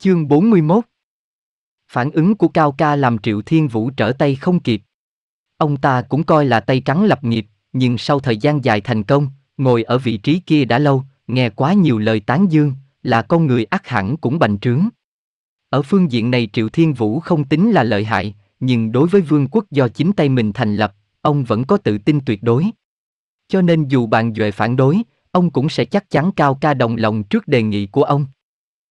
Chương 41 Phản ứng của Cao Ca làm Triệu Thiên Vũ trở tay không kịp. Ông ta cũng coi là tay trắng lập nghiệp, nhưng sau thời gian dài thành công, ngồi ở vị trí kia đã lâu, nghe quá nhiều lời tán dương, là con người ác hẳn cũng bành trướng. Ở phương diện này Triệu Thiên Vũ không tính là lợi hại, nhưng đối với vương quốc do chính tay mình thành lập, ông vẫn có tự tin tuyệt đối. Cho nên dù bạn Duệ phản đối, ông cũng sẽ chắc chắn Cao Ca đồng lòng trước đề nghị của ông.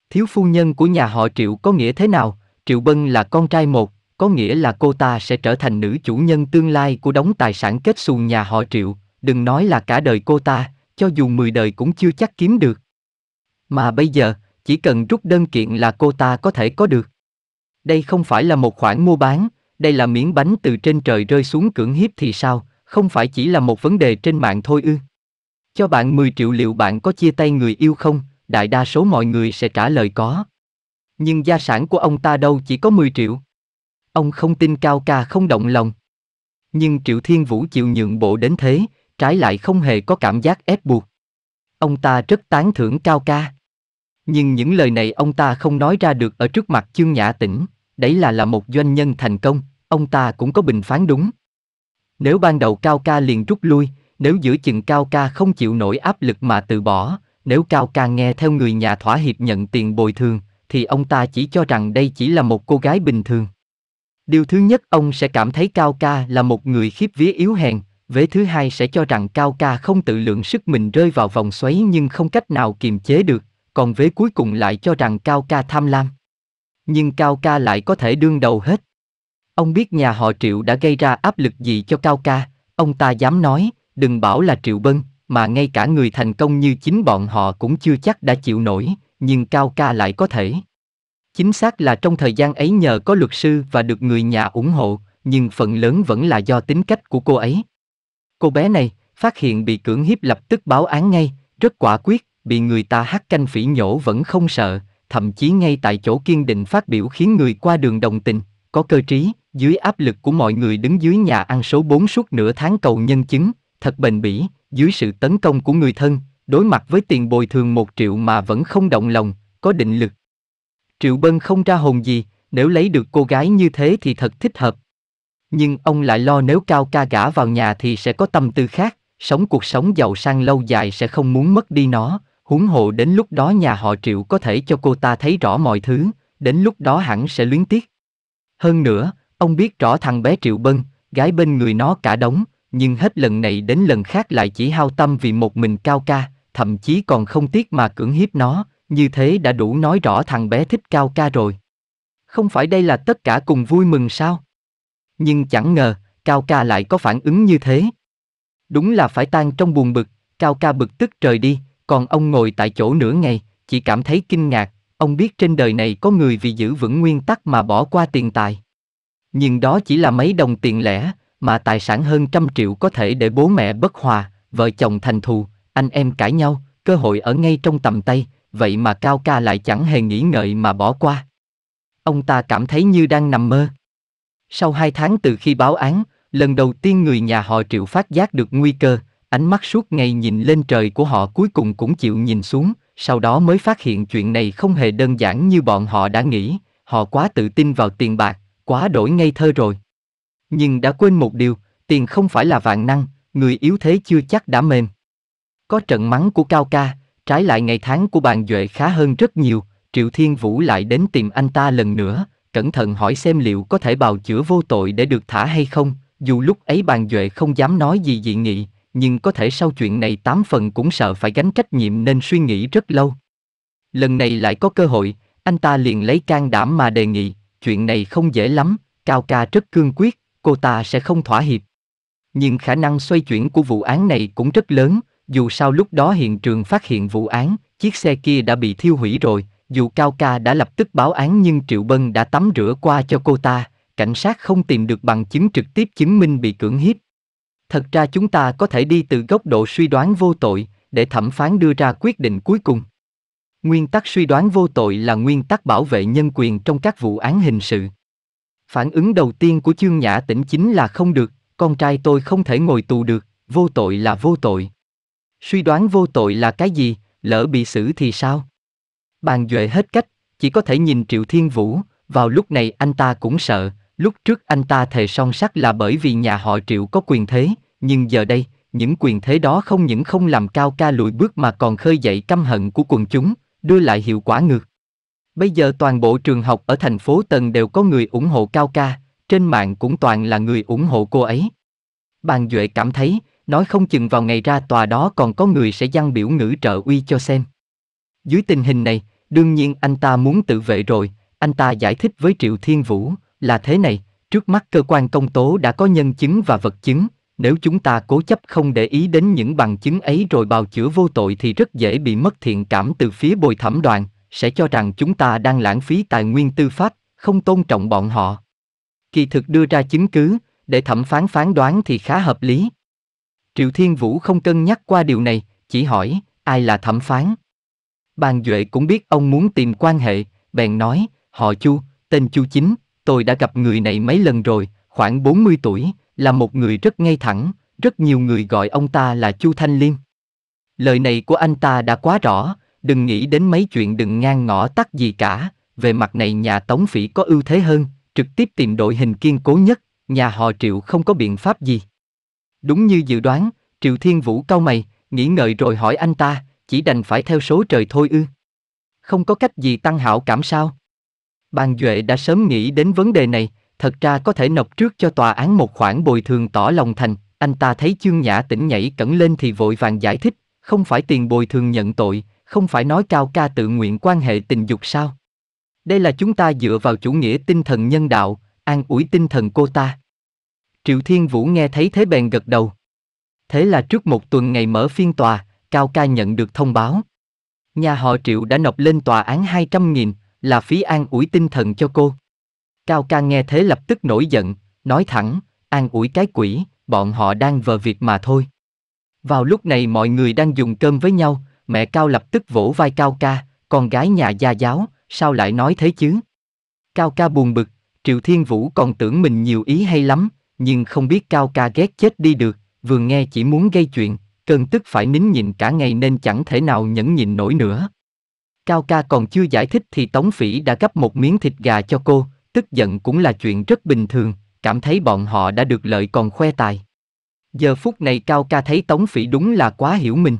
Thiếu phu nhân của nhà họ Triệu có nghĩa thế nào? Triệu Bân là con trai một, có nghĩa là cô ta sẽ trở thành nữ chủ nhân tương lai của đống tài sản kết xù nhà họ Triệu, đừng nói là cả đời cô ta, cho dù mười đời cũng chưa chắc kiếm được. Mà bây giờ, chỉ cần rút đơn kiện là cô ta có thể có được. Đây không phải là một khoản mua bán, đây là miếng bánh từ trên trời rơi xuống cưỡng hiếp thì sao, không phải chỉ là một vấn đề trên mạng thôi ư. Cho bạn 10 triệu liệu bạn có chia tay người yêu không, đại đa số mọi người sẽ trả lời có. Nhưng gia sản của ông ta đâu chỉ có 10 triệu. Ông không tin Cao Ca không động lòng. Nhưng Triệu Thiên Vũ chịu nhượng bộ đến thế, trái lại không hề có cảm giác ép buộc. Ông ta rất tán thưởng Cao Ca. Nhưng những lời này ông ta không nói ra được ở trước mặt Chương Nhã Tĩnh, đấy là là một doanh nhân thành công, ông ta cũng có bình phán đúng. Nếu ban đầu Cao Ca liền rút lui, nếu giữa chừng Cao Ca không chịu nổi áp lực mà từ bỏ, nếu Cao ca nghe theo người nhà thỏa hiệp nhận tiền bồi thường, thì ông ta chỉ cho rằng đây chỉ là một cô gái bình thường. Điều thứ nhất ông sẽ cảm thấy Cao Ca là một người khiếp vía yếu hèn, vế thứ hai sẽ cho rằng Cao Ca không tự lượng sức mình rơi vào vòng xoáy nhưng không cách nào kiềm chế được, còn vế cuối cùng lại cho rằng Cao Ca tham lam. Nhưng Cao Ca lại có thể đương đầu hết. Ông biết nhà họ Triệu đã gây ra áp lực gì cho Cao Ca, ông ta dám nói, đừng bảo là Triệu Bân, mà ngay cả người thành công như chính bọn họ cũng chưa chắc đã chịu nổi, nhưng Cao Ca lại có thể. Chính xác là trong thời gian ấy nhờ có luật sư và được người nhà ủng hộ, nhưng phần lớn vẫn là do tính cách của cô ấy. Cô bé này, phát hiện bị cưỡng hiếp lập tức báo án ngay, rất quả quyết, bị người ta hắt canh phỉ nhổ vẫn không sợ, thậm chí ngay tại chỗ kiên định phát biểu khiến người qua đường đồng tình, có cơ trí, dưới áp lực của mọi người đứng dưới nhà ăn số 4 suốt nửa tháng cầu nhân chứng, thật bền bỉ, dưới sự tấn công của người thân, đối mặt với tiền bồi thường một triệu mà vẫn không động lòng, có định lực. Triệu Bân không ra hồn gì, nếu lấy được cô gái như thế thì thật thích hợp. Nhưng ông lại lo nếu cao ca gả vào nhà thì sẽ có tâm tư khác, sống cuộc sống giàu sang lâu dài sẽ không muốn mất đi nó, huống hộ đến lúc đó nhà họ Triệu có thể cho cô ta thấy rõ mọi thứ, đến lúc đó hẳn sẽ luyến tiếc. Hơn nữa, ông biết rõ thằng bé Triệu Bân, gái bên người nó cả đống, nhưng hết lần này đến lần khác lại chỉ hao tâm vì một mình cao ca, thậm chí còn không tiếc mà cưỡng hiếp nó, như thế đã đủ nói rõ thằng bé thích cao ca rồi. Không phải đây là tất cả cùng vui mừng sao? Nhưng chẳng ngờ, cao ca lại có phản ứng như thế. Đúng là phải tan trong buồn bực, cao ca bực tức trời đi, còn ông ngồi tại chỗ nửa ngày, chỉ cảm thấy kinh ngạc, ông biết trên đời này có người vì giữ vững nguyên tắc mà bỏ qua tiền tài. Nhưng đó chỉ là mấy đồng tiền lẻ, mà tài sản hơn trăm triệu có thể để bố mẹ bất hòa, vợ chồng thành thù, anh em cãi nhau, cơ hội ở ngay trong tầm tay, vậy mà Cao Ca lại chẳng hề nghĩ ngợi mà bỏ qua. Ông ta cảm thấy như đang nằm mơ. Sau hai tháng từ khi báo án, lần đầu tiên người nhà họ Triệu phát giác được nguy cơ, ánh mắt suốt ngày nhìn lên trời của họ cuối cùng cũng chịu nhìn xuống, sau đó mới phát hiện chuyện này không hề đơn giản như bọn họ đã nghĩ, họ quá tự tin vào tiền bạc, quá đổi ngây thơ rồi. Nhưng đã quên một điều, tiền không phải là vạn năng, người yếu thế chưa chắc đã mềm. Có trận mắng của Cao Ca, trái lại ngày tháng của bàn Duệ khá hơn rất nhiều, Triệu Thiên Vũ lại đến tìm anh ta lần nữa, cẩn thận hỏi xem liệu có thể bào chữa vô tội để được thả hay không, dù lúc ấy bàn Duệ không dám nói gì dị nghị, nhưng có thể sau chuyện này tám phần cũng sợ phải gánh trách nhiệm nên suy nghĩ rất lâu. Lần này lại có cơ hội, anh ta liền lấy can đảm mà đề nghị, chuyện này không dễ lắm, Cao Ca rất cương quyết, cô ta sẽ không thỏa hiệp. Nhưng khả năng xoay chuyển của vụ án này cũng rất lớn, dù sao lúc đó hiện trường phát hiện vụ án, chiếc xe kia đã bị thiêu hủy rồi, dù Cao Ca đã lập tức báo án nhưng Triệu Bân đã tắm rửa qua cho cô ta, cảnh sát không tìm được bằng chứng trực tiếp chứng minh bị cưỡng hiếp. Thật ra chúng ta có thể đi từ góc độ suy đoán vô tội, để thẩm phán đưa ra quyết định cuối cùng. Nguyên tắc suy đoán vô tội là nguyên tắc bảo vệ nhân quyền trong các vụ án hình sự. Phản ứng đầu tiên của chương nhã tĩnh chính là không được, con trai tôi không thể ngồi tù được, vô tội là vô tội. Suy đoán vô tội là cái gì, lỡ bị xử thì sao? Bàn Duệ hết cách, chỉ có thể nhìn Triệu Thiên Vũ, vào lúc này anh ta cũng sợ, lúc trước anh ta thề son sắt là bởi vì nhà họ Triệu có quyền thế, nhưng giờ đây, những quyền thế đó không những không làm cao ca lùi bước mà còn khơi dậy căm hận của quần chúng, đưa lại hiệu quả ngược. Bây giờ toàn bộ trường học ở thành phố Tần đều có người ủng hộ Cao Ca, trên mạng cũng toàn là người ủng hộ cô ấy. Bàn Duệ cảm thấy, nói không chừng vào ngày ra tòa đó còn có người sẽ dăng biểu ngữ trợ uy cho xem. Dưới tình hình này, đương nhiên anh ta muốn tự vệ rồi, anh ta giải thích với Triệu Thiên Vũ, là thế này, trước mắt cơ quan công tố đã có nhân chứng và vật chứng, nếu chúng ta cố chấp không để ý đến những bằng chứng ấy rồi bào chữa vô tội thì rất dễ bị mất thiện cảm từ phía bồi thẩm đoàn, sẽ cho rằng chúng ta đang lãng phí tài nguyên tư pháp, không tôn trọng bọn họ. Kỳ thực đưa ra chứng cứ, để thẩm phán phán đoán thì khá hợp lý. Triệu Thiên Vũ không cân nhắc qua điều này, chỉ hỏi, ai là thẩm phán? Bàn Duệ cũng biết ông muốn tìm quan hệ, bèn nói, họ Chu, tên Chu Chính, tôi đã gặp người này mấy lần rồi, khoảng 40 tuổi, là một người rất ngay thẳng, rất nhiều người gọi ông ta là Chu Thanh Liêm. Lời này của anh ta đã quá rõ, đừng nghĩ đến mấy chuyện đừng ngang ngõ tắt gì cả, về mặt này nhà Tống Phỉ có ưu thế hơn, trực tiếp tìm đội hình kiên cố nhất, nhà họ Triệu không có biện pháp gì. Đúng như dự đoán, Triệu Thiên Vũ cau mày, nghĩ ngợi rồi hỏi anh ta, chỉ đành phải theo số trời thôi ư. Không có cách gì tăng hảo cảm sao? Bàn Duệ đã sớm nghĩ đến vấn đề này, thật ra có thể nộp trước cho tòa án một khoản bồi thường tỏ lòng thành, anh ta thấy chương nhã tỉnh nhảy cẩn lên thì vội vàng giải thích, không phải tiền bồi thường nhận tội, không phải nói cao ca tự nguyện quan hệ tình dục sao? Đây là chúng ta dựa vào chủ nghĩa tinh thần nhân đạo, an ủi tinh thần cô ta. Triệu Thiên Vũ nghe thấy thế bèn gật đầu. Thế là trước một tuần ngày mở phiên tòa, Cao Ca nhận được thông báo. Nhà họ Triệu đã nộp lên tòa án 200.000, là phí an ủi tinh thần cho cô. Cao Ca nghe thế lập tức nổi giận, nói thẳng, an ủi cái quỷ, bọn họ đang vờ việc mà thôi. Vào lúc này mọi người đang dùng cơm với nhau, mẹ Cao lập tức vỗ vai Cao ca, con gái nhà gia giáo, sao lại nói thế chứ? Cao ca buồn bực, Triệu Thiên Vũ còn tưởng mình nhiều ý hay lắm, nhưng không biết Cao ca ghét chết đi được, vừa nghe chỉ muốn gây chuyện, cơn tức phải nín nhịn cả ngày nên chẳng thể nào nhẫn nhịn nổi nữa. Cao ca còn chưa giải thích thì Tống Phỉ đã gấp một miếng thịt gà cho cô, tức giận cũng là chuyện rất bình thường, cảm thấy bọn họ đã được lợi còn khoe tài. Giờ phút này Cao ca thấy Tống Phỉ đúng là quá hiểu mình.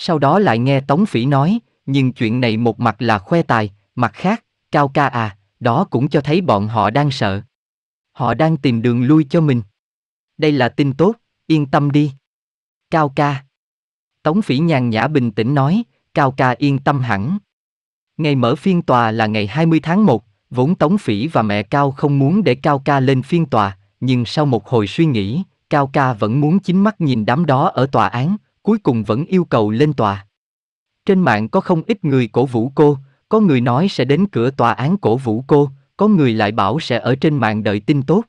Sau đó lại nghe Tống Phỉ nói, nhưng chuyện này một mặt là khoe tài, mặt khác, cao ca à, đó cũng cho thấy bọn họ đang sợ. Họ đang tìm đường lui cho mình. Đây là tin tốt, yên tâm đi. Cao ca. Tống Phỉ nhàn nhã bình tĩnh nói, Cao ca yên tâm hẳn. Ngày mở phiên tòa là ngày 20 tháng 1, vốn Tống Phỉ và mẹ Cao không muốn để Cao ca lên phiên tòa, nhưng sau một hồi suy nghĩ, Cao ca vẫn muốn chính mắt nhìn đám đó ở tòa án, cuối cùng vẫn yêu cầu lên tòa. Trên mạng có không ít người cổ vũ cô, có người nói sẽ đến cửa tòa án cổ vũ cô, có người lại bảo sẽ ở trên mạng đợi tin tốt.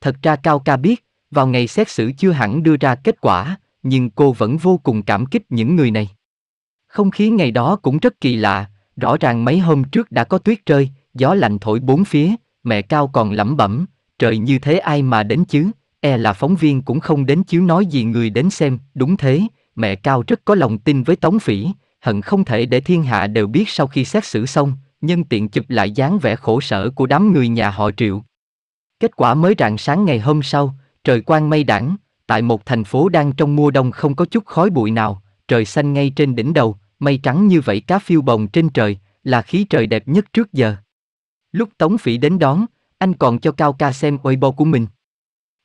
Thật ra Cao Ca biết, vào ngày xét xử chưa hẳn đưa ra kết quả, nhưng cô vẫn vô cùng cảm kích những người này. Không khí ngày đó cũng rất kỳ lạ, rõ ràng mấy hôm trước đã có tuyết rơi, gió lạnh thổi bốn phía, mẹ Cao còn lẩm bẩm, trời như thế ai mà đến chứ, e là phóng viên cũng không đến chiếu nói gì người đến xem, đúng thế, mẹ Cao rất có lòng tin với Tống Phỉ, hận không thể để thiên hạ đều biết sau khi xét xử xong, nhân tiện chụp lại dáng vẻ khổ sở của đám người nhà họ Triệu. Kết quả mới rạng sáng ngày hôm sau, trời quang mây đảng, tại một thành phố đang trong mùa đông không có chút khói bụi nào, trời xanh ngay trên đỉnh đầu, mây trắng như vậy cá phiêu bồng trên trời, là khí trời đẹp nhất trước giờ. Lúc Tống Phỉ đến đón, anh còn cho Cao ca xem Weibo của mình.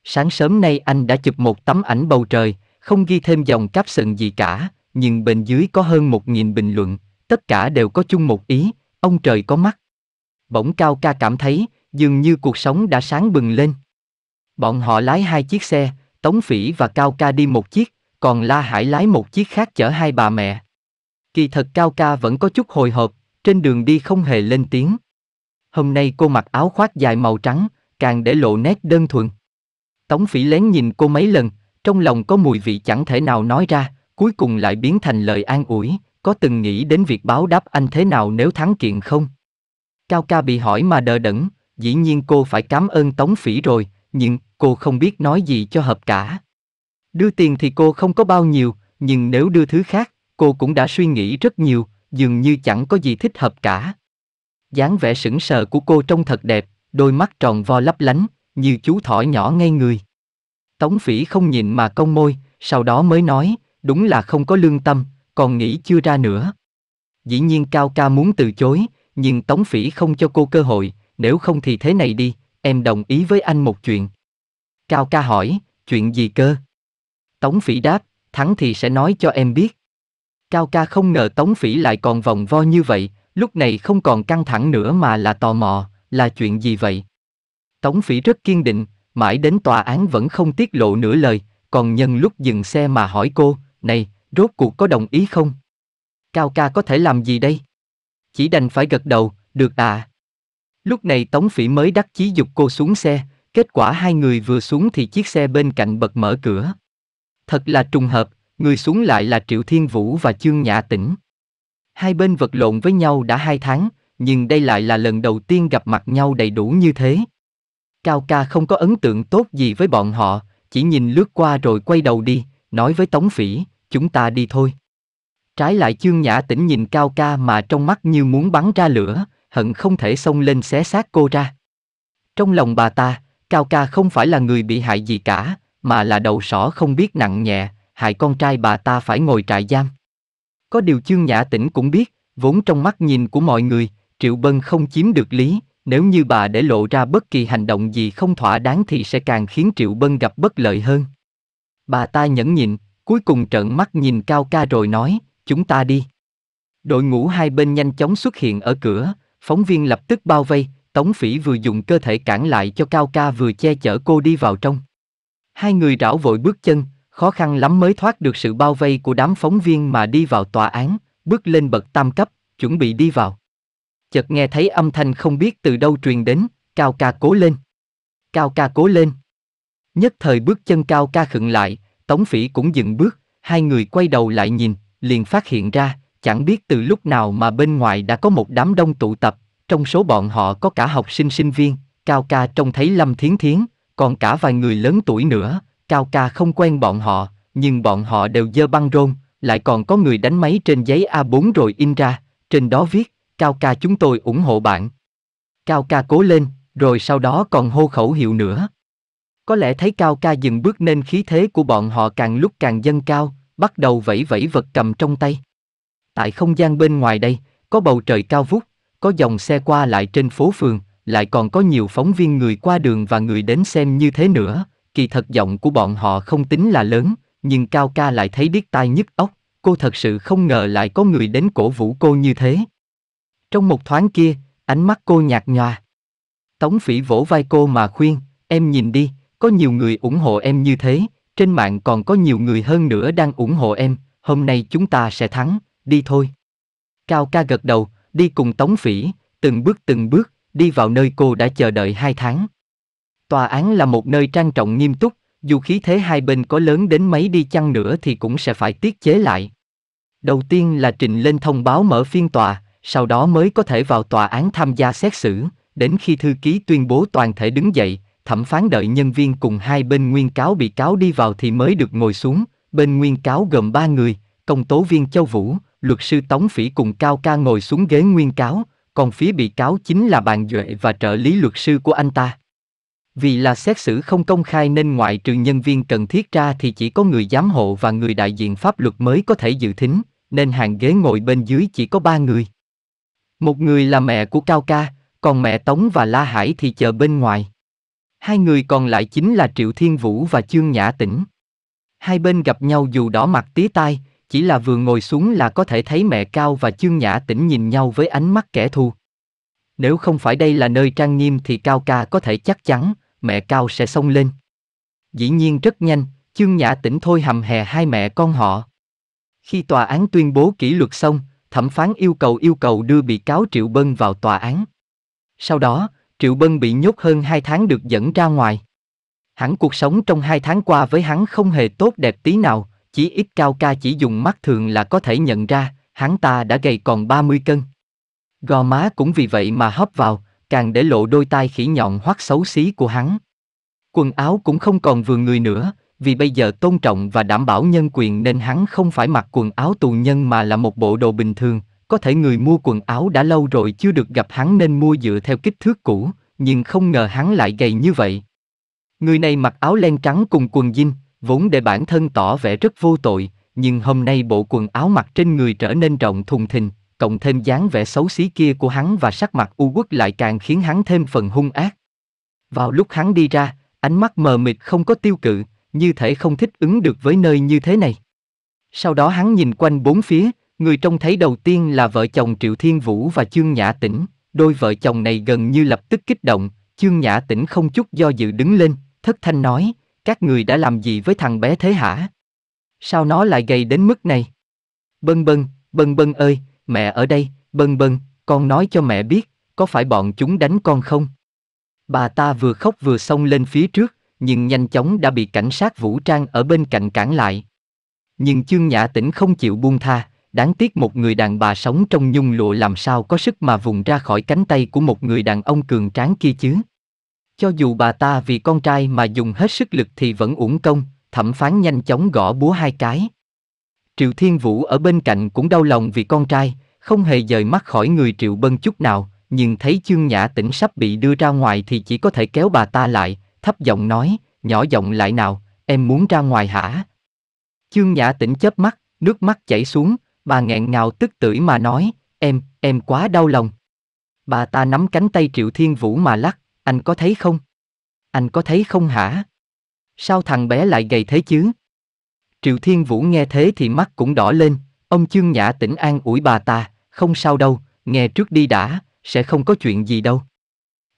Sáng sớm nay anh đã chụp một tấm ảnh bầu trời, không ghi thêm dòng cáp caption gì cả, nhưng bên dưới có hơn một nghìn bình luận, tất cả đều có chung một ý, ông trời có mắt. Bỗng Cao Ca cảm thấy, dường như cuộc sống đã sáng bừng lên. Bọn họ lái hai chiếc xe, Tống Phỉ và Cao Ca đi một chiếc, còn La Hải lái một chiếc khác chở hai bà mẹ. Kỳ thật Cao Ca vẫn có chút hồi hộp, trên đường đi không hề lên tiếng. Hôm nay cô mặc áo khoác dài màu trắng, càng để lộ nét đơn thuần. Tống Phỉ lén nhìn cô mấy lần, trong lòng có mùi vị chẳng thể nào nói ra, cuối cùng lại biến thành lời an ủi, có từng nghĩ đến việc báo đáp anh thế nào nếu thắng kiện không? Cao ca bị hỏi mà đờ đẫn, dĩ nhiên cô phải cảm ơn Tống Phỉ rồi, nhưng cô không biết nói gì cho hợp cả. Đưa tiền thì cô không có bao nhiêu, nhưng nếu đưa thứ khác, cô cũng đã suy nghĩ rất nhiều, dường như chẳng có gì thích hợp cả. dáng vẻ sững sờ của cô trông thật đẹp, đôi mắt tròn vo lấp lánh, như chú thỏ nhỏ ngay người. Tống phỉ không nhìn mà cong môi, sau đó mới nói, đúng là không có lương tâm, còn nghĩ chưa ra nữa. Dĩ nhiên Cao Ca muốn từ chối, nhưng Tống phỉ không cho cô cơ hội, nếu không thì thế này đi, em đồng ý với anh một chuyện. Cao Ca hỏi, chuyện gì cơ? Tống phỉ đáp, thắng thì sẽ nói cho em biết. Cao Ca không ngờ Tống phỉ lại còn vòng vo như vậy, lúc này không còn căng thẳng nữa mà là tò mò, là chuyện gì vậy? Tống Phỉ rất kiên định, mãi đến tòa án vẫn không tiết lộ nửa lời, còn nhân lúc dừng xe mà hỏi cô, này, rốt cuộc có đồng ý không? Cao ca có thể làm gì đây? Chỉ đành phải gật đầu, được à. Lúc này Tống Phỉ mới đắc chí dục cô xuống xe, kết quả hai người vừa xuống thì chiếc xe bên cạnh bật mở cửa. Thật là trùng hợp, người xuống lại là Triệu Thiên Vũ và Trương Nhã Tĩnh. Hai bên vật lộn với nhau đã hai tháng, nhưng đây lại là lần đầu tiên gặp mặt nhau đầy đủ như thế. Cao ca không có ấn tượng tốt gì với bọn họ, chỉ nhìn lướt qua rồi quay đầu đi, nói với Tống Phỉ, chúng ta đi thôi. Trái lại chương nhã tĩnh nhìn cao ca mà trong mắt như muốn bắn ra lửa, hận không thể xông lên xé xác cô ra. Trong lòng bà ta, cao ca không phải là người bị hại gì cả, mà là đầu sỏ không biết nặng nhẹ, hại con trai bà ta phải ngồi trại giam. Có điều chương nhã tĩnh cũng biết, vốn trong mắt nhìn của mọi người, Triệu Bân không chiếm được lý, nếu như bà để lộ ra bất kỳ hành động gì không thỏa đáng thì sẽ càng khiến Triệu Bân gặp bất lợi hơn. Bà ta nhẫn nhịn, cuối cùng trợn mắt nhìn Cao Ca rồi nói, chúng ta đi. Đội ngũ hai bên nhanh chóng xuất hiện ở cửa, phóng viên lập tức bao vây, Tống Phỉ vừa dùng cơ thể cản lại cho Cao Ca vừa che chở cô đi vào trong. Hai người rảo vội bước chân, khó khăn lắm mới thoát được sự bao vây của đám phóng viên mà đi vào tòa án, bước lên bậc tam cấp, chuẩn bị đi vào chợt nghe thấy âm thanh không biết từ đâu truyền đến, cao ca cố lên. Cao ca cố lên. Nhất thời bước chân cao ca khựng lại, Tống Phỉ cũng dừng bước, hai người quay đầu lại nhìn, liền phát hiện ra, chẳng biết từ lúc nào mà bên ngoài đã có một đám đông tụ tập, trong số bọn họ có cả học sinh sinh viên, Cao ca trông thấy Lâm Thiến Thiến, còn cả vài người lớn tuổi nữa, Cao ca không quen bọn họ, nhưng bọn họ đều dơ băng rôn, lại còn có người đánh máy trên giấy A4 rồi in ra, trên đó viết, Cao ca chúng tôi ủng hộ bạn. Cao ca cố lên, rồi sau đó còn hô khẩu hiệu nữa. Có lẽ thấy Cao ca dừng bước nên khí thế của bọn họ càng lúc càng dâng cao, bắt đầu vẫy vẫy vật cầm trong tay. Tại không gian bên ngoài đây, có bầu trời cao vút, có dòng xe qua lại trên phố phường, lại còn có nhiều phóng viên người qua đường và người đến xem như thế nữa. Kỳ thật giọng của bọn họ không tính là lớn, nhưng Cao ca lại thấy điếc tai nhức óc, cô thật sự không ngờ lại có người đến cổ vũ cô như thế. Trong một thoáng kia, ánh mắt cô nhạt nhòa. Tống phỉ vỗ vai cô mà khuyên, em nhìn đi, có nhiều người ủng hộ em như thế, trên mạng còn có nhiều người hơn nữa đang ủng hộ em, hôm nay chúng ta sẽ thắng, đi thôi. Cao ca gật đầu, đi cùng Tống Phỉ, từng bước từng bước, đi vào nơi cô đã chờ đợi hai tháng. Tòa án là một nơi trang trọng nghiêm túc, dù khí thế hai bên có lớn đến mấy đi chăng nữa thì cũng sẽ phải tiết chế lại. Đầu tiên là trình lên thông báo mở phiên tòa, sau đó mới có thể vào tòa án tham gia xét xử, đến khi thư ký tuyên bố toàn thể đứng dậy, thẩm phán đợi nhân viên cùng hai bên nguyên cáo bị cáo đi vào thì mới được ngồi xuống, bên nguyên cáo gồm ba người, công tố viên Châu Vũ, luật sư Tống Phỉ cùng Cao Ca ngồi xuống ghế nguyên cáo, còn phía bị cáo chính là bàn Duệ và trợ lý luật sư của anh ta. Vì là xét xử không công khai nên ngoại trừ nhân viên cần thiết ra thì chỉ có người giám hộ và người đại diện pháp luật mới có thể dự thính, nên hàng ghế ngồi bên dưới chỉ có ba người. Một người là mẹ của Cao Ca, còn mẹ Tống và La Hải thì chờ bên ngoài. Hai người còn lại chính là Triệu Thiên Vũ và trương Nhã Tĩnh. Hai bên gặp nhau dù đỏ mặt tía tai, chỉ là vừa ngồi xuống là có thể thấy mẹ Cao và trương Nhã Tĩnh nhìn nhau với ánh mắt kẻ thù. Nếu không phải đây là nơi trang nghiêm thì Cao Ca có thể chắc chắn, mẹ Cao sẽ xông lên. Dĩ nhiên rất nhanh, trương Nhã Tĩnh thôi hầm hè hai mẹ con họ. Khi tòa án tuyên bố kỷ luật xong, thẩm phán yêu cầu yêu cầu đưa bị cáo Triệu Bân vào tòa án. Sau đó, Triệu Bân bị nhốt hơn 2 tháng được dẫn ra ngoài. Hẳn cuộc sống trong 2 tháng qua với hắn không hề tốt đẹp tí nào, chỉ ít cao ca chỉ dùng mắt thường là có thể nhận ra, hắn ta đã gầy còn 30 cân. Gò má cũng vì vậy mà hấp vào, càng để lộ đôi tai khỉ nhọn hoắt xấu xí của hắn. Quần áo cũng không còn vừa người nữa, vì bây giờ tôn trọng và đảm bảo nhân quyền nên hắn không phải mặc quần áo tù nhân mà là một bộ đồ bình thường, có thể người mua quần áo đã lâu rồi chưa được gặp hắn nên mua dựa theo kích thước cũ, nhưng không ngờ hắn lại gầy như vậy. Người này mặc áo len trắng cùng quần jean, vốn để bản thân tỏ vẻ rất vô tội, nhưng hôm nay bộ quần áo mặc trên người trở nên rộng thùng thình, cộng thêm dáng vẻ xấu xí kia của hắn và sắc mặt u uất lại càng khiến hắn thêm phần hung ác. Vào lúc hắn đi ra, ánh mắt mờ mịt không có tiêu cự, như thể không thích ứng được với nơi như thế này. Sau đó hắn nhìn quanh bốn phía, người trông thấy đầu tiên là vợ chồng Triệu Thiên Vũ và Chương Nhã Tĩnh, đôi vợ chồng này gần như lập tức kích động, Chương Nhã Tĩnh không chút do dự đứng lên, thất thanh nói, các người đã làm gì với thằng bé thế hả? Sao nó lại gầy đến mức này? Bân bân, bân bân ơi, mẹ ở đây, bân bân, con nói cho mẹ biết, có phải bọn chúng đánh con không? Bà ta vừa khóc vừa xông lên phía trước, nhưng nhanh chóng đã bị cảnh sát vũ trang ở bên cạnh cản lại. Nhưng trương Nhã Tĩnh không chịu buông tha, đáng tiếc một người đàn bà sống trong nhung lụa làm sao có sức mà vùng ra khỏi cánh tay của một người đàn ông cường tráng kia chứ. Cho dù bà ta vì con trai mà dùng hết sức lực thì vẫn uổng công, thẩm phán nhanh chóng gõ búa hai cái. Triệu Thiên Vũ ở bên cạnh cũng đau lòng vì con trai, không hề rời mắt khỏi người Triệu Bân chút nào, nhưng thấy Chương Nhã Tĩnh sắp bị đưa ra ngoài thì chỉ có thể kéo bà ta lại, thấp giọng nói, nhỏ giọng lại nào, em muốn ra ngoài hả? Chương Nhã tĩnh chớp mắt, nước mắt chảy xuống, bà nghẹn ngào tức tưởi mà nói, em, em quá đau lòng. Bà ta nắm cánh tay Triệu Thiên Vũ mà lắc, anh có thấy không? Anh có thấy không hả? Sao thằng bé lại gầy thế chứ? Triệu Thiên Vũ nghe thế thì mắt cũng đỏ lên, ông Chương Nhã tĩnh an ủi bà ta, không sao đâu, nghe trước đi đã, sẽ không có chuyện gì đâu.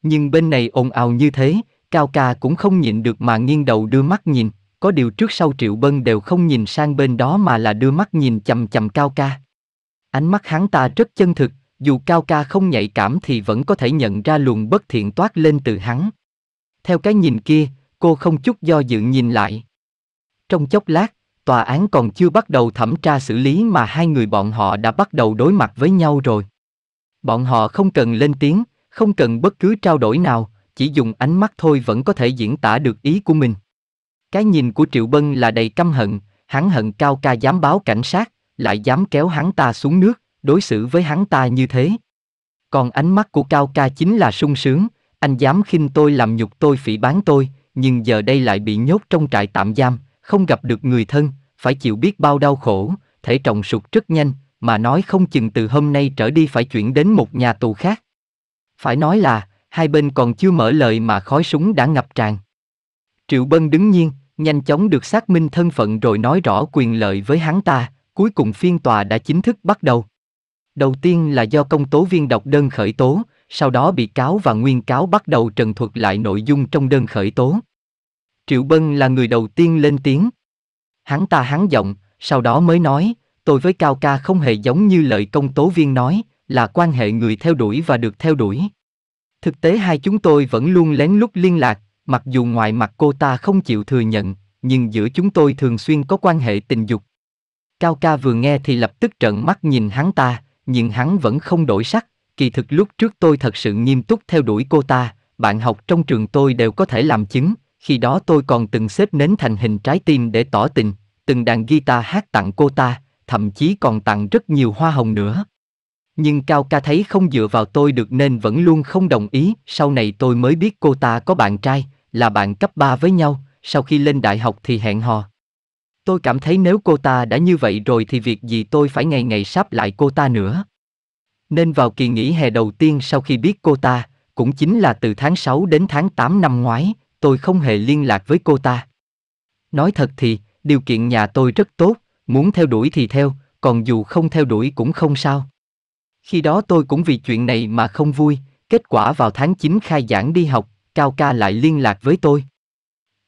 Nhưng bên này ồn ào như thế, Cao Ca cũng không nhịn được mà nghiêng đầu đưa mắt nhìn, có điều trước sau Triệu Bân đều không nhìn sang bên đó mà là đưa mắt nhìn chằm chằm Cao Ca. Ánh mắt hắn ta rất chân thực, dù Cao Ca không nhạy cảm thì vẫn có thể nhận ra luồng bất thiện toát lên từ hắn. Theo cái nhìn kia, cô không chút do dự nhìn lại. Trong chốc lát, tòa án còn chưa bắt đầu thẩm tra xử lý mà hai người bọn họ đã bắt đầu đối mặt với nhau rồi. Bọn họ không cần lên tiếng, không cần bất cứ trao đổi nào, chỉ dùng ánh mắt thôi vẫn có thể diễn tả được ý của mình. Cái nhìn của Triệu Bân là đầy căm hận, hắn hận cao ca dám báo cảnh sát, lại dám kéo hắn ta xuống nước, đối xử với hắn ta như thế. Còn ánh mắt của cao ca chính là sung sướng, anh dám khinh tôi làm nhục tôi phỉ bán tôi, nhưng giờ đây lại bị nhốt trong trại tạm giam, không gặp được người thân, phải chịu biết bao đau khổ, thể trọng sụt rất nhanh, mà nói không chừng từ hôm nay trở đi phải chuyển đến một nhà tù khác. Phải nói là, hai bên còn chưa mở lời mà khói súng đã ngập tràn. Triệu Bân đứng nhiên, nhanh chóng được xác minh thân phận rồi nói rõ quyền lợi với hắn ta, cuối cùng phiên tòa đã chính thức bắt đầu. Đầu tiên là do công tố viên đọc đơn khởi tố, sau đó bị cáo và nguyên cáo bắt đầu trần thuật lại nội dung trong đơn khởi tố. Triệu Bân là người đầu tiên lên tiếng. Hắn ta hắn giọng, sau đó mới nói, tôi với Cao Ca không hề giống như lời công tố viên nói, là quan hệ người theo đuổi và được theo đuổi. Thực tế hai chúng tôi vẫn luôn lén lút liên lạc, mặc dù ngoài mặt cô ta không chịu thừa nhận, nhưng giữa chúng tôi thường xuyên có quan hệ tình dục. Cao ca vừa nghe thì lập tức trợn mắt nhìn hắn ta, nhưng hắn vẫn không đổi sắc, kỳ thực lúc trước tôi thật sự nghiêm túc theo đuổi cô ta, bạn học trong trường tôi đều có thể làm chứng, khi đó tôi còn từng xếp nến thành hình trái tim để tỏ tình, từng đàn guitar hát tặng cô ta, thậm chí còn tặng rất nhiều hoa hồng nữa. Nhưng Cao Ca thấy không dựa vào tôi được nên vẫn luôn không đồng ý, sau này tôi mới biết cô ta có bạn trai, là bạn cấp ba với nhau, sau khi lên đại học thì hẹn hò. Tôi cảm thấy nếu cô ta đã như vậy rồi thì việc gì tôi phải ngày ngày sáp lại cô ta nữa. Nên vào kỳ nghỉ hè đầu tiên sau khi biết cô ta, cũng chính là từ tháng 6 đến tháng 8 năm ngoái, tôi không hề liên lạc với cô ta. Nói thật thì, điều kiện nhà tôi rất tốt, muốn theo đuổi thì theo, còn dù không theo đuổi cũng không sao. Khi đó tôi cũng vì chuyện này mà không vui, kết quả vào tháng 9 khai giảng đi học, Cao ca lại liên lạc với tôi.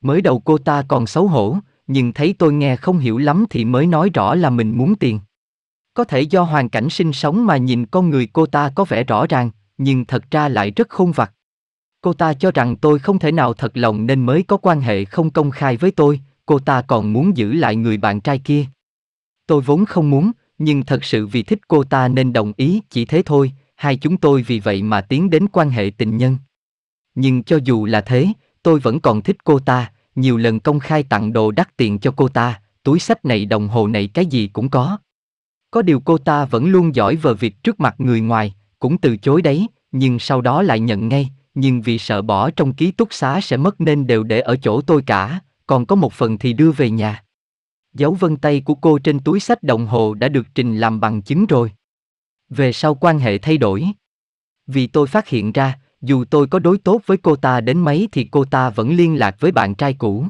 Mới đầu cô ta còn xấu hổ, nhưng thấy tôi nghe không hiểu lắm thì mới nói rõ là mình muốn tiền. Có thể do hoàn cảnh sinh sống mà nhìn con người cô ta có vẻ rõ ràng, nhưng thật ra lại rất khôn vặt. Cô ta cho rằng tôi không thể nào thật lòng nên mới có quan hệ không công khai với tôi, cô ta còn muốn giữ lại người bạn trai kia. Tôi vốn không muốn, nhưng thật sự vì thích cô ta nên đồng ý, chỉ thế thôi, hai chúng tôi vì vậy mà tiến đến quan hệ tình nhân. Nhưng cho dù là thế, tôi vẫn còn thích cô ta, nhiều lần công khai tặng đồ đắt tiền cho cô ta, túi sách này đồng hồ này cái gì cũng có. Có điều cô ta vẫn luôn giỏi vờ việc trước mặt người ngoài, cũng từ chối đấy, nhưng sau đó lại nhận ngay, nhưng vì sợ bỏ trong ký túc xá sẽ mất nên đều để ở chỗ tôi cả, còn có một phần thì đưa về nhà. Dấu vân tay của cô trên túi sách đồng hồ đã được trình làm bằng chứng rồi. Về sau quan hệ thay đổi. Vì tôi phát hiện ra, dù tôi có đối tốt với cô ta đến mấy thì cô ta vẫn liên lạc với bạn trai cũ.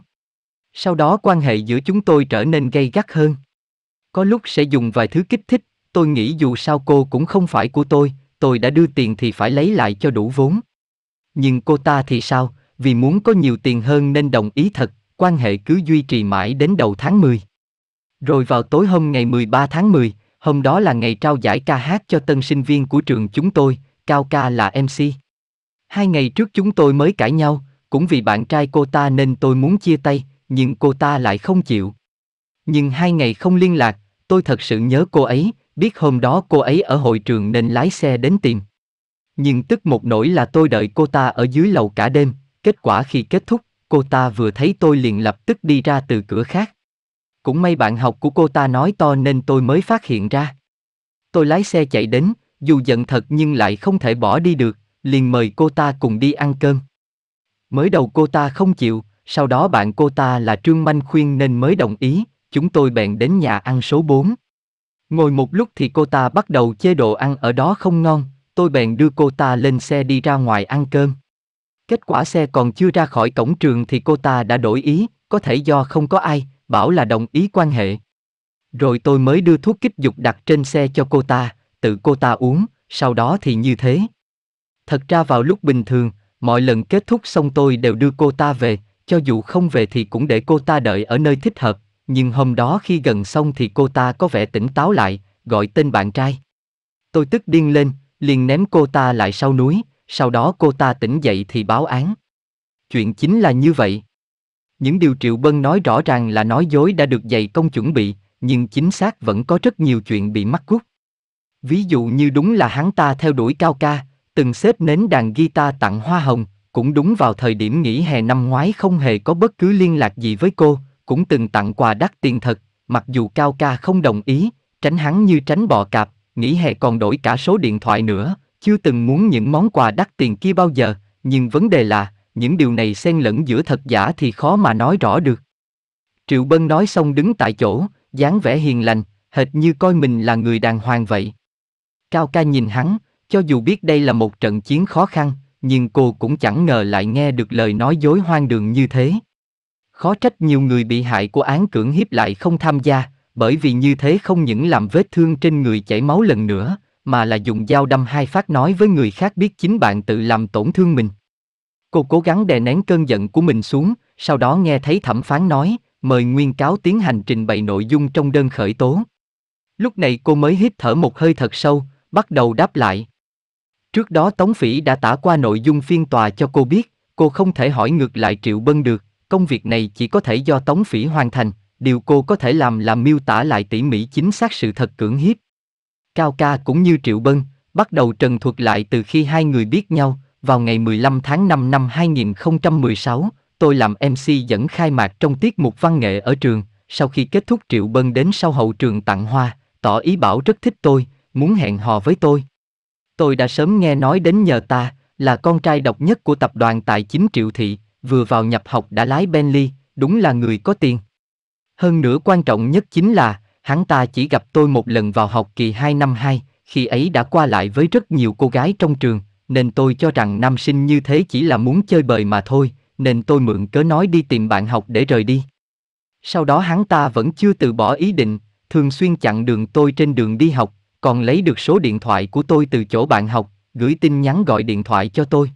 Sau đó quan hệ giữa chúng tôi trở nên gay gắt hơn. Có lúc sẽ dùng vài thứ kích thích, tôi nghĩ dù sao cô cũng không phải của tôi, tôi đã đưa tiền thì phải lấy lại cho đủ vốn. Nhưng cô ta thì sao, vì muốn có nhiều tiền hơn nên đồng ý thật, quan hệ cứ duy trì mãi đến đầu tháng 10. Rồi vào tối hôm ngày 13 tháng 10, hôm đó là ngày trao giải ca hát cho tân sinh viên của trường chúng tôi, Cao Ca là MC. Hai ngày trước chúng tôi mới cãi nhau, cũng vì bạn trai cô ta nên tôi muốn chia tay, nhưng cô ta lại không chịu. Nhưng hai ngày không liên lạc, tôi thật sự nhớ cô ấy, biết hôm đó cô ấy ở hội trường nên lái xe đến tìm. Nhưng tức một nỗi là tôi đợi cô ta ở dưới lầu cả đêm, kết quả khi kết thúc, cô ta vừa thấy tôi liền lập tức đi ra từ cửa khác. Cũng may bạn học của cô ta nói to nên tôi mới phát hiện ra. Tôi lái xe chạy đến, dù giận thật nhưng lại không thể bỏ đi được, liền mời cô ta cùng đi ăn cơm. Mới đầu cô ta không chịu, sau đó bạn cô ta là Trương Manh khuyên nên mới đồng ý, chúng tôi bèn đến nhà ăn số 4. Ngồi một lúc thì cô ta bắt đầu chế độ ăn ở đó không ngon, tôi bèn đưa cô ta lên xe đi ra ngoài ăn cơm. Kết quả xe còn chưa ra khỏi cổng trường thì cô ta đã đổi ý, có thể do không có ai, bảo là đồng ý quan hệ. Rồi tôi mới đưa thuốc kích dục đặt trên xe cho cô ta, tự cô ta uống, sau đó thì như thế. Thật ra vào lúc bình thường, mọi lần kết thúc xong tôi đều đưa cô ta về, cho dù không về thì cũng để cô ta đợi ở nơi thích hợp, nhưng hôm đó khi gần xong thì cô ta có vẻ tỉnh táo lại, gọi tên bạn trai. Tôi tức điên lên, liền ném cô ta lại sau núi, sau đó cô ta tỉnh dậy thì báo án. Chuyện chính là như vậy. Những điều Triệu Bân nói rõ ràng là nói dối đã được dày công chuẩn bị, nhưng chính xác vẫn có rất nhiều chuyện bị mắc cút. Ví dụ như đúng là hắn ta theo đuổi cao ca, từng xếp nến đàn guitar tặng hoa hồng, cũng đúng vào thời điểm nghỉ hè năm ngoái không hề có bất cứ liên lạc gì với cô, cũng từng tặng quà đắt tiền thật, mặc dù cao ca không đồng ý, tránh hắn như tránh bò cạp, nghỉ hè còn đổi cả số điện thoại nữa, chưa từng muốn những món quà đắt tiền kia bao giờ, nhưng vấn đề là, những điều này xen lẫn giữa thật giả thì khó mà nói rõ được. Triệu Bân nói xong đứng tại chỗ, dáng vẻ hiền lành, hệt như coi mình là người đàng hoàng vậy. Cao ca nhìn hắn, cho dù biết đây là một trận chiến khó khăn, nhưng cô cũng chẳng ngờ lại nghe được lời nói dối hoang đường như thế. Khó trách nhiều người bị hại của án cưỡng hiếp lại không tham gia, bởi vì như thế không những làm vết thương trên người chảy máu lần nữa, mà là dùng dao đâm hai phát nói với người khác biết chính bạn tự làm tổn thương mình. Cô cố gắng đè nén cơn giận của mình xuống, sau đó nghe thấy thẩm phán nói, mời nguyên cáo tiến hành trình bày nội dung trong đơn khởi tố. Lúc này cô mới hít thở một hơi thật sâu, bắt đầu đáp lại. Trước đó Tống Phỉ đã tả qua nội dung phiên tòa cho cô biết, cô không thể hỏi ngược lại Triệu Bân được, công việc này chỉ có thể do Tống Phỉ hoàn thành, điều cô có thể làm là miêu tả lại tỉ mỉ chính xác sự thật cưỡng hiếp. Cao Ca cũng như Triệu Bân, bắt đầu trần thuật lại từ khi hai người biết nhau, vào ngày 15 tháng 5 năm 2016, tôi làm MC dẫn khai mạc trong tiết mục văn nghệ ở trường, sau khi kết thúc Triệu Bân đến sau hậu trường tặng hoa, tỏ ý bảo rất thích tôi, muốn hẹn hò với tôi. Tôi đã sớm nghe nói đến nhờ ta, là con trai độc nhất của tập đoàn tài chính Triệu Thị, vừa vào nhập học đã lái Bentley, đúng là người có tiền. Hơn nữa quan trọng nhất chính là, hắn ta chỉ gặp tôi một lần vào học kỳ 2 năm 2, khi ấy đã qua lại với rất nhiều cô gái trong trường, nên tôi cho rằng nam sinh như thế chỉ là muốn chơi bời mà thôi, nên tôi mượn cớ nói đi tìm bạn học để rời đi. Sau đó hắn ta vẫn chưa từ bỏ ý định, thường xuyên chặn đường tôi trên đường đi học, còn lấy được số điện thoại của tôi từ chỗ bạn học, gửi tin nhắn gọi điện thoại cho tôi.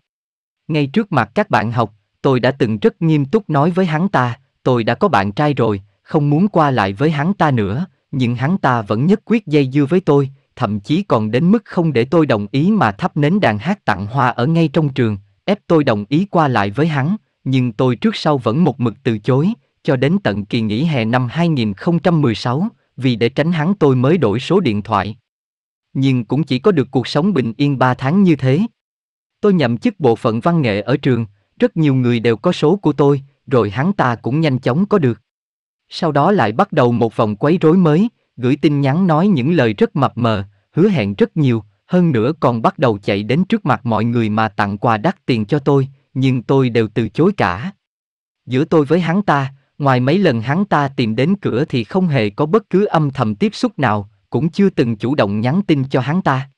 Ngay trước mặt các bạn học, tôi đã từng rất nghiêm túc nói với hắn ta, tôi đã có bạn trai rồi, không muốn qua lại với hắn ta nữa, nhưng hắn ta vẫn nhất quyết dây dưa với tôi, thậm chí còn đến mức không để tôi đồng ý mà thắp nến đàn hát tặng hoa ở ngay trong trường, ép tôi đồng ý qua lại với hắn, nhưng tôi trước sau vẫn một mực từ chối, cho đến tận kỳ nghỉ hè năm 2016, vì để tránh hắn tôi mới đổi số điện thoại. Nhưng cũng chỉ có được cuộc sống bình yên 3 tháng như thế. Tôi nhậm chức bộ phận văn nghệ ở trường, rất nhiều người đều có số của tôi, rồi hắn ta cũng nhanh chóng có được. Sau đó lại bắt đầu một vòng quấy rối mới, gửi tin nhắn nói những lời rất mập mờ, hứa hẹn rất nhiều, hơn nữa còn bắt đầu chạy đến trước mặt mọi người mà tặng quà đắt tiền cho tôi, nhưng tôi đều từ chối cả. Giữa tôi với hắn ta, ngoài mấy lần hắn ta tìm đến cửa thì không hề có bất cứ âm thầm tiếp xúc nào, cũng chưa từng chủ động nhắn tin cho hắn ta.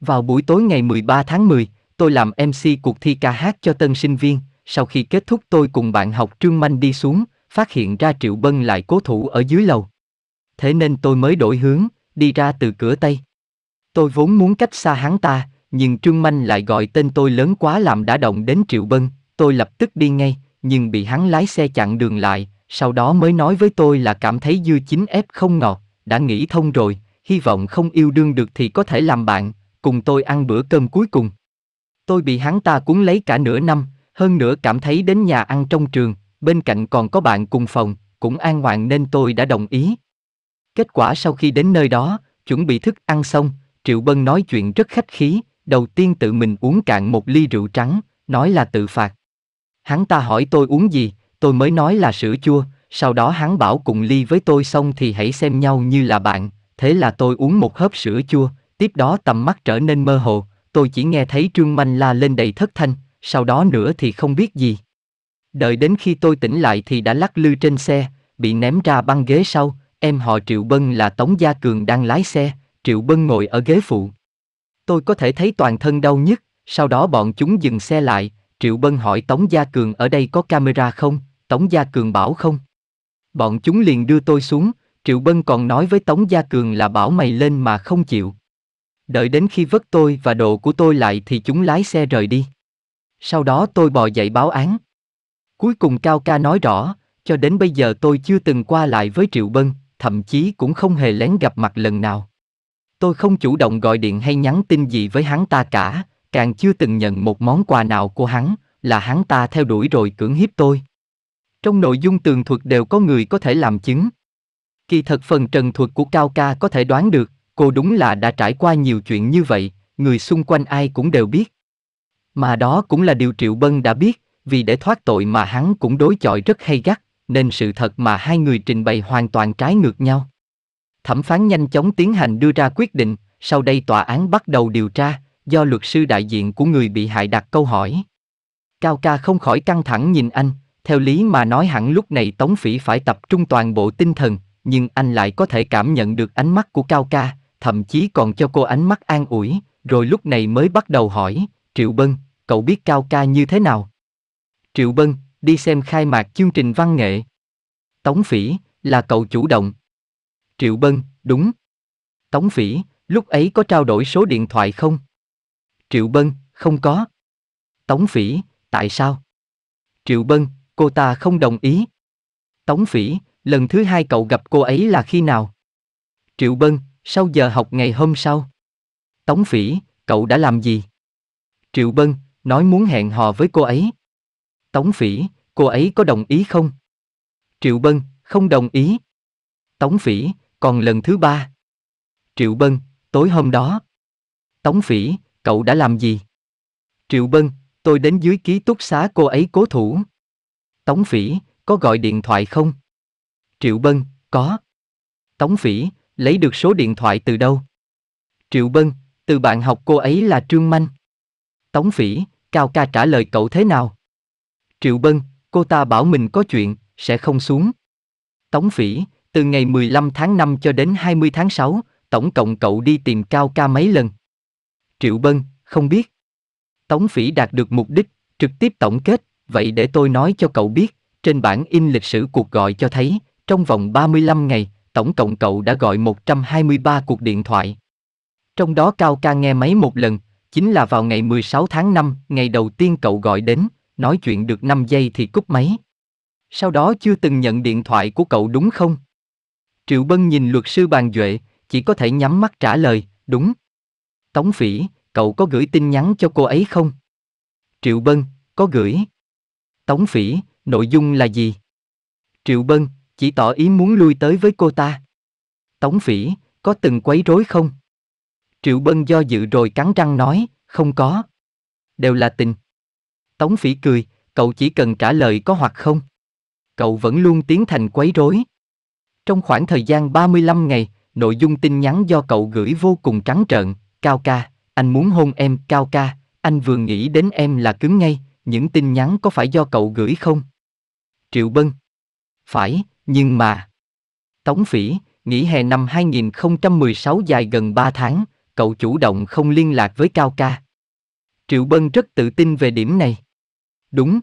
Vào buổi tối ngày 13 tháng 10, tôi làm MC cuộc thi ca hát cho tân sinh viên, sau khi kết thúc tôi cùng bạn học Trương Manh đi xuống, phát hiện ra Triệu Bân lại cố thủ ở dưới lầu thế nên tôi mới đổi hướng, đi ra từ cửa Tây. Tôi vốn muốn cách xa hắn ta, nhưng Trương Manh lại gọi tên tôi lớn quá làm đã động đến Triệu Bân, tôi lập tức đi ngay, nhưng bị hắn lái xe chặn đường lại, sau đó mới nói với tôi là cảm thấy dư chính ép không ngọt, đã nghĩ thông rồi, hy vọng không yêu đương được thì có thể làm bạn, cùng tôi ăn bữa cơm cuối cùng. Tôi bị hắn ta cuốn lấy cả nửa năm, hơn nữa cảm thấy đến nhà ăn trong trường, bên cạnh còn có bạn cùng phòng, cũng an ngoạn nên tôi đã đồng ý, Kết quả sau khi đến nơi đó, chuẩn bị thức ăn xong, Triệu Bân nói chuyện rất khách khí, đầu tiên tự mình uống cạn một ly rượu trắng, nói là tự phạt. Hắn ta hỏi tôi uống gì, tôi mới nói là sữa chua, sau đó hắn bảo cùng ly với tôi xong thì hãy xem nhau như là bạn, thế là tôi uống một hớp sữa chua, tiếp đó tầm mắt trở nên mơ hồ, tôi chỉ nghe thấy Trương Manh la lên đầy thất thanh, sau đó nữa thì không biết gì. Đợi đến khi tôi tỉnh lại thì đã lắc lư trên xe, bị ném ra băng ghế sau, Em họ Triệu Bân là Tống Gia Cường đang lái xe, Triệu Bân ngồi ở ghế phụ. Tôi có thể thấy toàn thân đau nhức, sau đó bọn chúng dừng xe lại, Triệu Bân hỏi Tống Gia Cường ở đây có camera không, Tống Gia Cường bảo không. Bọn chúng liền đưa tôi xuống, Triệu Bân còn nói với Tống Gia Cường là bảo mày lên mà không chịu. Đợi đến khi vất tôi và đồ của tôi lại thì chúng lái xe rời đi. Sau đó tôi bò dậy báo án. Cuối cùng Cao Ca nói rõ, cho đến bây giờ tôi chưa từng qua lại với Triệu Bân, thậm chí cũng không hề lén gặp mặt lần nào. Tôi không chủ động gọi điện hay nhắn tin gì với hắn ta cả, càng chưa từng nhận một món quà nào của hắn, là hắn ta theo đuổi rồi cưỡng hiếp tôi. Trong nội dung tường thuật đều có người có thể làm chứng. Kỳ thật phần trần thuật của Cao Ca có thể đoán được, cô đúng là đã trải qua nhiều chuyện như vậy, người xung quanh ai cũng đều biết. Mà đó cũng là điều Triệu Bân đã biết, vì để thoát tội mà hắn cũng đối chọi rất hay gắt, nên sự thật mà hai người trình bày hoàn toàn trái ngược nhau. Thẩm phán nhanh chóng tiến hành đưa ra quyết định, sau đây tòa án bắt đầu điều tra, do luật sư đại diện của người bị hại đặt câu hỏi. Cao ca không khỏi căng thẳng nhìn anh, theo lý mà nói hẳn lúc này Tống Phỉ phải tập trung toàn bộ tinh thần, nhưng anh lại có thể cảm nhận được ánh mắt của Cao ca, thậm chí còn cho cô ánh mắt an ủi, rồi lúc này mới bắt đầu hỏi, Triệu Bân, cậu biết Cao ca như thế nào? Triệu Bân, đi xem khai mạc chương trình văn nghệ. Tống Phỉ, là cậu chủ động. Triệu Bân, đúng. Tống Phỉ, lúc ấy có trao đổi số điện thoại không? Triệu Bân, không có. Tống Phỉ, tại sao? Triệu Bân, cô ta không đồng ý. Tống Phỉ, lần thứ hai cậu gặp cô ấy là khi nào? Triệu Bân, sau giờ học ngày hôm sau. Tống Phỉ, cậu đã làm gì? Triệu Bân, nói muốn hẹn hò với cô ấy. Tống Phỉ, cô ấy có đồng ý không? Triệu Bân, không đồng ý. Tống Phỉ, còn lần thứ ba. Triệu Bân, tối hôm đó. Tống Phỉ, cậu đã làm gì? Triệu Bân, tôi đến dưới ký túc xá cô ấy cố thủ. Tống Phỉ, có gọi điện thoại không? Triệu Bân, có. Tống Phỉ, lấy được số điện thoại từ đâu? Triệu Bân, từ bạn học cô ấy là Trương Manh. Tống Phỉ, Cao ca trả lời cậu thế nào? Triệu Bân, cô ta bảo mình có chuyện, sẽ không xuống. Tống Phỉ, từ ngày 15 tháng 5 cho đến 20 tháng 6, tổng cộng cậu đi tìm Cao Ca mấy lần? Triệu Bân, không biết. Tống Phỉ đạt được mục đích, trực tiếp tổng kết, vậy để tôi nói cho cậu biết, trên bản in lịch sử cuộc gọi cho thấy, trong vòng 35 ngày, tổng cộng cậu đã gọi 123 cuộc điện thoại. Trong đó Cao Ca nghe máy một lần, chính là vào ngày 16 tháng 5, ngày đầu tiên cậu gọi đến, nói chuyện được 5 giây thì cúp máy. Sau đó chưa từng nhận điện thoại của cậu đúng không? Triệu Bân nhìn luật sư bàn duệ, chỉ có thể nhắm mắt trả lời, đúng. Tống Phỉ, cậu có gửi tin nhắn cho cô ấy không? Triệu Bân, có gửi. Tống Phỉ, nội dung là gì? Triệu Bân, chỉ tỏ ý muốn lui tới với cô ta. Tống Phỉ, có từng quấy rối không? Triệu Bân do dự rồi cắn răng nói, không có. Đều là tình. Tống Phỉ cười, cậu chỉ cần trả lời có hoặc không. Cậu vẫn luôn tiến thành quấy rối. Trong khoảng thời gian 35 ngày, nội dung tin nhắn do cậu gửi vô cùng trắng trợn, Cao ca, anh muốn hôn em, Cao ca, anh vừa nghĩ đến em là cứng ngay, những tin nhắn có phải do cậu gửi không? Triệu Bân Phải, nhưng mà... Tống Phỉ, nghỉ hè năm 2016 dài gần 3 tháng, cậu chủ động không liên lạc với Cao ca. Triệu Bân rất tự tin về điểm này đúng.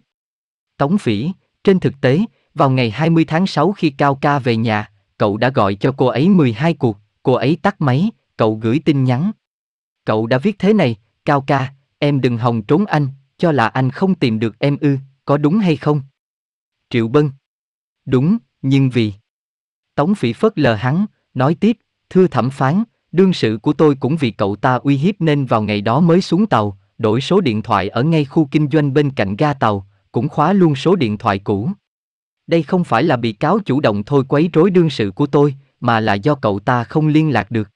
Tống Phỉ, trên thực tế, vào ngày 20 tháng 6 khi Cao Ca về nhà, cậu đã gọi cho cô ấy 12 cuộc, cô ấy tắt máy, cậu gửi tin nhắn. Cậu đã viết thế này, Cao Ca, em đừng hòng trốn anh, cho là anh không tìm được em ư, có đúng hay không? Triệu Bân Đúng, nhưng vì... Tống Phỉ phớt lờ hắn, nói tiếp, thưa thẩm phán, đương sự của tôi cũng vì cậu ta uy hiếp nên vào ngày đó mới xuống tàu, đổi số điện thoại ở ngay khu kinh doanh bên cạnh ga tàu, cũng khóa luôn số điện thoại cũ. Đây không phải là bị cáo chủ động thôi quấy rối đương sự của tôi, mà là do cậu ta không liên lạc được.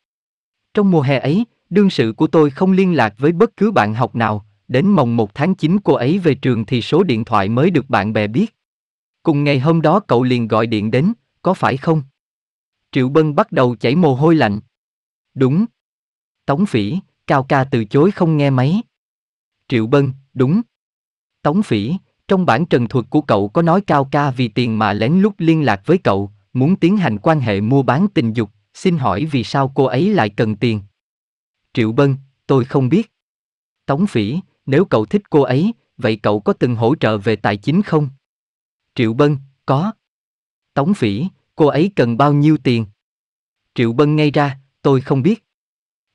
Trong mùa hè ấy, đương sự của tôi không liên lạc với bất cứ bạn học nào, đến mồng 1 tháng 9 cô ấy về trường thì số điện thoại mới được bạn bè biết. Cùng ngày hôm đó cậu liền gọi điện đến, có phải không? Triệu Bân bắt đầu chảy mồ hôi lạnh. Đúng. Tống Phỉ, Cao Ca từ chối không nghe máy. Triệu Bân, đúng. Tống Phỉ, trong bản trần thuật của cậu có nói Cao Ca vì tiền mà lén lút liên lạc với cậu, muốn tiến hành quan hệ mua bán tình dục, xin hỏi vì sao cô ấy lại cần tiền? Triệu Bân, tôi không biết. Tống Phỉ, nếu cậu thích cô ấy, vậy cậu có từng hỗ trợ về tài chính không? Triệu Bân, có. Tống Phỉ, cô ấy cần bao nhiêu tiền? Triệu Bân ngay ra, tôi không biết.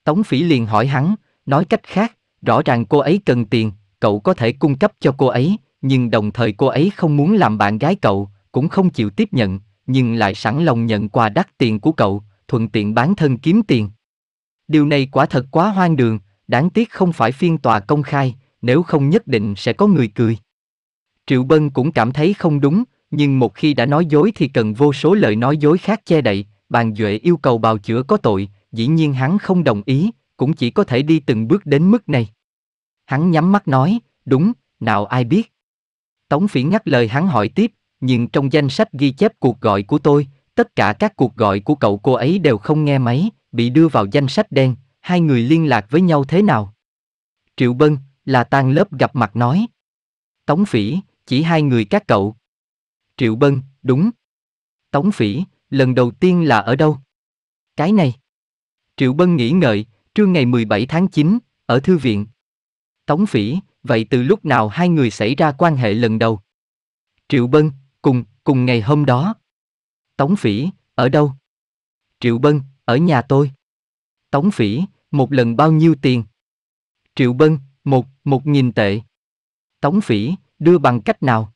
Tống Phỉ liền hỏi hắn, nói cách khác, Rõ ràng cô ấy cần tiền, cậu có thể cung cấp cho cô ấy, nhưng đồng thời cô ấy không muốn làm bạn gái cậu, cũng không chịu tiếp nhận, nhưng lại sẵn lòng nhận quà đắt tiền của cậu, thuận tiện bán thân kiếm tiền. Điều này quả thật quá hoang đường, đáng tiếc không phải phiên tòa công khai, nếu không nhất định sẽ có người cười. Triệu Bân cũng cảm thấy không đúng, nhưng một khi đã nói dối thì cần vô số lời nói dối khác che đậy, bàn Duệ yêu cầu bào chữa có tội, dĩ nhiên hắn không đồng ý, cũng chỉ có thể đi từng bước đến mức này. Hắn nhắm mắt nói, đúng, nào ai biết. Tống Phỉ ngắt lời hắn hỏi tiếp, nhưng trong danh sách ghi chép cuộc gọi của tôi, tất cả các cuộc gọi của cậu cô ấy đều không nghe máy, bị đưa vào danh sách đen, hai người liên lạc với nhau thế nào? Triệu Bân, là tan lớp gặp mặt nói. Tống Phỉ, chỉ hai người các cậu. Triệu Bân, đúng. Tống Phỉ, lần đầu tiên là ở đâu? Cái này. Triệu Bân nghĩ ngợi, Trưa ngày 17 tháng 9, ở thư viện. Tống Phỉ, vậy từ lúc nào hai người xảy ra quan hệ lần đầu? Triệu Bân, cùng, cùng ngày hôm đó. Tống Phỉ, ở đâu? Triệu Bân, ở nhà tôi. Tống Phỉ, một lần bao nhiêu tiền? Triệu Bân, một, một nghìn tệ. Tống Phỉ, đưa bằng cách nào?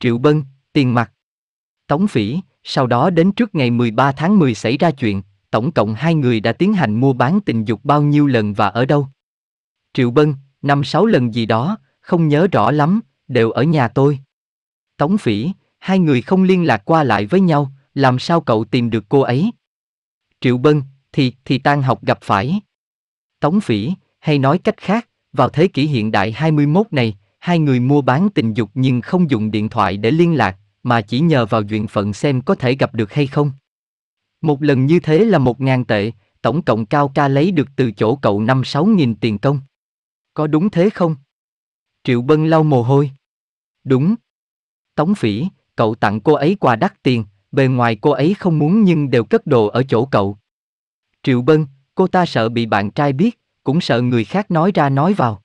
Triệu Bân, tiền mặt. Tống Phỉ, sau đó đến trước ngày 13 tháng 10 xảy ra chuyện, tổng cộng hai người đã tiến hành mua bán tình dục bao nhiêu lần và ở đâu? Triệu Bân, năm sáu lần gì đó, không nhớ rõ lắm, đều ở nhà tôi. Tống Phỉ, hai người không liên lạc qua lại với nhau, làm sao cậu tìm được cô ấy? Triệu Bân, thì, thì tan học gặp phải. Tống Phỉ, hay nói cách khác, vào thế kỷ hiện đại 21 này, hai người mua bán tình dục nhưng không dùng điện thoại để liên lạc, mà chỉ nhờ vào duyên phận xem có thể gặp được hay không. Một lần như thế là một ngàn tệ, tổng cộng cao ca lấy được từ chỗ cậu năm sáu nghìn tiền công. Có đúng thế không? Triệu Bân lau mồ hôi. Đúng. Tống phỉ, cậu tặng cô ấy quà đắt tiền, bề ngoài cô ấy không muốn nhưng đều cất đồ ở chỗ cậu. Triệu Bân, cô ta sợ bị bạn trai biết, cũng sợ người khác nói ra nói vào.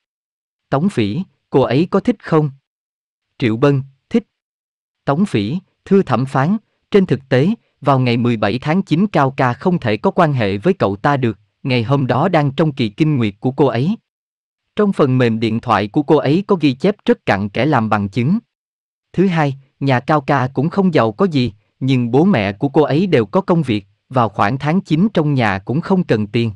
Tống phỉ, cô ấy có thích không? Triệu Bân, thích. Tống phỉ, thưa thẩm phán, trên thực tế, vào ngày 17 tháng 9 Cao Ca không thể có quan hệ với cậu ta được, ngày hôm đó đang trong kỳ kinh nguyệt của cô ấy. Trong phần mềm điện thoại của cô ấy có ghi chép rất cặn kẽ làm bằng chứng. Thứ hai, nhà Cao Ca cũng không giàu có gì, nhưng bố mẹ của cô ấy đều có công việc, vào khoảng tháng 9 trong nhà cũng không cần tiền.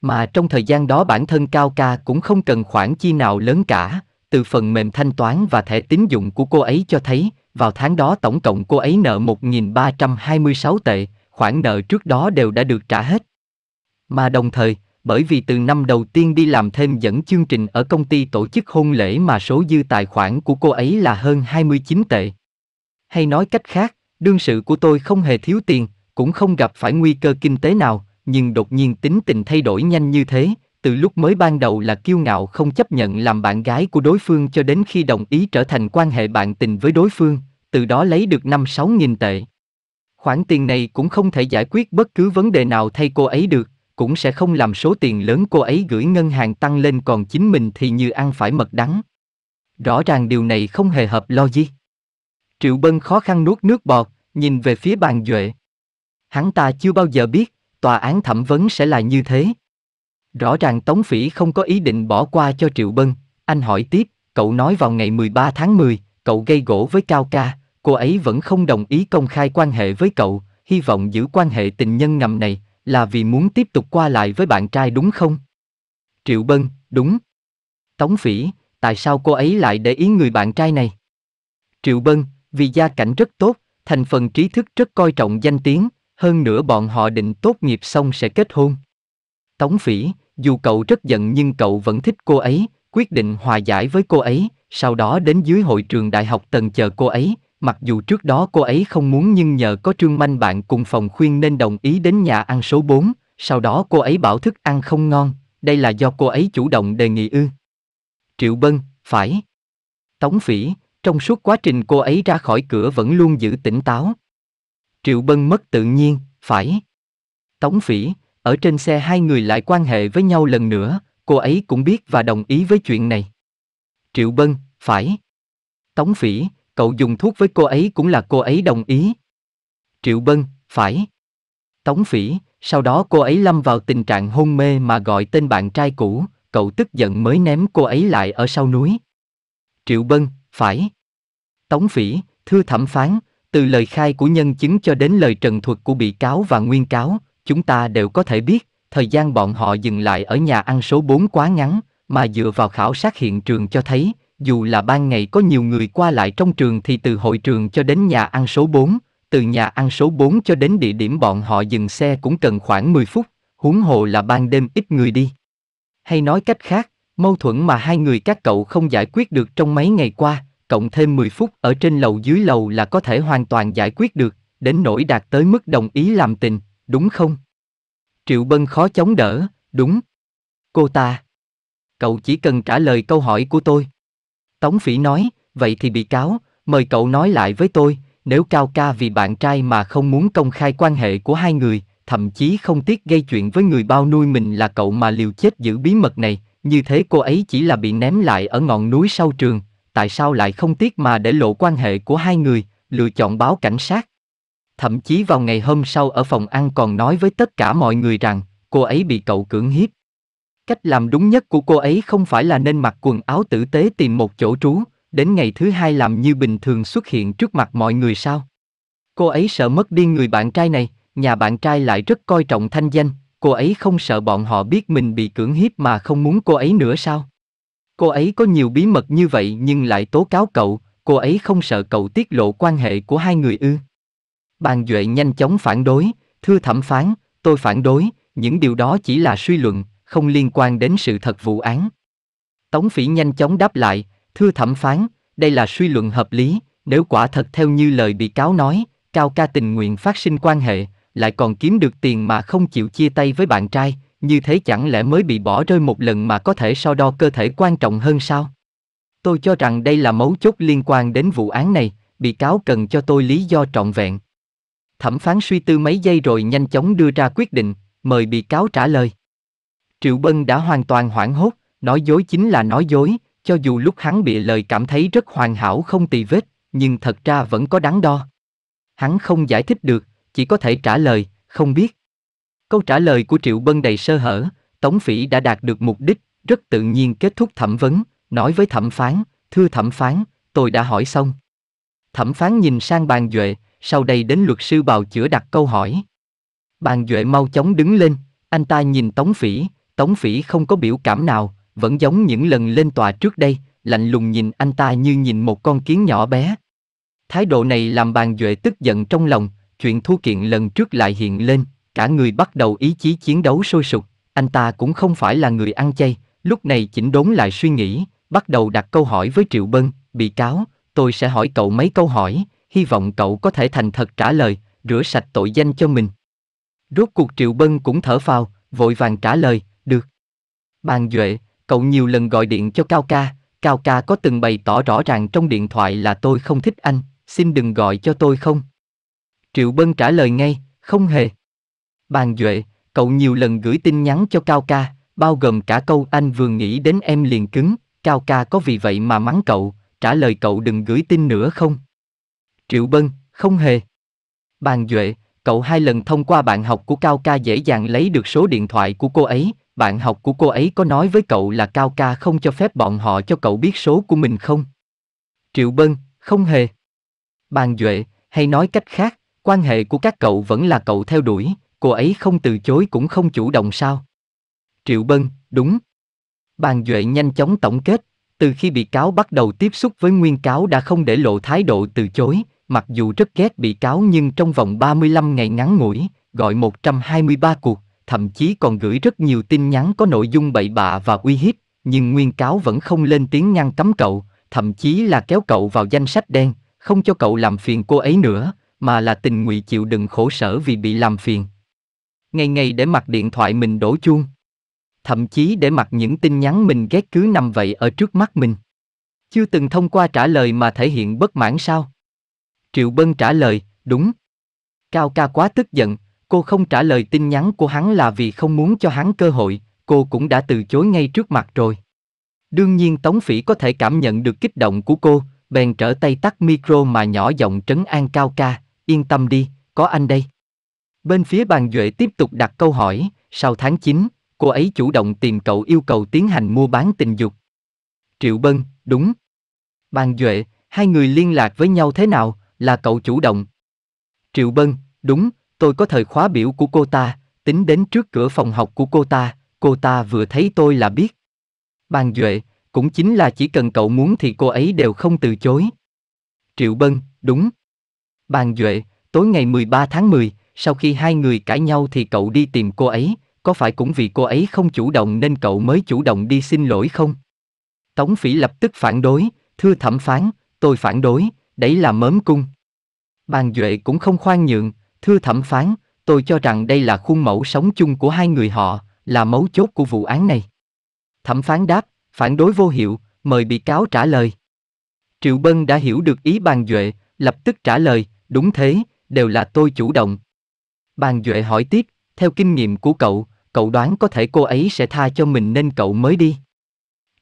Mà trong thời gian đó bản thân Cao Ca cũng không cần khoản chi nào lớn cả, từ phần mềm thanh toán và thẻ tín dụng của cô ấy cho thấy, vào tháng đó tổng cộng cô ấy nợ 1.326 tệ, khoản nợ trước đó đều đã được trả hết. Mà đồng thời, bởi vì từ năm đầu tiên đi làm thêm dẫn chương trình ở công ty tổ chức hôn lễ mà số dư tài khoản của cô ấy là hơn 29 tệ. Hay nói cách khác, đương sự của tôi không hề thiếu tiền, cũng không gặp phải nguy cơ kinh tế nào, nhưng đột nhiên tính tình thay đổi nhanh như thế, từ lúc mới ban đầu là kiêu ngạo không chấp nhận làm bạn gái của đối phương cho đến khi đồng ý trở thành quan hệ bạn tình với đối phương, từ đó lấy được 5-6 nghìn tệ. Khoản tiền này cũng không thể giải quyết bất cứ vấn đề nào thay cô ấy được, cũng sẽ không làm số tiền lớn cô ấy gửi ngân hàng tăng lên còn chính mình thì như ăn phải mật đắng. Rõ ràng điều này không hề hợp logic. Triệu Bân khó khăn nuốt nước bọt, nhìn về phía bàn Duệ. Hắn ta chưa bao giờ biết, tòa án thẩm vấn sẽ là như thế. Rõ ràng Tống Phỉ không có ý định bỏ qua cho Triệu Bân, anh hỏi tiếp, cậu nói vào ngày 13 tháng 10, cậu gây gỗ với Cao Ca, cô ấy vẫn không đồng ý công khai quan hệ với cậu, hy vọng giữ quan hệ tình nhân ngầm này là vì muốn tiếp tục qua lại với bạn trai đúng không? Triệu Bân, đúng. Tống Phỉ, tại sao cô ấy lại để ý người bạn trai này? Triệu Bân, vì gia cảnh rất tốt, thành phần trí thức rất coi trọng danh tiếng, hơn nữa bọn họ định tốt nghiệp xong sẽ kết hôn. Tống Phỉ, dù cậu rất giận nhưng cậu vẫn thích cô ấy, quyết định hòa giải với cô ấy, sau đó đến dưới hội trường đại học tần chờ cô ấy, mặc dù trước đó cô ấy không muốn nhưng nhờ có Trương Manh bạn cùng phòng khuyên nên đồng ý đến nhà ăn số 4, sau đó cô ấy bảo thức ăn không ngon, đây là do cô ấy chủ động đề nghị ư. Triệu Bân, phải. Tống Phỉ, trong suốt quá trình cô ấy ra khỏi cửa vẫn luôn giữ tỉnh táo. Triệu Bân mất tự nhiên, phải. Tống Phỉ, ở trên xe hai người lại quan hệ với nhau lần nữa, cô ấy cũng biết và đồng ý với chuyện này. Triệu Bân, phải. Tống Phỉ, cậu dùng thuốc với cô ấy cũng là cô ấy đồng ý. Triệu Bân, phải. Tống Phỉ, sau đó cô ấy lâm vào tình trạng hôn mê mà gọi tên bạn trai cũ, cậu tức giận mới ném cô ấy lại ở sau núi. Triệu Bân, phải. Tống Phỉ, thưa thẩm phán, từ lời khai của nhân chứng cho đến lời trần thuật của bị cáo và nguyên cáo, chúng ta đều có thể biết, thời gian bọn họ dừng lại ở nhà ăn số 4 quá ngắn, mà dựa vào khảo sát hiện trường cho thấy, dù là ban ngày có nhiều người qua lại trong trường thì từ hội trường cho đến nhà ăn số 4, từ nhà ăn số 4 cho đến địa điểm bọn họ dừng xe cũng cần khoảng 10 phút, huống hồ là ban đêm ít người đi. Hay nói cách khác, mâu thuẫn mà hai người các cậu không giải quyết được trong mấy ngày qua, cộng thêm 10 phút ở trên lầu dưới lầu là có thể hoàn toàn giải quyết được, đến nỗi đạt tới mức đồng ý làm tình, đúng không? Triệu Bân khó chống đỡ, đúng. Cô ta. Cậu chỉ cần trả lời câu hỏi của tôi. Tống Phỉ nói, vậy thì bị cáo, mời cậu nói lại với tôi, nếu Cao Ca vì bạn trai mà không muốn công khai quan hệ của hai người, thậm chí không tiếc gây chuyện với người bao nuôi mình là cậu mà liều chết giữ bí mật này, như thế cô ấy chỉ là bị ném lại ở ngọn núi sau trường, tại sao lại không tiếc mà để lộ quan hệ của hai người, lựa chọn báo cảnh sát? thậm chí vào ngày hôm sau ở phòng ăn còn nói với tất cả mọi người rằng cô ấy bị cậu cưỡng hiếp cách làm đúng nhất của cô ấy không phải là nên mặc quần áo tử tế tìm một chỗ trú đến ngày thứ hai làm như bình thường xuất hiện trước mặt mọi người sao cô ấy sợ mất đi người bạn trai này nhà bạn trai lại rất coi trọng thanh danh cô ấy không sợ bọn họ biết mình bị cưỡng hiếp mà không muốn cô ấy nữa sao cô ấy có nhiều bí mật như vậy nhưng lại tố cáo cậu cô ấy không sợ cậu tiết lộ quan hệ của hai người ư Bàn Duệ nhanh chóng phản đối, thưa thẩm phán, tôi phản đối, những điều đó chỉ là suy luận, không liên quan đến sự thật vụ án. Tống Phỉ nhanh chóng đáp lại, thưa thẩm phán, đây là suy luận hợp lý, nếu quả thật theo như lời bị cáo nói, Cao ca tình nguyện phát sinh quan hệ, lại còn kiếm được tiền mà không chịu chia tay với bạn trai, như thế chẳng lẽ mới bị bỏ rơi một lần mà có thể so đo cơ thể quan trọng hơn sao? Tôi cho rằng đây là mấu chốt liên quan đến vụ án này, bị cáo cần cho tôi lý do trọn vẹn, Thẩm phán suy tư mấy giây rồi nhanh chóng đưa ra quyết định, mời bị cáo trả lời. Triệu Bân đã hoàn toàn hoảng hốt, nói dối chính là nói dối, cho dù lúc hắn bịa lời cảm thấy rất hoàn hảo không tì vết, nhưng thật ra vẫn có đáng đo. Hắn không giải thích được, chỉ có thể trả lời, không biết. Câu trả lời của Triệu Bân đầy sơ hở, Tống Phỉ đã đạt được mục đích, rất tự nhiên kết thúc thẩm vấn, nói với thẩm phán, thưa thẩm phán, tôi đã hỏi xong. Thẩm phán nhìn sang bàn Duệ, sau đây đến luật sư bào chữa đặt câu hỏi. Bàn Duệ mau chóng đứng lên, anh ta nhìn Tống Phỉ, Tống Phỉ không có biểu cảm nào, vẫn giống những lần lên tòa trước đây, lạnh lùng nhìn anh ta như nhìn một con kiến nhỏ bé. Thái độ này làm bàn Duệ tức giận trong lòng, chuyện thu kiện lần trước lại hiện lên, cả người bắt đầu ý chí chiến đấu sôi sục, anh ta cũng không phải là người ăn chay, lúc này chỉnh đốn lại suy nghĩ, bắt đầu đặt câu hỏi với Triệu Bân, bị cáo, tôi sẽ hỏi cậu mấy câu hỏi, hy vọng cậu có thể thành thật trả lời, rửa sạch tội danh cho mình. Rốt cuộc Triệu Bân cũng thở phào, vội vàng trả lời, được. Bàn Duệ, cậu nhiều lần gọi điện cho Cao Ca, Cao Ca có từng bày tỏ rõ ràng trong điện thoại là tôi không thích anh, xin đừng gọi cho tôi không. Triệu Bân trả lời ngay, không hề. Bàn Duệ, cậu nhiều lần gửi tin nhắn cho Cao Ca, bao gồm cả câu anh vừa nghĩ đến em liền cứng, Cao Ca có vì vậy mà mắng cậu, trả lời cậu đừng gửi tin nữa không. Triệu Bân, không hề. Bàn Duệ, cậu hai lần thông qua bạn học của Cao Ca dễ dàng lấy được số điện thoại của cô ấy, bạn học của cô ấy có nói với cậu là Cao Ca không cho phép bọn họ cho cậu biết số của mình không? Triệu Bân, không hề. Bàn Duệ, hay nói cách khác, quan hệ của các cậu vẫn là cậu theo đuổi, cô ấy không từ chối cũng không chủ động sao? Triệu Bân, đúng. Bàn Duệ nhanh chóng tổng kết, từ khi bị cáo bắt đầu tiếp xúc với nguyên cáo đã không để lộ thái độ từ chối, mặc dù rất ghét bị cáo nhưng trong vòng 35 ngày ngắn ngủi, gọi 123 cuộc, thậm chí còn gửi rất nhiều tin nhắn có nội dung bậy bạ và uy hiếp, nhưng nguyên cáo vẫn không lên tiếng ngăn cấm cậu, thậm chí là kéo cậu vào danh sách đen, không cho cậu làm phiền cô ấy nữa, mà là tình nguyện chịu đựng khổ sở vì bị làm phiền. Ngày ngày để mặc điện thoại mình đổ chuông. Thậm chí để mặc những tin nhắn mình ghét cứ nằm vậy ở trước mắt mình. Chưa từng thông qua trả lời mà thể hiện bất mãn sao? Triệu Bân trả lời, đúng. Cao ca quá tức giận, cô không trả lời tin nhắn của hắn là vì không muốn cho hắn cơ hội, cô cũng đã từ chối ngay trước mặt rồi. Đương nhiên Tống Phỉ có thể cảm nhận được kích động của cô, bèn trở tay tắt micro mà nhỏ giọng trấn an Cao ca, yên tâm đi, có anh đây. Bên phía bàn Duệ tiếp tục đặt câu hỏi, sau tháng 9, cô ấy chủ động tìm cậu yêu cầu tiến hành mua bán tình dục. Triệu Bân, đúng. Bàn Duệ, hai người liên lạc với nhau thế nào, là cậu chủ động. Triệu Bân, đúng, tôi có thời khóa biểu của cô ta, tính đến trước cửa phòng học của cô ta, cô ta vừa thấy tôi là biết. Bàn Duệ, cũng chính là chỉ cần cậu muốn thì cô ấy đều không từ chối. Triệu Bân, đúng. Bàn Duệ, tối ngày 13 tháng 10, sau khi hai người cãi nhau thì cậu đi tìm cô ấy, có phải cũng vì cô ấy không chủ động nên cậu mới chủ động đi xin lỗi không? Tống Phỉ lập tức phản đối, thưa thẩm phán, tôi phản đối, đấy là mớm cung. Bàn Duệ cũng không khoan nhượng, thưa thẩm phán, tôi cho rằng đây là khuôn mẫu sống chung của hai người họ, là mấu chốt của vụ án này. Thẩm phán đáp, phản đối vô hiệu, mời bị cáo trả lời. Triệu Bân đã hiểu được ý bàn Duệ, lập tức trả lời, đúng thế, đều là tôi chủ động. Bàn Duệ hỏi tiếp, theo kinh nghiệm của cậu, cậu đoán có thể cô ấy sẽ tha cho mình nên cậu mới đi.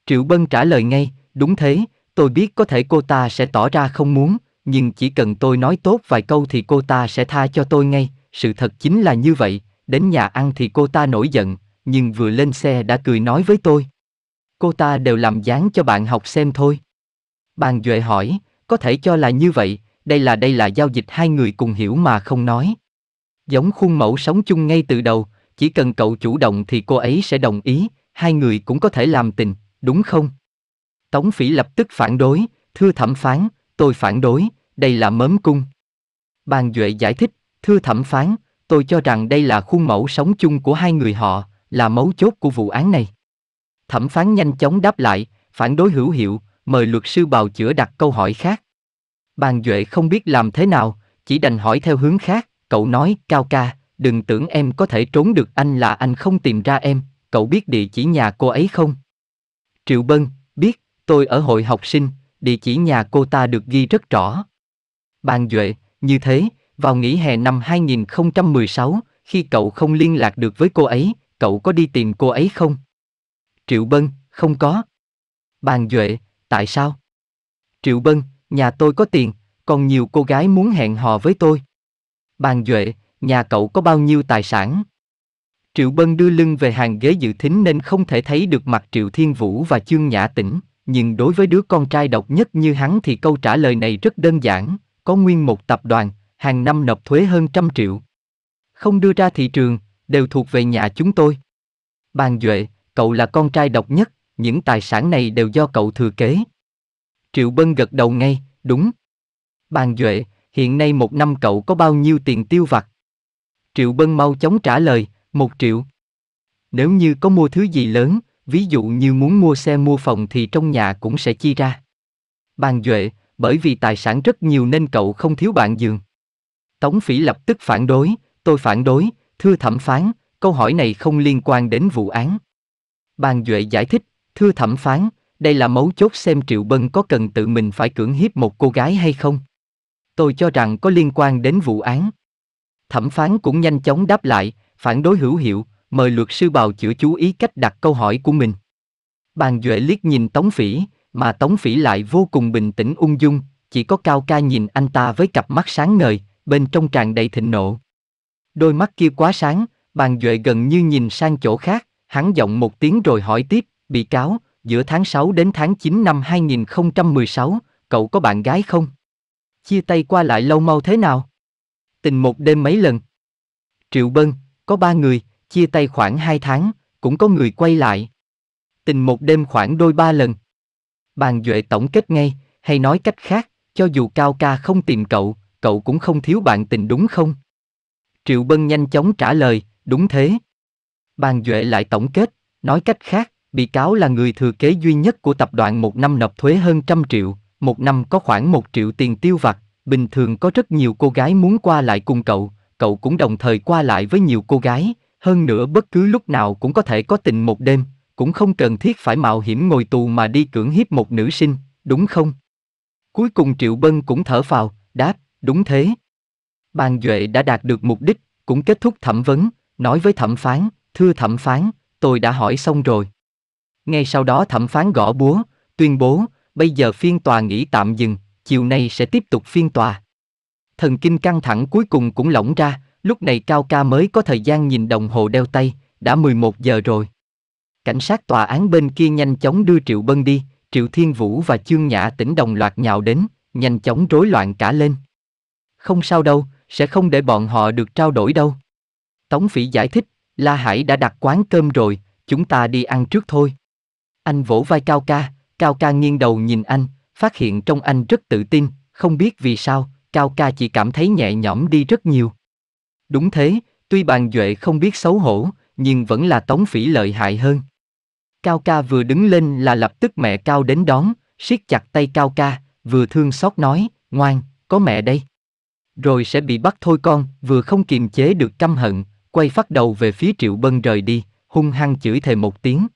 Triệu Bân trả lời ngay, đúng thế, Tôi biết có thể cô ta sẽ tỏ ra không muốn, nhưng chỉ cần tôi nói tốt vài câu thì cô ta sẽ tha cho tôi ngay, sự thật chính là như vậy, đến nhà ăn thì cô ta nổi giận, nhưng vừa lên xe đã cười nói với tôi. Cô ta đều làm dáng cho bạn học xem thôi. Bàn Duệ hỏi, có thể cho là như vậy, đây là đây là giao dịch hai người cùng hiểu mà không nói. Giống khuôn mẫu sống chung ngay từ đầu, chỉ cần cậu chủ động thì cô ấy sẽ đồng ý, hai người cũng có thể làm tình, đúng không? Tống Phỉ lập tức phản đối, thưa thẩm phán, tôi phản đối, đây là mớm cung. Bàn Duệ giải thích, thưa thẩm phán, tôi cho rằng đây là khuôn mẫu sống chung của hai người họ, là mấu chốt của vụ án này. Thẩm phán nhanh chóng đáp lại, phản đối hữu hiệu, mời luật sư bào chữa đặt câu hỏi khác. Bàn Duệ không biết làm thế nào, chỉ đành hỏi theo hướng khác, cậu nói, Cao ca, đừng tưởng em có thể trốn được anh là anh không tìm ra em, cậu biết địa chỉ nhà cô ấy không? Triệu Bân, biết. Tôi ở hội học sinh, địa chỉ nhà cô ta được ghi rất rõ. Bàn Duệ, như thế, vào nghỉ hè năm 2016, khi cậu không liên lạc được với cô ấy, cậu có đi tìm cô ấy không? Triệu Bân, không có. Bàn Duệ, tại sao? Triệu Bân, nhà tôi có tiền, còn nhiều cô gái muốn hẹn hò với tôi. Bàn Duệ, nhà cậu có bao nhiêu tài sản? Triệu Bân đưa lưng về hàng ghế dự thính nên không thể thấy được mặt Triệu Thiên Vũ và Chương Nhã Tĩnh, nhưng đối với đứa con trai độc nhất như hắn thì câu trả lời này rất đơn giản, có nguyên một tập đoàn, hàng năm nộp thuế hơn trăm triệu. Không đưa ra thị trường, đều thuộc về nhà chúng tôi. Bàn Duệ, cậu là con trai độc nhất, những tài sản này đều do cậu thừa kế. Triệu Bân gật đầu ngay, đúng. Bàn Duệ, hiện nay một năm cậu có bao nhiêu tiền tiêu vặt? Triệu Bân mau chóng trả lời, một triệu. Nếu như có mua thứ gì lớn, ví dụ như muốn mua xe mua phòng thì trong nhà cũng sẽ chi ra. Bàn Duệ, bởi vì tài sản rất nhiều nên cậu không thiếu bạn giường. Tống Phỉ lập tức phản đối, tôi phản đối, thưa thẩm phán, câu hỏi này không liên quan đến vụ án. Bàn Duệ giải thích, thưa thẩm phán, đây là mấu chốt xem Triệu Bân có cần tự mình phải cưỡng hiếp một cô gái hay không. Tôi cho rằng có liên quan đến vụ án. Thẩm phán cũng nhanh chóng đáp lại, phản đối hữu hiệu, mời luật sư bào chữa chú ý cách đặt câu hỏi của mình. Bàn Duệ liếc nhìn Tống Phỉ, mà Tống Phỉ lại vô cùng bình tĩnh ung dung, chỉ có Cao Ca nhìn anh ta với cặp mắt sáng ngời, bên trong tràn đầy thịnh nộ. Đôi mắt kia quá sáng, bàn Duệ gần như nhìn sang chỗ khác, hắn giọng một tiếng rồi hỏi tiếp, bị cáo, giữa tháng 6 đến tháng 9 năm 2016, cậu có bạn gái không? Chia tay qua lại lâu mau thế nào? Tình một đêm mấy lần? Triệu Bân, có ba người, chia tay khoảng 2 tháng, cũng có người quay lại. Tình một đêm khoảng đôi ba lần. Bàn Duệ tổng kết ngay, hay nói cách khác, cho dù Cao Ca không tìm cậu, cậu cũng không thiếu bạn tình đúng không? Triệu Bân nhanh chóng trả lời, đúng thế. Bàn Duệ lại tổng kết, nói cách khác, bị cáo là người thừa kế duy nhất của tập đoàn một năm nộp thuế hơn trăm triệu, một năm có khoảng một triệu tiền tiêu vặt, bình thường có rất nhiều cô gái muốn qua lại cùng cậu, cậu cũng đồng thời qua lại với nhiều cô gái, hơn nữa bất cứ lúc nào cũng có thể có tình một đêm, cũng không cần thiết phải mạo hiểm ngồi tù mà đi cưỡng hiếp một nữ sinh, đúng không? Cuối cùng Triệu Bân cũng thở phào, đáp, đúng thế. Bàn Duệ đã đạt được mục đích, cũng kết thúc thẩm vấn, nói với thẩm phán, thưa thẩm phán, tôi đã hỏi xong rồi. Ngay sau đó thẩm phán gõ búa, tuyên bố, bây giờ phiên tòa nghỉ tạm dừng, chiều nay sẽ tiếp tục phiên tòa. Thần kinh căng thẳng cuối cùng cũng lỏng ra, Lúc này Cao Ca mới có thời gian nhìn đồng hồ đeo tay, đã 11 giờ rồi. Cảnh sát tòa án bên kia nhanh chóng đưa Triệu Bân đi, Triệu Thiên Vũ và Chương Nhã tỉnh đồng loạt nhào đến, nhanh chóng rối loạn cả lên. Không sao đâu, sẽ không để bọn họ được trao đổi đâu. Tống Phỉ giải thích, La Hải đã đặt quán cơm rồi, chúng ta đi ăn trước thôi. Anh vỗ vai Cao Ca, Cao Ca nghiêng đầu nhìn anh, phát hiện trong anh rất tự tin, không biết vì sao, Cao Ca chỉ cảm thấy nhẹ nhõm đi rất nhiều. Đúng thế, tuy bàn Duệ không biết xấu hổ, nhưng vẫn là Tống Phỉ lợi hại hơn. Cao ca vừa đứng lên là lập tức mẹ Cao đến đón, siết chặt tay Cao ca, vừa thương xót nói, ngoan, có mẹ đây. Rồi sẽ bị bắt thôi con, vừa không kiềm chế được căm hận, quay phát đầu về phía Triệu Bân rời đi, hung hăng chửi thề một tiếng.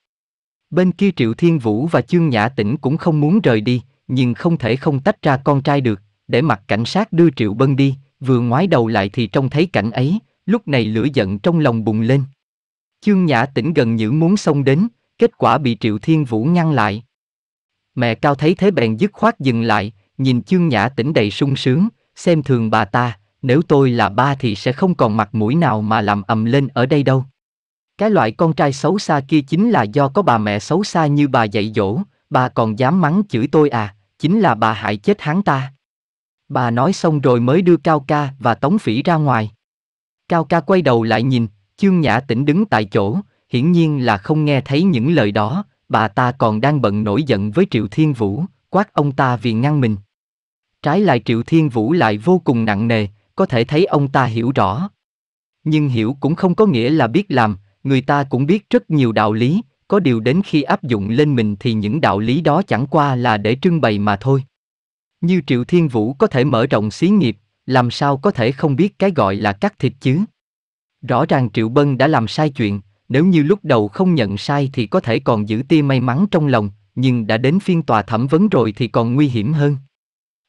Bên kia Triệu Thiên Vũ và Chương Nhã Tĩnh cũng không muốn rời đi, nhưng không thể không tách ra con trai được, để mặc cảnh sát đưa Triệu Bân đi, vừa ngoái đầu lại thì trông thấy cảnh ấy, lúc này lửa giận trong lòng bùng lên. Chương Nhã tĩnh gần như muốn xông đến, kết quả bị Triệu Thiên Vũ ngăn lại. Mẹ Cao thấy thế bèn dứt khoát dừng lại, nhìn Chương Nhã tĩnh đầy sung sướng, xem thường bà ta, nếu tôi là ba thì sẽ không còn mặt mũi nào mà làm ầm lên ở đây đâu. Cái loại con trai xấu xa kia chính là do có bà mẹ xấu xa như bà dạy dỗ, bà còn dám mắng chửi tôi à, chính là bà hại chết hắn ta. Bà nói xong rồi mới đưa Cao Ca và Tống Phỉ ra ngoài. Cao Ca quay đầu lại nhìn, Chương Nhã tĩnh đứng tại chỗ, hiển nhiên là không nghe thấy những lời đó, bà ta còn đang bận nổi giận với Triệu Thiên Vũ, quát ông ta vì ngăn mình. Trái lại Triệu Thiên Vũ lại vô cùng nặng nề, có thể thấy ông ta hiểu rõ. Nhưng hiểu cũng không có nghĩa là biết làm, người ta cũng biết rất nhiều đạo lý, có điều đến khi áp dụng lên mình thì những đạo lý đó chẳng qua là để trưng bày mà thôi. Như Triệu Thiên Vũ có thể mở rộng xí nghiệp, làm sao có thể không biết cái gọi là cắt thịt chứ? Rõ ràng Triệu Bân đã làm sai chuyện, nếu như lúc đầu không nhận sai thì có thể còn giữ tia may mắn trong lòng, nhưng đã đến phiên tòa thẩm vấn rồi thì còn nguy hiểm hơn.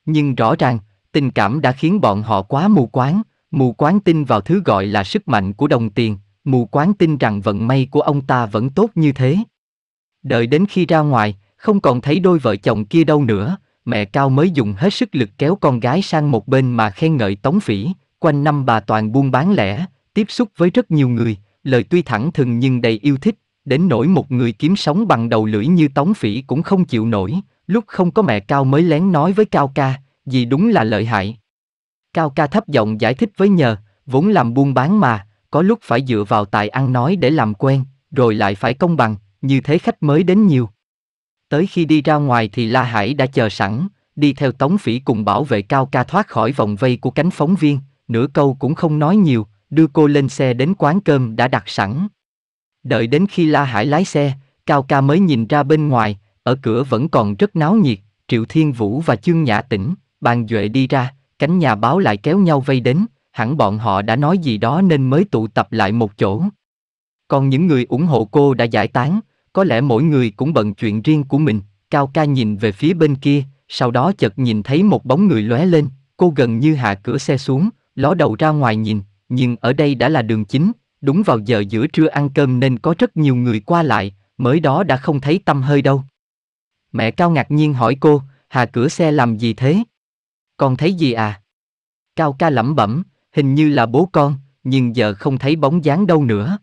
Nhưng rõ ràng, tình cảm đã khiến bọn họ quá mù quáng, mù quáng tin vào thứ gọi là sức mạnh của đồng tiền, mù quáng tin rằng vận may của ông ta vẫn tốt như thế. Đợi đến khi ra ngoài, không còn thấy đôi vợ chồng kia đâu nữa, mẹ Cao mới dùng hết sức lực kéo con gái sang một bên mà khen ngợi Tống Phỉ, quanh năm bà toàn buôn bán lẻ, tiếp xúc với rất nhiều người, lời tuy thẳng thừng nhưng đầy yêu thích, đến nỗi một người kiếm sống bằng đầu lưỡi như Tống Phỉ cũng không chịu nổi, lúc không có mẹ Cao mới lén nói với Cao ca, vì đúng là lợi hại. Cao ca thấp giọng giải thích với nhờ, vốn làm buôn bán mà, có lúc phải dựa vào tài ăn nói để làm quen, rồi lại phải công bằng, như thế khách mới đến nhiều. Tới khi đi ra ngoài thì La Hải đã chờ sẵn, đi theo Tống Phỉ cùng bảo vệ Cao Ca thoát khỏi vòng vây của cánh phóng viên, nửa câu cũng không nói nhiều, đưa cô lên xe đến quán cơm đã đặt sẵn. Đợi đến khi La Hải lái xe, Cao Ca mới nhìn ra bên ngoài, ở cửa vẫn còn rất náo nhiệt, Triệu Thiên Vũ và Chương Nhã Tĩnh, bàn Duệ đi ra, cánh nhà báo lại kéo nhau vây đến, hẳn bọn họ đã nói gì đó nên mới tụ tập lại một chỗ. Còn những người ủng hộ cô đã giải tán, có lẽ mỗi người cũng bận chuyện riêng của mình, Cao ca nhìn về phía bên kia, sau đó chợt nhìn thấy một bóng người lóe lên, cô gần như hạ cửa xe xuống, ló đầu ra ngoài nhìn, nhưng ở đây đã là đường chính, đúng vào giờ giữa trưa ăn cơm nên có rất nhiều người qua lại, mới đó đã không thấy tâm hơi đâu. Mẹ Cao ngạc nhiên hỏi cô, hà cửa xe làm gì thế? Con thấy gì à? Cao ca lẩm bẩm, hình như là bố con, nhưng giờ không thấy bóng dáng đâu nữa.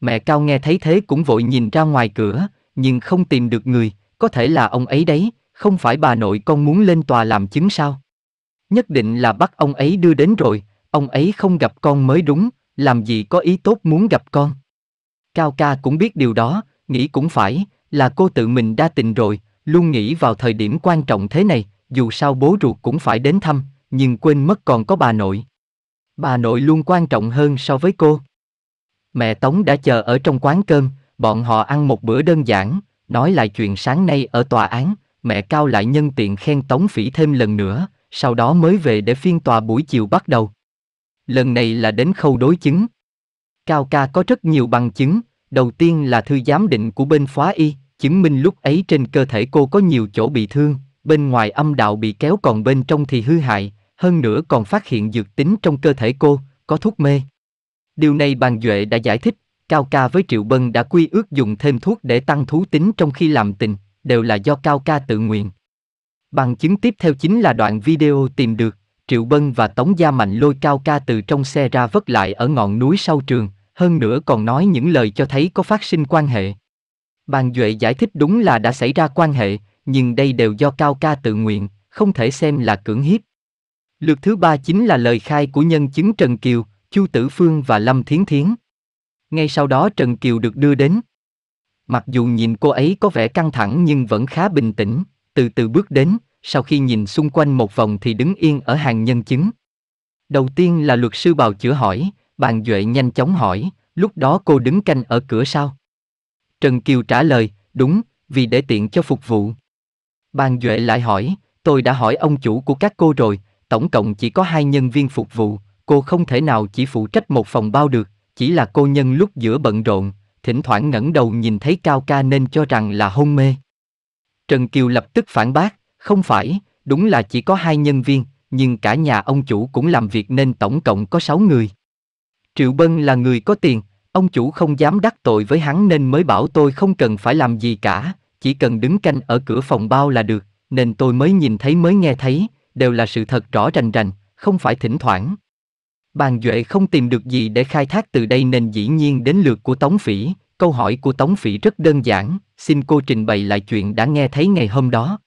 Mẹ Cao nghe thấy thế cũng vội nhìn ra ngoài cửa, nhưng không tìm được người, có thể là ông ấy đấy, không phải bà nội con muốn lên tòa làm chứng sao? Nhất định là bắt ông ấy đưa đến rồi, ông ấy không gặp con mới đúng, làm gì có ý tốt muốn gặp con. Cao ca cũng biết điều đó, nghĩ cũng phải, là cô tự mình đa tình rồi, luôn nghĩ vào thời điểm quan trọng thế này, dù sao bố ruột cũng phải đến thăm, nhưng quên mất còn có bà nội. Bà nội luôn quan trọng hơn so với cô. Mẹ Tống đã chờ ở trong quán cơm, bọn họ ăn một bữa đơn giản, nói lại chuyện sáng nay ở tòa án, mẹ Cao lại nhân tiện khen Tống Phỉ thêm lần nữa, sau đó mới về để phiên tòa buổi chiều bắt đầu. Lần này là đến khâu đối chứng. Cao ca có rất nhiều bằng chứng, đầu tiên là thư giám định của bên phóa y, chứng minh lúc ấy trên cơ thể cô có nhiều chỗ bị thương, bên ngoài âm đạo bị kéo còn bên trong thì hư hại, hơn nữa còn phát hiện dược tính trong cơ thể cô, có thuốc mê, Điều này bàn Duệ đã giải thích, Cao Ca với Triệu Bân đã quy ước dùng thêm thuốc để tăng thú tính trong khi làm tình, đều là do Cao Ca tự nguyện. Bằng chứng tiếp theo chính là đoạn video tìm được, Triệu Bân và Tống Gia Mạnh lôi Cao Ca từ trong xe ra vất lại ở ngọn núi sau trường, hơn nữa còn nói những lời cho thấy có phát sinh quan hệ. Bàn Duệ giải thích đúng là đã xảy ra quan hệ, nhưng đây đều do Cao Ca tự nguyện, không thể xem là cưỡng hiếp. Lượt thứ ba chính là lời khai của nhân chứng Trần Kiều, Chu Tử Phương và Lâm Thiến Thiến. Ngay sau đó Trần Kiều được đưa đến. Mặc dù nhìn cô ấy có vẻ căng thẳng nhưng vẫn khá bình tĩnh, từ từ bước đến, sau khi nhìn xung quanh một vòng thì đứng yên ở hàng nhân chứng. Đầu tiên là luật sư bào chữa hỏi, bàn Duệ nhanh chóng hỏi, lúc đó cô đứng canh ở cửa sau. Trần Kiều trả lời, đúng, vì để tiện cho phục vụ. Bàn Duệ lại hỏi, tôi đã hỏi ông chủ của các cô rồi, tổng cộng chỉ có hai nhân viên phục vụ, cô không thể nào chỉ phụ trách một phòng bao được, chỉ là cô nhân lúc giữa bận rộn, thỉnh thoảng ngẩng đầu nhìn thấy Cao Ca nên cho rằng là hôn mê. Trần Kiều lập tức phản bác, không phải, đúng là chỉ có hai nhân viên, nhưng cả nhà ông chủ cũng làm việc nên tổng cộng có sáu người. Triệu Bân là người có tiền, ông chủ không dám đắc tội với hắn nên mới bảo tôi không cần phải làm gì cả, chỉ cần đứng canh ở cửa phòng bao là được, nên tôi mới nhìn thấy mới nghe thấy, đều là sự thật rõ rành rành, không phải thỉnh thoảng. Bàn Duệ không tìm được gì để khai thác từ đây nên dĩ nhiên đến lượt của Tống Phỉ, câu hỏi của Tống Phỉ rất đơn giản, xin cô trình bày lại chuyện đã nghe thấy ngày hôm đó.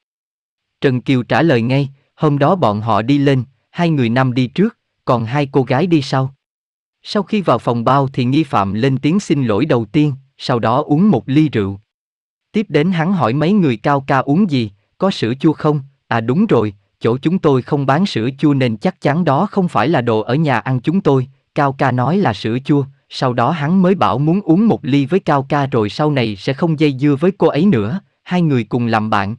Trần Kiều trả lời ngay, hôm đó bọn họ đi lên, hai người nam đi trước, còn hai cô gái đi sau. Sau khi vào phòng bao thì nghi phạm lên tiếng xin lỗi đầu tiên, sau đó uống một ly rượu. Tiếp đến hắn hỏi mấy người cao ca uống gì, có sữa chua không, à đúng rồi, chỗ chúng tôi không bán sữa chua nên chắc chắn đó không phải là đồ ở nhà ăn chúng tôi, Cao ca nói là sữa chua, sau đó hắn mới bảo muốn uống một ly với Cao ca rồi sau này sẽ không dây dưa với cô ấy nữa, hai người cùng làm bạn.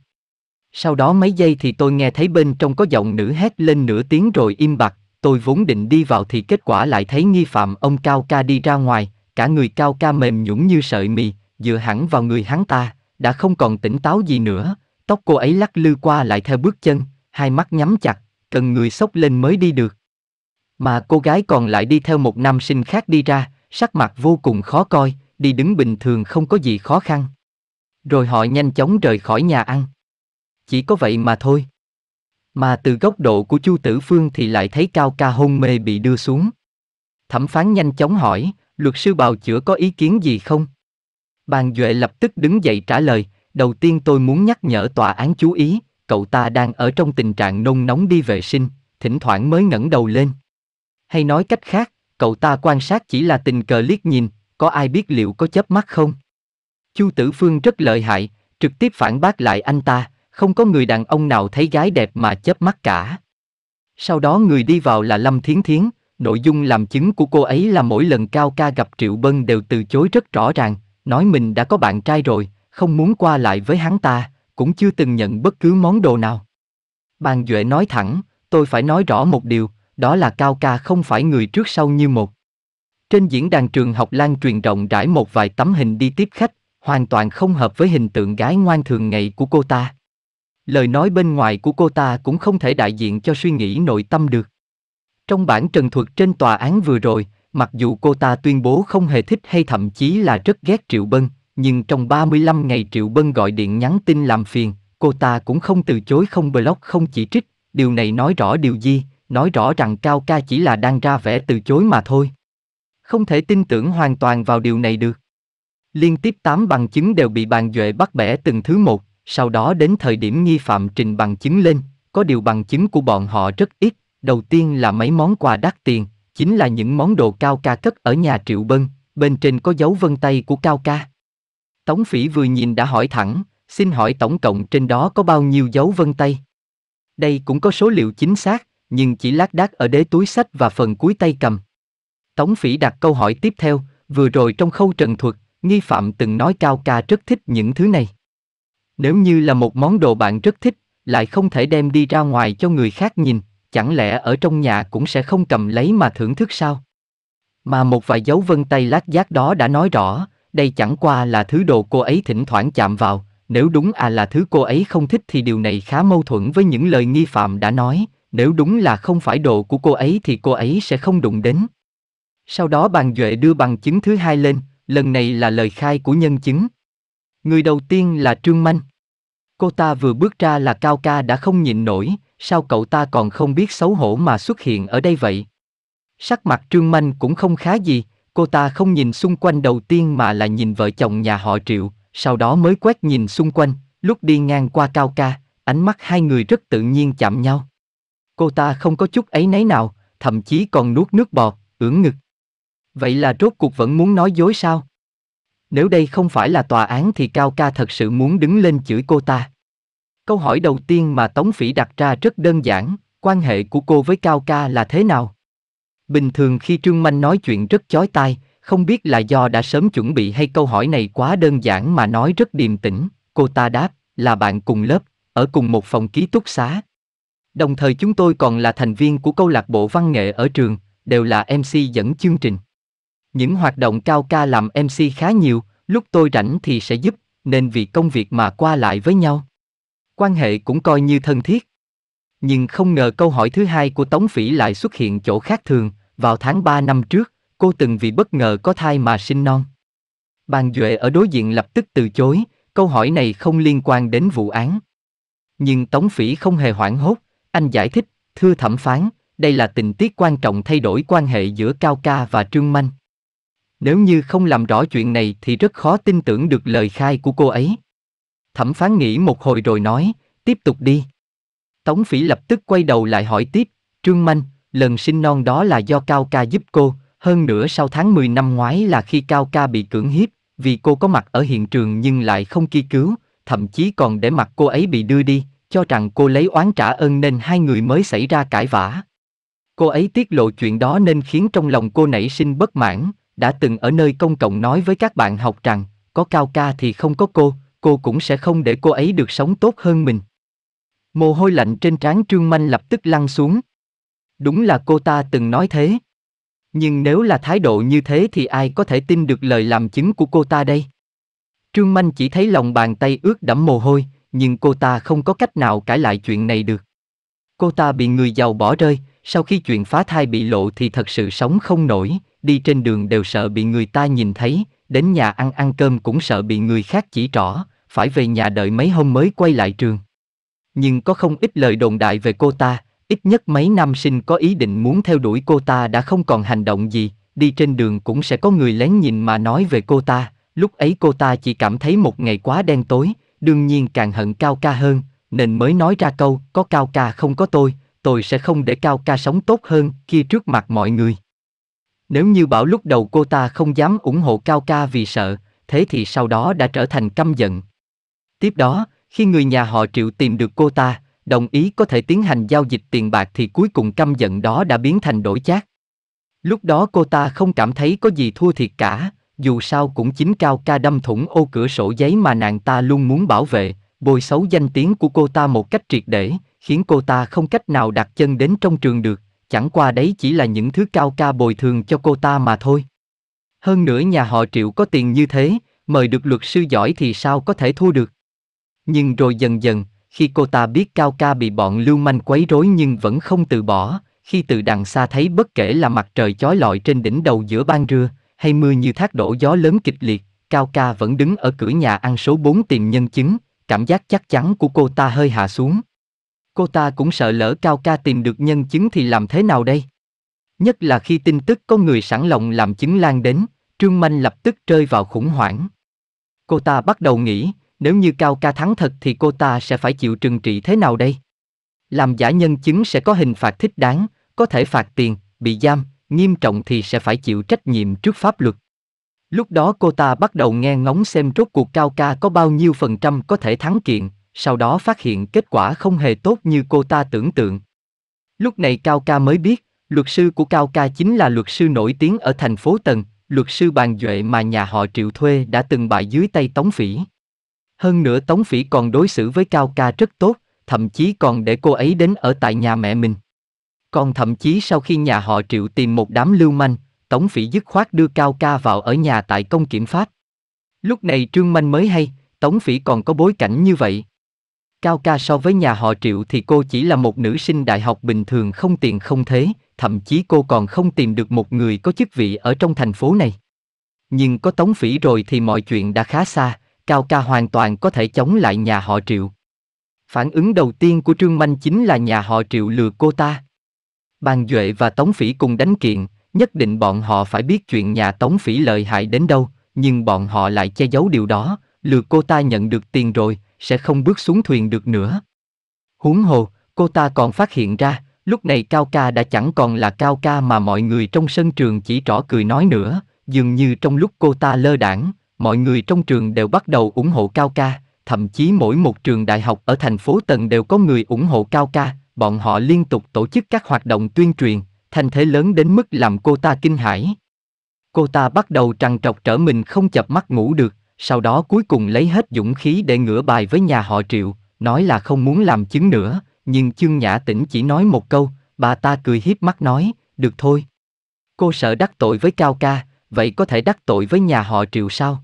Sau đó mấy giây thì tôi nghe thấy bên trong có giọng nữ hét lên nửa tiếng rồi im bặt, tôi vốn định đi vào thì kết quả lại thấy nghi phạm ông Cao ca đi ra ngoài, cả người Cao ca mềm nhũn như sợi mì, dựa hẳn vào người hắn ta, đã không còn tỉnh táo gì nữa, tóc cô ấy lắc lư qua lại theo bước chân, hai mắt nhắm chặt, cần người sốc lên mới đi được. Mà cô gái còn lại đi theo một nam sinh khác đi ra, sắc mặt vô cùng khó coi, đi đứng bình thường không có gì khó khăn. Rồi họ nhanh chóng rời khỏi nhà ăn. Chỉ có vậy mà thôi. Mà từ góc độ của Chu Tử Phương thì lại thấy Cao Ca hôn mê bị đưa xuống. Thẩm phán nhanh chóng hỏi, luật sư bào chữa có ý kiến gì không? Bàn Duệ lập tức đứng dậy trả lời, đầu tiên tôi muốn nhắc nhở tòa án chú ý, cậu ta đang ở trong tình trạng nôn nóng đi vệ sinh, thỉnh thoảng mới ngẩng đầu lên. Hay nói cách khác, cậu ta quan sát chỉ là tình cờ liếc nhìn, có ai biết liệu có chớp mắt không? Chu Tử Phương rất lợi hại, trực tiếp phản bác lại anh ta, không có người đàn ông nào thấy gái đẹp mà chớp mắt cả. Sau đó người đi vào là Lâm Thiến Thiến, nội dung làm chứng của cô ấy là mỗi lần Cao Ca gặp Triệu Bân đều từ chối rất rõ ràng, nói mình đã có bạn trai rồi, không muốn qua lại với hắn ta, cũng chưa từng nhận bất cứ món đồ nào. Bàn Duệ nói thẳng, tôi phải nói rõ một điều, đó là Cao Ca không phải người trước sau như một. Trên diễn đàn trường học lan truyền rộng rãi một vài tấm hình đi tiếp khách, hoàn toàn không hợp với hình tượng gái ngoan thường ngày của cô ta. Lời nói bên ngoài của cô ta cũng không thể đại diện cho suy nghĩ nội tâm được. Trong bản trần thuật trên tòa án vừa rồi, mặc dù cô ta tuyên bố không hề thích hay thậm chí là rất ghét Triệu Bân, nhưng trong 35 ngày Triệu Bân gọi điện nhắn tin làm phiền, cô ta cũng không từ chối không block không chỉ trích, điều này nói rõ điều gì, nói rõ rằng Cao Ca chỉ là đang ra vẻ từ chối mà thôi. Không thể tin tưởng hoàn toàn vào điều này được. Liên tiếp 8 bằng chứng đều bị bàn duệ bắt bẻ từng thứ một, sau đó đến thời điểm nghi phạm trình bằng chứng lên, có điều bằng chứng của bọn họ rất ít, đầu tiên là mấy món quà đắt tiền, chính là những món đồ Cao Ca cất ở nhà Triệu Bân, bên trên có dấu vân tay của Cao Ca. Tống Phỉ vừa nhìn đã hỏi thẳng, xin hỏi tổng cộng trên đó có bao nhiêu dấu vân tay? Đây cũng có số liệu chính xác, nhưng chỉ lác đác ở đế túi sách và phần cuối tay cầm. Tống Phỉ đặt câu hỏi tiếp theo, vừa rồi trong khâu trần thuật, nghi phạm từng nói Cao Ca rất thích những thứ này. Nếu như là một món đồ bạn rất thích, lại không thể đem đi ra ngoài cho người khác nhìn, chẳng lẽ ở trong nhà cũng sẽ không cầm lấy mà thưởng thức sao? Mà một vài dấu vân tay lát giác đó đã nói rõ, đây chẳng qua là thứ đồ cô ấy thỉnh thoảng chạm vào, nếu đúng à là thứ cô ấy không thích thì điều này khá mâu thuẫn với những lời nghi phạm đã nói, nếu đúng là không phải đồ của cô ấy thì cô ấy sẽ không đụng đến. Sau đó bàn Duệ đưa bằng chứng thứ hai lên, lần này là lời khai của nhân chứng. Người đầu tiên là Trương Manh. Cô ta vừa bước ra là Cao Ca đã không nhịn nổi, sao cậu ta còn không biết xấu hổ mà xuất hiện ở đây vậy? Sắc mặt Trương Manh cũng không khá gì, cô ta không nhìn xung quanh đầu tiên mà là nhìn vợ chồng nhà họ triệu, sau đó mới quét nhìn xung quanh, lúc đi ngang qua cao ca, ánh mắt hai người rất tự nhiên chạm nhau. Cô ta không có chút ấy nấy nào, thậm chí còn nuốt nước bọt, ưỡn ngực. Vậy là rốt cuộc vẫn muốn nói dối sao? Nếu đây không phải là tòa án thì Cao Ca thật sự muốn đứng lên chửi cô ta. Câu hỏi đầu tiên mà Tống Phỉ đặt ra rất đơn giản, quan hệ của cô với Cao Ca là thế nào? Bình thường khi Trương Manh nói chuyện rất chói tai, không biết là do đã sớm chuẩn bị hay câu hỏi này quá đơn giản mà nói rất điềm tĩnh, cô ta đáp, là bạn cùng lớp, ở cùng một phòng ký túc xá. Đồng thời chúng tôi còn là thành viên của câu lạc bộ văn nghệ ở trường, đều là MC dẫn chương trình. Những hoạt động cao ca làm MC khá nhiều, lúc tôi rảnh thì sẽ giúp, nên vì công việc mà qua lại với nhau. Quan hệ cũng coi như thân thiết nhưng không ngờ câu hỏi thứ hai của Tống Phỉ lại xuất hiện chỗ khác thường, vào tháng 3 năm trước, cô từng vì bất ngờ có thai mà sinh non. Bàn Duệ ở đối diện lập tức từ chối, câu hỏi này không liên quan đến vụ án. Nhưng Tống Phỉ không hề hoảng hốt, anh giải thích, thưa thẩm phán, đây là tình tiết quan trọng thay đổi quan hệ giữa Cao Ca và Trương Manh. Nếu như không làm rõ chuyện này thì rất khó tin tưởng được lời khai của cô ấy. Thẩm phán nghĩ một hồi rồi nói, tiếp tục đi. Tống Phỉ lập tức quay đầu lại hỏi tiếp, Trương Manh, lần sinh non đó là do Cao Ca giúp cô, hơn nữa sau tháng 10 năm ngoái là khi Cao Ca bị cưỡng hiếp, vì cô có mặt ở hiện trường nhưng lại không ki cứu, thậm chí còn để mặt cô ấy bị đưa đi, cho rằng cô lấy oán trả ơn nên hai người mới xảy ra cãi vã. Cô ấy tiết lộ chuyện đó nên khiến trong lòng cô nảy sinh bất mãn, đã từng ở nơi công cộng nói với các bạn học rằng, có cao ca thì không có cô, cô cũng sẽ không để cô ấy được sống tốt hơn mình. Mồ hôi lạnh trên trán Trương Manh lập tức lăn xuống. Đúng là cô ta từng nói thế. Nhưng nếu là thái độ như thế thì ai có thể tin được lời làm chứng của cô ta đây? Trương Manh chỉ thấy lòng bàn tay ướt đẫm mồ hôi, nhưng cô ta không có cách nào cãi lại chuyện này được. Cô ta bị người giàu bỏ rơi, sau khi chuyện phá thai bị lộ thì thật sự sống không nổi, đi trên đường đều sợ bị người ta nhìn thấy, đến nhà ăn ăn cơm cũng sợ bị người khác chỉ trỏ, phải về nhà đợi mấy hôm mới quay lại trường nhưng có không ít lời đồn đại về cô ta, ít nhất mấy nam sinh có ý định muốn theo đuổi cô ta đã không còn hành động gì, đi trên đường cũng sẽ có người lén nhìn mà nói về cô ta, lúc ấy cô ta chỉ cảm thấy một ngày quá đen tối, đương nhiên càng hận Cao Ca hơn, nên mới nói ra câu, có Cao Ca không có tôi, tôi sẽ không để Cao Ca sống tốt hơn khi trước mặt mọi người. Nếu như bảo lúc đầu cô ta không dám ủng hộ Cao Ca vì sợ, thế thì sau đó đã trở thành căm giận. Tiếp đó, khi người nhà họ Triệu tìm được cô ta, đồng ý có thể tiến hành giao dịch tiền bạc thì cuối cùng căm giận đó đã biến thành đổi chát. Lúc đó cô ta không cảm thấy có gì thua thiệt cả, dù sao cũng chính cao ca đâm thủng ô cửa sổ giấy mà nàng ta luôn muốn bảo vệ, bồi xấu danh tiếng của cô ta một cách triệt để, khiến cô ta không cách nào đặt chân đến trong trường được, chẳng qua đấy chỉ là những thứ cao ca bồi thường cho cô ta mà thôi. Hơn nữa nhà họ triệu có tiền như thế, mời được luật sư giỏi thì sao có thể thua được. Nhưng rồi dần dần, khi cô ta biết Cao Ca bị bọn lưu manh quấy rối nhưng vẫn không từ bỏ, khi từ đằng xa thấy bất kể là mặt trời chói lọi trên đỉnh đầu giữa ban rưa hay mưa như thác đổ gió lớn kịch liệt, Cao Ca vẫn đứng ở cửa nhà ăn số 4 tìm nhân chứng, cảm giác chắc chắn của cô ta hơi hạ xuống. Cô ta cũng sợ lỡ Cao Ca tìm được nhân chứng thì làm thế nào đây? Nhất là khi tin tức có người sẵn lòng làm chứng lan đến, Trương Manh lập tức rơi vào khủng hoảng. Cô ta bắt đầu nghĩ, nếu như Cao Ca thắng thật thì cô ta sẽ phải chịu trừng trị thế nào đây? Làm giả nhân chứng sẽ có hình phạt thích đáng, có thể phạt tiền, bị giam, nghiêm trọng thì sẽ phải chịu trách nhiệm trước pháp luật. Lúc đó cô ta bắt đầu nghe ngóng xem rốt cuộc Cao Ca có bao nhiêu phần trăm có thể thắng kiện, sau đó phát hiện kết quả không hề tốt như cô ta tưởng tượng. Lúc này Cao Ca mới biết, luật sư của Cao Ca chính là luật sư nổi tiếng ở thành phố Tần, luật sư bàn duệ mà nhà họ triệu thuê đã từng bại dưới tay Tống Phỉ. Hơn nữa Tống Phỉ còn đối xử với Cao Ca rất tốt, thậm chí còn để cô ấy đến ở tại nhà mẹ mình. Còn thậm chí sau khi nhà họ Triệu tìm một đám lưu manh, Tống Phỉ dứt khoát đưa Cao Ca vào ở nhà tại công kiểm pháp. Lúc này Trương Manh mới hay, Tống Phỉ còn có bối cảnh như vậy. Cao Ca so với nhà họ Triệu thì cô chỉ là một nữ sinh đại học bình thường không tiền không thế, thậm chí cô còn không tìm được một người có chức vị ở trong thành phố này. Nhưng có Tống Phỉ rồi thì mọi chuyện đã khá xa, Cao Ca hoàn toàn có thể chống lại nhà họ Triệu. Phản ứng đầu tiên của Trương Manh chính là nhà họ Triệu lừa cô ta. Bàn Duệ và Tống Phỉ cùng đánh kiện, nhất định bọn họ phải biết chuyện nhà Tống Phỉ lợi hại đến đâu, nhưng bọn họ lại che giấu điều đó, lừa cô ta nhận được tiền rồi, sẽ không bước xuống thuyền được nữa. Huống hồ, cô ta còn phát hiện ra, lúc này Cao Ca đã chẳng còn là Cao Ca mà mọi người trong sân trường chỉ trỏ cười nói nữa, dường như trong lúc cô ta lơ đảng, mọi người trong trường đều bắt đầu ủng hộ Cao Ca, thậm chí mỗi một trường đại học ở thành phố Tần đều có người ủng hộ Cao Ca, bọn họ liên tục tổ chức các hoạt động tuyên truyền, thành thế lớn đến mức làm cô ta kinh hãi. Cô ta bắt đầu trằn trọc trở mình không chập mắt ngủ được, sau đó cuối cùng lấy hết dũng khí để ngửa bài với nhà họ Triệu, nói là không muốn làm chứng nữa, nhưng Chương Nhã Tĩnh chỉ nói một câu, bà ta cười hiếp mắt nói, được thôi. Cô sợ đắc tội với Cao Ca, vậy có thể đắc tội với nhà họ Triệu sao?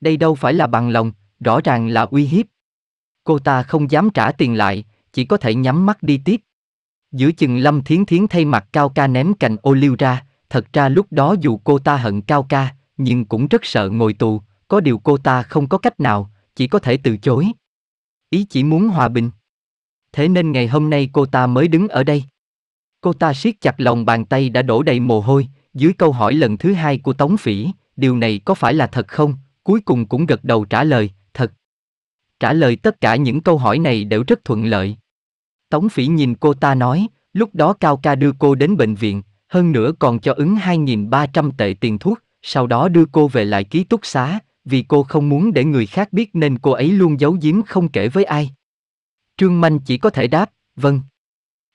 đây đâu phải là bằng lòng, rõ ràng là uy hiếp. Cô ta không dám trả tiền lại, chỉ có thể nhắm mắt đi tiếp. Giữa chừng Lâm Thiến Thiến thay mặt Cao Ca ném cành ô liu ra, thật ra lúc đó dù cô ta hận Cao Ca, nhưng cũng rất sợ ngồi tù, có điều cô ta không có cách nào, chỉ có thể từ chối. Ý chỉ muốn hòa bình. Thế nên ngày hôm nay cô ta mới đứng ở đây. Cô ta siết chặt lòng bàn tay đã đổ đầy mồ hôi, dưới câu hỏi lần thứ hai của Tống Phỉ, điều này có phải là thật không, cuối cùng cũng gật đầu trả lời, thật. Trả lời tất cả những câu hỏi này đều rất thuận lợi. Tống Phỉ nhìn cô ta nói, lúc đó Cao Ca đưa cô đến bệnh viện, hơn nữa còn cho ứng 2.300 tệ tiền thuốc, sau đó đưa cô về lại ký túc xá, vì cô không muốn để người khác biết nên cô ấy luôn giấu giếm không kể với ai. Trương Manh chỉ có thể đáp, vâng.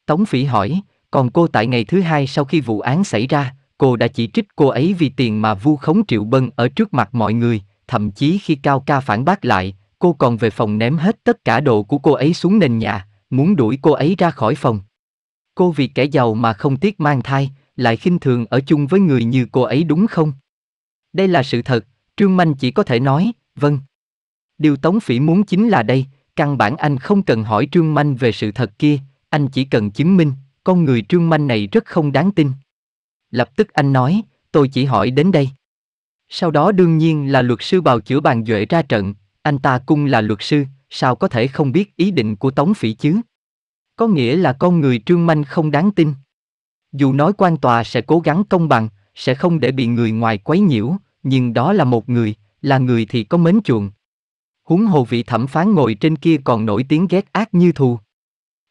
Tống Phỉ hỏi, còn cô tại ngày thứ hai sau khi vụ án xảy ra, cô đã chỉ trích cô ấy vì tiền mà vu khống triệu bân ở trước mặt mọi người, thậm chí khi Cao Ca phản bác lại, cô còn về phòng ném hết tất cả đồ của cô ấy xuống nền nhà, muốn đuổi cô ấy ra khỏi phòng. Cô vì kẻ giàu mà không tiếc mang thai, lại khinh thường ở chung với người như cô ấy đúng không? Đây là sự thật, Trương Manh chỉ có thể nói, vâng. Điều Tống Phỉ muốn chính là đây, căn bản anh không cần hỏi Trương Manh về sự thật kia, anh chỉ cần chứng minh, con người Trương Manh này rất không đáng tin. Lập tức anh nói, tôi chỉ hỏi đến đây. Sau đó đương nhiên là luật sư bào chữa bàn duệ ra trận, anh ta cung là luật sư, sao có thể không biết ý định của Tống Phỉ chứ? Có nghĩa là con người trương manh không đáng tin. Dù nói quan tòa sẽ cố gắng công bằng, sẽ không để bị người ngoài quấy nhiễu, nhưng đó là một người, là người thì có mến chuộng. Huống hồ vị thẩm phán ngồi trên kia còn nổi tiếng ghét ác như thù.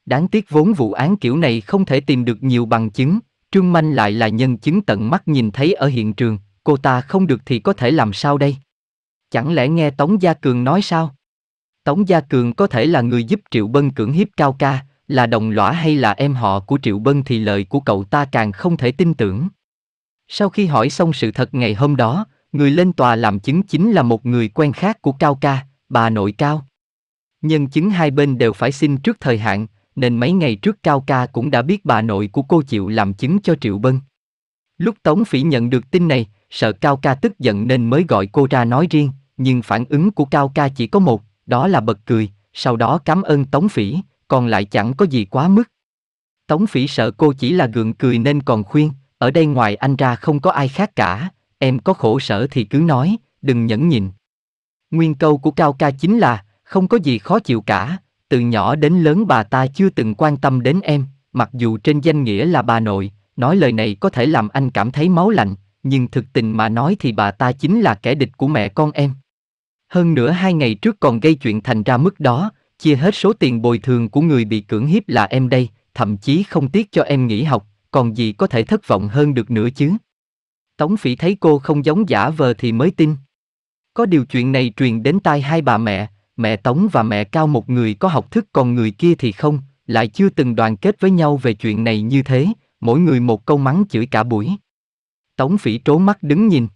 Đáng tiếc vốn vụ án kiểu này không thể tìm được nhiều bằng chứng, Trương Manh lại là nhân chứng tận mắt nhìn thấy ở hiện trường, cô ta không được thì có thể làm sao đây? Chẳng lẽ nghe Tống Gia Cường nói sao? Tống Gia Cường có thể là người giúp Triệu Bân cưỡng hiếp Cao Ca, là đồng lõa hay là em họ của Triệu Bân thì lời của cậu ta càng không thể tin tưởng. Sau khi hỏi xong sự thật ngày hôm đó, người lên tòa làm chứng chính là một người quen khác của Cao Ca, bà nội Cao. Nhân chứng hai bên đều phải xin trước thời hạn, nên mấy ngày trước Cao Ca cũng đã biết bà nội của cô chịu làm chứng cho Triệu Bân. Lúc Tống Phỉ nhận được tin này, sợ Cao Ca tức giận nên mới gọi cô ra nói riêng, nhưng phản ứng của Cao Ca chỉ có một, đó là bật cười, sau đó cảm ơn Tống Phỉ, còn lại chẳng có gì quá mức. Tống Phỉ sợ cô chỉ là gượng cười nên còn khuyên, ở đây ngoài anh ra không có ai khác cả, em có khổ sở thì cứ nói, đừng nhẫn nhịn. Nguyên câu của Cao Ca chính là, không có gì khó chịu cả, từ nhỏ đến lớn bà ta chưa từng quan tâm đến em, mặc dù trên danh nghĩa là bà nội, nói lời này có thể làm anh cảm thấy máu lạnh, nhưng thực tình mà nói thì bà ta chính là kẻ địch của mẹ con em. Hơn nữa hai ngày trước còn gây chuyện thành ra mức đó, chia hết số tiền bồi thường của người bị cưỡng hiếp là em đây, thậm chí không tiếc cho em nghỉ học, còn gì có thể thất vọng hơn được nữa chứ. Tống phỉ thấy cô không giống giả vờ thì mới tin. Có điều chuyện này truyền đến tai hai bà mẹ, mẹ Tống và mẹ Cao một người có học thức còn người kia thì không, lại chưa từng đoàn kết với nhau về chuyện này như thế, mỗi người một câu mắng chửi cả buổi. Tống Phỉ trố mắt đứng nhìn.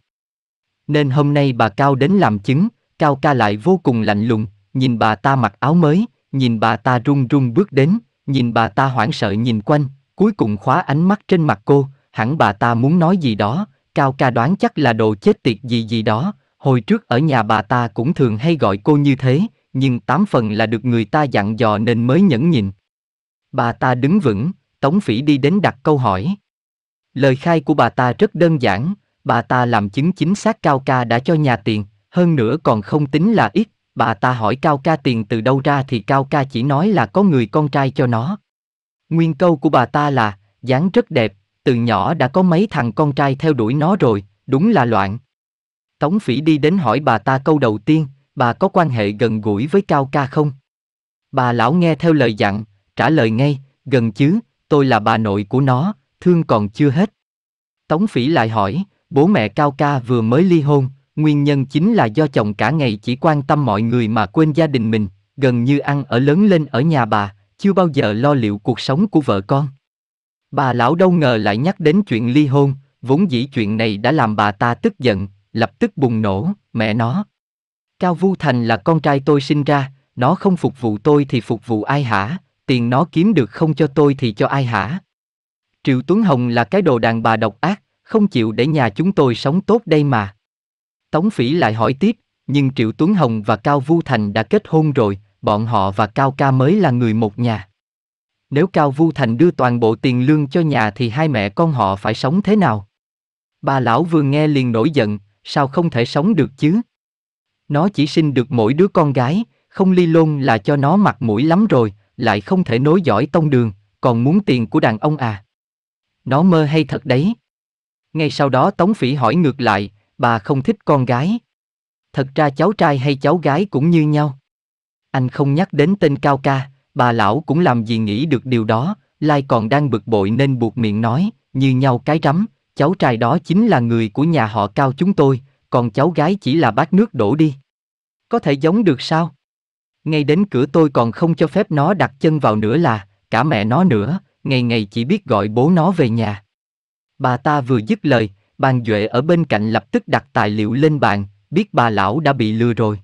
Nên hôm nay bà Cao đến làm chứng, Cao ca lại vô cùng lạnh lùng, nhìn bà ta mặc áo mới, nhìn bà ta run run bước đến, nhìn bà ta hoảng sợ nhìn quanh, cuối cùng khóa ánh mắt trên mặt cô, hẳn bà ta muốn nói gì đó, Cao ca đoán chắc là đồ chết tiệt gì gì đó, hồi trước ở nhà bà ta cũng thường hay gọi cô như thế, nhưng tám phần là được người ta dặn dò nên mới nhẫn nhịn. Bà ta đứng vững, Tống Phỉ đi đến đặt câu hỏi. Lời khai của bà ta rất đơn giản, bà ta làm chứng chính xác Cao Ca đã cho nhà tiền, hơn nữa còn không tính là ít, bà ta hỏi Cao Ca tiền từ đâu ra thì Cao Ca chỉ nói là có người con trai cho nó. Nguyên câu của bà ta là, dáng rất đẹp, từ nhỏ đã có mấy thằng con trai theo đuổi nó rồi, đúng là loạn. Tống Phỉ đi đến hỏi bà ta câu đầu tiên, bà có quan hệ gần gũi với Cao Ca không? Bà lão nghe theo lời dặn, trả lời ngay, gần chứ, tôi là bà nội của nó, thương còn chưa hết. Tống Phỉ lại hỏi, bố mẹ Cao Ca vừa mới ly hôn, nguyên nhân chính là do chồng cả ngày chỉ quan tâm mọi người mà quên gia đình mình, gần như ăn ở lớn lên ở nhà bà, chưa bao giờ lo liệu cuộc sống của vợ con. Bà lão đâu ngờ lại nhắc đến chuyện ly hôn, vốn dĩ chuyện này đã làm bà ta tức giận, lập tức bùng nổ, mẹ nó. Cao Vu Thành là con trai tôi sinh ra, nó không phục vụ tôi thì phục vụ ai hả, tiền nó kiếm được không cho tôi thì cho ai hả, Triệu Tuấn Hồng là cái đồ đàn bà độc ác, không chịu để nhà chúng tôi sống tốt đây mà. Tống Phỉ lại hỏi tiếp, nhưng Triệu Tuấn Hồng và Cao Vu Thành đã kết hôn rồi, bọn họ và Cao Ca mới là người một nhà. Nếu Cao Vu Thành đưa toàn bộ tiền lương cho nhà thì hai mẹ con họ phải sống thế nào? Bà lão vừa nghe liền nổi giận, sao không thể sống được chứ? Nó chỉ sinh được mỗi đứa con gái, không ly lôn là cho nó mặt mũi lắm rồi, lại không thể nối dõi tông đường, còn muốn tiền của đàn ông à? nó mơ hay thật đấy. Ngay sau đó Tống Phỉ hỏi ngược lại, bà không thích con gái. Thật ra cháu trai hay cháu gái cũng như nhau. Anh không nhắc đến tên Cao Ca, bà lão cũng làm gì nghĩ được điều đó, Lai còn đang bực bội nên buộc miệng nói, như nhau cái rắm, cháu trai đó chính là người của nhà họ Cao chúng tôi, còn cháu gái chỉ là bát nước đổ đi. Có thể giống được sao? Ngay đến cửa tôi còn không cho phép nó đặt chân vào nữa là, cả mẹ nó nữa, ngày ngày chỉ biết gọi bố nó về nhà. Bà ta vừa dứt lời, bàn Duệ ở bên cạnh lập tức đặt tài liệu lên bàn, biết bà lão đã bị lừa rồi.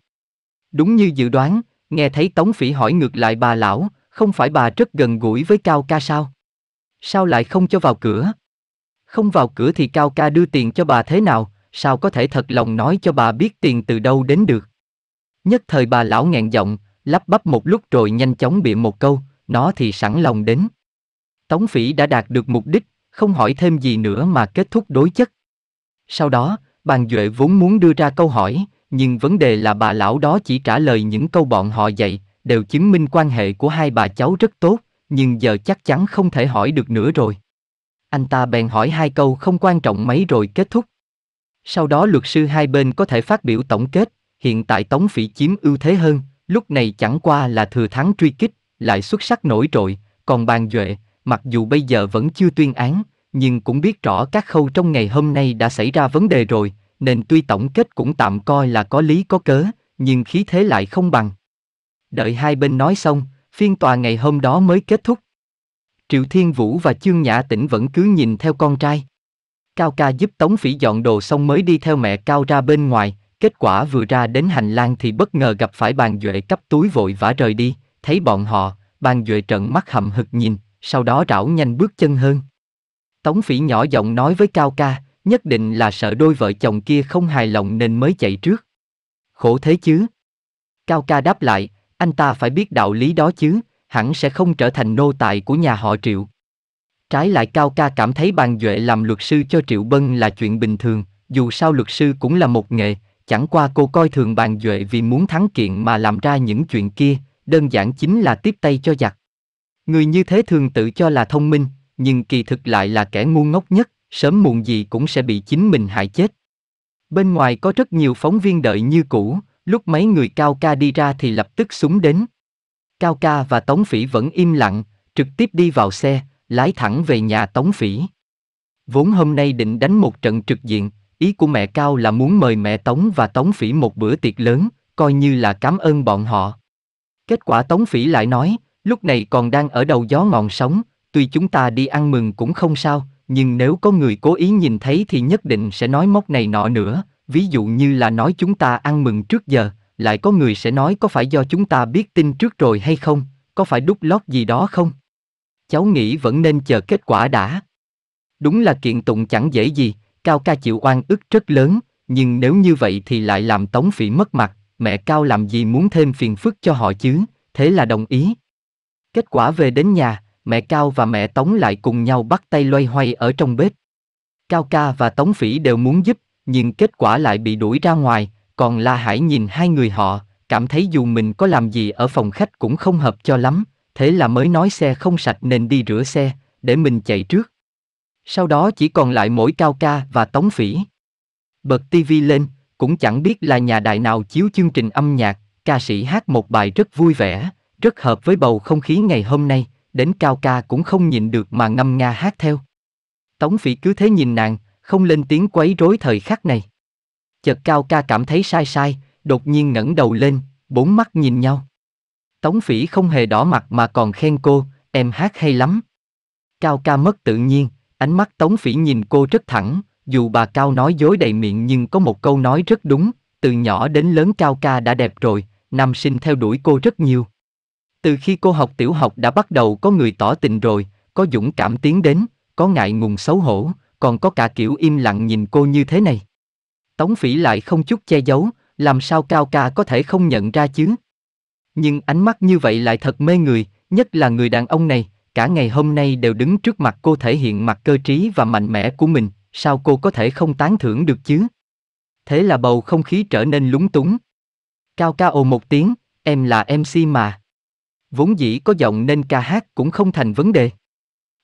Đúng như dự đoán, nghe thấy Tống Phỉ hỏi ngược lại bà lão, không phải bà rất gần gũi với Cao Ca sao? Sao lại không cho vào cửa? Không vào cửa thì Cao Ca đưa tiền cho bà thế nào, sao có thể thật lòng nói cho bà biết tiền từ đâu đến được? Nhất thời bà lão ngẹn giọng, lắp bắp một lúc rồi nhanh chóng bịa một câu, nó thì sẵn lòng đến. Tống Phỉ đã đạt được mục đích, không hỏi thêm gì nữa mà kết thúc đối chất. Sau đó, bàn Duệ vốn muốn đưa ra câu hỏi, nhưng vấn đề là bà lão đó chỉ trả lời những câu bọn họ dạy, đều chứng minh quan hệ của hai bà cháu rất tốt, nhưng giờ chắc chắn không thể hỏi được nữa rồi. Anh ta bèn hỏi hai câu không quan trọng mấy rồi kết thúc. Sau đó luật sư hai bên có thể phát biểu tổng kết, hiện tại Tống Phỉ chiếm ưu thế hơn, lúc này chẳng qua là thừa thắng truy kích, lại xuất sắc nổi trội, còn bàn Duệ, mặc dù bây giờ vẫn chưa tuyên án, nhưng cũng biết rõ các khâu trong ngày hôm nay đã xảy ra vấn đề rồi, nên tuy tổng kết cũng tạm coi là có lý có cớ, nhưng khí thế lại không bằng. Đợi hai bên nói xong, phiên tòa ngày hôm đó mới kết thúc. Triệu Thiên Vũ và Chương Nhã Tĩnh vẫn cứ nhìn theo con trai. Cao ca giúp Tống Phỉ dọn đồ xong mới đi theo mẹ Cao ra bên ngoài, kết quả vừa ra đến hành lang thì bất ngờ gặp phải bàn Duệ cắp túi vội vã rời đi, thấy bọn họ, bàn Duệ trận mắt hậm hực nhìn, sau đó rảo nhanh bước chân hơn. Tống phỉ nhỏ giọng nói với Cao ca, nhất định là sợ đôi vợ chồng kia không hài lòng nên mới chạy trước. Khổ thế chứ. Cao ca đáp lại, anh ta phải biết đạo lý đó chứ, hẳn sẽ không trở thành nô tài của nhà họ Triệu. Trái lại Cao ca cảm thấy bàn duệ làm luật sư cho Triệu Bân là chuyện bình thường, dù sao luật sư cũng là một nghề, chẳng qua cô coi thường bàn duệ vì muốn thắng kiện mà làm ra những chuyện kia, đơn giản chính là tiếp tay cho giặc. Người như thế thường tự cho là thông minh, nhưng kỳ thực lại là kẻ ngu ngốc nhất, sớm muộn gì cũng sẽ bị chính mình hại chết. Bên ngoài có rất nhiều phóng viên đợi như cũ, lúc mấy người Cao Ca đi ra thì lập tức súng đến. Cao Ca và Tống Phỉ vẫn im lặng, trực tiếp đi vào xe, lái thẳng về nhà Tống Phỉ. Vốn hôm nay định đánh một trận trực diện, ý của mẹ Cao là muốn mời mẹ Tống và Tống Phỉ một bữa tiệc lớn, coi như là cảm ơn bọn họ. Kết quả Tống Phỉ lại nói, Lúc này còn đang ở đầu gió ngọn sóng, tuy chúng ta đi ăn mừng cũng không sao, nhưng nếu có người cố ý nhìn thấy thì nhất định sẽ nói móc này nọ nữa, ví dụ như là nói chúng ta ăn mừng trước giờ, lại có người sẽ nói có phải do chúng ta biết tin trước rồi hay không, có phải đút lót gì đó không? Cháu nghĩ vẫn nên chờ kết quả đã. Đúng là kiện tụng chẳng dễ gì, Cao ca chịu oan ức rất lớn, nhưng nếu như vậy thì lại làm Tống Phỉ mất mặt, mẹ Cao làm gì muốn thêm phiền phức cho họ chứ, thế là đồng ý, Kết quả về đến nhà, mẹ Cao và mẹ Tống lại cùng nhau bắt tay loay hoay ở trong bếp. Cao ca và Tống Phỉ đều muốn giúp, nhưng kết quả lại bị đuổi ra ngoài, còn La Hải nhìn hai người họ, cảm thấy dù mình có làm gì ở phòng khách cũng không hợp cho lắm, thế là mới nói xe không sạch nên đi rửa xe, để mình chạy trước. Sau đó chỉ còn lại mỗi Cao ca và Tống Phỉ. Bật tivi lên, cũng chẳng biết là nhà đại nào chiếu chương trình âm nhạc, ca sĩ hát một bài rất vui vẻ, rất hợp với bầu không khí ngày hôm nay, đến cao ca cũng không nhịn được mà ngâm nga hát theo. Tống phỉ cứ thế nhìn nàng, không lên tiếng quấy rối thời khắc này. Chợt cao ca cảm thấy sai sai, đột nhiên ngẩng đầu lên, bốn mắt nhìn nhau. Tống phỉ không hề đỏ mặt mà còn khen cô, em hát hay lắm. Cao ca mất tự nhiên, ánh mắt tống phỉ nhìn cô rất thẳng, dù bà Cao nói dối đầy miệng nhưng có một câu nói rất đúng, từ nhỏ đến lớn Cao ca đã đẹp rồi, nam sinh theo đuổi cô rất nhiều. Từ khi cô học tiểu học đã bắt đầu có người tỏ tình rồi, có dũng cảm tiến đến, có ngại ngùng xấu hổ, còn có cả kiểu im lặng nhìn cô như thế này. Tống phỉ lại không chút che giấu, làm sao cao ca có thể không nhận ra chứ? Nhưng ánh mắt như vậy lại thật mê người, nhất là người đàn ông này, cả ngày hôm nay đều đứng trước mặt cô thể hiện mặt cơ trí và mạnh mẽ của mình, sao cô có thể không tán thưởng được chứ? Thế là bầu không khí trở nên lúng túng. Cao ca ồ một tiếng, em là MC mà vốn dĩ có giọng nên ca hát cũng không thành vấn đề.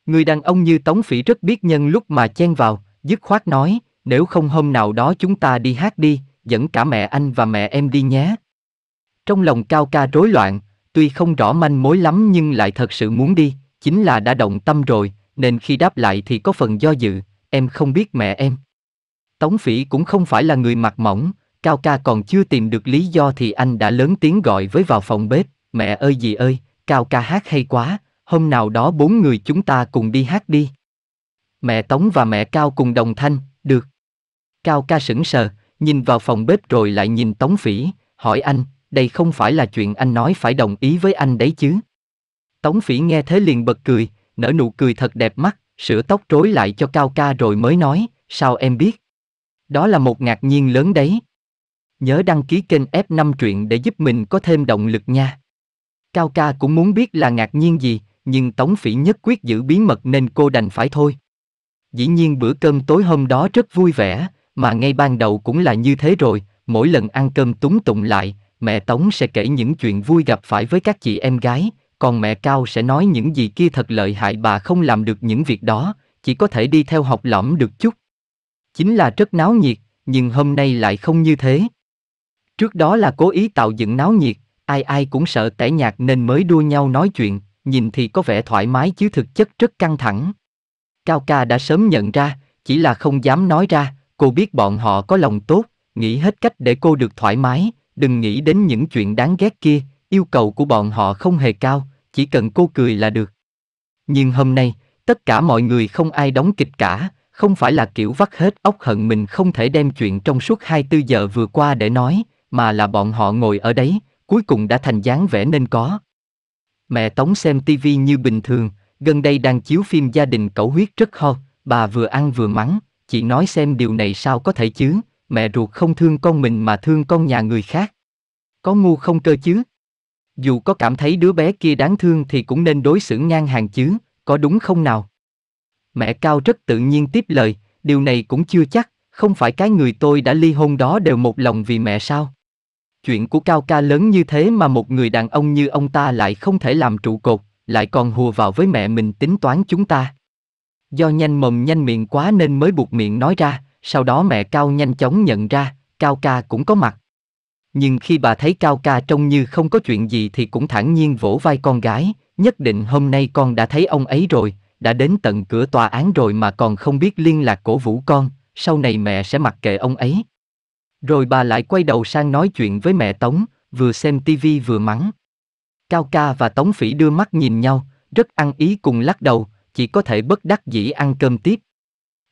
Người đàn ông như Tống Phỉ rất biết nhân lúc mà chen vào, dứt khoát nói, nếu không hôm nào đó chúng ta đi hát đi, dẫn cả mẹ anh và mẹ em đi nhé. Trong lòng Cao Ca rối loạn, tuy không rõ manh mối lắm nhưng lại thật sự muốn đi, chính là đã động tâm rồi, nên khi đáp lại thì có phần do dự, em không biết mẹ em. Tống Phỉ cũng không phải là người mặt mỏng, Cao Ca còn chưa tìm được lý do thì anh đã lớn tiếng gọi với vào phòng bếp. Mẹ ơi dì ơi, Cao ca hát hay quá, hôm nào đó bốn người chúng ta cùng đi hát đi. Mẹ Tống và mẹ Cao cùng đồng thanh, được. Cao ca sững sờ, nhìn vào phòng bếp rồi lại nhìn Tống Phỉ, hỏi anh, đây không phải là chuyện anh nói phải đồng ý với anh đấy chứ. Tống Phỉ nghe thế liền bật cười, nở nụ cười thật đẹp mắt, sửa tóc rối lại cho Cao ca rồi mới nói, sao em biết. Đó là một ngạc nhiên lớn đấy. Nhớ đăng ký kênh F5 truyện để giúp mình có thêm động lực nha. Cao ca cũng muốn biết là ngạc nhiên gì, nhưng Tống Phỉ nhất quyết giữ bí mật nên cô đành phải thôi. Dĩ nhiên bữa cơm tối hôm đó rất vui vẻ, mà ngay ban đầu cũng là như thế rồi, mỗi lần ăn cơm túng tụng lại, mẹ Tống sẽ kể những chuyện vui gặp phải với các chị em gái, còn mẹ Cao sẽ nói những gì kia thật lợi hại bà không làm được những việc đó, chỉ có thể đi theo học lỏm được chút. Chính là rất náo nhiệt, nhưng hôm nay lại không như thế. Trước đó là cố ý tạo dựng náo nhiệt, ai ai cũng sợ tẻ nhạt nên mới đua nhau nói chuyện, nhìn thì có vẻ thoải mái chứ thực chất rất căng thẳng. Cao ca đã sớm nhận ra, chỉ là không dám nói ra, cô biết bọn họ có lòng tốt, nghĩ hết cách để cô được thoải mái, đừng nghĩ đến những chuyện đáng ghét kia, yêu cầu của bọn họ không hề cao, chỉ cần cô cười là được. Nhưng hôm nay, tất cả mọi người không ai đóng kịch cả, không phải là kiểu vắt hết óc hận mình không thể đem chuyện trong suốt 24 giờ vừa qua để nói, mà là bọn họ ngồi ở đấy, cuối cùng đã thành dáng vẻ nên có. Mẹ Tống xem tivi như bình thường, gần đây đang chiếu phim gia đình cẩu huyết rất hot, bà vừa ăn vừa mắng, chị nói xem điều này sao có thể chứ, mẹ ruột không thương con mình mà thương con nhà người khác. Có ngu không cơ chứ? Dù có cảm thấy đứa bé kia đáng thương thì cũng nên đối xử ngang hàng chứ, có đúng không nào? Mẹ Cao rất tự nhiên tiếp lời, điều này cũng chưa chắc, không phải cái người tôi đã ly hôn đó đều một lòng vì mẹ sao? Chuyện của Cao Ca lớn như thế mà một người đàn ông như ông ta lại không thể làm trụ cột, lại còn hùa vào với mẹ mình tính toán chúng ta. Do nhanh mồm nhanh miệng quá nên mới buộc miệng nói ra, sau đó mẹ Cao nhanh chóng nhận ra, Cao Ca cũng có mặt. Nhưng khi bà thấy Cao Ca trông như không có chuyện gì thì cũng thản nhiên vỗ vai con gái, nhất định hôm nay con đã thấy ông ấy rồi, đã đến tận cửa tòa án rồi mà còn không biết liên lạc cổ vũ con, sau này mẹ sẽ mặc kệ ông ấy. Rồi bà lại quay đầu sang nói chuyện với mẹ Tống, vừa xem tivi vừa mắng. Cao ca và Tống Phỉ đưa mắt nhìn nhau, rất ăn ý cùng lắc đầu, chỉ có thể bất đắc dĩ ăn cơm tiếp.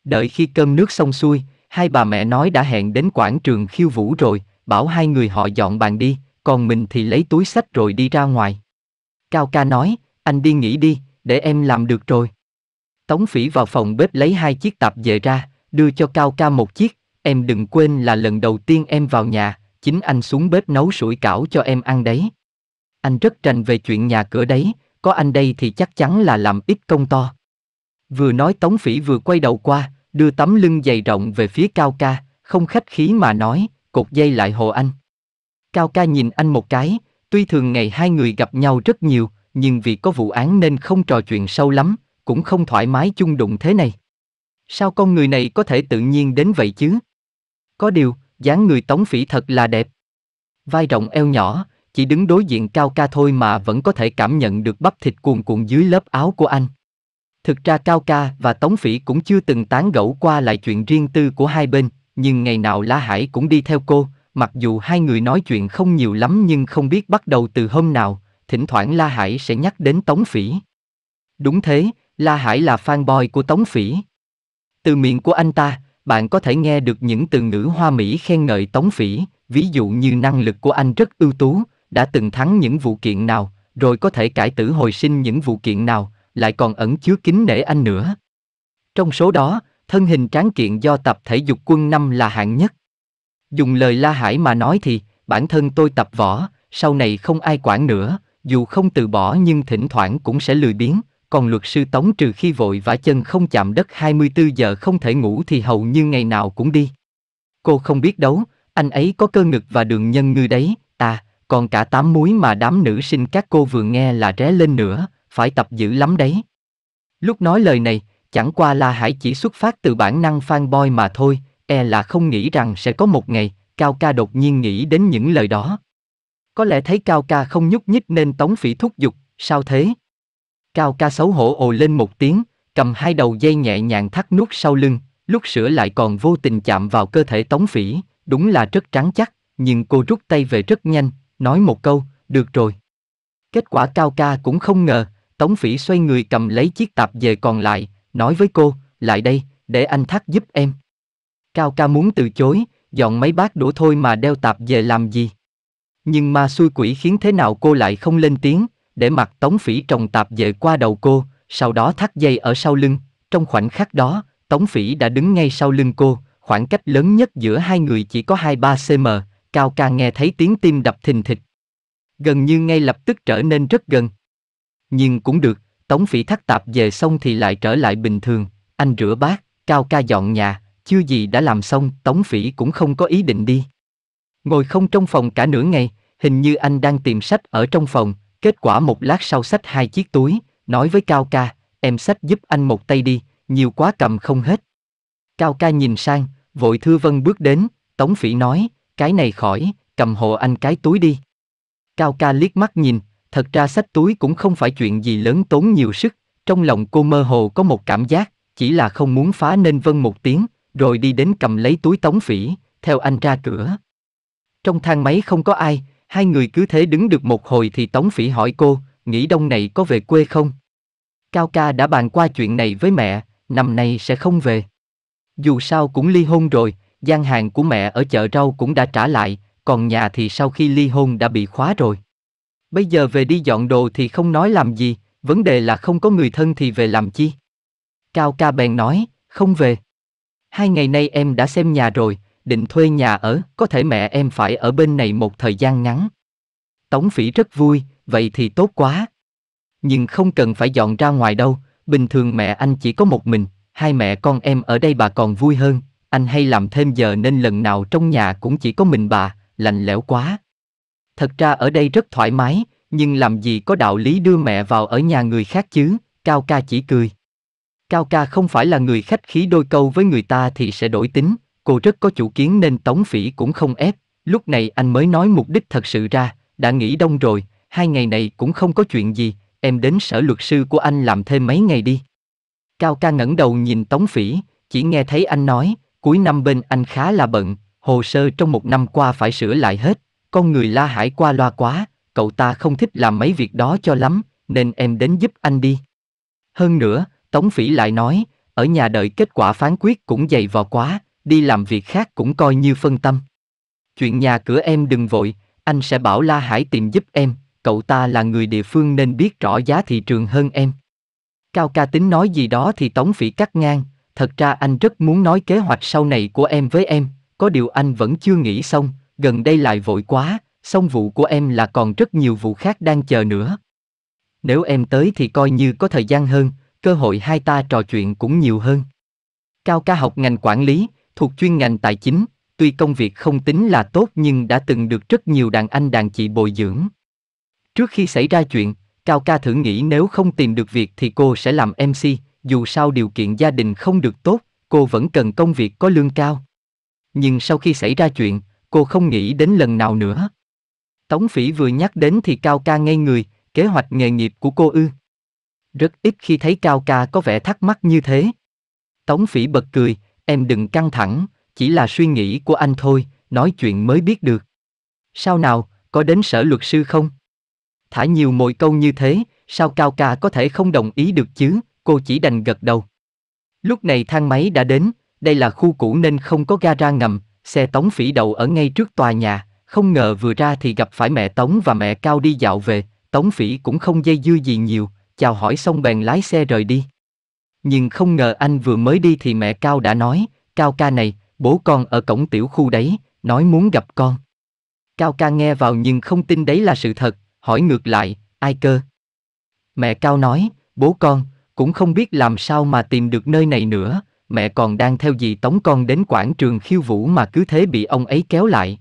Đợi khi cơm nước xong xuôi, hai bà mẹ nói đã hẹn đến quảng trường khiêu vũ rồi, bảo hai người họ dọn bàn đi, còn mình thì lấy túi sách rồi đi ra ngoài. Cao ca nói, anh đi nghỉ đi, để em làm được rồi. Tống phỉ vào phòng bếp lấy hai chiếc tạp về ra, đưa cho Cao ca một chiếc, Em đừng quên là lần đầu tiên em vào nhà, chính anh xuống bếp nấu sủi cảo cho em ăn đấy. Anh rất trành về chuyện nhà cửa đấy, có anh đây thì chắc chắn là làm ít công to. Vừa nói Tống Phỉ vừa quay đầu qua, đưa tấm lưng dày rộng về phía Cao Ca, không khách khí mà nói, cột dây lại hồ anh. Cao Ca nhìn anh một cái, tuy thường ngày hai người gặp nhau rất nhiều, nhưng vì có vụ án nên không trò chuyện sâu lắm, cũng không thoải mái chung đụng thế này. Sao con người này có thể tự nhiên đến vậy chứ? Có điều, dáng người Tống Phỉ thật là đẹp. Vai rộng eo nhỏ, chỉ đứng đối diện Cao Ca thôi mà vẫn có thể cảm nhận được bắp thịt cuồn cuộn dưới lớp áo của anh. Thực ra Cao Ca và Tống Phỉ cũng chưa từng tán gẫu qua lại chuyện riêng tư của hai bên, nhưng ngày nào La Hải cũng đi theo cô, mặc dù hai người nói chuyện không nhiều lắm nhưng không biết bắt đầu từ hôm nào, thỉnh thoảng La Hải sẽ nhắc đến Tống Phỉ. Đúng thế, La Hải là fanboy của Tống Phỉ. Từ miệng của anh ta, bạn có thể nghe được những từ ngữ hoa Mỹ khen ngợi Tống Phỉ, ví dụ như năng lực của anh rất ưu tú, đã từng thắng những vụ kiện nào, rồi có thể cải tử hồi sinh những vụ kiện nào, lại còn ẩn chứa kính nể anh nữa. Trong số đó, thân hình tráng kiện do tập thể dục quân năm là hạng nhất. Dùng lời La Hải mà nói thì, bản thân tôi tập võ, sau này không ai quản nữa, dù không từ bỏ nhưng thỉnh thoảng cũng sẽ lười biếng, còn luật sư Tống trừ khi vội vã chân không chạm đất 24 giờ không thể ngủ thì hầu như ngày nào cũng đi. Cô không biết đâu anh ấy có cơ ngực và đường nhân ngư đấy, ta còn cả tám muối mà đám nữ sinh các cô vừa nghe là ré lên nữa, phải tập dữ lắm đấy. Lúc nói lời này, chẳng qua là Hải chỉ xuất phát từ bản năng fanboy mà thôi, e là không nghĩ rằng sẽ có một ngày, Cao Ca đột nhiên nghĩ đến những lời đó. Có lẽ thấy Cao Ca không nhúc nhích nên Tống Phỉ thúc giục, sao thế? Cao ca xấu hổ ồ lên một tiếng, cầm hai đầu dây nhẹ nhàng thắt nút sau lưng, lúc sửa lại còn vô tình chạm vào cơ thể Tống Phỉ, đúng là rất trắng chắc, nhưng cô rút tay về rất nhanh, nói một câu, được rồi. Kết quả Cao ca cũng không ngờ, Tống Phỉ xoay người cầm lấy chiếc tạp về còn lại, nói với cô, lại đây, để anh thắt giúp em. Cao ca muốn từ chối, dọn mấy bát đổ thôi mà đeo tạp về làm gì. Nhưng ma xui quỷ khiến thế nào cô lại không lên tiếng, để mặt Tống Phỉ trồng tạp dệ qua đầu cô, sau đó thắt dây ở sau lưng. Trong khoảnh khắc đó, Tống Phỉ đã đứng ngay sau lưng cô, khoảng cách lớn nhất giữa hai người chỉ có hai ba cm, Cao Ca nghe thấy tiếng tim đập thình thịch. Gần như ngay lập tức trở nên rất gần. Nhưng cũng được, Tống Phỉ thắt tạp về xong thì lại trở lại bình thường, anh rửa bát, Cao Ca dọn nhà, chưa gì đã làm xong, Tống Phỉ cũng không có ý định đi. Ngồi không trong phòng cả nửa ngày, hình như anh đang tìm sách ở trong phòng, Kết quả một lát sau sách hai chiếc túi, nói với Cao ca, em sách giúp anh một tay đi, nhiều quá cầm không hết. Cao ca nhìn sang, vội thưa vân bước đến, Tống Phỉ nói, cái này khỏi, cầm hộ anh cái túi đi. Cao ca liếc mắt nhìn, thật ra sách túi cũng không phải chuyện gì lớn tốn nhiều sức, trong lòng cô mơ hồ có một cảm giác, chỉ là không muốn phá nên vân một tiếng, rồi đi đến cầm lấy túi Tống Phỉ, theo anh ra cửa. Trong thang máy không có ai, Hai người cứ thế đứng được một hồi thì Tống Phỉ hỏi cô, nghĩ đông này có về quê không? Cao ca đã bàn qua chuyện này với mẹ, năm nay sẽ không về. Dù sao cũng ly hôn rồi, gian hàng của mẹ ở chợ rau cũng đã trả lại, còn nhà thì sau khi ly hôn đã bị khóa rồi. Bây giờ về đi dọn đồ thì không nói làm gì, vấn đề là không có người thân thì về làm chi. Cao ca bèn nói, không về. Hai ngày nay em đã xem nhà rồi, định thuê nhà ở, có thể mẹ em phải ở bên này một thời gian ngắn. Tống Phỉ rất vui, vậy thì tốt quá. Nhưng không cần phải dọn ra ngoài đâu, bình thường mẹ anh chỉ có một mình, hai mẹ con em ở đây bà còn vui hơn, anh hay làm thêm giờ nên lần nào trong nhà cũng chỉ có mình bà, lạnh lẽo quá. Thật ra ở đây rất thoải mái, nhưng làm gì có đạo lý đưa mẹ vào ở nhà người khác chứ, Cao ca chỉ cười. Cao ca không phải là người khách khí đôi câu với người ta thì sẽ đổi tính, cô rất có chủ kiến nên Tống Phỉ cũng không ép, lúc này anh mới nói mục đích thật sự ra, đã nghĩ đông rồi, hai ngày này cũng không có chuyện gì, em đến sở luật sư của anh làm thêm mấy ngày đi. Cao ca ngẩng đầu nhìn Tống Phỉ, chỉ nghe thấy anh nói, cuối năm bên anh khá là bận, hồ sơ trong một năm qua phải sửa lại hết, con người la hải qua loa quá, cậu ta không thích làm mấy việc đó cho lắm, nên em đến giúp anh đi. Hơn nữa, Tống Phỉ lại nói, ở nhà đợi kết quả phán quyết cũng dày vò quá, đi làm việc khác cũng coi như phân tâm. Chuyện nhà cửa em đừng vội, anh sẽ bảo La Hải tìm giúp em, cậu ta là người địa phương nên biết rõ giá thị trường hơn em. Cao ca tính nói gì đó thì Tống Phỉ cắt ngang, thật ra anh rất muốn nói kế hoạch sau này của em với em, có điều anh vẫn chưa nghĩ xong, gần đây lại vội quá, xong vụ của em là còn rất nhiều vụ khác đang chờ nữa. Nếu em tới thì coi như có thời gian hơn, cơ hội hai ta trò chuyện cũng nhiều hơn. Cao ca học ngành quản lý, thuộc chuyên ngành tài chính, tuy công việc không tính là tốt nhưng đã từng được rất nhiều đàn anh đàn chị bồi dưỡng. Trước khi xảy ra chuyện, Cao ca thử nghĩ nếu không tìm được việc thì cô sẽ làm MC, dù sao điều kiện gia đình không được tốt, cô vẫn cần công việc có lương cao. Nhưng sau khi xảy ra chuyện, cô không nghĩ đến lần nào nữa. Tống Phỉ vừa nhắc đến thì Cao ca ngây người, kế hoạch nghề nghiệp của cô ư. Rất ít khi thấy Cao ca có vẻ thắc mắc như thế. Tống Phỉ bật cười, Em đừng căng thẳng, chỉ là suy nghĩ của anh thôi, nói chuyện mới biết được. Sao nào, có đến sở luật sư không? Thả nhiều mồi câu như thế, sao Cao Ca có thể không đồng ý được chứ, cô chỉ đành gật đầu. Lúc này thang máy đã đến, đây là khu cũ nên không có ga ra ngầm, xe Tống phỉ đầu ở ngay trước tòa nhà, không ngờ vừa ra thì gặp phải mẹ Tống và mẹ Cao đi dạo về, Tống phỉ cũng không dây dưa gì nhiều, chào hỏi xong bèn lái xe rời đi nhưng không ngờ anh vừa mới đi thì mẹ Cao đã nói, Cao ca này, bố con ở cổng tiểu khu đấy, nói muốn gặp con. Cao ca nghe vào nhưng không tin đấy là sự thật, hỏi ngược lại, ai cơ? Mẹ Cao nói, bố con, cũng không biết làm sao mà tìm được nơi này nữa, mẹ còn đang theo dì tống con đến quảng trường khiêu vũ mà cứ thế bị ông ấy kéo lại.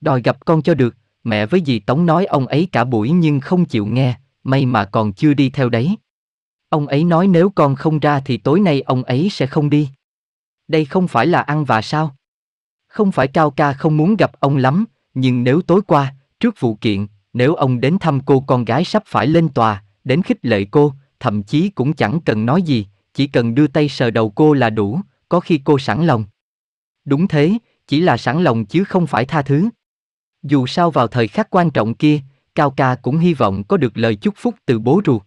Đòi gặp con cho được, mẹ với dì tống nói ông ấy cả buổi nhưng không chịu nghe, may mà còn chưa đi theo đấy. Ông ấy nói nếu con không ra thì tối nay ông ấy sẽ không đi. Đây không phải là ăn và sao? Không phải Cao Ca không muốn gặp ông lắm, nhưng nếu tối qua, trước vụ kiện, nếu ông đến thăm cô con gái sắp phải lên tòa, đến khích lệ cô, thậm chí cũng chẳng cần nói gì, chỉ cần đưa tay sờ đầu cô là đủ, có khi cô sẵn lòng. Đúng thế, chỉ là sẵn lòng chứ không phải tha thứ. Dù sao vào thời khắc quan trọng kia, Cao Ca cũng hy vọng có được lời chúc phúc từ bố ruột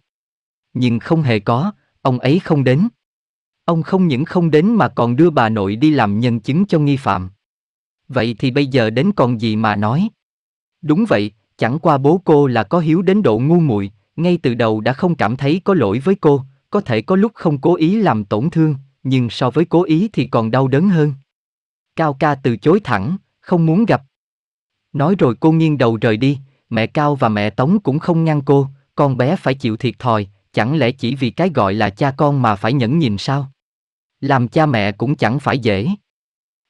nhưng không hề có, ông ấy không đến. Ông không những không đến mà còn đưa bà nội đi làm nhân chứng cho nghi phạm. Vậy thì bây giờ đến còn gì mà nói? Đúng vậy, chẳng qua bố cô là có hiếu đến độ ngu muội, ngay từ đầu đã không cảm thấy có lỗi với cô, có thể có lúc không cố ý làm tổn thương, nhưng so với cố ý thì còn đau đớn hơn. Cao ca từ chối thẳng, không muốn gặp. Nói rồi cô nghiêng đầu rời đi, mẹ Cao và mẹ Tống cũng không ngăn cô, con bé phải chịu thiệt thòi, chẳng lẽ chỉ vì cái gọi là cha con mà phải nhẫn nhìn sao? Làm cha mẹ cũng chẳng phải dễ.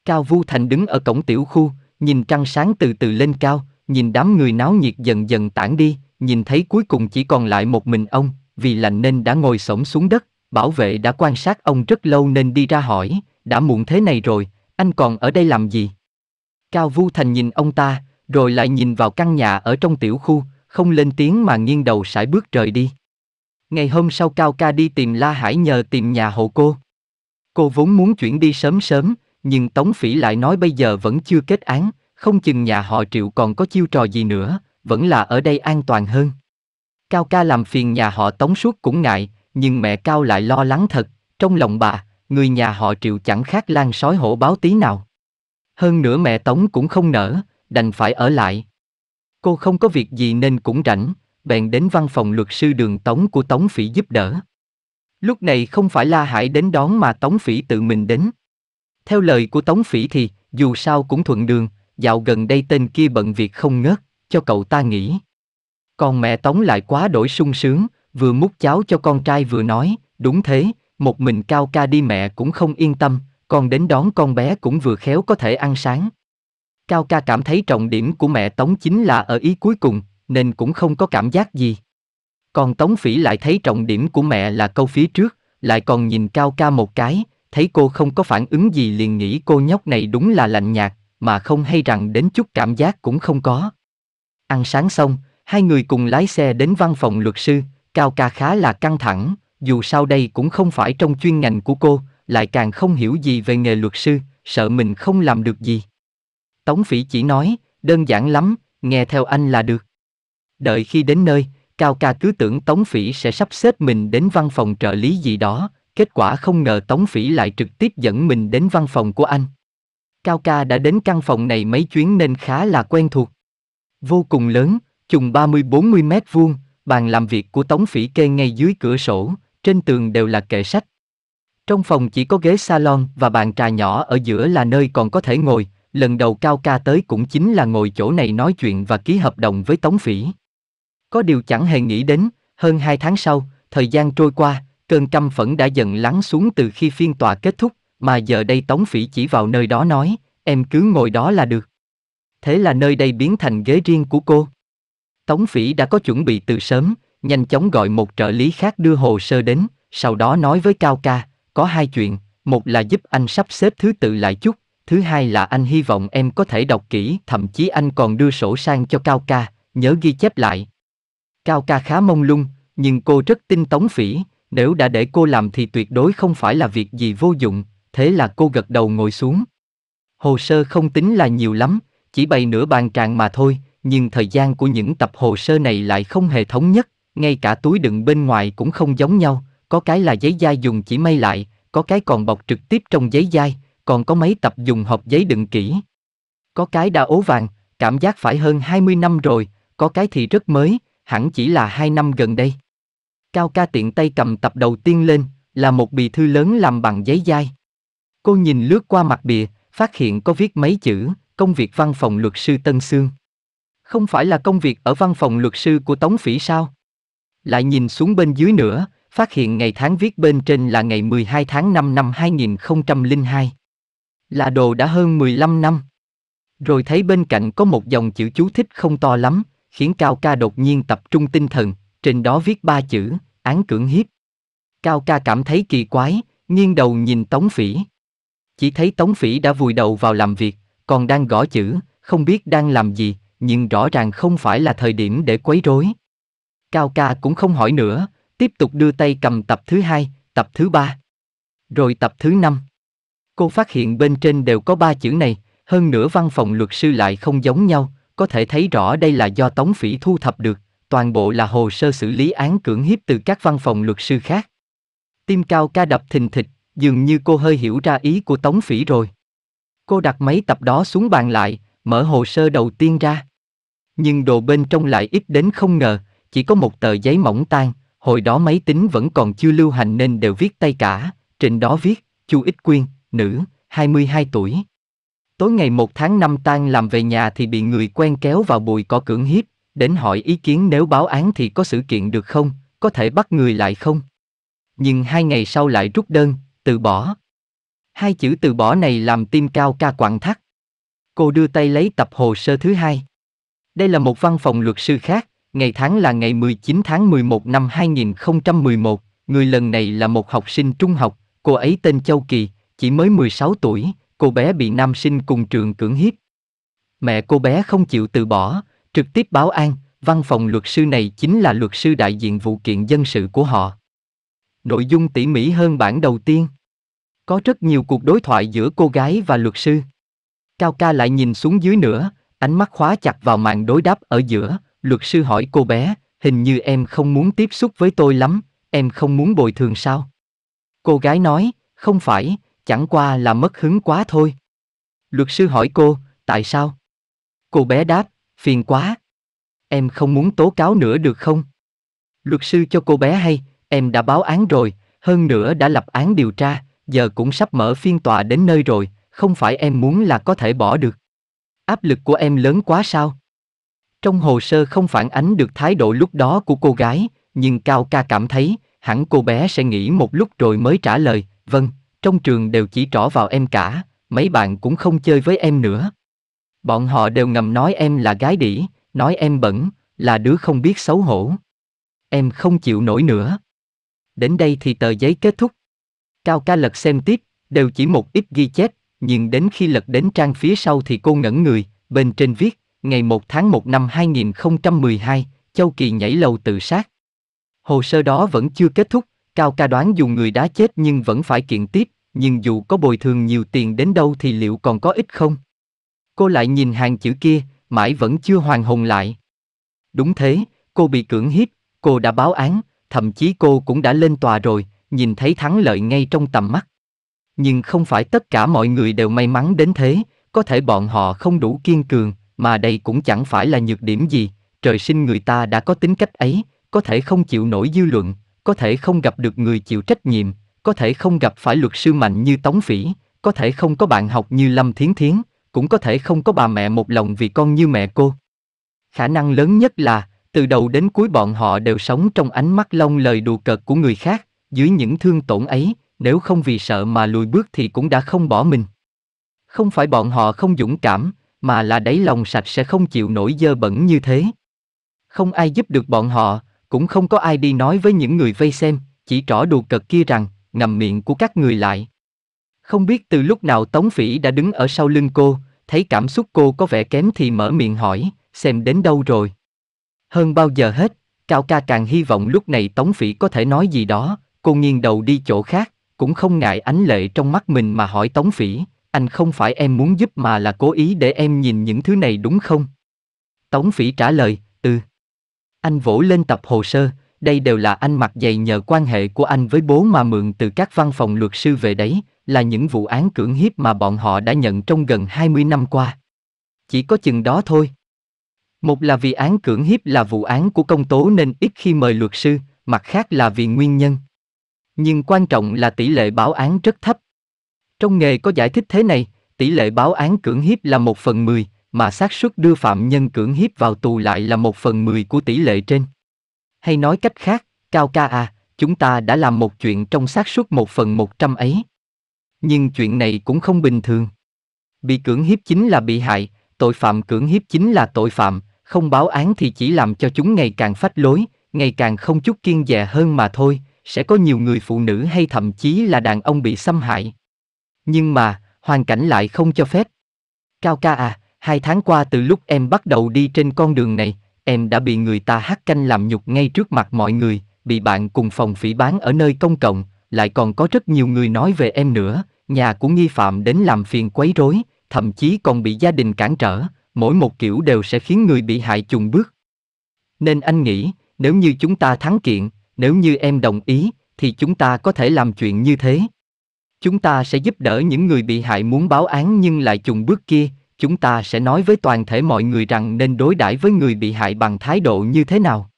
Cao Vu Thành đứng ở cổng tiểu khu, nhìn trăng sáng từ từ lên cao, nhìn đám người náo nhiệt dần dần tản đi, nhìn thấy cuối cùng chỉ còn lại một mình ông, vì lạnh nên đã ngồi xổm xuống đất, bảo vệ đã quan sát ông rất lâu nên đi ra hỏi, đã muộn thế này rồi, anh còn ở đây làm gì? Cao Vu Thành nhìn ông ta, rồi lại nhìn vào căn nhà ở trong tiểu khu, không lên tiếng mà nghiêng đầu sải bước rời đi. Ngày hôm sau Cao Ca đi tìm La Hải nhờ tìm nhà hộ cô. Cô vốn muốn chuyển đi sớm sớm, nhưng Tống Phỉ lại nói bây giờ vẫn chưa kết án, không chừng nhà họ Triệu còn có chiêu trò gì nữa, vẫn là ở đây an toàn hơn. Cao Ca làm phiền nhà họ Tống suốt cũng ngại, nhưng mẹ Cao lại lo lắng thật, trong lòng bà, người nhà họ Triệu chẳng khác lan sói hổ báo tí nào. Hơn nữa mẹ Tống cũng không nỡ đành phải ở lại. Cô không có việc gì nên cũng rảnh, bèn đến văn phòng luật sư đường Tống của Tống Phỉ giúp đỡ. Lúc này không phải La Hải đến đón mà Tống Phỉ tự mình đến. Theo lời của Tống Phỉ thì, dù sao cũng thuận đường, dạo gần đây tên kia bận việc không ngớt, cho cậu ta nghỉ. Còn mẹ Tống lại quá đổi sung sướng, vừa múc cháo cho con trai vừa nói, đúng thế, một mình cao ca đi mẹ cũng không yên tâm, còn đến đón con bé cũng vừa khéo có thể ăn sáng. Cao ca cảm thấy trọng điểm của mẹ Tống chính là ở ý cuối cùng, nên cũng không có cảm giác gì. Còn Tống Phỉ lại thấy trọng điểm của mẹ là câu phía trước, lại còn nhìn Cao Ca một cái, thấy cô không có phản ứng gì liền nghĩ cô nhóc này đúng là lạnh nhạt, mà không hay rằng đến chút cảm giác cũng không có. Ăn sáng xong, hai người cùng lái xe đến văn phòng luật sư, Cao Ca khá là căng thẳng, dù sao đây cũng không phải trong chuyên ngành của cô, lại càng không hiểu gì về nghề luật sư, sợ mình không làm được gì. Tống Phỉ chỉ nói, đơn giản lắm, nghe theo anh là được. Đợi khi đến nơi, Cao Ca cứ tưởng Tống Phỉ sẽ sắp xếp mình đến văn phòng trợ lý gì đó, kết quả không ngờ Tống Phỉ lại trực tiếp dẫn mình đến văn phòng của anh. Cao Ca đã đến căn phòng này mấy chuyến nên khá là quen thuộc. Vô cùng lớn, chừng 30-40 mét vuông, bàn làm việc của Tống Phỉ kê ngay dưới cửa sổ, trên tường đều là kệ sách. Trong phòng chỉ có ghế salon và bàn trà nhỏ ở giữa là nơi còn có thể ngồi, lần đầu Cao Ca tới cũng chính là ngồi chỗ này nói chuyện và ký hợp đồng với Tống Phỉ. Có điều chẳng hề nghĩ đến, hơn hai tháng sau, thời gian trôi qua, cơn căm phẫn đã dần lắng xuống từ khi phiên tòa kết thúc, mà giờ đây Tống Phỉ chỉ vào nơi đó nói, em cứ ngồi đó là được. Thế là nơi đây biến thành ghế riêng của cô. Tống Phỉ đã có chuẩn bị từ sớm, nhanh chóng gọi một trợ lý khác đưa hồ sơ đến, sau đó nói với Cao Ca, có hai chuyện, một là giúp anh sắp xếp thứ tự lại chút, thứ hai là anh hy vọng em có thể đọc kỹ, thậm chí anh còn đưa sổ sang cho Cao Ca, nhớ ghi chép lại, Cao ca khá mông lung, nhưng cô rất tin Tống Phỉ, nếu đã để cô làm thì tuyệt đối không phải là việc gì vô dụng, thế là cô gật đầu ngồi xuống. Hồ sơ không tính là nhiều lắm, chỉ bày nửa bàn tràn mà thôi, nhưng thời gian của những tập hồ sơ này lại không hề thống nhất, ngay cả túi đựng bên ngoài cũng không giống nhau, có cái là giấy dai dùng chỉ may lại, có cái còn bọc trực tiếp trong giấy dai, còn có mấy tập dùng hộp giấy đựng kỹ. Có cái đã ố vàng, cảm giác phải hơn 20 năm rồi, có cái thì rất mới, hẳn chỉ là hai năm gần đây. Cao ca tiện tay cầm tập đầu tiên lên, là một bì thư lớn làm bằng giấy dai. Cô nhìn lướt qua mặt bìa, phát hiện có viết mấy chữ, công việc văn phòng luật sư Tân Sương. Không phải là công việc ở văn phòng luật sư của Tống Phỉ sao? Lại nhìn xuống bên dưới nữa, phát hiện ngày tháng viết bên trên là ngày 12 tháng 5 năm 2002. Là đồ đã hơn 15 năm. Rồi thấy bên cạnh có một dòng chữ chú thích không to lắm, khiến Cao Ca đột nhiên tập trung tinh thần, trên đó viết ba chữ, án cưỡng hiếp. Cao Ca cảm thấy kỳ quái, nghiêng đầu nhìn Tống Phỉ. Chỉ thấy Tống Phỉ đã vùi đầu vào làm việc, còn đang gõ chữ, không biết đang làm gì, nhưng rõ ràng không phải là thời điểm để quấy rối. Cao Ca cũng không hỏi nữa, tiếp tục đưa tay cầm tập thứ hai, tập thứ ba, rồi tập thứ năm. Cô phát hiện bên trên đều có ba chữ này, hơn nữa văn phòng luật sư lại không giống nhau, có thể thấy rõ đây là do Tống Phỉ thu thập được, toàn bộ là hồ sơ xử lý án cưỡng hiếp từ các văn phòng luật sư khác. Tim cao ca đập thình thịch, dường như cô hơi hiểu ra ý của Tống Phỉ rồi. Cô đặt mấy tập đó xuống bàn lại, mở hồ sơ đầu tiên ra. Nhưng đồ bên trong lại ít đến không ngờ, chỉ có một tờ giấy mỏng tan, hồi đó máy tính vẫn còn chưa lưu hành nên đều viết tay cả, trên đó viết, Chu Ích Quyên, nữ, 22 tuổi. Tối ngày 1 tháng 5 tan làm về nhà thì bị người quen kéo vào bùi cỏ cưỡng hiếp, đến hỏi ý kiến nếu báo án thì có sự kiện được không, có thể bắt người lại không. Nhưng hai ngày sau lại rút đơn, từ bỏ. Hai chữ từ bỏ này làm tim cao ca quặn thắt. Cô đưa tay lấy tập hồ sơ thứ hai. Đây là một văn phòng luật sư khác, ngày tháng là ngày 19 tháng 11 năm 2011, người lần này là một học sinh trung học, cô ấy tên Châu Kỳ, chỉ mới 16 tuổi, cô bé bị nam sinh cùng trường cưỡng hiếp. Mẹ cô bé không chịu từ bỏ, trực tiếp báo an, văn phòng luật sư này chính là luật sư đại diện vụ kiện dân sự của họ. Nội dung tỉ mỉ hơn bản đầu tiên. Có rất nhiều cuộc đối thoại giữa cô gái và luật sư. Cao ca lại nhìn xuống dưới nữa, ánh mắt khóa chặt vào màn đối đáp ở giữa, luật sư hỏi cô bé, hình như em không muốn tiếp xúc với tôi lắm, em không muốn bồi thường sao? Cô gái nói, không phải, chẳng qua là mất hứng quá thôi. Luật sư hỏi cô, tại sao? Cô bé đáp, phiền quá. Em không muốn tố cáo nữa được không? Luật sư cho cô bé hay, em đã báo án rồi, hơn nữa đã lập án điều tra, giờ cũng sắp mở phiên tòa đến nơi rồi, không phải em muốn là có thể bỏ được. Áp lực của em lớn quá sao? Trong hồ sơ không phản ánh được thái độ lúc đó của cô gái, nhưng Cao ca cảm thấy, hẳn cô bé sẽ nghĩ một lúc rồi mới trả lời, vâng, trong trường đều chỉ trỏ vào em cả, mấy bạn cũng không chơi với em nữa. Bọn họ đều ngầm nói em là gái đĩ, nói em bẩn, là đứa không biết xấu hổ. Em không chịu nổi nữa. Đến đây thì tờ giấy kết thúc. Cao ca lật xem tiếp, đều chỉ một ít ghi chép, nhưng đến khi lật đến trang phía sau thì cô ngẩn người, bên trên viết, ngày 1 tháng 1 năm 2012, Châu Kỳ nhảy lầu tự sát. Hồ sơ đó vẫn chưa kết thúc, Cao ca đoán dù người đã chết nhưng vẫn phải kiện tiếp, nhưng dù có bồi thường nhiều tiền đến đâu thì liệu còn có ích không? Cô lại nhìn hàng chữ kia, mãi vẫn chưa hoàn hồn lại. Đúng thế, cô bị cưỡng hiếp, cô đã báo án, thậm chí cô cũng đã lên tòa rồi, nhìn thấy thắng lợi ngay trong tầm mắt. Nhưng không phải tất cả mọi người đều may mắn đến thế, có thể bọn họ không đủ kiên cường, mà đây cũng chẳng phải là nhược điểm gì, trời sinh người ta đã có tính cách ấy, có thể không chịu nổi dư luận, có thể không gặp được người chịu trách nhiệm, có thể không gặp phải luật sư mạnh như Tống Phỉ, có thể không có bạn học như Lâm Thiến Thiến, cũng có thể không có bà mẹ một lòng vì con như mẹ cô. Khả năng lớn nhất là, từ đầu đến cuối bọn họ đều sống trong ánh mắt lông lời đùa cợt của người khác, dưới những thương tổn ấy, nếu không vì sợ mà lùi bước thì cũng đã không bỏ mình. Không phải bọn họ không dũng cảm, mà là đáy lòng sạch sẽ không chịu nổi dơ bẩn như thế. Không ai giúp được bọn họ, cũng không có ai đi nói với những người vây xem, chỉ trỏ đùa cợt kia rằng, ngầm miệng của các người lại. Không biết từ lúc nào Tống Phỉ đã đứng ở sau lưng cô, thấy cảm xúc cô có vẻ kém thì mở miệng hỏi, xem đến đâu rồi. Hơn bao giờ hết, Cao ca càng hy vọng lúc này Tống Phỉ có thể nói gì đó, cô nghiêng đầu đi chỗ khác, cũng không ngại ánh lệ trong mắt mình mà hỏi Tống Phỉ, anh không phải em muốn giúp mà là cố ý để em nhìn những thứ này đúng không? Tống Phỉ trả lời, ừ. Anh vỗ lên tập hồ sơ, đây đều là anh mặc giày nhờ quan hệ của anh với bố mà mượn từ các văn phòng luật sư về đấy, là những vụ án cưỡng hiếp mà bọn họ đã nhận trong gần 20 năm qua. Chỉ có chừng đó thôi. Một là vì án cưỡng hiếp là vụ án của công tố nên ít khi mời luật sư, mặt khác là vì nguyên nhân. Nhưng quan trọng là tỷ lệ báo án rất thấp. Trong nghề có giải thích thế này, tỷ lệ báo án cưỡng hiếp là 1 phần 10, mà xác suất đưa phạm nhân cưỡng hiếp vào tù lại là một phần mười của tỷ lệ trên. Hay nói cách khác, Cao ca à, chúng ta đã làm một chuyện trong xác suất một phần một trăm ấy. Nhưng chuyện này cũng không bình thường. Bị cưỡng hiếp chính là bị hại, tội phạm cưỡng hiếp chính là tội phạm, không báo án thì chỉ làm cho chúng ngày càng phách lối, ngày càng không chút kiên dè hơn mà thôi, sẽ có nhiều người phụ nữ hay thậm chí là đàn ông bị xâm hại. Nhưng mà, hoàn cảnh lại không cho phép. Cao ca à, Hai tháng qua từ lúc em bắt đầu đi trên con đường này, em đã bị người ta hắt canh làm nhục ngay trước mặt mọi người, bị bạn cùng phòng phỉ bán ở nơi công cộng, lại còn có rất nhiều người nói về em nữa, nhà của nghi phạm đến làm phiền quấy rối, thậm chí còn bị gia đình cản trở, mỗi một kiểu đều sẽ khiến người bị hại chùng bước. Nên anh nghĩ, nếu như chúng ta thắng kiện, nếu như em đồng ý, thì chúng ta có thể làm chuyện như thế. Chúng ta sẽ giúp đỡ những người bị hại muốn báo án nhưng lại chùng bước kia, chúng ta sẽ nói với toàn thể mọi người rằng nên đối đãi với người bị hại bằng thái độ như thế nào.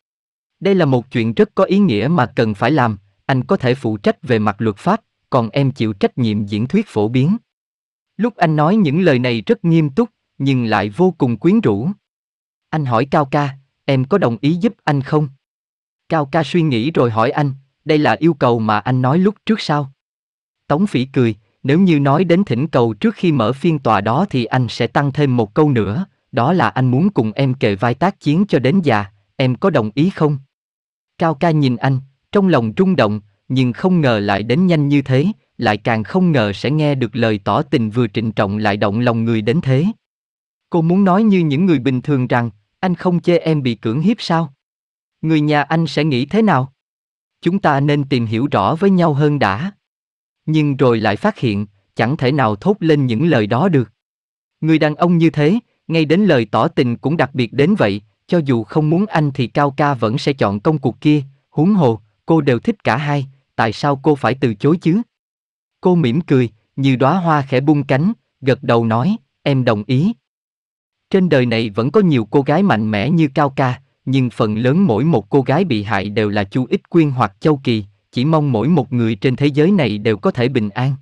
Đây là một chuyện rất có ý nghĩa mà cần phải làm, anh có thể phụ trách về mặt luật pháp, còn em chịu trách nhiệm diễn thuyết phổ biến. Lúc anh nói những lời này rất nghiêm túc, nhưng lại vô cùng quyến rũ. Anh hỏi Cao Ca, em có đồng ý giúp anh không? Cao Ca suy nghĩ rồi hỏi anh, đây là yêu cầu mà anh nói lúc trước sao? Tống Phỉ cười, nếu như nói đến thỉnh cầu trước khi mở phiên tòa đó thì anh sẽ tăng thêm một câu nữa, đó là anh muốn cùng em kề vai tác chiến cho đến già, em có đồng ý không? Cao ca nhìn anh, trong lòng rung động, nhưng không ngờ lại đến nhanh như thế, lại càng không ngờ sẽ nghe được lời tỏ tình vừa trịnh trọng lại động lòng người đến thế. Cô muốn nói như những người bình thường rằng, anh không chê em bị cưỡng hiếp sao? Người nhà anh sẽ nghĩ thế nào? Chúng ta nên tìm hiểu rõ với nhau hơn đã nhưng rồi lại phát hiện, chẳng thể nào thốt lên những lời đó được. Người đàn ông như thế, ngay đến lời tỏ tình cũng đặc biệt đến vậy, cho dù không muốn anh thì Cao Ca vẫn sẽ chọn công cuộc kia, huống hồ, cô đều thích cả hai, tại sao cô phải từ chối chứ? Cô mỉm cười, như đóa hoa khẽ bung cánh, gật đầu nói, em đồng ý. Trên đời này vẫn có nhiều cô gái mạnh mẽ như Cao Ca, nhưng phần lớn mỗi một cô gái bị hại đều là Chu Ích Quyên hoặc Châu Kỳ, chỉ mong mỗi một người trên thế giới này đều có thể bình an.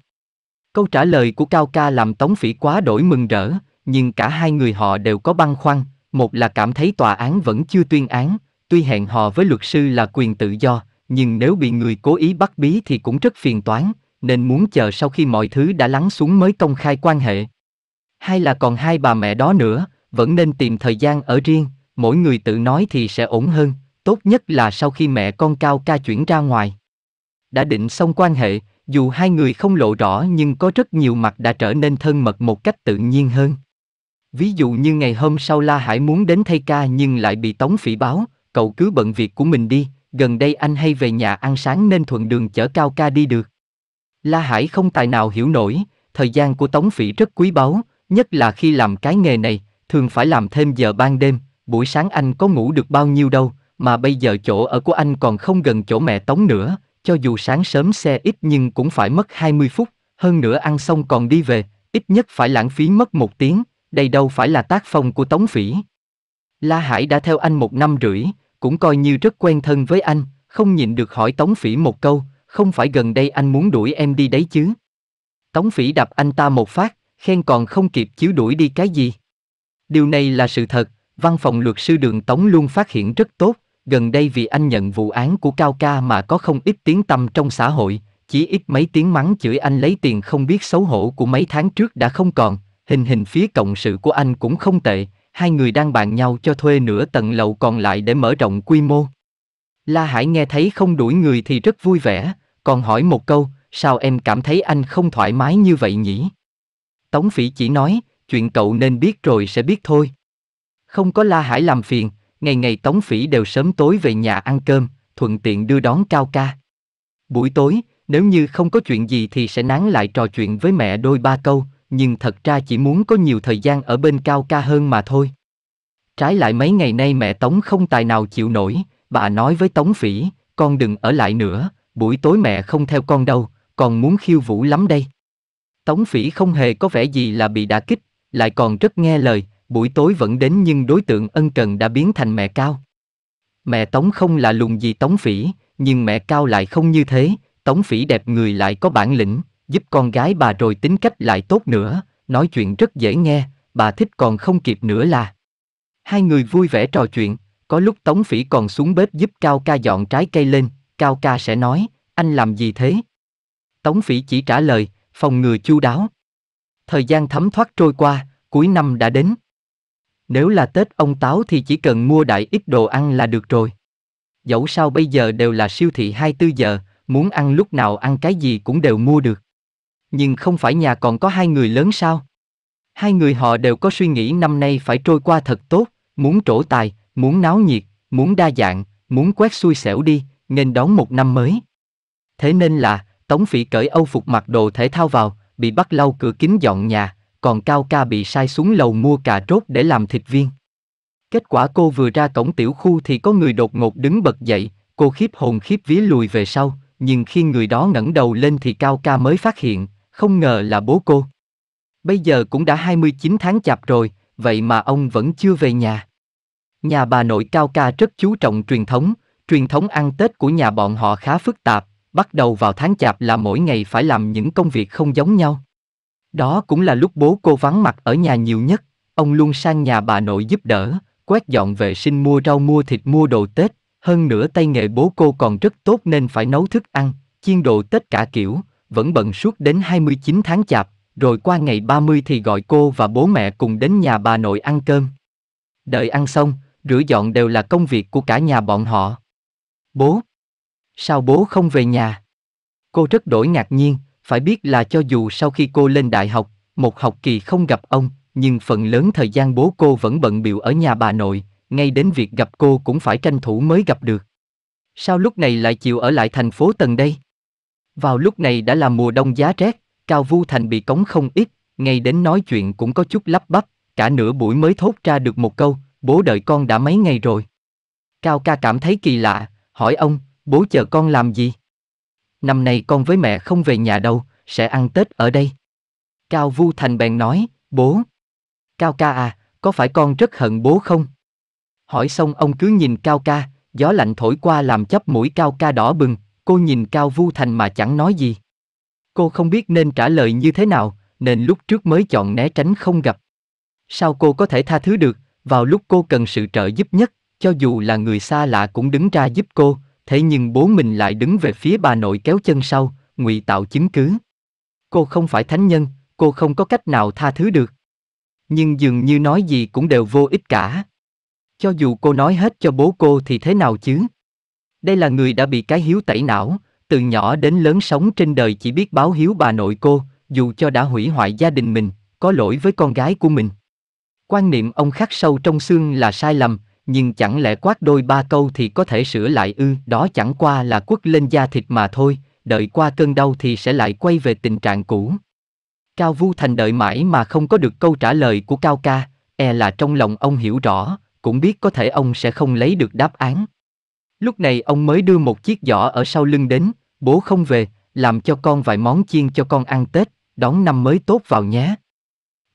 Câu trả lời của Cao Ca làm Tống Phỉ quá đổi mừng rỡ, nhưng cả hai người họ đều có băn khoăn, một là cảm thấy tòa án vẫn chưa tuyên án, tuy hẹn hò với luật sư là quyền tự do, nhưng nếu bị người cố ý bắt bí thì cũng rất phiền toán, nên muốn chờ sau khi mọi thứ đã lắng xuống mới công khai quan hệ. Hay là còn hai bà mẹ đó nữa, vẫn nên tìm thời gian ở riêng, mỗi người tự nói thì sẽ ổn hơn, tốt nhất là sau khi mẹ con Cao Ca chuyển ra ngoài đã định xong quan hệ, dù hai người không lộ rõ nhưng có rất nhiều mặt đã trở nên thân mật một cách tự nhiên hơn. Ví dụ như ngày hôm sau La Hải muốn đến thay ca nhưng lại bị Tống Phỉ báo, cậu cứ bận việc của mình đi, gần đây anh hay về nhà ăn sáng nên thuận đường chở Cao ca đi được. La Hải không tài nào hiểu nổi, thời gian của Tống Phỉ rất quý báu, nhất là khi làm cái nghề này, thường phải làm thêm giờ ban đêm, buổi sáng anh có ngủ được bao nhiêu đâu, mà bây giờ chỗ ở của anh còn không gần chỗ mẹ Tống nữa, cho dù sáng sớm xe ít nhưng cũng phải mất 20 phút, hơn nữa ăn xong còn đi về, ít nhất phải lãng phí mất một tiếng, đây đâu phải là tác phong của Tống Phỉ. La Hải đã theo anh một năm rưỡi, cũng coi như rất quen thân với anh, không nhịn được hỏi Tống Phỉ một câu, không phải gần đây anh muốn đuổi em đi đấy chứ. Tống Phỉ đập anh ta một phát, khen còn không kịp chiếu đuổi đi cái gì. Điều này là sự thật, văn phòng luật sư đường Tống luôn phát hiện rất tốt, gần đây vì anh nhận vụ án của Cao Ca mà có không ít tiếng tâm trong xã hội, chỉ ít mấy tiếng mắng chửi anh lấy tiền không biết xấu hổ của mấy tháng trước đã không còn, hình hình phía cộng sự của anh cũng không tệ, hai người đang bàn nhau cho thuê nửa tầng lầu còn lại để mở rộng quy mô. La Hải nghe thấy không đuổi người thì rất vui vẻ, còn hỏi một câu, sao em cảm thấy anh không thoải mái như vậy nhỉ? Tống Phỉ chỉ nói, chuyện cậu nên biết rồi sẽ biết thôi. Không có La Hải làm phiền, ngày ngày Tống Phỉ đều sớm tối về nhà ăn cơm, thuận tiện đưa đón Cao Ca. Buổi tối, nếu như không có chuyện gì thì sẽ nán lại trò chuyện với mẹ đôi ba câu, nhưng thật ra chỉ muốn có nhiều thời gian ở bên Cao Ca hơn mà thôi. Trái lại mấy ngày nay mẹ Tống không tài nào chịu nổi, bà nói với Tống Phỉ, con đừng ở lại nữa, buổi tối mẹ không theo con đâu, còn muốn khiêu vũ lắm đây. Tống Phỉ không hề có vẻ gì là bị đả kích, lại còn rất nghe lời, buổi tối vẫn đến nhưng đối tượng ân cần đã biến thành mẹ cao. Mẹ Tống không là lùng gì Tống Phỉ, nhưng mẹ cao lại không như thế, Tống Phỉ đẹp người lại có bản lĩnh, giúp con gái bà rồi tính cách lại tốt nữa, nói chuyện rất dễ nghe, bà thích còn không kịp nữa là. Hai người vui vẻ trò chuyện, có lúc Tống Phỉ còn xuống bếp giúp Cao ca dọn trái cây lên, Cao ca sẽ nói, anh làm gì thế? Tống Phỉ chỉ trả lời, phòng ngừa chu đáo. Thời gian thấm thoát trôi qua, cuối năm đã đến. Nếu là Tết ông Táo thì chỉ cần mua đại ít đồ ăn là được rồi. Dẫu sao bây giờ đều là siêu thị 24 giờ, muốn ăn lúc nào ăn cái gì cũng đều mua được. Nhưng không phải nhà còn có hai người lớn sao? Hai người họ đều có suy nghĩ năm nay phải trôi qua thật tốt, muốn trổ tài, muốn náo nhiệt, muốn đa dạng, muốn quét xui xẻo đi, nên đón một năm mới. Thế nên là, Tống Phỉ cởi âu phục mặc đồ thể thao vào, bị bắt lau cửa kính dọn nhà, còn Cao Ca bị sai xuống lầu mua cà rốt để làm thịt viên. Kết quả cô vừa ra cổng tiểu khu thì có người đột ngột đứng bật dậy, cô khiếp hồn khiếp vía lùi về sau, nhưng khi người đó ngẩng đầu lên thì Cao Ca mới phát hiện, không ngờ là bố cô. Bây giờ cũng đã 29 tháng chạp rồi, vậy mà ông vẫn chưa về nhà. Nhà bà nội Cao Ca rất chú trọng truyền thống, truyền thống ăn Tết của nhà bọn họ khá phức tạp, bắt đầu vào tháng chạp là mỗi ngày phải làm những công việc không giống nhau. Đó cũng là lúc bố cô vắng mặt ở nhà nhiều nhất, ông luôn sang nhà bà nội giúp đỡ, quét dọn vệ sinh mua rau mua thịt mua đồ Tết, hơn nữa tay nghề bố cô còn rất tốt nên phải nấu thức ăn, chiên đồ Tết cả kiểu, vẫn bận suốt đến 29 tháng chạp, rồi qua ngày 30 thì gọi cô và bố mẹ cùng đến nhà bà nội ăn cơm. Đợi ăn xong, rửa dọn đều là công việc của cả nhà bọn họ. Bố! Sao bố không về nhà? Cô rất đổi ngạc nhiên, phải biết là cho dù sau khi cô lên đại học, một học kỳ không gặp ông, nhưng phần lớn thời gian bố cô vẫn bận biểu ở nhà bà nội, ngay đến việc gặp cô cũng phải tranh thủ mới gặp được. Sao lúc này lại chịu ở lại thành phố tầng đây? Vào lúc này đã là mùa đông giá rét, Cao Vu Thành bị cống không ít, ngay đến nói chuyện cũng có chút lắp bắp, cả nửa buổi mới thốt ra được một câu, bố đợi con đã mấy ngày rồi. Cao ca cảm thấy kỳ lạ, hỏi ông, bố chờ con làm gì? năm nay con với mẹ không về nhà đâu, sẽ ăn Tết ở đây. Cao Vu Thành bèn nói, bố. Cao ca à, có phải con rất hận bố không? Hỏi xong ông cứ nhìn Cao ca, gió lạnh thổi qua làm chấp mũi Cao ca đỏ bừng, cô nhìn Cao Vu Thành mà chẳng nói gì. Cô không biết nên trả lời như thế nào, nên lúc trước mới chọn né tránh không gặp. Sao cô có thể tha thứ được, vào lúc cô cần sự trợ giúp nhất, cho dù là người xa lạ cũng đứng ra giúp cô, thế nhưng bố mình lại đứng về phía bà nội kéo chân sau, ngụy tạo chứng cứ. Cô không phải thánh nhân, cô không có cách nào tha thứ được. Nhưng dường như nói gì cũng đều vô ích cả. Cho dù cô nói hết cho bố cô thì thế nào chứ? Đây là người đã bị cái hiếu tẩy não, từ nhỏ đến lớn sống trên đời chỉ biết báo hiếu bà nội cô, dù cho đã hủy hoại gia đình mình, có lỗi với con gái của mình. Quan niệm ông khắc sâu trong xương là sai lầm, nhưng chẳng lẽ quát đôi ba câu thì có thể sửa lại ư, đó chẳng qua là quất lên da thịt mà thôi, đợi qua cơn đau thì sẽ lại quay về tình trạng cũ. Cao Vu Thành đợi mãi mà không có được câu trả lời của Cao Ca, e là trong lòng ông hiểu rõ, cũng biết có thể ông sẽ không lấy được đáp án. Lúc này ông mới đưa một chiếc giỏ ở sau lưng đến, bố không về, làm cho con vài món chiên cho con ăn Tết, đón năm mới tốt vào nhé.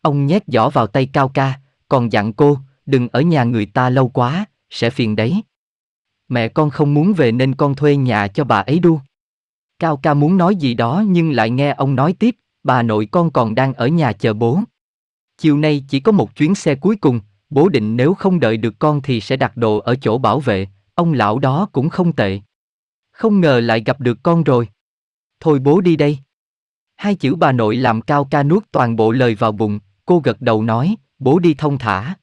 Ông nhét giỏ vào tay Cao Ca, còn dặn cô, đừng ở nhà người ta lâu quá, sẽ phiền đấy. Mẹ con không muốn về nên con thuê nhà cho bà ấy đu. Cao ca muốn nói gì đó nhưng lại nghe ông nói tiếp, bà nội con còn đang ở nhà chờ bố. Chiều nay chỉ có một chuyến xe cuối cùng, bố định nếu không đợi được con thì sẽ đặt đồ ở chỗ bảo vệ, ông lão đó cũng không tệ. Không ngờ lại gặp được con rồi. Thôi bố đi đây. Hai chữ bà nội làm cao ca nuốt toàn bộ lời vào bụng, cô gật đầu nói, bố đi thông thả.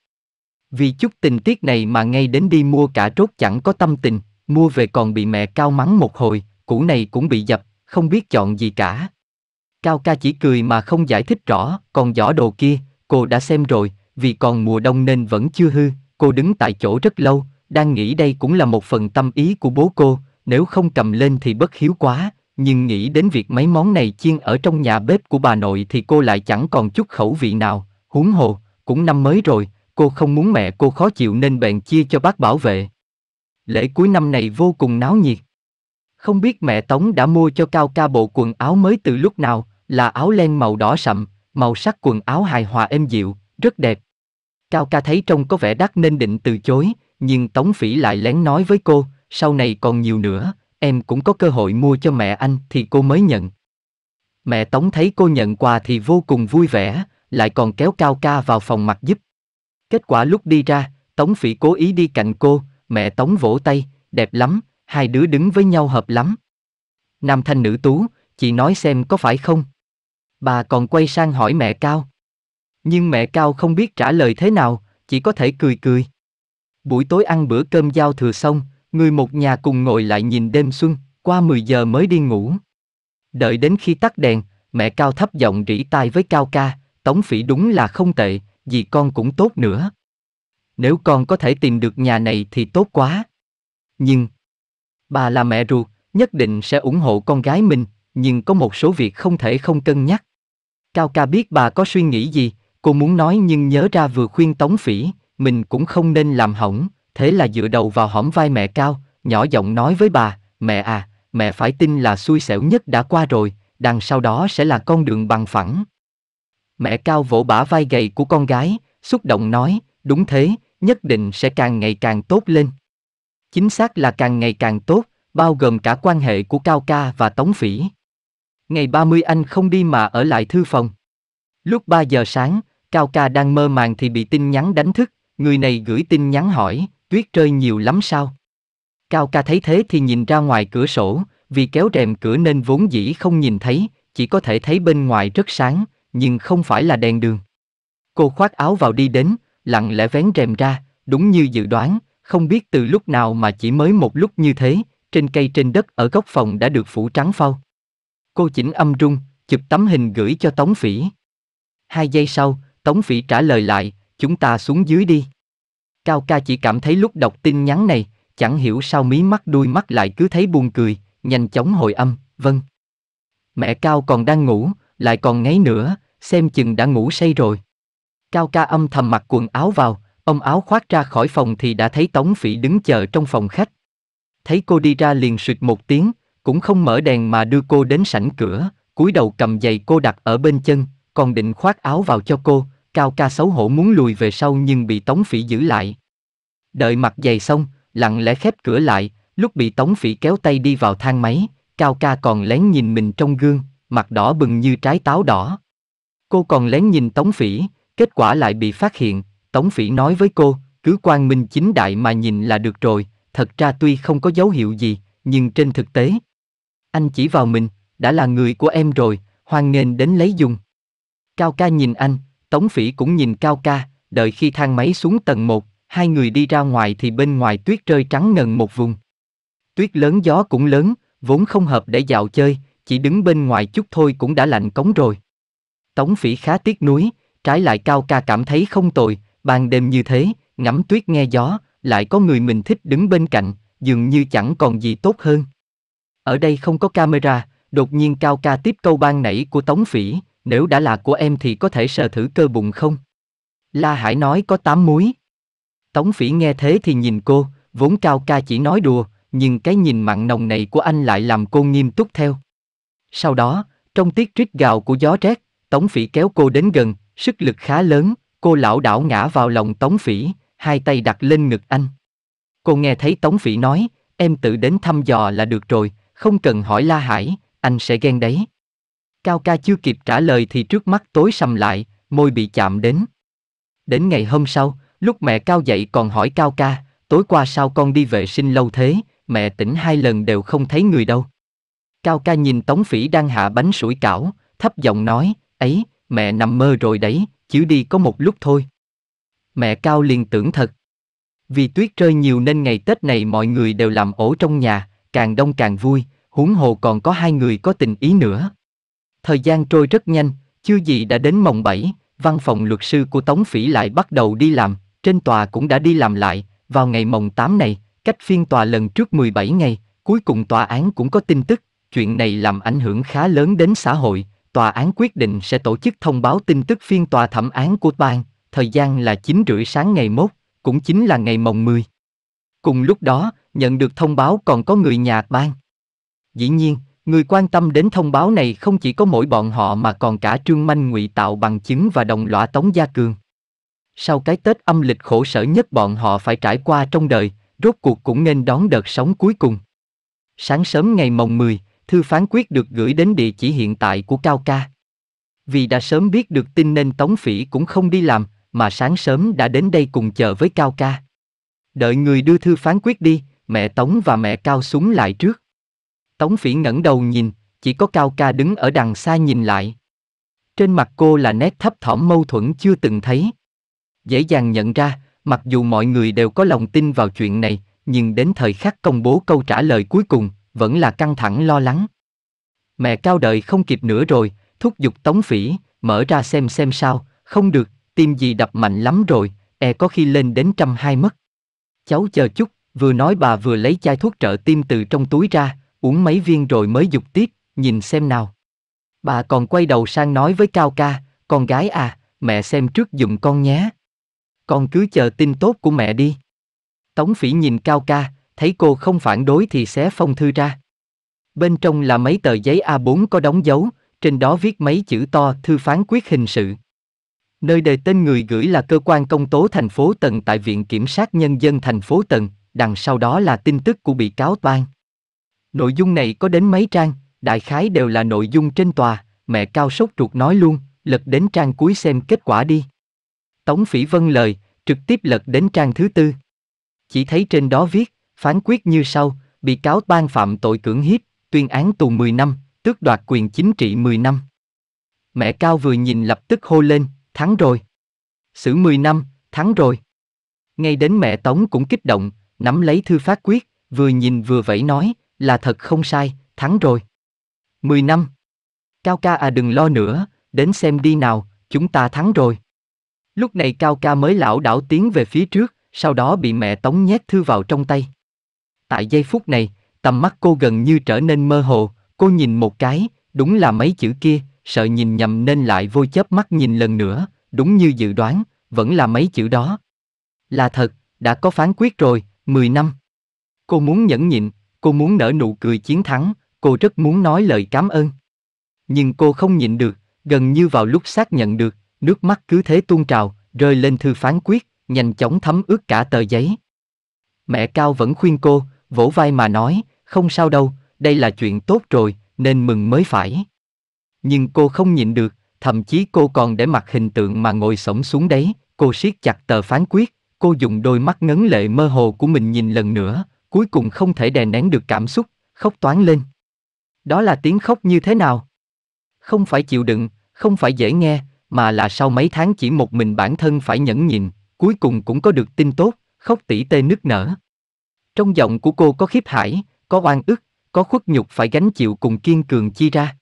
Vì chút tình tiết này mà ngay đến đi mua cả rốt chẳng có tâm tình, mua về còn bị mẹ Cao mắng một hồi, củ này cũng bị dập, không biết chọn gì cả. Cao ca chỉ cười mà không giải thích rõ, còn giỏ đồ kia, cô đã xem rồi, vì còn mùa đông nên vẫn chưa hư, cô đứng tại chỗ rất lâu, đang nghĩ đây cũng là một phần tâm ý của bố cô, nếu không cầm lên thì bất hiếu quá, nhưng nghĩ đến việc mấy món này chiên ở trong nhà bếp của bà nội thì cô lại chẳng còn chút khẩu vị nào, huống hồ, cũng năm mới rồi, cô không muốn mẹ cô khó chịu nên bèn chia cho bác bảo vệ. Lễ cuối năm này vô cùng náo nhiệt. Không biết mẹ Tống đã mua cho Cao ca bộ quần áo mới từ lúc nào, là áo len màu đỏ sậm, màu sắc quần áo hài hòa êm dịu, rất đẹp. Cao ca thấy trông có vẻ đắt nên định từ chối, nhưng Tống Phỉ lại lén nói với cô, sau này còn nhiều nữa, em cũng có cơ hội mua cho mẹ anh thì cô mới nhận. Mẹ Tống thấy cô nhận quà thì vô cùng vui vẻ, lại còn kéo Cao ca vào phòng mặt giúp. Kết quả lúc đi ra, Tống Phỉ cố ý đi cạnh cô, mẹ Tống vỗ tay, đẹp lắm, hai đứa đứng với nhau hợp lắm. Nam thanh nữ tú, chị nói xem có phải không? Bà còn quay sang hỏi mẹ Cao. Nhưng mẹ Cao không biết trả lời thế nào, chỉ có thể cười cười. Buổi tối ăn bữa cơm giao thừa xong, người một nhà cùng ngồi lại nhìn đêm xuân, qua 10 giờ mới đi ngủ. Đợi đến khi tắt đèn, mẹ Cao thấp giọng rỉ tai với Cao ca, Tống Phỉ đúng là không tệ, gì con cũng tốt nữa. Nếu con có thể tìm được nhà này thì tốt quá. Nhưng, bà là mẹ ruột, nhất định sẽ ủng hộ con gái mình, nhưng có một số việc không thể không cân nhắc. Cao ca biết bà có suy nghĩ gì, cô muốn nói nhưng nhớ ra vừa khuyên Tống Phỉ, mình cũng không nên làm hỏng, thế là dựa đầu vào hõm vai mẹ Cao, nhỏ giọng nói với bà, mẹ à, mẹ phải tin là xui xẻo nhất đã qua rồi, đằng sau đó sẽ là con đường bằng phẳng. Mẹ Cao vỗ bả vai gầy của con gái, xúc động nói, đúng thế, nhất định sẽ càng ngày càng tốt lên. Chính xác là càng ngày càng tốt, bao gồm cả quan hệ của Cao Ca và Tống Phỉ. Ngày 30 anh không đi mà ở lại thư phòng. Lúc 3 giờ sáng, Cao Ca đang mơ màng thì bị tin nhắn đánh thức, người này gửi tin nhắn hỏi, tuyết rơi nhiều lắm sao? Cao Ca thấy thế thì nhìn ra ngoài cửa sổ, vì kéo rèm cửa nên vốn dĩ không nhìn thấy, chỉ có thể thấy bên ngoài rất sáng, nhưng không phải là đèn đường. Cô khoác áo vào đi đến, lặng lẽ vén rèm ra, đúng như dự đoán, không biết từ lúc nào mà chỉ mới một lúc như thế, trên cây trên đất ở góc phòng đã được phủ trắng phau. Cô chỉnh âm rung, chụp tấm hình gửi cho Tống Phỉ. Hai giây sau, Tống Phỉ trả lời lại, chúng ta xuống dưới đi. Cao ca chỉ cảm thấy lúc đọc tin nhắn này, chẳng hiểu sao mí mắt đuôi mắt lại cứ thấy buồn cười, nhanh chóng hồi âm, vâng. Mẹ Cao còn đang ngủ, lại còn ngáy nữa, xem chừng đã ngủ say rồi. Cao ca âm thầm mặc quần áo vào, ông áo khoác ra khỏi phòng thì đã thấy Tống Phỉ đứng chờ trong phòng khách. Thấy cô đi ra liền suyệt một tiếng, cũng không mở đèn mà đưa cô đến sảnh cửa, cúi đầu cầm giày cô đặt ở bên chân, còn định khoác áo vào cho cô, Cao ca xấu hổ muốn lùi về sau nhưng bị Tống Phỉ giữ lại. Đợi mặc giày xong, lặng lẽ khép cửa lại, lúc bị Tống Phỉ kéo tay đi vào thang máy, Cao ca còn lén nhìn mình trong gương, mặt đỏ bừng như trái táo đỏ. Cô còn lén nhìn Tống Phỉ, kết quả lại bị phát hiện, Tống Phỉ nói với cô, cứ quan minh chính đại mà nhìn là được rồi, thật ra tuy không có dấu hiệu gì, nhưng trên thực tế. Anh chỉ vào mình, đã là người của em rồi, hoan nghênh đến lấy dùng. Cao ca nhìn anh, Tống Phỉ cũng nhìn Cao ca, đợi khi thang máy xuống tầng 1, hai người đi ra ngoài thì bên ngoài tuyết rơi trắng ngần một vùng. Tuyết lớn gió cũng lớn, vốn không hợp để dạo chơi, chỉ đứng bên ngoài chút thôi cũng đã lạnh cống rồi. Tống phỉ khá tiếc nuối, trái lại cao ca cảm thấy không tồi ban đêm như thế, ngắm tuyết nghe gió, lại có người mình thích đứng bên cạnh, dường như chẳng còn gì tốt hơn. Ở đây không có camera, đột nhiên cao ca tiếp câu ban nãy của Tống Phỉ, nếu đã là của em thì có thể sờ thử cơ bụng không? La Hải nói có tám muối. Tống Phỉ nghe thế thì nhìn cô, vốn cao ca chỉ nói đùa, nhưng cái nhìn mặn nồng này của anh lại làm cô nghiêm túc theo. Sau đó, trong tiết trích gào của gió rét, Tống Phỉ kéo cô đến gần, sức lực khá lớn, cô lão đảo ngã vào lòng Tống Phỉ, hai tay đặt lên ngực anh. Cô nghe thấy Tống Phỉ nói, em tự đến thăm dò là được rồi, không cần hỏi La Hải, anh sẽ ghen đấy. Cao ca chưa kịp trả lời thì trước mắt tối sầm lại, môi bị chạm đến. Đến ngày hôm sau, lúc mẹ Cao dậy còn hỏi Cao ca, tối qua sao con đi vệ sinh lâu thế, mẹ tỉnh hai lần đều không thấy người đâu. Cao ca nhìn Tống Phỉ đang hạ bánh sủi cảo, thấp giọng nói, ấy, mẹ nằm mơ rồi đấy, chứ đi có một lúc thôi. Mẹ Cao liền tưởng thật. Vì tuyết rơi nhiều nên ngày Tết này mọi người đều làm ổ trong nhà, càng đông càng vui, huống hồ còn có hai người có tình ý nữa. Thời gian trôi rất nhanh, chưa gì đã đến mồng 7, văn phòng luật sư của Tống Phỉ lại bắt đầu đi làm, trên tòa cũng đã đi làm lại, vào ngày mồng 8 này, cách phiên tòa lần trước 17 ngày, cuối cùng tòa án cũng có tin tức, chuyện này làm ảnh hưởng khá lớn đến xã hội, tòa án quyết định sẽ tổ chức thông báo tin tức phiên tòa thẩm án của bang, thời gian là 9 rưỡi sáng ngày mốt, cũng chính là ngày mồng 10. Cùng lúc đó, nhận được thông báo còn có người nhà bang. Dĩ nhiên, người quan tâm đến thông báo này không chỉ có mỗi bọn họ mà còn cả Trương Manh ngụy tạo bằng chứng và đồng lõa Tống Gia Cường. Sau cái Tết âm lịch khổ sở nhất bọn họ phải trải qua trong đời, rốt cuộc cũng nên đón đợt sống cuối cùng. Sáng sớm ngày mồng 10, thư phán quyết được gửi đến địa chỉ hiện tại của Cao Ca. Vì đã sớm biết được tin nên Tống Phỉ cũng không đi làm, mà sáng sớm đã đến đây cùng chờ với Cao Ca. Đợi người đưa thư phán quyết đi, mẹ Tống và mẹ Cao súng lại trước. Tống Phỉ ngẩng đầu nhìn, chỉ có Cao Ca đứng ở đằng xa nhìn lại. Trên mặt cô là nét thấp thỏm mâu thuẫn chưa từng thấy. Dễ dàng nhận ra, mặc dù mọi người đều có lòng tin vào chuyện này, nhưng đến thời khắc công bố câu trả lời cuối cùng, vẫn là căng thẳng lo lắng. Mẹ cao đợi không kịp nữa rồi, thúc giục Tống Phỉ, mở ra xem xem sao, không được, tim gì đập mạnh lắm rồi, e có khi lên đến trăm hai mất. Cháu chờ chút, vừa nói bà vừa lấy chai thuốc trợ tim từ trong túi ra, uống mấy viên rồi mới dục tiếp, nhìn xem nào. Bà còn quay đầu sang nói với Cao ca, con gái à, mẹ xem trước giùm con nhé. Con cứ chờ tin tốt của mẹ đi. Tống phỉ nhìn Cao ca, thấy cô không phản đối thì xé phong thư ra. Bên trong là mấy tờ giấy A4 có đóng dấu, trên đó viết mấy chữ to thư phán quyết hình sự. Nơi đề tên người gửi là cơ quan công tố thành phố Tần tại Viện Kiểm sát Nhân dân thành phố Tần, đằng sau đó là tin tức của bị cáo Toan. Nội dung này có đến mấy trang, đại khái đều là nội dung trên tòa, mẹ cao sốt ruột nói luôn, lật đến trang cuối xem kết quả đi. Tống Phỉ Vân lời, trực tiếp lật đến trang thứ tư. Chỉ thấy trên đó viết, Phán quyết như sau, bị cáo ban phạm tội cưỡng hiếp, tuyên án tù 10 năm, tước đoạt quyền chính trị 10 năm. Mẹ Cao vừa nhìn lập tức hô lên, thắng rồi. Xử 10 năm, thắng rồi. Ngay đến mẹ Tống cũng kích động, nắm lấy thư phát quyết, vừa nhìn vừa vẫy nói, là thật không sai, thắng rồi. 10 năm. Cao ca à đừng lo nữa, đến xem đi nào, chúng ta thắng rồi. Lúc này Cao ca mới lão đảo tiến về phía trước, sau đó bị mẹ Tống nhét thư vào trong tay. Tại giây phút này, tầm mắt cô gần như trở nên mơ hồ, cô nhìn một cái, đúng là mấy chữ kia, sợ nhìn nhầm nên lại vô chớp mắt nhìn lần nữa, đúng như dự đoán, vẫn là mấy chữ đó. Là thật, đã có phán quyết rồi, 10 năm. Cô muốn nhẫn nhịn, cô muốn nở nụ cười chiến thắng, cô rất muốn nói lời cảm ơn. Nhưng cô không nhịn được, gần như vào lúc xác nhận được, nước mắt cứ thế tuôn trào, rơi lên thư phán quyết, nhanh chóng thấm ướt cả tờ giấy. Mẹ Cao vẫn khuyên cô, vỗ vai mà nói, không sao đâu, đây là chuyện tốt rồi, nên mừng mới phải. Nhưng cô không nhịn được, thậm chí cô còn để mặt hình tượng mà ngồi sổng xuống đấy, cô siết chặt tờ phán quyết, cô dùng đôi mắt ngấn lệ mơ hồ của mình nhìn lần nữa, cuối cùng không thể đè nén được cảm xúc, khóc toán lên. Đó là tiếng khóc như thế nào? Không phải chịu đựng, không phải dễ nghe, mà là sau mấy tháng chỉ một mình bản thân phải nhẫn nhịn, cuối cùng cũng có được tin tốt, khóc tỉ tê nức nở. Trong giọng của cô có khiếp hãi, có oan ức, có khuất nhục phải gánh chịu cùng kiên cường chi ra.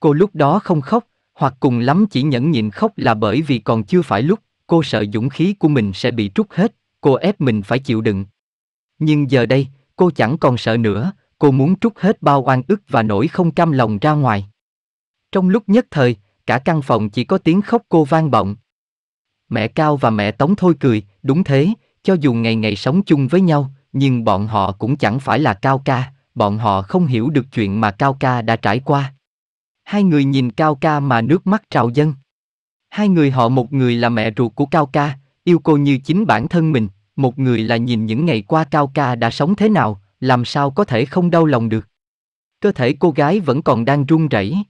Cô lúc đó không khóc, hoặc cùng lắm chỉ nhẫn nhịn khóc là bởi vì còn chưa phải lúc, cô sợ dũng khí của mình sẽ bị trút hết, cô ép mình phải chịu đựng. Nhưng giờ đây, cô chẳng còn sợ nữa, cô muốn trút hết bao oan ức và nỗi không cam lòng ra ngoài. Trong lúc nhất thời, cả căn phòng chỉ có tiếng khóc cô vang vọng. Mẹ Cao và mẹ Tống thôi cười, đúng thế, cho dù ngày ngày sống chung với nhau, nhưng bọn họ cũng chẳng phải là Cao Ca, bọn họ không hiểu được chuyện mà Cao Ca đã trải qua. Hai người nhìn Cao Ca mà nước mắt trào dâng. Hai người họ một người là mẹ ruột của Cao Ca, yêu cô như chính bản thân mình, một người là nhìn những ngày qua Cao Ca đã sống thế nào, làm sao có thể không đau lòng được. Cơ thể cô gái vẫn còn đang run rẩy.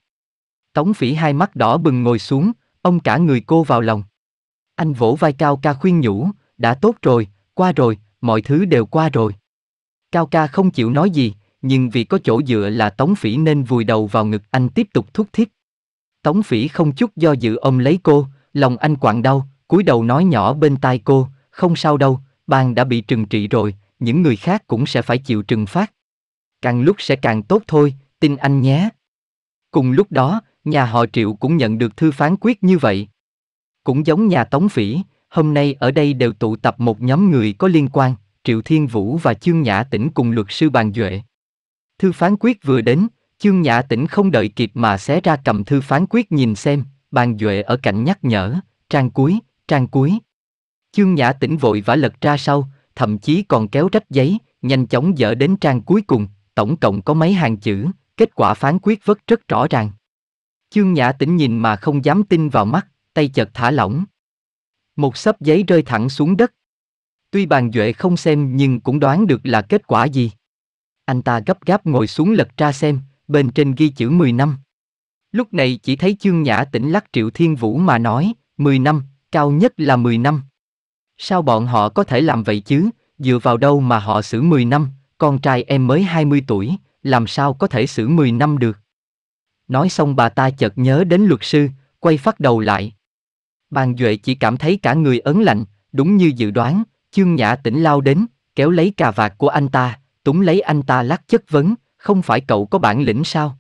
Tống phỉ hai mắt đỏ bừng ngồi xuống, ông cả người cô vào lòng. Anh vỗ vai Cao Ca khuyên nhủ, đã tốt rồi, qua rồi, mọi thứ đều qua rồi. Cao ca không chịu nói gì, nhưng vì có chỗ dựa là Tống Phỉ nên vùi đầu vào ngực anh tiếp tục thúc thiết. Tống Phỉ không chút do dự ôm lấy cô, lòng anh quặn đau, cúi đầu nói nhỏ bên tai cô, không sao đâu, bang đã bị trừng trị rồi, những người khác cũng sẽ phải chịu trừng phạt. Càng lúc sẽ càng tốt thôi, tin anh nhé. Cùng lúc đó, nhà họ Triệu cũng nhận được thư phán quyết như vậy. Cũng giống nhà Tống Phỉ, hôm nay ở đây đều tụ tập một nhóm người có liên quan, Triệu Thiên Vũ và Chương Nhã Tĩnh cùng luật sư bàn duệ. Thư phán quyết vừa đến, Chương Nhã Tĩnh không đợi kịp mà xé ra cầm thư phán quyết nhìn xem, bàn duệ ở cạnh nhắc nhở, trang cuối, trang cuối. Chương Nhã Tĩnh vội vã lật ra sau, thậm chí còn kéo rách giấy, nhanh chóng dở đến trang cuối cùng, tổng cộng có mấy hàng chữ, kết quả phán quyết vất rất rõ ràng. Chương Nhã Tĩnh nhìn mà không dám tin vào mắt, tay chợt thả lỏng. Một sấp giấy rơi thẳng xuống đất. Tuy bàn Duệ không xem nhưng cũng đoán được là kết quả gì. Anh ta gấp gáp ngồi xuống lật ra xem, bên trên ghi chữ 10 năm. Lúc này chỉ thấy chương nhã tỉnh lắc triệu thiên vũ mà nói, 10 năm, cao nhất là 10 năm. Sao bọn họ có thể làm vậy chứ, dựa vào đâu mà họ xử 10 năm, con trai em mới 20 tuổi, làm sao có thể xử 10 năm được. Nói xong bà ta chợt nhớ đến luật sư, quay phát đầu lại, Bàn Duệ chỉ cảm thấy cả người ớn lạnh, đúng như dự đoán, Chương Nhã tĩnh lao đến, kéo lấy cà vạt của anh ta, túng lấy anh ta lắc chất vấn, không phải cậu có bản lĩnh sao?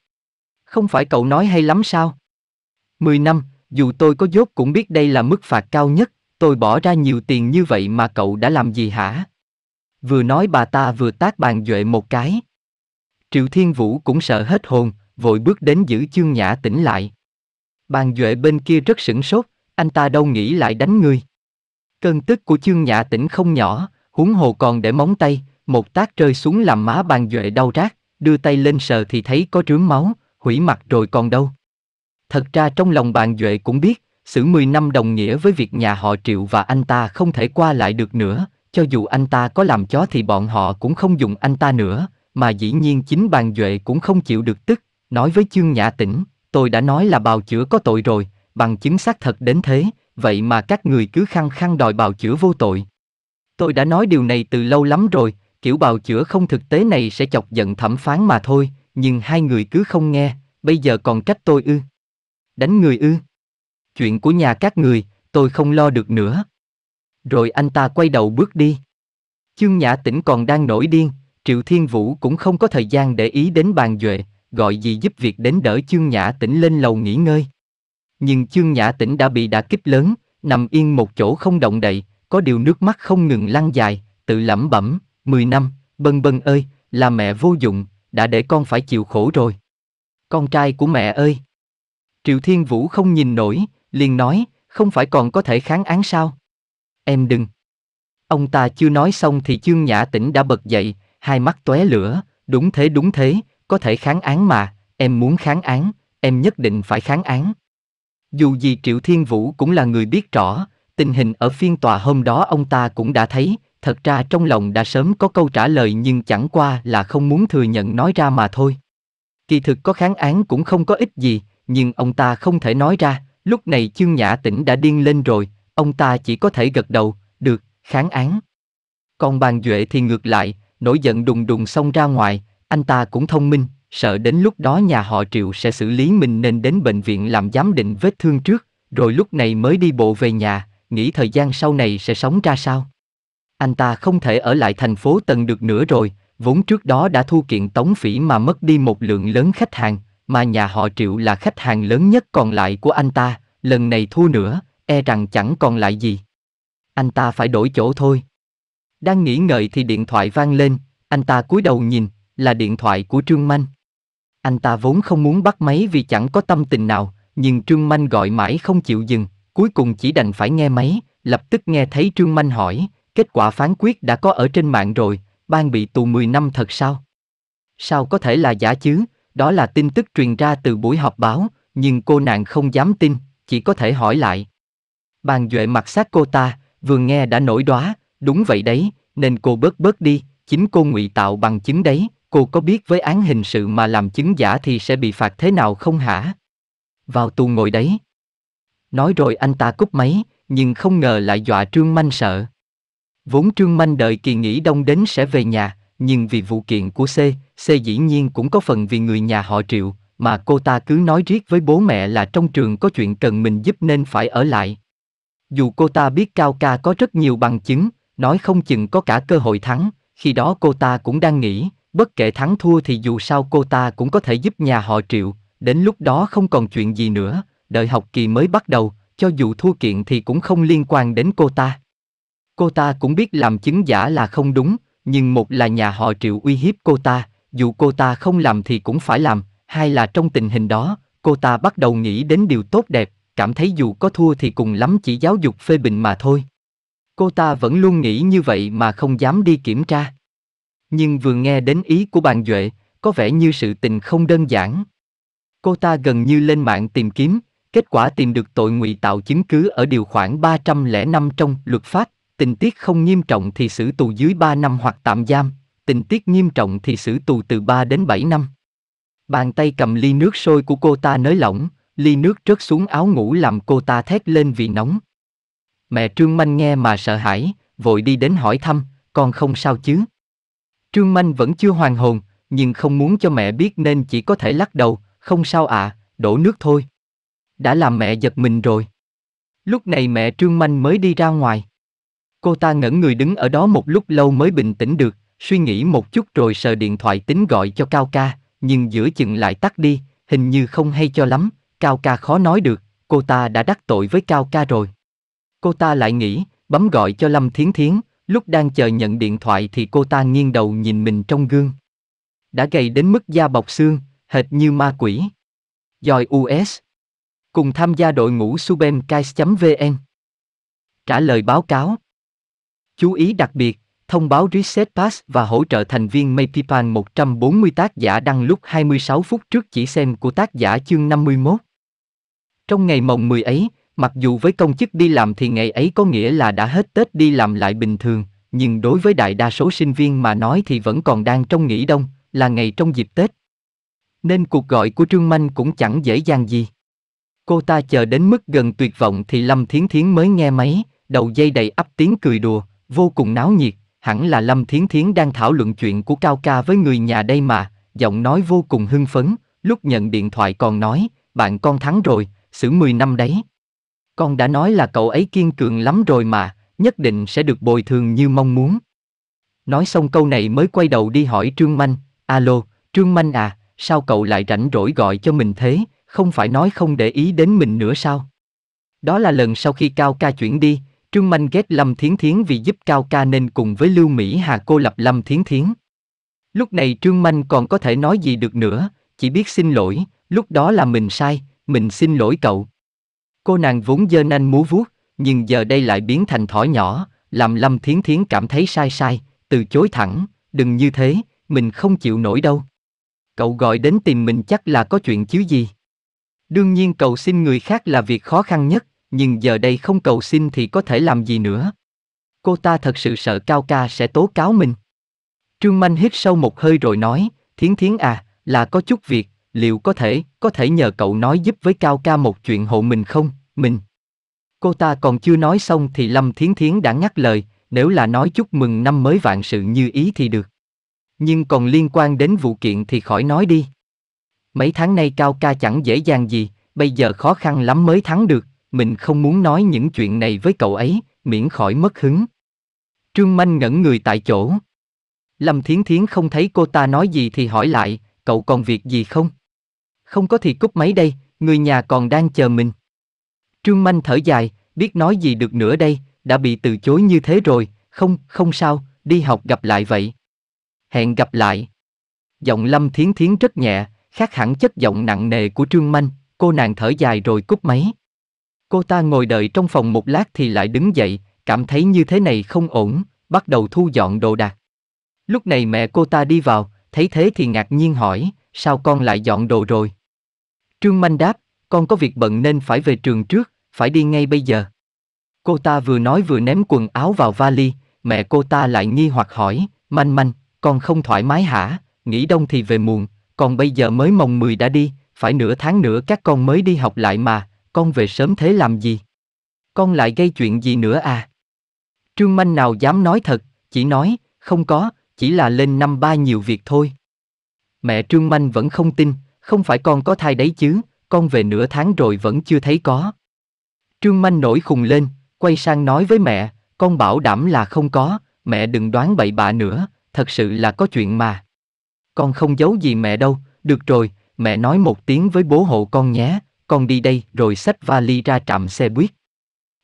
Không phải cậu nói hay lắm sao? Mười năm, dù tôi có dốt cũng biết đây là mức phạt cao nhất, tôi bỏ ra nhiều tiền như vậy mà cậu đã làm gì hả? Vừa nói bà ta vừa tác bàn duệ một cái. Triệu Thiên Vũ cũng sợ hết hồn, vội bước đến giữ chương nhã tĩnh lại. Bàn duệ bên kia rất sửng sốt, anh ta đâu nghĩ lại đánh ngươi. Cơn tức của chương nhã tỉnh không nhỏ, huống hồ còn để móng tay, một tác rơi xuống làm má bàn duệ đau rát, đưa tay lên sờ thì thấy có trướng máu, hủy mặt rồi còn đâu. Thật ra trong lòng bàn duệ cũng biết, xử 10 năm đồng nghĩa với việc nhà họ triệu và anh ta không thể qua lại được nữa, cho dù anh ta có làm chó thì bọn họ cũng không dùng anh ta nữa, mà dĩ nhiên chính bàn duệ cũng không chịu được tức, nói với chương nhã tỉnh, tôi đã nói là bào chữa có tội rồi, bằng chứng xác thật đến thế, vậy mà các người cứ khăng khăng đòi bào chữa vô tội. Tôi đã nói điều này từ lâu lắm rồi, kiểu bào chữa không thực tế này sẽ chọc giận thẩm phán mà thôi, nhưng hai người cứ không nghe, bây giờ còn trách tôi ư. Đánh người ư. Chuyện của nhà các người, tôi không lo được nữa. Rồi anh ta quay đầu bước đi. Chương Nhã Tĩnh còn đang nổi điên, Triệu Thiên Vũ cũng không có thời gian để ý đến bàn duệ, gọi gì giúp việc đến đỡ Chương Nhã Tĩnh lên lầu nghỉ ngơi. Nhưng chương nhã tĩnh đã bị đả kích lớn, nằm yên một chỗ không động đậy, có điều nước mắt không ngừng lăn dài, tự lẩm bẩm, mười năm, bần bần ơi, là mẹ vô dụng, đã để con phải chịu khổ rồi. Con trai của mẹ ơi! Triệu Thiên Vũ không nhìn nổi, liền nói, không phải còn có thể kháng án sao? Em đừng! Ông ta chưa nói xong thì chương nhã tĩnh đã bật dậy, hai mắt tóe lửa, đúng thế đúng thế, có thể kháng án mà, em muốn kháng án, em nhất định phải kháng án. Dù gì Triệu Thiên Vũ cũng là người biết rõ, tình hình ở phiên tòa hôm đó ông ta cũng đã thấy, thật ra trong lòng đã sớm có câu trả lời nhưng chẳng qua là không muốn thừa nhận nói ra mà thôi. Kỳ thực có kháng án cũng không có ích gì, nhưng ông ta không thể nói ra, lúc này Chương Nhã Tĩnh đã điên lên rồi, ông ta chỉ có thể gật đầu, được, kháng án. Còn bàn Duệ thì ngược lại, nổi giận đùng đùng xông ra ngoài, anh ta cũng thông minh, sợ đến lúc đó nhà họ Triệu sẽ xử lý mình nên đến bệnh viện làm giám định vết thương trước, rồi lúc này mới đi bộ về nhà, nghĩ thời gian sau này sẽ sống ra sao. Anh ta không thể ở lại thành phố Tần được nữa rồi, vốn trước đó đã thu kiện tống phỉ mà mất đi một lượng lớn khách hàng, mà nhà họ Triệu là khách hàng lớn nhất còn lại của anh ta, lần này thua nữa, e rằng chẳng còn lại gì. Anh ta phải đổi chỗ thôi. Đang nghĩ ngợi thì điện thoại vang lên, anh ta cúi đầu nhìn, là điện thoại của Trương Manh. Anh ta vốn không muốn bắt máy vì chẳng có tâm tình nào, nhưng Trương Manh gọi mãi không chịu dừng, cuối cùng chỉ đành phải nghe máy, lập tức nghe thấy Trương Manh hỏi, kết quả phán quyết đã có ở trên mạng rồi, ban bị tù 10 năm thật sao? Sao có thể là giả chứ, đó là tin tức truyền ra từ buổi họp báo, nhưng cô nàng không dám tin, chỉ có thể hỏi lại. Bàn Duệ mặt sát cô ta, vừa nghe đã nổi đóa, đúng vậy đấy, nên cô bớt bớt đi, chính cô ngụy tạo bằng chứng đấy, Cô có biết với án hình sự mà làm chứng giả thì sẽ bị phạt thế nào không hả? Vào tù ngồi đấy. Nói rồi anh ta cúp máy, nhưng không ngờ lại dọa Trương Manh sợ. Vốn Trương Manh đợi kỳ nghỉ đông đến sẽ về nhà, nhưng vì vụ kiện của C, C dĩ nhiên cũng có phần vì người nhà họ triệu, mà cô ta cứ nói riết với bố mẹ là trong trường có chuyện cần mình giúp nên phải ở lại. Dù cô ta biết Cao Ca có rất nhiều bằng chứng, nói không chừng có cả cơ hội thắng, khi đó cô ta cũng đang nghĩ, bất kể thắng thua thì dù sao cô ta cũng có thể giúp nhà họ triệu, đến lúc đó không còn chuyện gì nữa, đợi học kỳ mới bắt đầu, cho dù thua kiện thì cũng không liên quan đến cô ta. Cô ta cũng biết làm chứng giả là không đúng, nhưng một là nhà họ triệu uy hiếp cô ta, dù cô ta không làm thì cũng phải làm, hai là trong tình hình đó, cô ta bắt đầu nghĩ đến điều tốt đẹp, cảm thấy dù có thua thì cùng lắm chỉ giáo dục phê bình mà thôi. Cô ta vẫn luôn nghĩ như vậy mà không dám đi kiểm tra. Nhưng vừa nghe đến ý của bàn Duệ, có vẻ như sự tình không đơn giản. Cô ta gần như lên mạng tìm kiếm, kết quả tìm được tội ngụy tạo chứng cứ ở điều khoản 305 trong luật pháp, tình tiết không nghiêm trọng thì xử tù dưới 3 năm hoặc tạm giam, tình tiết nghiêm trọng thì xử tù từ 3 đến 7 năm. Bàn tay cầm ly nước sôi của cô ta nới lỏng, ly nước rớt xuống áo ngủ làm cô ta thét lên vì nóng. Mẹ Trương Manh nghe mà sợ hãi, vội đi đến hỏi thăm, con không sao chứ? Trương Manh vẫn chưa hoàn hồn, nhưng không muốn cho mẹ biết nên chỉ có thể lắc đầu, không sao ạ, à, đổ nước thôi. Đã làm mẹ giật mình rồi. Lúc này mẹ Trương Manh mới đi ra ngoài. Cô ta ngẩn người đứng ở đó một lúc lâu mới bình tĩnh được, suy nghĩ một chút rồi sờ điện thoại tính gọi cho Cao Ca, nhưng giữa chừng lại tắt đi, hình như không hay cho lắm, Cao Ca khó nói được, cô ta đã đắc tội với Cao Ca rồi. Cô ta lại nghĩ, bấm gọi cho Lâm Thiến Thiến, Lúc đang chờ nhận điện thoại thì cô ta nghiêng đầu nhìn mình trong gương. Đã gầy đến mức da bọc xương, hệt như ma quỷ. Dòi US. Cùng tham gia đội ngũ subemcais.vn. Trả lời báo cáo. Chú ý đặc biệt, thông báo Reset Pass và hỗ trợ thành viên Mapipan 140 tác giả đăng lúc 26 phút trước chỉ xem của tác giả chương 51. Trong ngày mồng 10 ấy, Mặc dù với công chức đi làm thì ngày ấy có nghĩa là đã hết Tết đi làm lại bình thường, nhưng đối với đại đa số sinh viên mà nói thì vẫn còn đang trong nghỉ đông, là ngày trong dịp Tết. Nên cuộc gọi của Trương Manh cũng chẳng dễ dàng gì. Cô ta chờ đến mức gần tuyệt vọng thì Lâm Thiến Thiến mới nghe máy, đầu dây đầy ấp tiếng cười đùa, vô cùng náo nhiệt, hẳn là Lâm Thiến Thiến đang thảo luận chuyện của Cao Ca với người nhà đây mà, giọng nói vô cùng hưng phấn, lúc nhận điện thoại còn nói, bạn con thắng rồi, xử 10 năm đấy. Con đã nói là cậu ấy kiên cường lắm rồi mà, nhất định sẽ được bồi thường như mong muốn. Nói xong câu này mới quay đầu đi hỏi Trương Manh, alo, Trương Manh à, sao cậu lại rảnh rỗi gọi cho mình thế, không phải nói không để ý đến mình nữa sao? Đó là lần sau khi Cao Ca chuyển đi, Trương Manh ghét Lâm Thiến Thiến vì giúp Cao Ca nên cùng với Lưu Mỹ Hà cô lập Lâm Thiến Thiến. Lúc này Trương Manh còn có thể nói gì được nữa, chỉ biết xin lỗi, lúc đó là mình sai, mình xin lỗi cậu. Cô nàng vốn dơ nanh múa vuốt, nhưng giờ đây lại biến thành thỏ nhỏ, làm Lâm Thiến Thiến cảm thấy sai sai, từ chối thẳng, đừng như thế, mình không chịu nổi đâu. Cậu gọi đến tìm mình chắc là có chuyện chứ gì. Đương nhiên cầu xin người khác là việc khó khăn nhất, nhưng giờ đây không cầu xin thì có thể làm gì nữa. Cô ta thật sự sợ Cao Ca sẽ tố cáo mình. Trương Manh hít sâu một hơi rồi nói, Thiến Thiến à, là có chút việc, liệu có thể, có thể nhờ cậu nói giúp với Cao Ca một chuyện hộ mình không? mình. Cô ta còn chưa nói xong thì Lâm Thiến Thiến đã ngắt lời, nếu là nói chúc mừng năm mới vạn sự như ý thì được. Nhưng còn liên quan đến vụ kiện thì khỏi nói đi. Mấy tháng nay Cao ca chẳng dễ dàng gì, bây giờ khó khăn lắm mới thắng được, mình không muốn nói những chuyện này với cậu ấy, miễn khỏi mất hứng. Trương Manh ngẩn người tại chỗ. Lâm Thiến Thiến không thấy cô ta nói gì thì hỏi lại, cậu còn việc gì không? Không có thì cúp máy đây, người nhà còn đang chờ mình. Trương Manh thở dài, biết nói gì được nữa đây, đã bị từ chối như thế rồi, không, không sao, đi học gặp lại vậy. Hẹn gặp lại. Giọng Lâm Thiến Thiến rất nhẹ, khác hẳn chất giọng nặng nề của Trương Manh, cô nàng thở dài rồi cúp máy. Cô ta ngồi đợi trong phòng một lát thì lại đứng dậy, cảm thấy như thế này không ổn, bắt đầu thu dọn đồ đạc. Lúc này mẹ cô ta đi vào, thấy thế thì ngạc nhiên hỏi, sao con lại dọn đồ rồi? Trương Manh đáp, con có việc bận nên phải về trường trước, phải đi ngay bây giờ. Cô ta vừa nói vừa ném quần áo vào vali, mẹ cô ta lại nghi hoặc hỏi, manh manh, con không thoải mái hả, nghỉ đông thì về muộn, còn bây giờ mới mồng 10 đã đi, phải nửa tháng nữa các con mới đi học lại mà, con về sớm thế làm gì? Con lại gây chuyện gì nữa à? Trương Manh nào dám nói thật, chỉ nói, không có, chỉ là lên năm ba nhiều việc thôi. Mẹ Trương Manh vẫn không tin, không phải con có thai đấy chứ, con về nửa tháng rồi vẫn chưa thấy có. Trương Manh nổi khùng lên, quay sang nói với mẹ, con bảo đảm là không có, mẹ đừng đoán bậy bạ nữa, thật sự là có chuyện mà. Con không giấu gì mẹ đâu, được rồi, mẹ nói một tiếng với bố hộ con nhé, con đi đây rồi xách vali ra trạm xe buýt.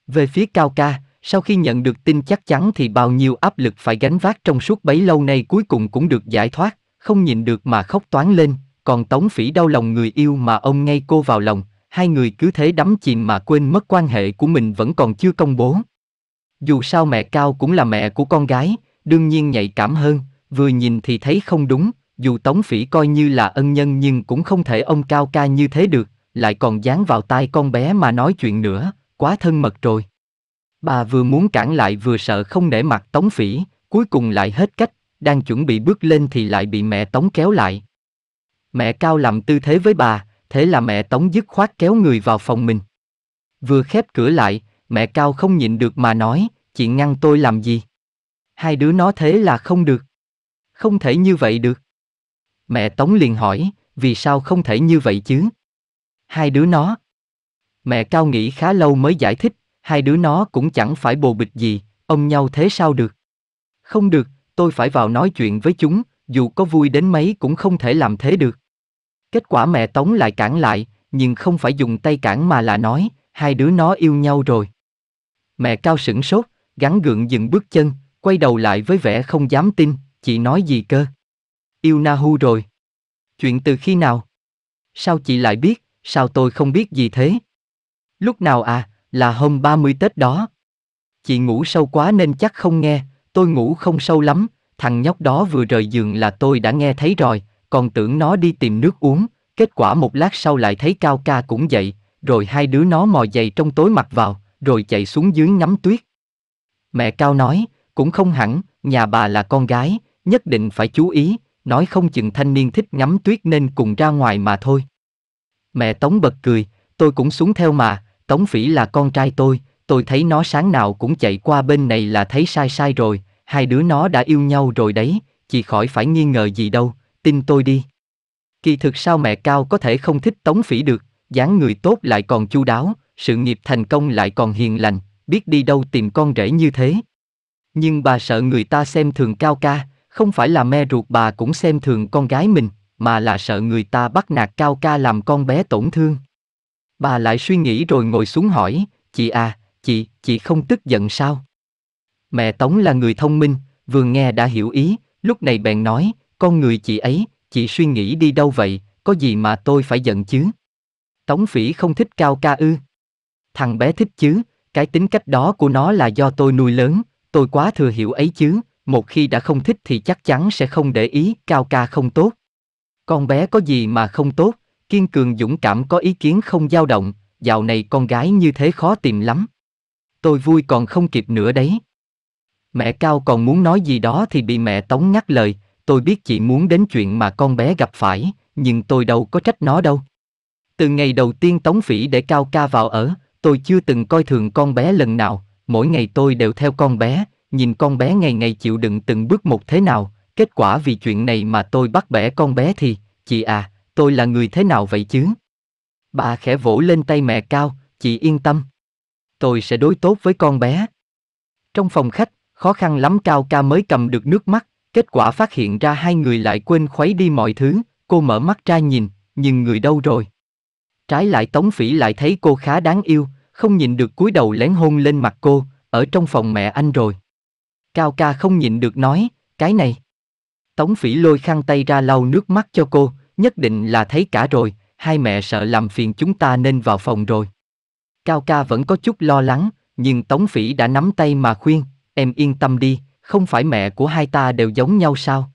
Về phía Cao Ca, sau khi nhận được tin chắc chắn thì bao nhiêu áp lực phải gánh vác trong suốt bấy lâu nay cuối cùng cũng được giải thoát, không nhìn được mà khóc toán lên, còn Tống Phỉ đau lòng người yêu mà ông ngay cô vào lòng, hai người cứ thế đắm chìm mà quên mất quan hệ của mình vẫn còn chưa công bố. Dù sao mẹ Cao cũng là mẹ của con gái, đương nhiên nhạy cảm hơn, vừa nhìn thì thấy không đúng, dù Tống Phỉ coi như là ân nhân nhưng cũng không thể ông Cao ca như thế được, lại còn dán vào tai con bé mà nói chuyện nữa, quá thân mật rồi. Bà vừa muốn cản lại vừa sợ không để mặt Tống Phỉ, cuối cùng lại hết cách, đang chuẩn bị bước lên thì lại bị mẹ Tống kéo lại. Mẹ Cao làm tư thế với bà, thế là mẹ Tống dứt khoát kéo người vào phòng mình. Vừa khép cửa lại, mẹ Cao không nhịn được mà nói, chị ngăn tôi làm gì? Hai đứa nó thế là không được. Không thể như vậy được. Mẹ Tống liền hỏi, vì sao không thể như vậy chứ? Hai đứa nó. Mẹ Cao nghĩ khá lâu mới giải thích, hai đứa nó cũng chẳng phải bồ bịch gì, ông nhau thế sao được? Không được, tôi phải vào nói chuyện với chúng, dù có vui đến mấy cũng không thể làm thế được. Kết quả mẹ Tống lại cản lại, nhưng không phải dùng tay cản mà là nói, hai đứa nó yêu nhau rồi. Mẹ Cao sửng sốt, gắn gượng dừng bước chân, quay đầu lại với vẻ không dám tin, chị nói gì cơ? Yêu Nahu rồi. Chuyện từ khi nào? Sao chị lại biết, sao tôi không biết gì thế? Lúc nào à, là hôm 30 Tết đó. Chị ngủ sâu quá nên chắc không nghe, tôi ngủ không sâu lắm, thằng nhóc đó vừa rời giường là tôi đã nghe thấy rồi, còn tưởng nó đi tìm nước uống, kết quả một lát sau lại thấy Cao ca cũng dậy, rồi hai đứa nó mò giày trong tối mặc vào, rồi chạy xuống dưới ngắm tuyết. Mẹ Cao nói, cũng không hẳn, nhà bà là con gái, nhất định phải chú ý, nói không chừng thanh niên thích ngắm tuyết nên cùng ra ngoài mà thôi. Mẹ Tống bật cười, tôi cũng xuống theo mà, Tống Phỉ là con trai tôi, tôi thấy nó sáng nào cũng chạy qua bên này là thấy sai sai rồi, hai đứa nó đã yêu nhau rồi đấy, chị khỏi phải nghi ngờ gì đâu, tin tôi đi. Kỳ thực sao mẹ Cao có thể không thích Tống Phỉ được, dáng người tốt lại còn chu đáo, sự nghiệp thành công lại còn hiền lành, biết đi đâu tìm con rể như thế. Nhưng bà sợ người ta xem thường Cao ca, không phải là me ruột bà cũng xem thường con gái mình, mà là sợ người ta bắt nạt Cao ca làm con bé tổn thương. Bà lại suy nghĩ rồi ngồi xuống hỏi, chị à, chị, chị không tức giận sao? Mẹ Tống là người thông minh, vừa nghe đã hiểu ý, lúc này bèn nói, con người chị ấy, chị suy nghĩ đi đâu vậy, có gì mà tôi phải giận chứ? Tống phỉ không thích cao ca ư. Thằng bé thích chứ, cái tính cách đó của nó là do tôi nuôi lớn, tôi quá thừa hiểu ấy chứ, một khi đã không thích thì chắc chắn sẽ không để ý cao ca không tốt. Con bé có gì mà không tốt, kiên cường dũng cảm có ý kiến không dao động, dạo này con gái như thế khó tìm lắm. Tôi vui còn không kịp nữa đấy. Mẹ Cao còn muốn nói gì đó thì bị mẹ Tống ngắt lời, tôi biết chị muốn đến chuyện mà con bé gặp phải, nhưng tôi đâu có trách nó đâu. Từ ngày đầu tiên Tống Phỉ để Cao Ca vào ở, tôi chưa từng coi thường con bé lần nào, mỗi ngày tôi đều theo con bé, nhìn con bé ngày ngày chịu đựng từng bước một thế nào, kết quả vì chuyện này mà tôi bắt bẻ con bé thì, chị à, tôi là người thế nào vậy chứ? Bà khẽ vỗ lên tay mẹ Cao, chị yên tâm. Tôi sẽ đối tốt với con bé. Trong phòng khách, khó khăn lắm Cao Ca mới cầm được nước mắt, Kết quả phát hiện ra hai người lại quên khuấy đi mọi thứ, cô mở mắt ra nhìn, nhưng người đâu rồi? Trái lại Tống Phỉ lại thấy cô khá đáng yêu, không nhìn được cúi đầu lén hôn lên mặt cô, ở trong phòng mẹ anh rồi. Cao ca không nhịn được nói, cái này. Tống Phỉ lôi khăn tay ra lau nước mắt cho cô, nhất định là thấy cả rồi, hai mẹ sợ làm phiền chúng ta nên vào phòng rồi. Cao ca vẫn có chút lo lắng, nhưng Tống Phỉ đã nắm tay mà khuyên, em yên tâm đi, không phải mẹ của hai ta đều giống nhau sao?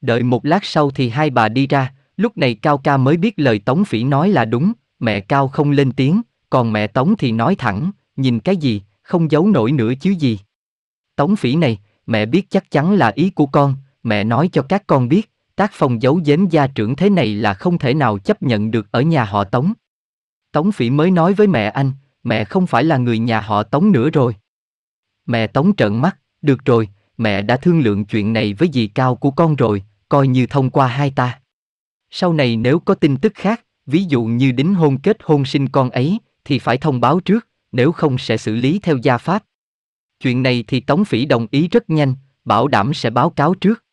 Đợi một lát sau thì hai bà đi ra, lúc này Cao ca mới biết lời Tống Phỉ nói là đúng, mẹ Cao không lên tiếng, còn mẹ Tống thì nói thẳng, nhìn cái gì, không giấu nổi nữa chứ gì. Tống Phỉ này, mẹ biết chắc chắn là ý của con, mẹ nói cho các con biết, tác phong giấu giếm gia trưởng thế này là không thể nào chấp nhận được ở nhà họ Tống. Tống Phỉ mới nói với mẹ anh, mẹ không phải là người nhà họ Tống nữa rồi. Mẹ Tống trợn mắt, được rồi, mẹ đã thương lượng chuyện này với dì cao của con rồi, coi như thông qua hai ta. Sau này nếu có tin tức khác, ví dụ như đính hôn kết hôn sinh con ấy, thì phải thông báo trước, nếu không sẽ xử lý theo gia pháp. Chuyện này thì Tống Phỉ đồng ý rất nhanh, bảo đảm sẽ báo cáo trước.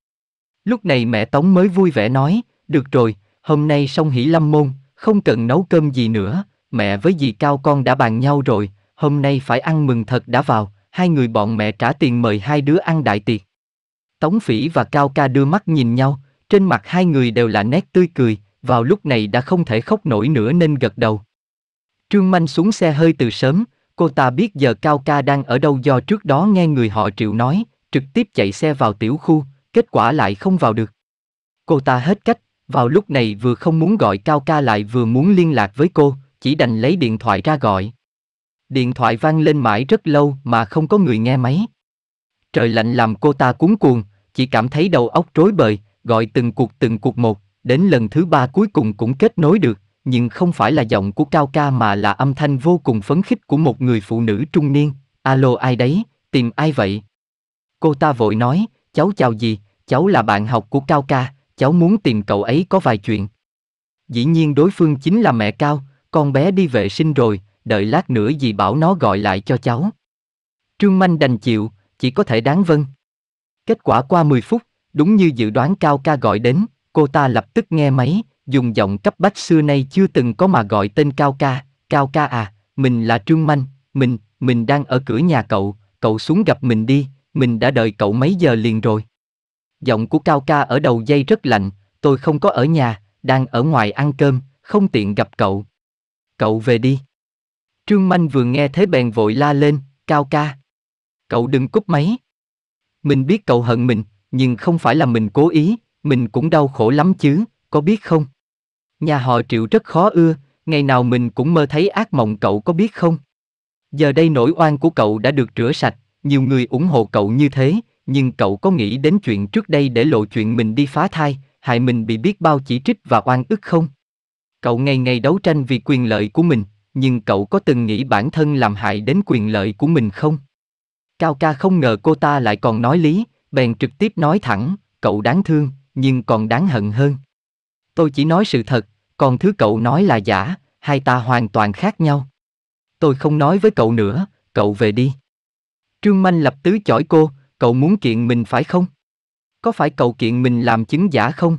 Lúc này mẹ Tống mới vui vẻ nói, được rồi, hôm nay xong hỷ lâm môn, không cần nấu cơm gì nữa, mẹ với dì cao con đã bàn nhau rồi, hôm nay phải ăn mừng thật đã vào, hai người bọn mẹ trả tiền mời hai đứa ăn đại tiệc. Tống Phỉ và Cao Ca đưa mắt nhìn nhau, trên mặt hai người đều là nét tươi cười, vào lúc này đã không thể khóc nổi nữa nên gật đầu. Trương Manh xuống xe hơi từ sớm, cô ta biết giờ Cao Ca đang ở đâu do trước đó nghe người họ Triệu nói, trực tiếp chạy xe vào tiểu khu, kết quả lại không vào được. Cô ta hết cách, vào lúc này vừa không muốn gọi Cao Ca lại vừa muốn liên lạc với cô, chỉ đành lấy điện thoại ra gọi. Điện thoại vang lên mãi rất lâu mà không có người nghe máy. Trời lạnh làm cô ta cuốn cuồng, chỉ cảm thấy đầu óc rối bời, gọi từng cuộc từng cuộc một, đến lần thứ ba cuối cùng cũng kết nối được, nhưng không phải là giọng của Cao Ca mà là âm thanh vô cùng phấn khích của một người phụ nữ trung niên. Alo ai đấy, tìm ai vậy? Cô ta vội nói, cháu chào gì, cháu là bạn học của Cao Ca, cháu muốn tìm cậu ấy có vài chuyện. Dĩ nhiên đối phương chính là mẹ Cao, con bé đi vệ sinh rồi, đợi lát nữa dì bảo nó gọi lại cho cháu. Trương Manh đành chịu, chỉ có thể đáng vâng. Kết quả qua 10 phút, đúng như dự đoán Cao Ca gọi đến, cô ta lập tức nghe máy, dùng giọng cấp bách xưa nay chưa từng có mà gọi tên Cao Ca, Cao Ca à, mình là Trương Manh, mình, mình đang ở cửa nhà cậu, cậu xuống gặp mình đi, mình đã đợi cậu mấy giờ liền rồi. Giọng của Cao Ca ở đầu dây rất lạnh, tôi không có ở nhà, đang ở ngoài ăn cơm, không tiện gặp cậu. Cậu về đi. Trương Manh vừa nghe thế bèn vội la lên, cao ca. Cậu đừng cúp máy. Mình biết cậu hận mình, nhưng không phải là mình cố ý, mình cũng đau khổ lắm chứ, có biết không? Nhà họ Triệu rất khó ưa, ngày nào mình cũng mơ thấy ác mộng cậu có biết không? Giờ đây nỗi oan của cậu đã được rửa sạch, nhiều người ủng hộ cậu như thế, nhưng cậu có nghĩ đến chuyện trước đây để lộ chuyện mình đi phá thai, hại mình bị biết bao chỉ trích và oan ức không? Cậu ngày ngày đấu tranh vì quyền lợi của mình, nhưng cậu có từng nghĩ bản thân làm hại đến quyền lợi của mình không? Cao ca không ngờ cô ta lại còn nói lý, bèn trực tiếp nói thẳng, cậu đáng thương, nhưng còn đáng hận hơn. Tôi chỉ nói sự thật, còn thứ cậu nói là giả, hai ta hoàn toàn khác nhau. Tôi không nói với cậu nữa, cậu về đi. Trương Manh lập tứ chỏi cô, cậu muốn kiện mình phải không? Có phải cậu kiện mình làm chứng giả không?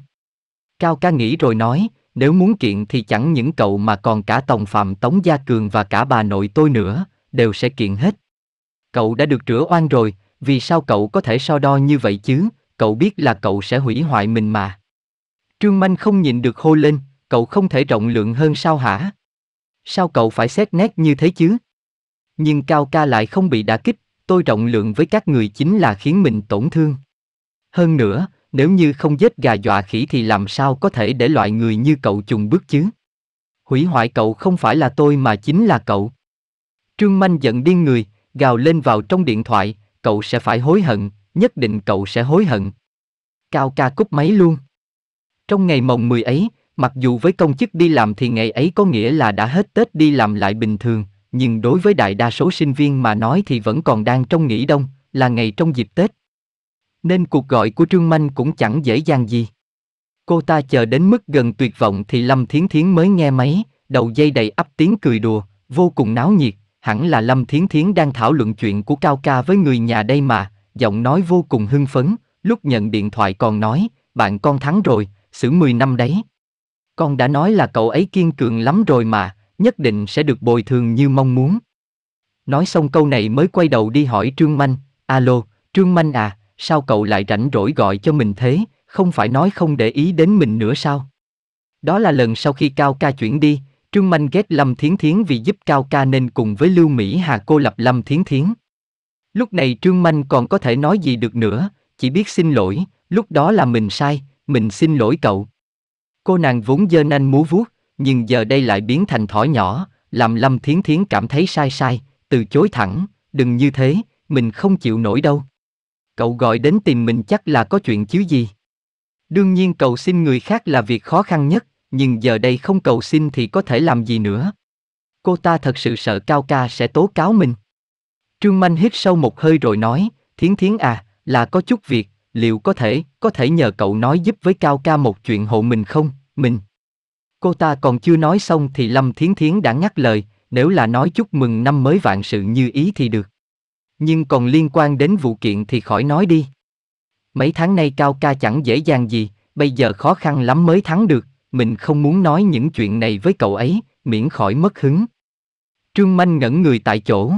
Cao ca nghĩ rồi nói, nếu muốn kiện thì chẳng những cậu mà còn cả Tòng Phạm Tống Gia Cường và cả bà nội tôi nữa, đều sẽ kiện hết. Cậu đã được rửa oan rồi, vì sao cậu có thể so đo như vậy chứ, cậu biết là cậu sẽ hủy hoại mình mà. Trương Manh không nhịn được hô lên, cậu không thể rộng lượng hơn sao hả? Sao cậu phải xét nét như thế chứ? Nhưng Cao Ca lại không bị đả kích, tôi rộng lượng với các người chính là khiến mình tổn thương. Hơn nữa, nếu như không giết gà dọa khỉ thì làm sao có thể để loại người như cậu chùng bước chứ? Hủy hoại cậu không phải là tôi mà chính là cậu. Trương Manh giận điên người, gào lên vào trong điện thoại, cậu sẽ phải hối hận, nhất định cậu sẽ hối hận. Cao ca cúp máy luôn. Trong ngày mồng 10 ấy, mặc dù với công chức đi làm thì ngày ấy có nghĩa là đã hết Tết đi làm lại bình thường, nhưng đối với đại đa số sinh viên mà nói thì vẫn còn đang trong nghỉ đông, là ngày trong dịp Tết nên cuộc gọi của Trương Manh cũng chẳng dễ dàng gì. Cô ta chờ đến mức gần tuyệt vọng thì Lâm Thiến Thiến mới nghe máy, đầu dây đầy ấp tiếng cười đùa, vô cùng náo nhiệt, hẳn là Lâm Thiến Thiến đang thảo luận chuyện của Cao Ca với người nhà đây mà, giọng nói vô cùng hưng phấn, lúc nhận điện thoại còn nói, bạn con thắng rồi, xử 10 năm đấy. Con đã nói là cậu ấy kiên cường lắm rồi mà, nhất định sẽ được bồi thường như mong muốn. Nói xong câu này mới quay đầu đi hỏi Trương Manh, alo, Trương Manh à, sao cậu lại rảnh rỗi gọi cho mình thế, không phải nói không để ý đến mình nữa sao? Đó là lần sau khi Cao Ca chuyển đi, Trương Manh ghét Lâm Thiến Thiến vì giúp Cao Ca nên cùng với Lưu Mỹ Hà cô lập Lâm Thiến Thiến. Lúc này Trương Manh còn có thể nói gì được nữa, chỉ biết xin lỗi, lúc đó là mình sai, mình xin lỗi cậu. Cô nàng vốn dơ nanh múa vuốt, nhưng giờ đây lại biến thành thỏ nhỏ, làm Lâm Thiến Thiến cảm thấy sai sai, từ chối thẳng, đừng như thế, mình không chịu nổi đâu cậu gọi đến tìm mình chắc là có chuyện chứ gì. Đương nhiên cầu xin người khác là việc khó khăn nhất, nhưng giờ đây không cầu xin thì có thể làm gì nữa. Cô ta thật sự sợ Cao Ca sẽ tố cáo mình. Trương Manh hít sâu một hơi rồi nói, Thiến Thiến à, là có chút việc, liệu có thể, có thể nhờ cậu nói giúp với Cao Ca một chuyện hộ mình không, mình. Cô ta còn chưa nói xong thì Lâm Thiến Thiến đã ngắt lời, nếu là nói chúc mừng năm mới vạn sự như ý thì được. Nhưng còn liên quan đến vụ kiện thì khỏi nói đi. Mấy tháng nay Cao ca chẳng dễ dàng gì, bây giờ khó khăn lắm mới thắng được, mình không muốn nói những chuyện này với cậu ấy, miễn khỏi mất hứng. Trương Manh ngẩn người tại chỗ.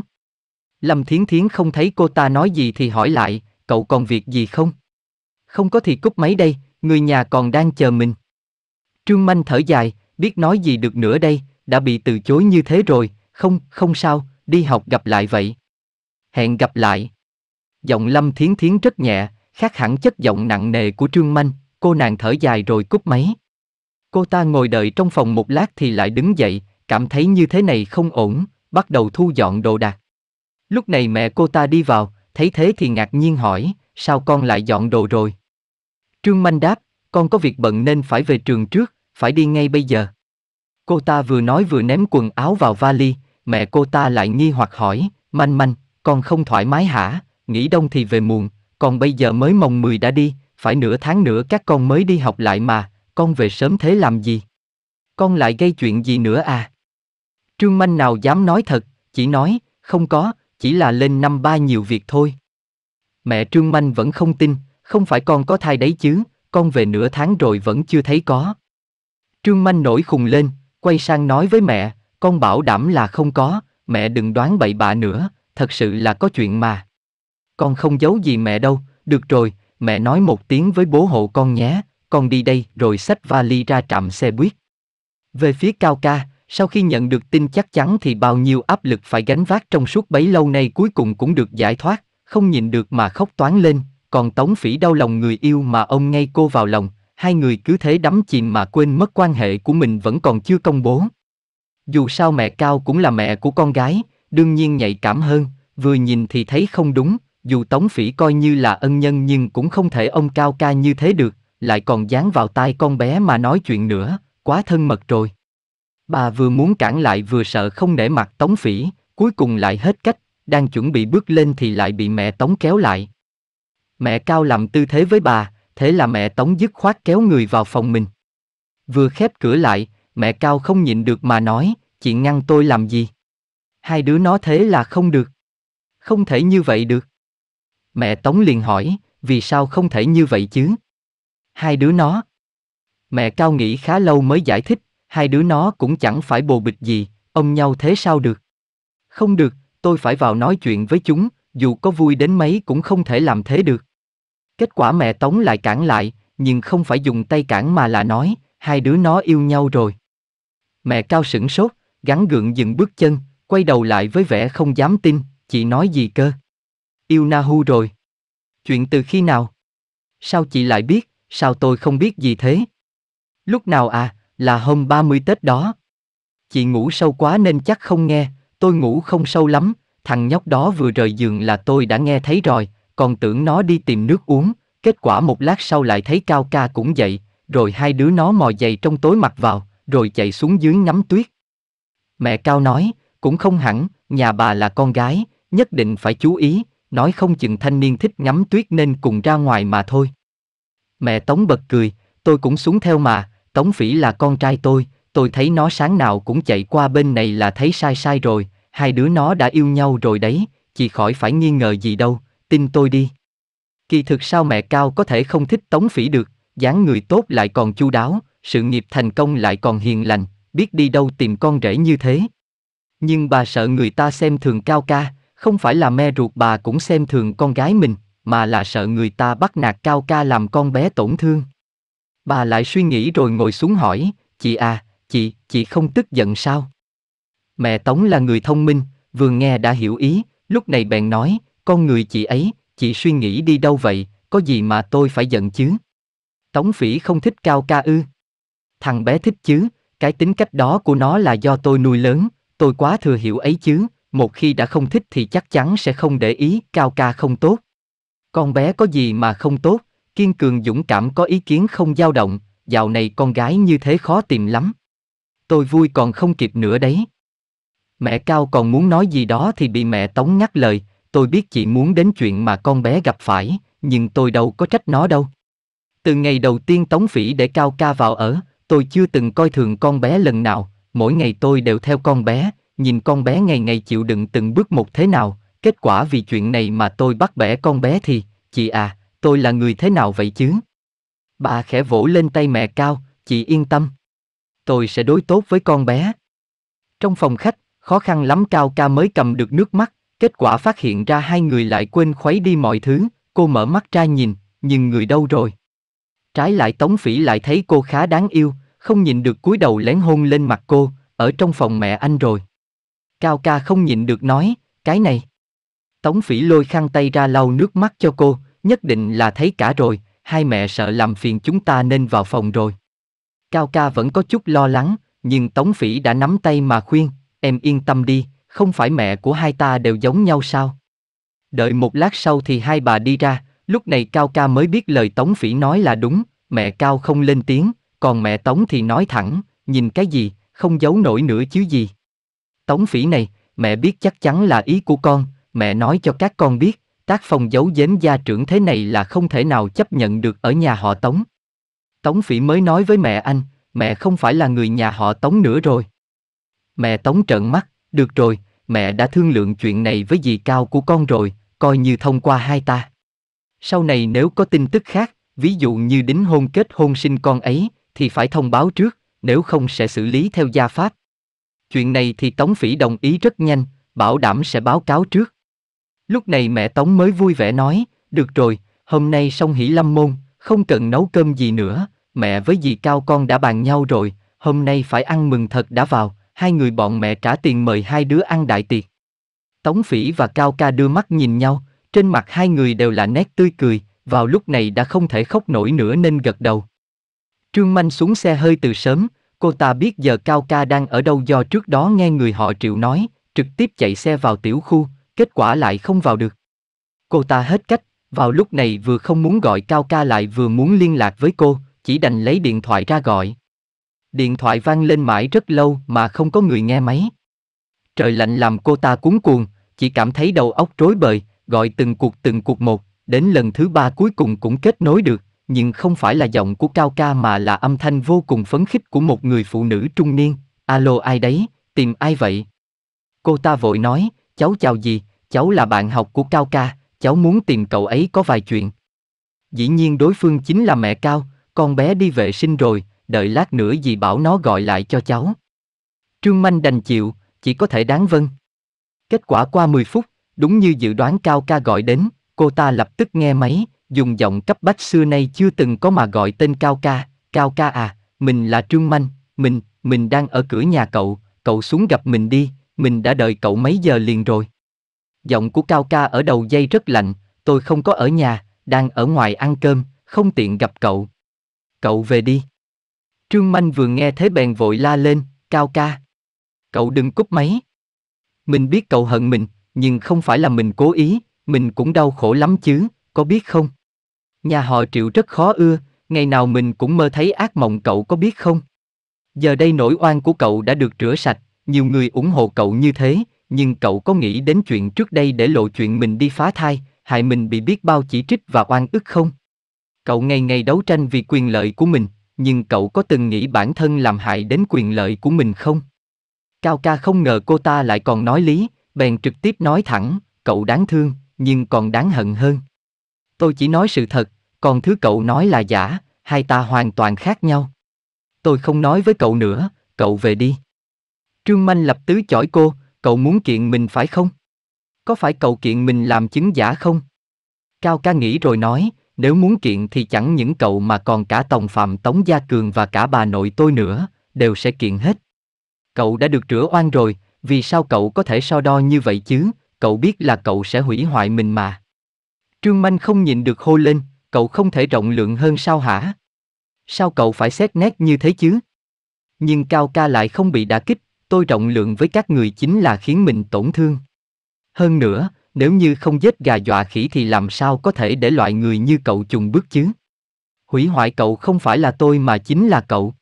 Lâm Thiến Thiến không thấy cô ta nói gì thì hỏi lại, cậu còn việc gì không? Không có thì cúp máy đây, người nhà còn đang chờ mình. Trương Manh thở dài, biết nói gì được nữa đây, đã bị từ chối như thế rồi, không, không sao, đi học gặp lại vậy, hẹn gặp lại. Giọng Lâm Thiến Thiến rất nhẹ, khác hẳn chất giọng nặng nề của Trương Manh, cô nàng thở dài rồi cúp máy. Cô ta ngồi đợi trong phòng một lát thì lại đứng dậy, cảm thấy như thế này không ổn, bắt đầu thu dọn đồ đạc. Lúc này mẹ cô ta đi vào, thấy thế thì ngạc nhiên hỏi, sao con lại dọn đồ rồi? Trương Manh đáp, con có việc bận nên phải về trường trước, phải đi ngay bây giờ. Cô ta vừa nói vừa ném quần áo vào vali, mẹ cô ta lại nghi hoặc hỏi, Manh Manh, con không thoải mái hả, nghỉ đông thì về muộn, còn bây giờ mới mồng 10 đã đi, phải nửa tháng nữa các con mới đi học lại mà, con về sớm thế làm gì? Con lại gây chuyện gì nữa à? Trương Manh nào dám nói thật, chỉ nói, không có, chỉ là lên năm ba nhiều việc thôi. Mẹ Trương Manh vẫn không tin, không phải con có thai đấy chứ, con về nửa tháng rồi vẫn chưa thấy có. Trương Manh nổi khùng lên, quay sang nói với mẹ, con bảo đảm là không có, mẹ đừng đoán bậy bạ nữa, thật sự là có chuyện mà. Con không giấu gì mẹ đâu, được rồi, mẹ nói một tiếng với bố hộ con nhé, con đi đây rồi xách vali ra trạm xe buýt. Về phía Cao Ca, sau khi nhận được tin chắc chắn thì bao nhiêu áp lực phải gánh vác trong suốt bấy lâu nay cuối cùng cũng được giải thoát, không nhìn được mà khóc toán lên, còn Tống Phỉ đau lòng người yêu mà ông ngay cô vào lòng, hai người cứ thế đắm chìm mà quên mất quan hệ của mình vẫn còn chưa công bố. Dù sao mẹ Cao cũng là mẹ của con gái, đương nhiên nhạy cảm hơn, vừa nhìn thì thấy không đúng, dù Tống Phỉ coi như là ân nhân nhưng cũng không thể ông cao ca như thế được, lại còn dán vào tai con bé mà nói chuyện nữa, quá thân mật rồi. Bà vừa muốn cản lại vừa sợ không nể mặt Tống Phỉ, cuối cùng lại hết cách, đang chuẩn bị bước lên thì lại bị mẹ Tống kéo lại. Mẹ Cao làm tư thế với bà, thế là mẹ Tống dứt khoát kéo người vào phòng mình. Vừa khép cửa lại, mẹ Cao không nhịn được mà nói, chị ngăn tôi làm gì? hai đứa nó thế là không được. Không thể như vậy được. Mẹ Tống liền hỏi, vì sao không thể như vậy chứ? Hai đứa nó. Mẹ Cao nghĩ khá lâu mới giải thích, hai đứa nó cũng chẳng phải bồ bịch gì, ông nhau thế sao được? Không được, tôi phải vào nói chuyện với chúng, dù có vui đến mấy cũng không thể làm thế được. Kết quả mẹ Tống lại cản lại, nhưng không phải dùng tay cản mà là nói, hai đứa nó yêu nhau rồi. Mẹ Cao sửng sốt, gắn gượng dừng bước chân, quay đầu lại với vẻ không dám tin, chị nói gì cơ? Yêu Nahu rồi. Chuyện từ khi nào? Sao chị lại biết, sao tôi không biết gì thế? Lúc nào à, là hôm 30 Tết đó. Chị ngủ sâu quá nên chắc không nghe, tôi ngủ không sâu lắm, thằng nhóc đó vừa rời giường là tôi đã nghe thấy rồi, còn tưởng nó đi tìm nước uống, kết quả một lát sau lại thấy Cao ca cũng dậy, rồi hai đứa nó mò giày trong tối mặc vào, rồi chạy xuống dưới ngắm tuyết. Mẹ Cao nói, cũng không hẳn, nhà bà là con gái, nhất định phải chú ý, nói không chừng thanh niên thích ngắm tuyết nên cùng ra ngoài mà thôi. Mẹ Tống bật cười, tôi cũng xuống theo mà, Tống Phỉ là con trai tôi, tôi thấy nó sáng nào cũng chạy qua bên này là thấy sai sai rồi, hai đứa nó đã yêu nhau rồi đấy, chỉ khỏi phải nghi ngờ gì đâu, tin tôi đi. Kỳ thực sao mẹ Cao có thể không thích Tống Phỉ được, dáng người tốt lại còn chu đáo, sự nghiệp thành công lại còn hiền lành, biết đi đâu tìm con rể như thế. Nhưng bà sợ người ta xem thường cao ca, không phải là me ruột bà cũng xem thường con gái mình, mà là sợ người ta bắt nạt cao ca làm con bé tổn thương. Bà lại suy nghĩ rồi ngồi xuống hỏi, chị à, chị, chị không tức giận sao? Mẹ Tống là người thông minh, vừa nghe đã hiểu ý, lúc này bèn nói, con người chị ấy, chị suy nghĩ đi đâu vậy, có gì mà tôi phải giận chứ? Tống phỉ không thích cao ca ư. Thằng bé thích chứ, cái tính cách đó của nó là do tôi nuôi lớn, tôi quá thừa hiểu ấy chứ, một khi đã không thích thì chắc chắn sẽ không để ý, cao ca không tốt. Con bé có gì mà không tốt, kiên cường dũng cảm có ý kiến không dao động, dạo này con gái như thế khó tìm lắm. Tôi vui còn không kịp nữa đấy. Mẹ Cao còn muốn nói gì đó thì bị mẹ Tống ngắt lời, tôi biết chị muốn đến chuyện mà con bé gặp phải, nhưng tôi đâu có trách nó đâu. Từ ngày đầu tiên Tống Phỉ để Cao ca vào ở, tôi chưa từng coi thường con bé lần nào, mỗi ngày tôi đều theo con bé, nhìn con bé ngày ngày chịu đựng từng bước một thế nào, kết quả vì chuyện này mà tôi bắt bẻ con bé thì, chị à, tôi là người thế nào vậy chứ? Bà khẽ vỗ lên tay mẹ cao, chị yên tâm. Tôi sẽ đối tốt với con bé. Trong phòng khách, khó khăn lắm Cao ca mới cầm được nước mắt, kết quả phát hiện ra hai người lại quên khuấy đi mọi thứ, cô mở mắt ra nhìn, nhưng người đâu rồi? Trái lại Tống Phỉ lại thấy cô khá đáng yêu, không nhịn được cúi đầu lén hôn lên mặt cô, ở trong phòng mẹ anh rồi. Cao ca không nhịn được nói, cái này. Tống phỉ lôi khăn tay ra lau nước mắt cho cô, nhất định là thấy cả rồi, hai mẹ sợ làm phiền chúng ta nên vào phòng rồi. Cao ca vẫn có chút lo lắng, nhưng Tống phỉ đã nắm tay mà khuyên, em yên tâm đi, không phải mẹ của hai ta đều giống nhau sao? Đợi một lát sau thì hai bà đi ra, lúc này Cao ca mới biết lời Tống phỉ nói là đúng, mẹ Cao không lên tiếng, còn mẹ Tống thì nói thẳng, nhìn cái gì, không giấu nổi nữa chứ gì. Tống phỉ này, mẹ biết chắc chắn là ý của con, mẹ nói cho các con biết, tác phong giấu giếm gia trưởng thế này là không thể nào chấp nhận được ở nhà họ Tống. Tống phỉ mới nói với mẹ anh, mẹ không phải là người nhà họ Tống nữa rồi. Mẹ Tống trợn mắt, được rồi, mẹ đã thương lượng chuyện này với dì cao của con rồi, coi như thông qua hai ta. Sau này nếu có tin tức khác, ví dụ như đính hôn kết hôn sinh con ấy, thì phải thông báo trước, nếu không sẽ xử lý theo gia pháp. Chuyện này thì Tống Phỉ đồng ý rất nhanh, bảo đảm sẽ báo cáo trước. Lúc này mẹ Tống mới vui vẻ nói, được rồi, hôm nay xong hỷ lâm môn, không cần nấu cơm gì nữa, mẹ với dì Cao con đã bàn nhau rồi, hôm nay phải ăn mừng thật đã vào, hai người bọn mẹ trả tiền mời hai đứa ăn đại tiệc. Tống Phỉ và Cao Ca đưa mắt nhìn nhau, trên mặt hai người đều là nét tươi cười, vào lúc này đã không thể khóc nổi nữa nên gật đầu. Trương Manh xuống xe hơi từ sớm, cô ta biết giờ Cao Ca đang ở đâu do trước đó nghe người họ Triệu nói, trực tiếp chạy xe vào tiểu khu, kết quả lại không vào được. Cô ta hết cách, vào lúc này vừa không muốn gọi Cao Ca lại vừa muốn liên lạc với cô, chỉ đành lấy điện thoại ra gọi. Điện thoại vang lên mãi rất lâu mà không có người nghe máy. Trời lạnh làm cô ta cuốn cuồng, chỉ cảm thấy đầu óc rối bời, gọi từng cuộc từng cuộc một, đến lần thứ ba cuối cùng cũng kết nối được nhưng không phải là giọng của Cao Ca mà là âm thanh vô cùng phấn khích của một người phụ nữ trung niên. Alo ai đấy, tìm ai vậy? Cô ta vội nói, cháu chào gì, cháu là bạn học của Cao Ca, cháu muốn tìm cậu ấy có vài chuyện. Dĩ nhiên đối phương chính là mẹ Cao, con bé đi vệ sinh rồi, đợi lát nữa dì bảo nó gọi lại cho cháu. Trương Manh đành chịu, chỉ có thể đáng vâng. Kết quả qua 10 phút, đúng như dự đoán Cao Ca gọi đến, cô ta lập tức nghe máy, dùng giọng cấp bách xưa nay chưa từng có mà gọi tên Cao Ca, Cao Ca à, mình là Trương Manh, mình, mình đang ở cửa nhà cậu, cậu xuống gặp mình đi, mình đã đợi cậu mấy giờ liền rồi. Giọng của Cao Ca ở đầu dây rất lạnh, tôi không có ở nhà, đang ở ngoài ăn cơm, không tiện gặp cậu. Cậu về đi. Trương Manh vừa nghe thế bèn vội la lên, Cao Ca. Cậu đừng cúp máy. Mình biết cậu hận mình, nhưng không phải là mình cố ý, mình cũng đau khổ lắm chứ, có biết không? Nhà họ Triệu rất khó ưa, ngày nào mình cũng mơ thấy ác mộng cậu có biết không? Giờ đây nỗi oan của cậu đã được rửa sạch, nhiều người ủng hộ cậu như thế, nhưng cậu có nghĩ đến chuyện trước đây để lộ chuyện mình đi phá thai, hại mình bị biết bao chỉ trích và oan ức không? Cậu ngày ngày đấu tranh vì quyền lợi của mình, nhưng cậu có từng nghĩ bản thân làm hại đến quyền lợi của mình không? Cao ca không ngờ cô ta lại còn nói lý, bèn trực tiếp nói thẳng, cậu đáng thương, nhưng còn đáng hận hơn. Tôi chỉ nói sự thật, còn thứ cậu nói là giả, hai ta hoàn toàn khác nhau. Tôi không nói với cậu nữa, cậu về đi. Trương Manh lập tứ chỏi cô, cậu muốn kiện mình phải không? Có phải cậu kiện mình làm chứng giả không? Cao ca nghĩ rồi nói, nếu muốn kiện thì chẳng những cậu mà còn cả tòng phạm Tống Gia Cường và cả bà nội tôi nữa, đều sẽ kiện hết. Cậu đã được rửa oan rồi, vì sao cậu có thể so đo như vậy chứ, cậu biết là cậu sẽ hủy hoại mình mà. Trương Manh không nhịn được hô lên, cậu không thể rộng lượng hơn sao hả? Sao cậu phải xét nét như thế chứ? Nhưng Cao ca lại không bị đả kích, tôi rộng lượng với các người chính là khiến mình tổn thương. Hơn nữa, nếu như không giết gà dọa khỉ thì làm sao có thể để loại người như cậu chùng bước chứ? Hủy hoại cậu không phải là tôi mà chính là cậu.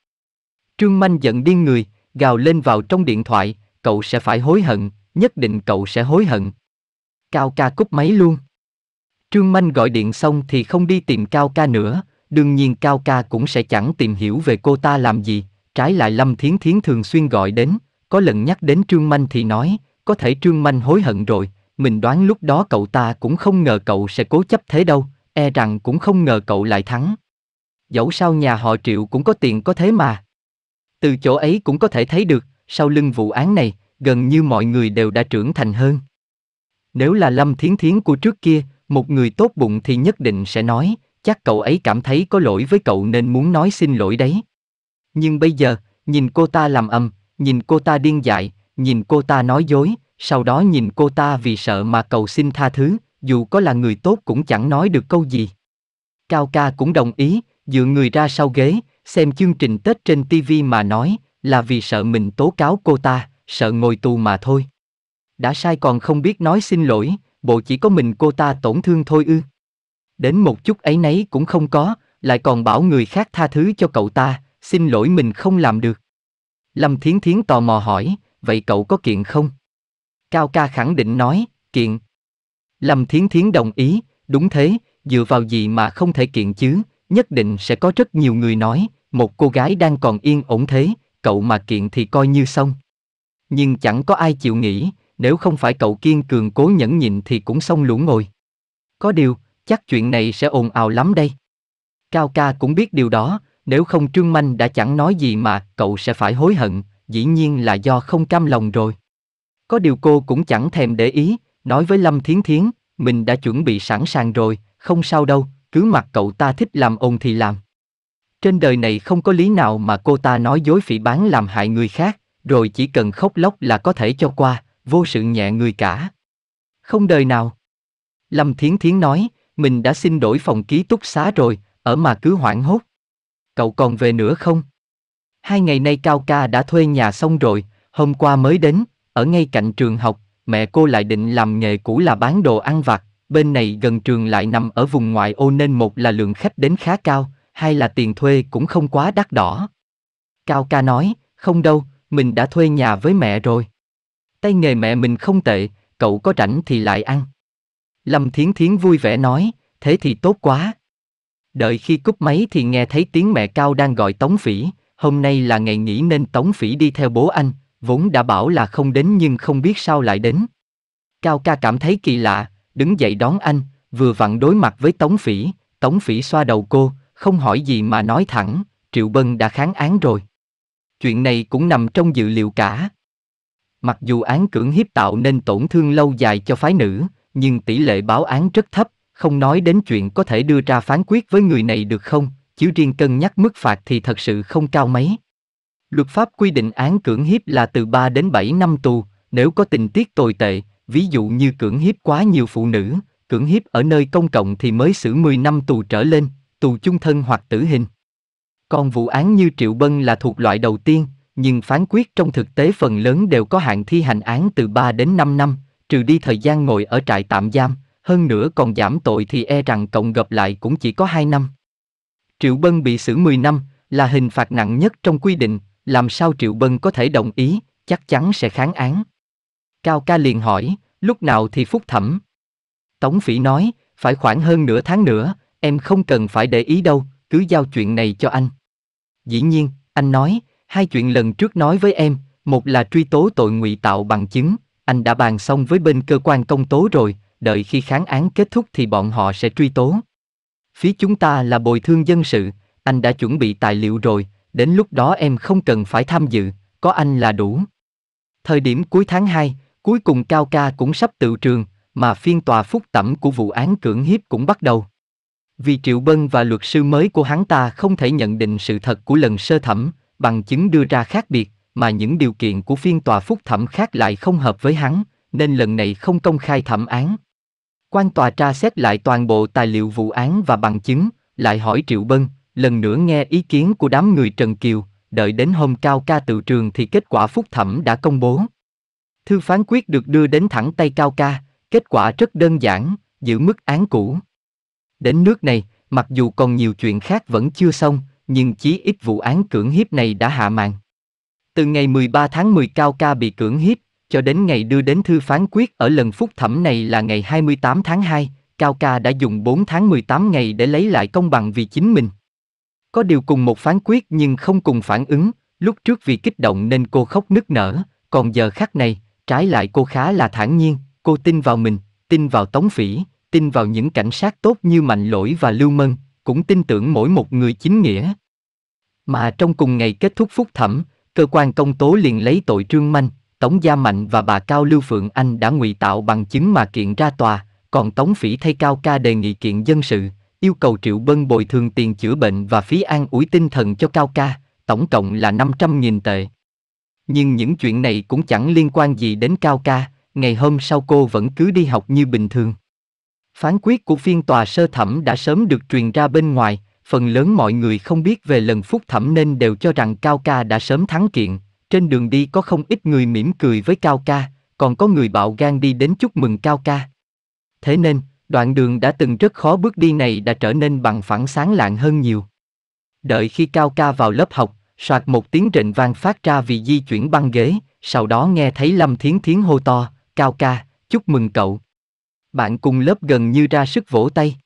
Trương Manh giận điên người, gào lên vào trong điện thoại, cậu sẽ phải hối hận, nhất định cậu sẽ hối hận. Cao ca cúp máy luôn. Trương Manh gọi điện xong thì không đi tìm Cao Ca nữa, đương nhiên Cao Ca cũng sẽ chẳng tìm hiểu về cô ta làm gì, trái lại Lâm Thiến Thiến thường xuyên gọi đến, có lần nhắc đến Trương Manh thì nói, có thể Trương Manh hối hận rồi, mình đoán lúc đó cậu ta cũng không ngờ cậu sẽ cố chấp thế đâu, e rằng cũng không ngờ cậu lại thắng. Dẫu sao nhà họ Triệu cũng có tiền có thế mà. Từ chỗ ấy cũng có thể thấy được, sau lưng vụ án này, gần như mọi người đều đã trưởng thành hơn. Nếu là Lâm Thiến Thiến của trước kia, một người tốt bụng thì nhất định sẽ nói, chắc cậu ấy cảm thấy có lỗi với cậu nên muốn nói xin lỗi đấy. Nhưng bây giờ, nhìn cô ta làm âm, nhìn cô ta điên dại, nhìn cô ta nói dối, sau đó nhìn cô ta vì sợ mà cầu xin tha thứ, dù có là người tốt cũng chẳng nói được câu gì. Cao ca cũng đồng ý, dựa người ra sau ghế, xem chương trình Tết trên TV mà nói, là vì sợ mình tố cáo cô ta, sợ ngồi tù mà thôi. Đã sai còn không biết nói xin lỗi, bộ chỉ có mình cô ta tổn thương thôi ư. Đến một chút ấy nấy cũng không có, lại còn bảo người khác tha thứ cho cậu ta, xin lỗi mình không làm được. Lâm Thiến Thiến tò mò hỏi, vậy cậu có kiện không? Cao ca khẳng định nói, kiện. Lâm Thiến Thiến đồng ý, đúng thế, dựa vào gì mà không thể kiện chứ, nhất định sẽ có rất nhiều người nói, một cô gái đang còn yên ổn thế, cậu mà kiện thì coi như xong. Nhưng chẳng có ai chịu nghĩ, nếu không phải cậu kiên cường cố nhẫn nhịn thì cũng xong lũ ngồi. Có điều, chắc chuyện này sẽ ồn ào lắm đây. Cao ca cũng biết điều đó, nếu không Trương Manh đã chẳng nói gì mà cậu sẽ phải hối hận, dĩ nhiên là do không cam lòng rồi. Có điều cô cũng chẳng thèm để ý, nói với Lâm Thiến Thiến, mình đã chuẩn bị sẵn sàng rồi, không sao đâu, cứ mặc cậu ta thích làm ồn thì làm. Trên đời này không có lý nào mà cô ta nói dối phỉ bán làm hại người khác, rồi chỉ cần khóc lóc là có thể cho qua, vô sự nhẹ người cả. Không đời nào. Lâm Thiến Thiến nói, mình đã xin đổi phòng ký túc xá rồi, ở mà cứ hoảng hốt. Cậu còn về nữa không? Hai ngày nay Cao Ca đã thuê nhà xong rồi, hôm qua mới đến, ở ngay cạnh trường học, mẹ cô lại định làm nghề cũ là bán đồ ăn vặt, bên này gần trường lại nằm ở vùng ngoại ô nên một là lượng khách đến khá cao, hai là tiền thuê cũng không quá đắt đỏ. Cao Ca nói, không đâu, mình đã thuê nhà với mẹ rồi. Tay nghề mẹ mình không tệ, cậu có rảnh thì lại ăn. Lâm Thiến Thiến vui vẻ nói, thế thì tốt quá. Đợi khi cúp máy thì nghe thấy tiếng mẹ Cao đang gọi Tống Phỉ, hôm nay là ngày nghỉ nên Tống Phỉ đi theo bố anh, vốn đã bảo là không đến nhưng không biết sao lại đến. Cao ca cảm thấy kỳ lạ, đứng dậy đón anh, vừa vặn đối mặt với Tống Phỉ, Tống Phỉ xoa đầu cô, không hỏi gì mà nói thẳng, Triệu Bân đã kháng án rồi. Chuyện này cũng nằm trong dự liệu cả. Mặc dù án cưỡng hiếp tạo nên tổn thương lâu dài cho phái nữ, nhưng tỷ lệ báo án rất thấp, không nói đến chuyện có thể đưa ra phán quyết với người này được không, chứ riêng cân nhắc mức phạt thì thật sự không cao mấy. Luật pháp quy định án cưỡng hiếp là từ 3 đến 7 năm tù, nếu có tình tiết tồi tệ, ví dụ như cưỡng hiếp quá nhiều phụ nữ, cưỡng hiếp ở nơi công cộng thì mới xử 10 năm tù trở lên, tù chung thân hoặc tử hình. Còn vụ án như Triệu Bân là thuộc loại đầu tiên, nhưng phán quyết trong thực tế phần lớn đều có hạn thi hành án từ 3 đến 5 năm, trừ đi thời gian ngồi ở trại tạm giam, hơn nữa còn giảm tội thì e rằng cộng gộp lại cũng chỉ có 2 năm. Triệu Bân bị xử 10 năm, là hình phạt nặng nhất trong quy định, làm sao Triệu Bân có thể đồng ý, chắc chắn sẽ kháng án. Cao ca liền hỏi, lúc nào thì phúc thẩm? Tống Phỉ nói, phải khoảng hơn nửa tháng nữa, em không cần phải để ý đâu, cứ giao chuyện này cho anh. Dĩ nhiên, anh nói, Hai chuyện lần trước nói với em, một là truy tố tội ngụy tạo bằng chứng, anh đã bàn xong với bên cơ quan công tố rồi, đợi khi kháng án kết thúc thì bọn họ sẽ truy tố. Phía chúng ta là bồi thương dân sự, anh đã chuẩn bị tài liệu rồi, đến lúc đó em không cần phải tham dự, có anh là đủ. Thời điểm cuối tháng 2, cuối cùng Cao Ca cũng sắp tự trường, mà phiên tòa phúc thẩm của vụ án cưỡng hiếp cũng bắt đầu. Vì Triệu Bân và luật sư mới của hắn ta không thể nhận định sự thật của lần sơ thẩm, bằng chứng đưa ra khác biệt, mà những điều kiện của phiên tòa phúc thẩm khác lại không hợp với hắn, nên lần này không công khai thẩm án. Quan tòa tra xét lại toàn bộ tài liệu vụ án và bằng chứng, lại hỏi Triệu Bân, lần nữa nghe ý kiến của đám người Trần Kiều, đợi đến hôm cao ca tự trường thì kết quả phúc thẩm đã công bố. Thư phán quyết được đưa đến thẳng tay cao ca, kết quả rất đơn giản, giữ mức án cũ. Đến nước này, mặc dù còn nhiều chuyện khác vẫn chưa xong, nhưng chí ít vụ án cưỡng hiếp này đã hạ màn. Từ ngày 13 tháng 10 Cao Ca bị cưỡng hiếp, cho đến ngày đưa đến thư phán quyết ở lần phúc thẩm này là ngày 28 tháng 2, Cao Ca đã dùng 4 tháng 18 ngày để lấy lại công bằng vì chính mình. Có điều cùng một phán quyết nhưng không cùng phản ứng, lúc trước vì kích động nên cô khóc nức nở, còn giờ khắc này, trái lại cô khá là thản nhiên, cô tin vào mình, tin vào Tống Phỉ, tin vào những cảnh sát tốt như Mạnh Lỗi và Lưu Mân, cũng tin tưởng mỗi một người chính nghĩa. Mà trong cùng ngày kết thúc phúc thẩm, cơ quan công tố liền lấy tội Trương Manh, Tống Gia Mạnh và bà Cao Lưu Phượng Anh đã ngụy tạo bằng chứng mà kiện ra tòa, còn Tống Phỉ thay Cao Ca đề nghị kiện dân sự, yêu cầu Triệu Bân bồi thường tiền chữa bệnh và phí an ủi tinh thần cho Cao Ca, tổng cộng là 500.000 tệ. Nhưng những chuyện này cũng chẳng liên quan gì đến Cao Ca, ngày hôm sau cô vẫn cứ đi học như bình thường. Phán quyết của phiên tòa sơ thẩm đã sớm được truyền ra bên ngoài, phần lớn mọi người không biết về lần phúc thẩm nên đều cho rằng Cao Ca đã sớm thắng kiện. Trên đường đi có không ít người mỉm cười với Cao Ca, còn có người bạo gan đi đến chúc mừng Cao Ca. Thế nên, đoạn đường đã từng rất khó bước đi này đã trở nên bằng phẳng sáng lạng hơn nhiều. Đợi khi Cao Ca vào lớp học, soạt một tiếng rịnh vang phát ra vì di chuyển băng ghế, sau đó nghe thấy Lâm Thiến Thiến hô to, Cao Ca, chúc mừng cậu. Bạn cùng lớp gần như ra sức vỗ tay.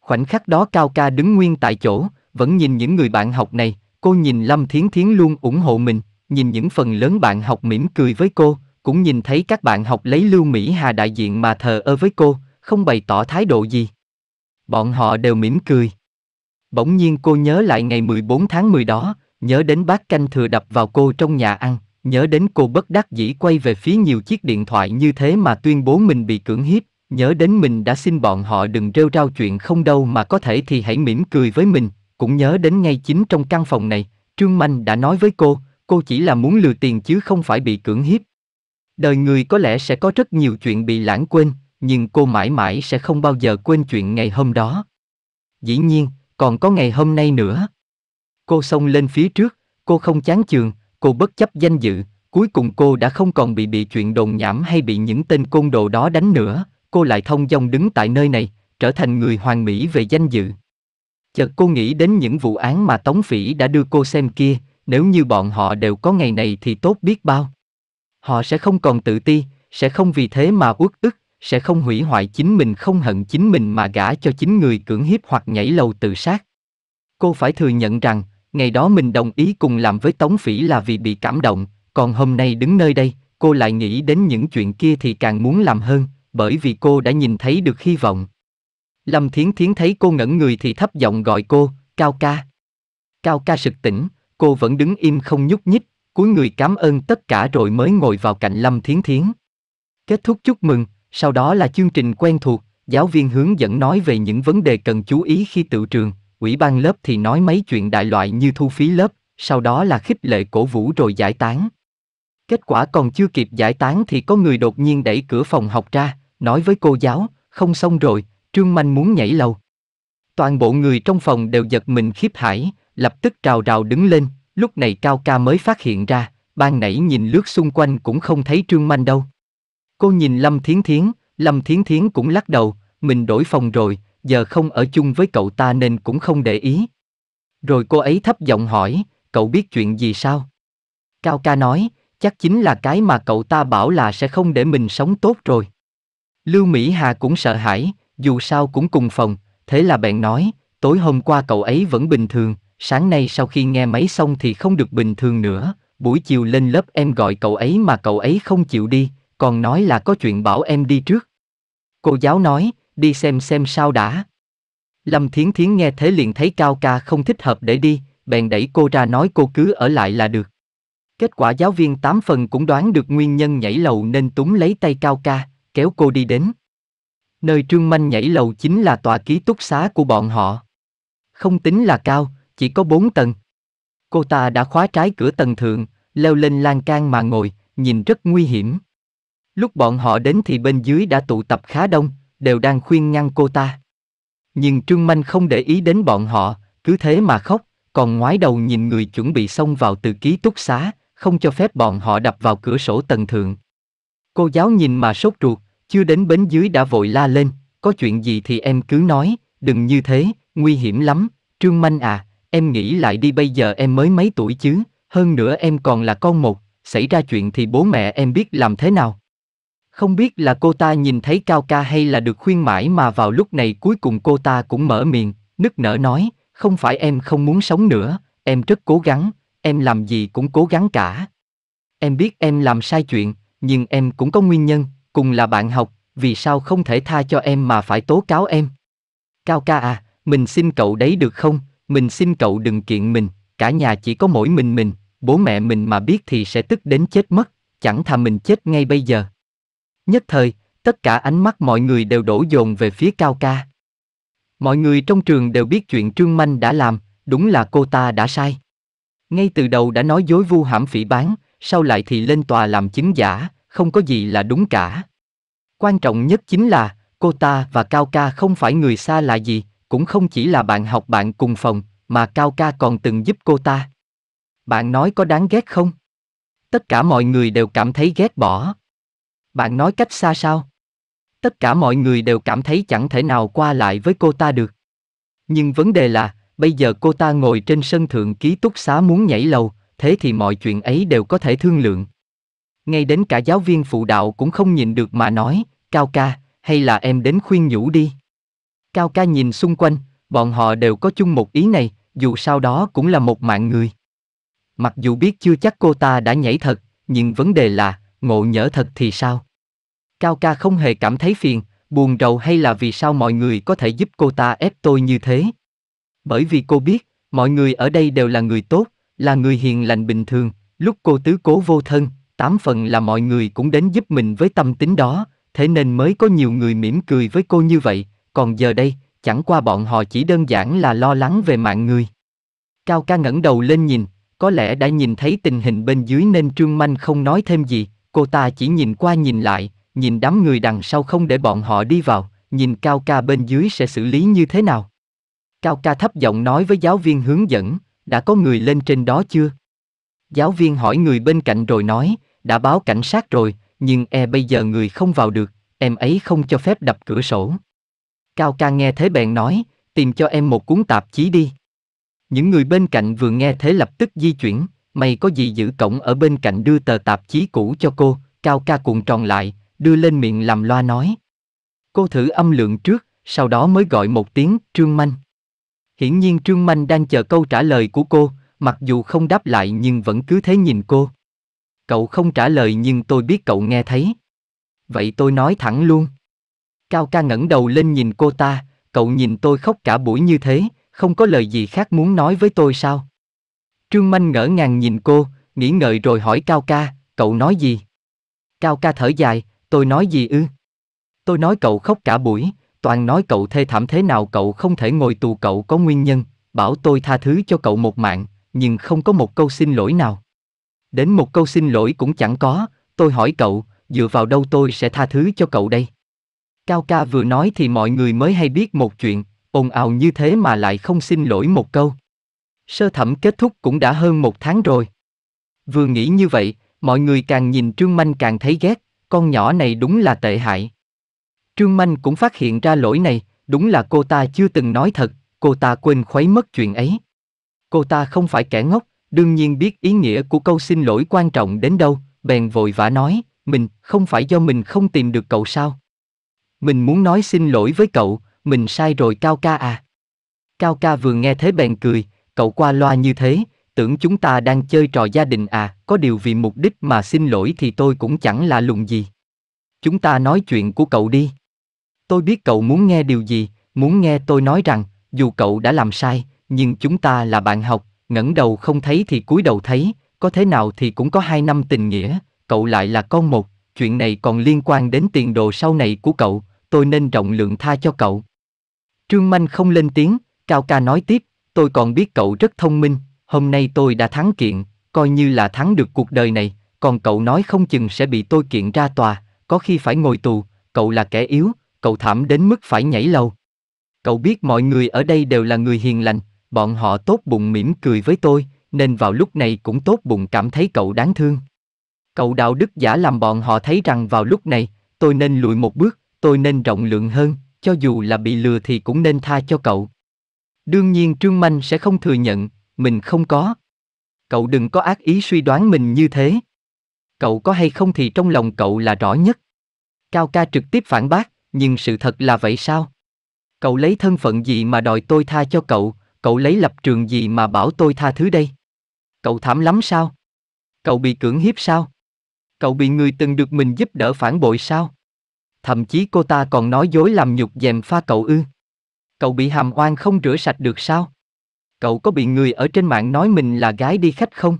Khoảnh khắc đó Cao Ca đứng nguyên tại chỗ, vẫn nhìn những người bạn học này, cô nhìn Lâm Thiến Thiến luôn ủng hộ mình, nhìn những phần lớn bạn học mỉm cười với cô, cũng nhìn thấy các bạn học lấy Lưu Mỹ Hà đại diện mà thờ ơ với cô, không bày tỏ thái độ gì. Bọn họ đều mỉm cười. Bỗng nhiên cô nhớ lại ngày 14 tháng 10 đó, nhớ đến bát canh thừa đập vào cô trong nhà ăn, nhớ đến cô bất đắc dĩ quay về phía nhiều chiếc điện thoại như thế mà tuyên bố mình bị cưỡng hiếp, Nhớ đến mình đã xin bọn họ đừng rêu rao chuyện không đâu mà có thể thì hãy mỉm cười với mình, cũng nhớ đến ngay chính trong căn phòng này, Trương Manh đã nói với cô, cô chỉ là muốn lừa tiền chứ không phải bị cưỡng hiếp. Đời người có lẽ sẽ có rất nhiều chuyện bị lãng quên, nhưng cô mãi mãi sẽ không bao giờ quên chuyện ngày hôm đó. Dĩ nhiên, còn có ngày hôm nay nữa. Cô xông lên phía trước, cô không chán chường, cô bất chấp danh dự, cuối cùng cô đã không còn bị bị chuyện đồn nhảm hay bị những tên côn đồ đó đánh nữa, cô lại thông dong đứng tại nơi này, trở thành người hoàn mỹ về danh dự. Chợt cô nghĩ đến những vụ án mà Tống Phỉ đã đưa cô xem kia, nếu như bọn họ đều có ngày này thì tốt biết bao. Họ sẽ không còn tự ti, sẽ không vì thế mà uất ức, sẽ không hủy hoại chính mình không hận chính mình mà gả cho chính người cưỡng hiếp hoặc nhảy lầu tự sát. Cô phải thừa nhận rằng, ngày đó mình đồng ý cùng làm với Tống Phỉ là vì bị cảm động, còn hôm nay đứng nơi đây, cô lại nghĩ đến những chuyện kia thì càng muốn làm hơn, bởi vì cô đã nhìn thấy được hy vọng. Lâm Thiến Thiến thấy cô ngẩn người thì thấp giọng gọi cô, Cao ca. Cao ca sực tỉnh, cô vẫn đứng im không nhúc nhích, cúi người cảm ơn tất cả rồi mới ngồi vào cạnh Lâm Thiến Thiến. Kết thúc chúc mừng, sau đó là chương trình quen thuộc, giáo viên hướng dẫn nói về những vấn đề cần chú ý khi tự trường, ủy ban lớp thì nói mấy chuyện đại loại như thu phí lớp, sau đó là khích lệ cổ vũ rồi giải tán. Kết quả còn chưa kịp giải tán thì có người đột nhiên đẩy cửa phòng học ra nói với cô giáo, không xong rồi, Trương Manh muốn nhảy lầu. Toàn bộ người trong phòng đều giật mình khiếp hãi, lập tức trào rào đứng lên, lúc này Cao Ca mới phát hiện ra, ban nãy nhìn lướt xung quanh cũng không thấy Trương Manh đâu. Cô nhìn Lâm Thiến Thiến, Lâm Thiến Thiến cũng lắc đầu, mình đổi phòng rồi, giờ không ở chung với cậu ta nên cũng không để ý. Rồi cô ấy thấp giọng hỏi, cậu biết chuyện gì sao? Cao Ca nói, chắc chính là cái mà cậu ta bảo là sẽ không để mình sống tốt rồi. Lưu Mỹ Hà cũng sợ hãi, dù sao cũng cùng phòng, thế là bạn nói, tối hôm qua cậu ấy vẫn bình thường, sáng nay sau khi nghe máy xong thì không được bình thường nữa, buổi chiều lên lớp em gọi cậu ấy mà cậu ấy không chịu đi, còn nói là có chuyện bảo em đi trước. Cô giáo nói, đi xem xem sao đã. Lâm Thiến Thiến nghe thế liền thấy Cao Ca không thích hợp để đi, bèn đẩy cô ra nói cô cứ ở lại là được. Kết quả giáo viên tám phần cũng đoán được nguyên nhân nhảy lầu nên túng lấy tay Cao Ca, kéo cô đi đến. Nơi Trương Manh nhảy lầu chính là tòa ký túc xá của bọn họ. Không tính là cao, chỉ có bốn tầng. Cô ta đã khóa trái cửa tầng thượng, leo lên lan can mà ngồi, nhìn rất nguy hiểm. Lúc bọn họ đến thì bên dưới đã tụ tập khá đông, đều đang khuyên ngăn cô ta. Nhưng Trương Manh không để ý đến bọn họ, cứ thế mà khóc, còn ngoái đầu nhìn người chuẩn bị xông vào từ ký túc xá, không cho phép bọn họ đập vào cửa sổ tầng thượng. Cô giáo nhìn mà sốt ruột, chưa đến bến dưới đã vội la lên, có chuyện gì thì em cứ nói, đừng như thế, nguy hiểm lắm, Trương Manh à, em nghĩ lại đi bây giờ em mới mấy tuổi chứ, hơn nữa em còn là con một, xảy ra chuyện thì bố mẹ em biết làm thế nào. Không biết là cô ta nhìn thấy Cao Ca hay là được khuyên mãi mà vào lúc này cuối cùng cô ta cũng mở miệng, nức nở nói, không phải em không muốn sống nữa, em rất cố gắng, em làm gì cũng cố gắng cả. Em biết em làm sai chuyện, nhưng em cũng có nguyên nhân, cùng là bạn học, vì sao không thể tha cho em mà phải tố cáo em? Cao ca à, mình xin cậu đấy được không? Mình xin cậu đừng kiện mình, cả nhà chỉ có mỗi mình mình, bố mẹ mình mà biết thì sẽ tức đến chết mất, chẳng thà mình chết ngay bây giờ. Nhất thời, tất cả ánh mắt mọi người đều đổ dồn về phía Cao ca. Mọi người trong trường đều biết chuyện Trương Manh đã làm, đúng là cô ta đã sai. Ngay từ đầu đã nói dối vu hãm phỉ báng sau lại thì lên tòa làm chứng giả, không có gì là đúng cả. Quan trọng nhất chính là, cô ta và Cao Ca không phải người xa là gì, cũng không chỉ là bạn học bạn cùng phòng, mà Cao Ca còn từng giúp cô ta. Bạn nói có đáng ghét không? Tất cả mọi người đều cảm thấy ghét bỏ. Bạn nói cách xa sao? Tất cả mọi người đều cảm thấy chẳng thể nào qua lại với cô ta được. Nhưng vấn đề là, bây giờ cô ta ngồi trên sân thượng ký túc xá muốn nhảy lầu, thế thì mọi chuyện ấy đều có thể thương lượng. Ngay đến cả giáo viên phụ đạo cũng không nhìn được mà nói, Cao ca, hay là em đến khuyên nhủ đi. Cao ca nhìn xung quanh, bọn họ đều có chung một ý này, dù sau đó cũng là một mạng người. Mặc dù biết chưa chắc cô ta đã nhảy thật, nhưng vấn đề là, ngộ nhỡ thật thì sao? Cao ca không hề cảm thấy phiền, buồn rầu hay là vì sao mọi người có thể giúp cô ta ép tôi như thế? Bởi vì cô biết, mọi người ở đây đều là người tốt, là người hiền lành bình thường, lúc cô tứ cố vô thân, tám phần là mọi người cũng đến giúp mình với tâm tính đó, thế nên mới có nhiều người mỉm cười với cô như vậy, còn giờ đây, chẳng qua bọn họ chỉ đơn giản là lo lắng về mạng người. Cao ca ngẩng đầu lên nhìn, có lẽ đã nhìn thấy tình hình bên dưới nên Trương Manh không nói thêm gì, cô ta chỉ nhìn qua nhìn lại, nhìn đám người đằng sau không để bọn họ đi vào, nhìn Cao ca bên dưới sẽ xử lý như thế nào. Cao ca thấp giọng nói với giáo viên hướng dẫn, đã có người lên trên đó chưa? Giáo viên hỏi người bên cạnh rồi nói, đã báo cảnh sát rồi, nhưng e bây giờ người không vào được, em ấy không cho phép đập cửa sổ. Cao ca nghe thế bèn nói, tìm cho em một cuốn tạp chí đi. Những người bên cạnh vừa nghe thế lập tức di chuyển, mày có gì giữ cổng ở bên cạnh đưa tờ tạp chí cũ cho cô, cao ca cuộn tròn lại, đưa lên miệng làm loa nói. Cô thử âm lượng trước, sau đó mới gọi một tiếng trương manh. Hiển nhiên Trương Manh đang chờ câu trả lời của cô, mặc dù không đáp lại nhưng vẫn cứ thế nhìn cô. Cậu không trả lời nhưng tôi biết cậu nghe thấy. Vậy tôi nói thẳng luôn. Cao ca ngẩng đầu lên nhìn cô ta, cậu nhìn tôi khóc cả buổi như thế, không có lời gì khác muốn nói với tôi sao? Trương Manh ngỡ ngàng nhìn cô, nghĩ ngợi rồi hỏi Cao ca, cậu nói gì? Cao ca thở dài, tôi nói gì ư? Tôi nói cậu khóc cả buổi, toàn nói cậu thê thảm thế nào cậu không thể ngồi tù cậu có nguyên nhân, bảo tôi tha thứ cho cậu một mạng, nhưng không có một câu xin lỗi nào. Đến một câu xin lỗi cũng chẳng có, tôi hỏi cậu, dựa vào đâu tôi sẽ tha thứ cho cậu đây? Cao ca vừa nói thì mọi người mới hay biết một chuyện, ồn ào như thế mà lại không xin lỗi một câu. Sơ thẩm kết thúc cũng đã hơn một tháng rồi. Vừa nghĩ như vậy, mọi người càng nhìn Trương Manh càng thấy ghét, con nhỏ này đúng là tệ hại. Trương Manh cũng phát hiện ra lỗi này, đúng là cô ta chưa từng nói thật, cô ta quên khuấy mất chuyện ấy. Cô ta không phải kẻ ngốc, đương nhiên biết ý nghĩa của câu xin lỗi quan trọng đến đâu, bèn vội vã nói, mình, không phải do mình không tìm được cậu sao? Mình muốn nói xin lỗi với cậu, mình sai rồi Cao ca à. Cao ca vừa nghe thế bèn cười, cậu qua loa như thế, tưởng chúng ta đang chơi trò gia đình à, có điều vì mục đích mà xin lỗi thì tôi cũng chẳng là lùng gì. Chúng ta nói chuyện của cậu đi. Tôi biết cậu muốn nghe điều gì, muốn nghe tôi nói rằng, dù cậu đã làm sai, nhưng chúng ta là bạn học, ngẩng đầu không thấy thì cúi đầu thấy, có thế nào thì cũng có hai năm tình nghĩa, cậu lại là con một, chuyện này còn liên quan đến tiền đồ sau này của cậu, tôi nên rộng lượng tha cho cậu. Trương Manh không lên tiếng, Cao Ca nói tiếp, tôi còn biết cậu rất thông minh, hôm nay tôi đã thắng kiện, coi như là thắng được cuộc đời này, còn cậu nói không chừng sẽ bị tôi kiện ra tòa, có khi phải ngồi tù, cậu là kẻ yếu, cậu thảm đến mức phải nhảy lầu. Cậu biết mọi người ở đây đều là người hiền lành, bọn họ tốt bụng mỉm cười với tôi, nên vào lúc này cũng tốt bụng cảm thấy cậu đáng thương. Cậu đạo đức giả làm bọn họ thấy rằng vào lúc này, tôi nên lùi một bước, tôi nên rộng lượng hơn, cho dù là bị lừa thì cũng nên tha cho cậu. Đương nhiên Trương Manh sẽ không thừa nhận, mình không có. Cậu đừng có ác ý suy đoán mình như thế. Cậu có hay không thì trong lòng cậu là rõ nhất. Cao ca trực tiếp phản bác, nhưng sự thật là vậy sao? Cậu lấy thân phận gì mà đòi tôi tha cho cậu, cậu lấy lập trường gì mà bảo tôi tha thứ đây? Cậu thảm lắm sao? Cậu bị cưỡng hiếp sao? Cậu bị người từng được mình giúp đỡ phản bội sao? Thậm chí cô ta còn nói dối làm nhục dèm pha cậu ư? Cậu bị hàm oan không rửa sạch được sao? Cậu có bị người ở trên mạng nói mình là gái đi khách không?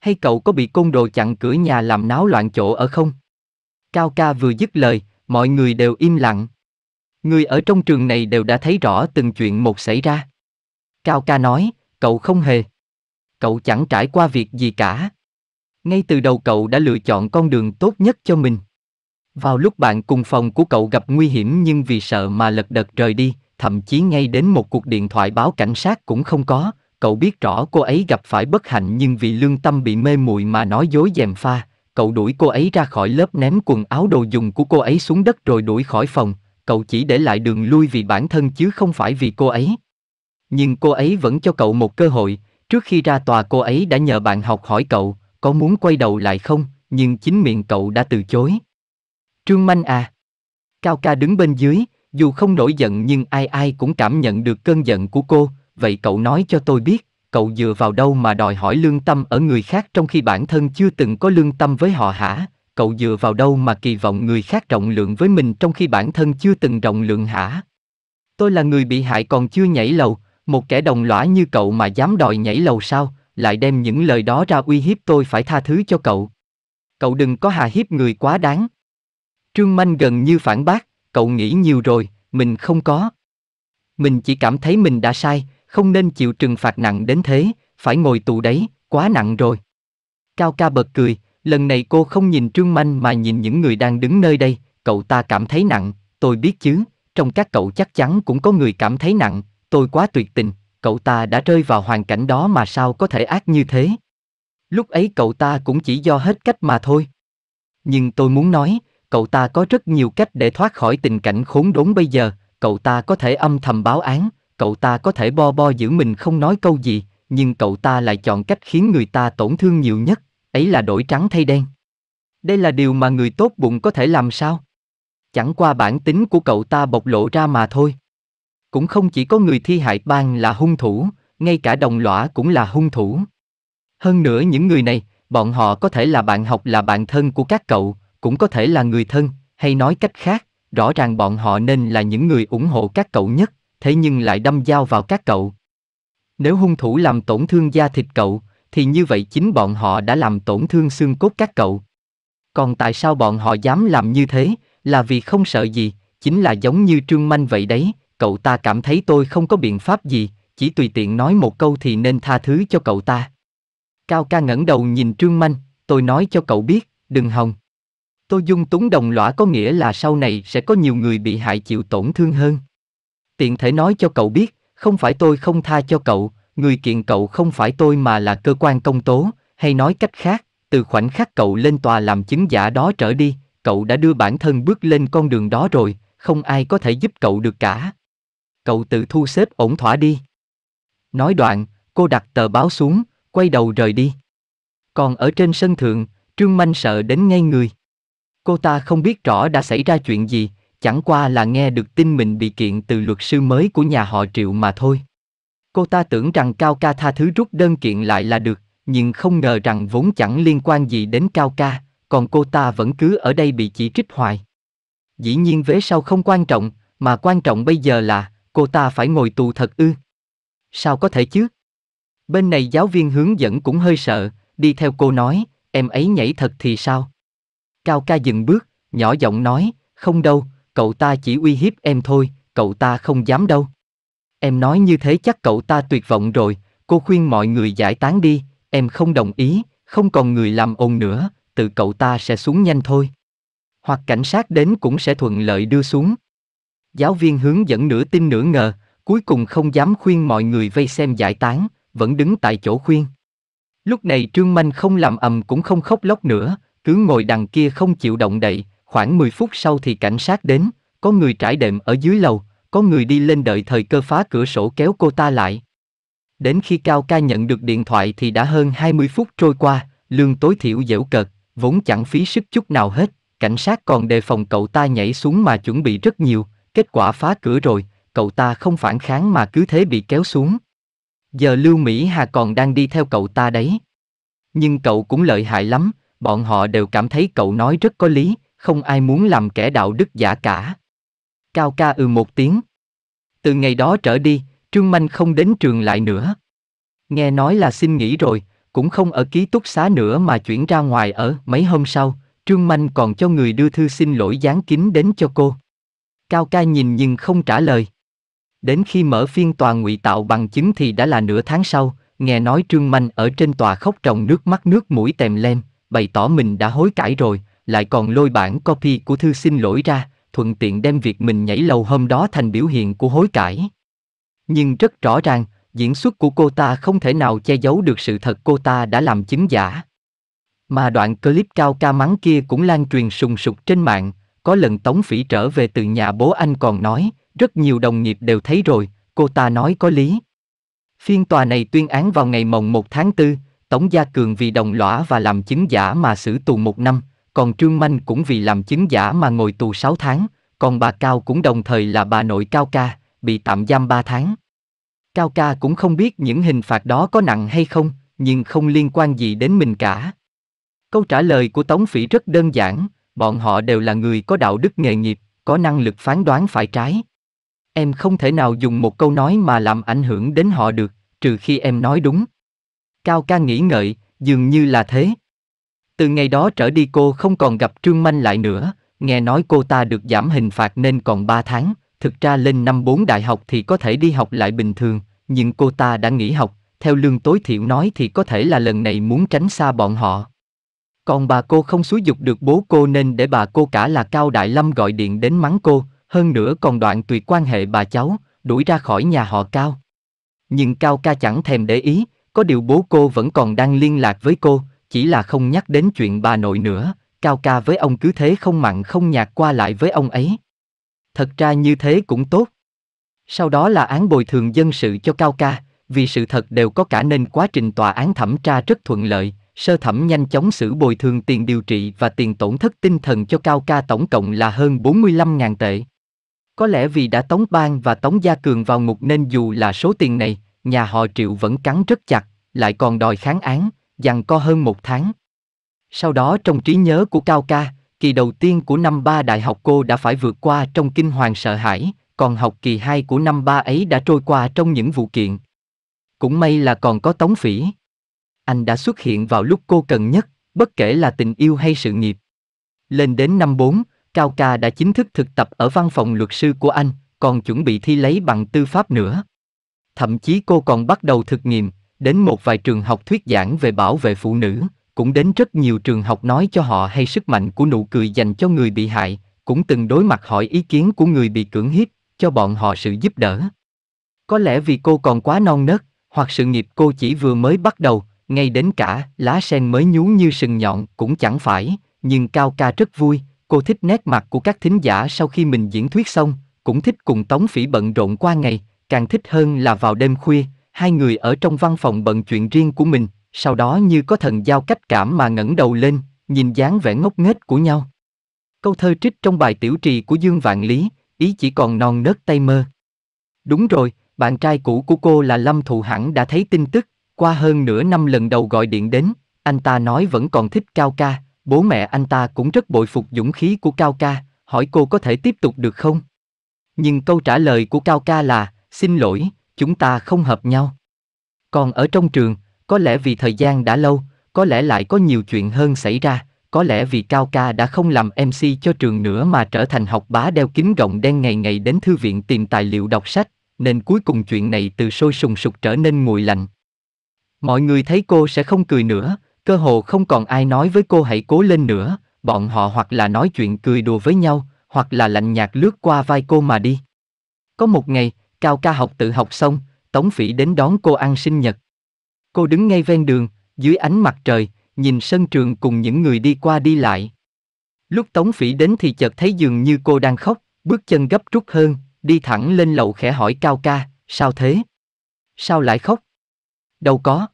Hay cậu có bị côn đồ chặn cửa nhà làm náo loạn chỗ ở không? Cao ca vừa dứt lời, mọi người đều im lặng. Người ở trong trường này đều đã thấy rõ từng chuyện một xảy ra. Cao ca nói, cậu không hề. Cậu chẳng trải qua việc gì cả. Ngay từ đầu cậu đã lựa chọn con đường tốt nhất cho mình. Vào lúc bạn cùng phòng của cậu gặp nguy hiểm nhưng vì sợ mà lật đật rời đi, thậm chí ngay đến một cuộc điện thoại báo cảnh sát cũng không có, cậu biết rõ cô ấy gặp phải bất hạnh nhưng vì lương tâm bị mê muội mà nói dối dèm pha, cậu đuổi cô ấy ra khỏi lớp ném quần áo đồ dùng của cô ấy xuống đất rồi đuổi khỏi phòng, cậu chỉ để lại đường lui vì bản thân chứ không phải vì cô ấy. Nhưng cô ấy vẫn cho cậu một cơ hội, trước khi ra tòa cô ấy đã nhờ bạn học hỏi cậu, có muốn quay đầu lại không, nhưng chính miệng cậu đã từ chối. Trương Manh à! Cao ca đứng bên dưới, dù không nổi giận nhưng ai ai cũng cảm nhận được cơn giận của cô, vậy cậu nói cho tôi biết, cậu dựa vào đâu mà đòi hỏi lương tâm ở người khác trong khi bản thân chưa từng có lương tâm với họ hả? Cậu dựa vào đâu mà kỳ vọng người khác rộng lượng với mình trong khi bản thân chưa từng rộng lượng hả? Tôi là người bị hại còn chưa nhảy lầu, một kẻ đồng lõa như cậu mà dám đòi nhảy lầu sao, lại đem những lời đó ra uy hiếp tôi phải tha thứ cho cậu. Cậu đừng có hà hiếp người quá đáng. Trương Manh gần như phản bác, cậu nghĩ nhiều rồi, mình không có. Mình chỉ cảm thấy mình đã sai, không nên chịu trừng phạt nặng đến thế, phải ngồi tù đấy, quá nặng rồi. Cao ca bật cười, lần này cô không nhìn Trương Manh mà nhìn những người đang đứng nơi đây, cậu ta cảm thấy nặng, tôi biết chứ, trong các cậu chắc chắn cũng có người cảm thấy nặng, tôi quá tuyệt tình, cậu ta đã rơi vào hoàn cảnh đó mà sao có thể ác như thế. Lúc ấy cậu ta cũng chỉ do hết cách mà thôi. Nhưng tôi muốn nói, cậu ta có rất nhiều cách để thoát khỏi tình cảnh khốn đốn bây giờ, cậu ta có thể âm thầm báo án, cậu ta có thể bo bo giữ mình không nói câu gì, nhưng cậu ta lại chọn cách khiến người ta tổn thương nhiều nhất, ấy là đổi trắng thay đen. Đây là điều mà người tốt bụng có thể làm sao? Chẳng qua bản tính của cậu ta bộc lộ ra mà thôi. Cũng không chỉ có người thi hại bang là hung thủ, ngay cả đồng lõa cũng là hung thủ. Hơn nữa những người này, bọn họ có thể là bạn học là bạn thân của các cậu, cũng có thể là người thân, hay nói cách khác, rõ ràng bọn họ nên là những người ủng hộ các cậu nhất thế nhưng lại đâm dao vào các cậu. Nếu hung thủ làm tổn thương da thịt cậu, thì như vậy chính bọn họ đã làm tổn thương xương cốt các cậu. Còn tại sao bọn họ dám làm như thế, là vì không sợ gì, chính là giống như Trương Manh vậy đấy, cậu ta cảm thấy tôi không có biện pháp gì, chỉ tùy tiện nói một câu thì nên tha thứ cho cậu ta. Cao ca ngẩng đầu nhìn Trương Manh, tôi nói cho cậu biết, đừng hòng. Tôi dung túng đồng lõa có nghĩa là sau này sẽ có nhiều người bị hại chịu tổn thương hơn tiện thể nói cho cậu biết, không phải tôi không tha cho cậu, người kiện cậu không phải tôi mà là cơ quan công tố, hay nói cách khác, từ khoảnh khắc cậu lên tòa làm chứng giả đó trở đi, cậu đã đưa bản thân bước lên con đường đó rồi, không ai có thể giúp cậu được cả. Cậu tự thu xếp ổn thỏa đi. Nói đoạn, cô đặt tờ báo xuống, quay đầu rời đi. Còn ở trên sân thượng, Trương Manh sợ đến ngay người. Cô ta không biết rõ đã xảy ra chuyện gì, chẳng qua là nghe được tin mình bị kiện từ luật sư mới của nhà họ Triệu mà thôi. Cô ta tưởng rằng Cao Ca tha thứ rút đơn kiện lại là được, nhưng không ngờ rằng vốn chẳng liên quan gì đến Cao Ca, còn cô ta vẫn cứ ở đây bị chỉ trích hoài. Dĩ nhiên vế sau không quan trọng, mà quan trọng bây giờ là cô ta phải ngồi tù thật ư. Sao có thể chứ? Bên này giáo viên hướng dẫn cũng hơi sợ, đi theo cô nói, em ấy nhảy thật thì sao? Cao ca dừng bước, nhỏ giọng nói, không đâu, cậu ta chỉ uy hiếp em thôi, cậu ta không dám đâu. Em nói như thế chắc cậu ta tuyệt vọng rồi, cô khuyên mọi người giải tán đi, em không đồng ý, không còn người làm ồn nữa, tự cậu ta sẽ xuống nhanh thôi. Hoặc cảnh sát đến cũng sẽ thuận lợi đưa xuống. Giáo viên hướng dẫn nửa tin nửa ngờ, cuối cùng không dám khuyên mọi người vây xem giải tán, vẫn đứng tại chỗ khuyên. Lúc này Trương Manh không làm ầm cũng không khóc lóc nữa, cứ ngồi đằng kia không chịu động đậy, Khoảng 10 phút sau thì cảnh sát đến, có người trải đệm ở dưới lầu, có người đi lên đợi thời cơ phá cửa sổ kéo cô ta lại. Đến khi Cao Ca nhận được điện thoại thì đã hơn 20 phút trôi qua, lương tối thiểu dễu cợt, vốn chẳng phí sức chút nào hết, cảnh sát còn đề phòng cậu ta nhảy xuống mà chuẩn bị rất nhiều, kết quả phá cửa rồi, cậu ta không phản kháng mà cứ thế bị kéo xuống. Giờ Lưu Mỹ Hà còn đang đi theo cậu ta đấy. Nhưng cậu cũng lợi hại lắm, bọn họ đều cảm thấy cậu nói rất có lý, không ai muốn làm kẻ đạo đức giả cả. Cao ca ừ một tiếng. Từ ngày đó trở đi, Trương Manh không đến trường lại nữa. Nghe nói là xin nghỉ rồi, cũng không ở ký túc xá nữa mà chuyển ra ngoài ở mấy hôm sau, Trương Manh còn cho người đưa thư xin lỗi gián kín đến cho cô. Cao ca nhìn nhưng không trả lời. Đến khi mở phiên tòa ngụy tạo bằng chứng thì đã là nửa tháng sau, nghe nói Trương Manh ở trên tòa khóc trồng nước mắt nước mũi tèm lem, bày tỏ mình đã hối cải rồi, lại còn lôi bản copy của thư xin lỗi ra, thuận tiện đem việc mình nhảy lầu hôm đó thành biểu hiện của hối cải. Nhưng rất rõ ràng, diễn xuất của cô ta không thể nào che giấu được sự thật cô ta đã làm chứng giả. Mà đoạn clip cao ca mắng kia cũng lan truyền sùng sục trên mạng, có lần Tống Phỉ trở về từ nhà bố anh còn nói, rất nhiều đồng nghiệp đều thấy rồi, cô ta nói có lý. Phiên tòa này tuyên án vào ngày mồng 1 tháng 4, Tống Gia Cường vì đồng lõa và làm chứng giả mà xử tù một năm, còn Trương Manh cũng vì làm chứng giả mà ngồi tù 6 tháng, còn bà Cao cũng đồng thời là bà nội Cao Ca, bị tạm giam 3 tháng. Cao Ca cũng không biết những hình phạt đó có nặng hay không, nhưng không liên quan gì đến mình cả. Câu trả lời của Tống Phỉ rất đơn giản, bọn họ đều là người có đạo đức nghề nghiệp, có năng lực phán đoán phải trái. Em không thể nào dùng một câu nói mà làm ảnh hưởng đến họ được, trừ khi em nói đúng. Cao ca nghĩ ngợi, dường như là thế, từ ngày đó trở đi cô không còn gặp Trương Manh lại nữa, nghe nói cô ta được giảm hình phạt nên còn 3 tháng, thực ra lên năm 4 đại học thì có thể đi học lại bình thường, nhưng cô ta đã nghỉ học, theo lương tối thiểu nói thì có thể là lần này muốn tránh xa bọn họ. Còn bà cô không xúi dục được bố cô nên để bà cô cả là Cao Đại Lâm gọi điện đến mắng cô, hơn nữa còn đoạn tùy quan hệ bà cháu, đuổi ra khỏi nhà họ Cao. Nhưng Cao ca chẳng thèm để ý, có điều bố cô vẫn còn đang liên lạc với cô, chỉ là không nhắc đến chuyện bà nội nữa, Cao Ca với ông cứ thế không mặn không nhạt qua lại với ông ấy. Thật ra như thế cũng tốt. Sau đó là án bồi thường dân sự cho Cao Ca, vì sự thật đều có cả nên quá trình tòa án thẩm tra rất thuận lợi, sơ thẩm nhanh chóng xử bồi thường tiền điều trị và tiền tổn thất tinh thần cho Cao Ca tổng cộng là hơn 45.000 tệ. Có lẽ vì đã tống bang và tống gia cường vào ngục nên dù là số tiền này, nhà họ Triệu vẫn cắn rất chặt, lại còn đòi kháng án, giằng co hơn một tháng. Sau đó trong trí nhớ của Cao Ca, kỳ đầu tiên của năm ba đại học cô đã phải vượt qua trong kinh hoàng sợ hãi, còn học kỳ hai của năm ba ấy đã trôi qua trong những vụ kiện. Cũng may là còn có Tống Phỉ. Anh đã xuất hiện vào lúc cô cần nhất, bất kể là tình yêu hay sự nghiệp. Lên đến năm 4, Cao Ca đã chính thức thực tập ở văn phòng luật sư của anh, còn chuẩn bị thi lấy bằng tư pháp nữa. Thậm chí cô còn bắt đầu thực nghiệm, đến một vài trường học thuyết giảng về bảo vệ phụ nữ, cũng đến rất nhiều trường học nói cho họ hay sức mạnh của nụ cười dành cho người bị hại, cũng từng đối mặt hỏi ý kiến của người bị cưỡng hiếp, cho bọn họ sự giúp đỡ. Có lẽ vì cô còn quá non nớt, hoặc sự nghiệp cô chỉ vừa mới bắt đầu, ngay đến cả lá sen mới nhú như sừng nhọn cũng chẳng phải, nhưng Cao Ca rất vui, cô thích nét mặt của các thính giả sau khi mình diễn thuyết xong, cũng thích cùng Tống Phỉ bận rộn qua ngày, càng thích hơn là vào đêm khuya, hai người ở trong văn phòng bận chuyện riêng của mình, sau đó như có thần giao cách cảm mà ngẩng đầu lên, nhìn dáng vẻ ngốc nghếch của nhau. Câu thơ trích trong bài tiểu trì của Dương Vạn Lý, ý chỉ còn non nớt tay mơ. Đúng rồi, bạn trai cũ của cô là Lâm Thụ hẳn đã thấy tin tức, qua hơn nửa năm lần đầu gọi điện đến, anh ta nói vẫn còn thích Cao Ca, bố mẹ anh ta cũng rất bội phục dũng khí của Cao Ca, hỏi cô có thể tiếp tục được không? Nhưng câu trả lời của Cao Ca là, xin lỗi, chúng ta không hợp nhau. Còn ở trong trường, có lẽ vì thời gian đã lâu, có lẽ lại có nhiều chuyện hơn xảy ra, có lẽ vì Cao Ca đã không làm MC cho trường nữa mà trở thành học bá đeo kính rộng đen ngày ngày đến thư viện tìm tài liệu đọc sách, nên cuối cùng chuyện này từ sôi sùng sục trở nên nguội lạnh. Mọi người thấy cô sẽ không cười nữa, cơ hồ không còn ai nói với cô hãy cố lên nữa, bọn họ hoặc là nói chuyện cười đùa với nhau, hoặc là lạnh nhạt lướt qua vai cô mà đi. Có một ngày, Cao ca học tự học xong, Tống Phỉ đến đón cô ăn sinh nhật. Cô đứng ngay ven đường, dưới ánh mặt trời, nhìn sân trường cùng những người đi qua đi lại. Lúc Tống Phỉ đến thì chợt thấy dường như cô đang khóc, bước chân gấp rút hơn, đi thẳng lên lầu khẽ hỏi Cao ca, sao thế? Sao lại khóc? Đâu có.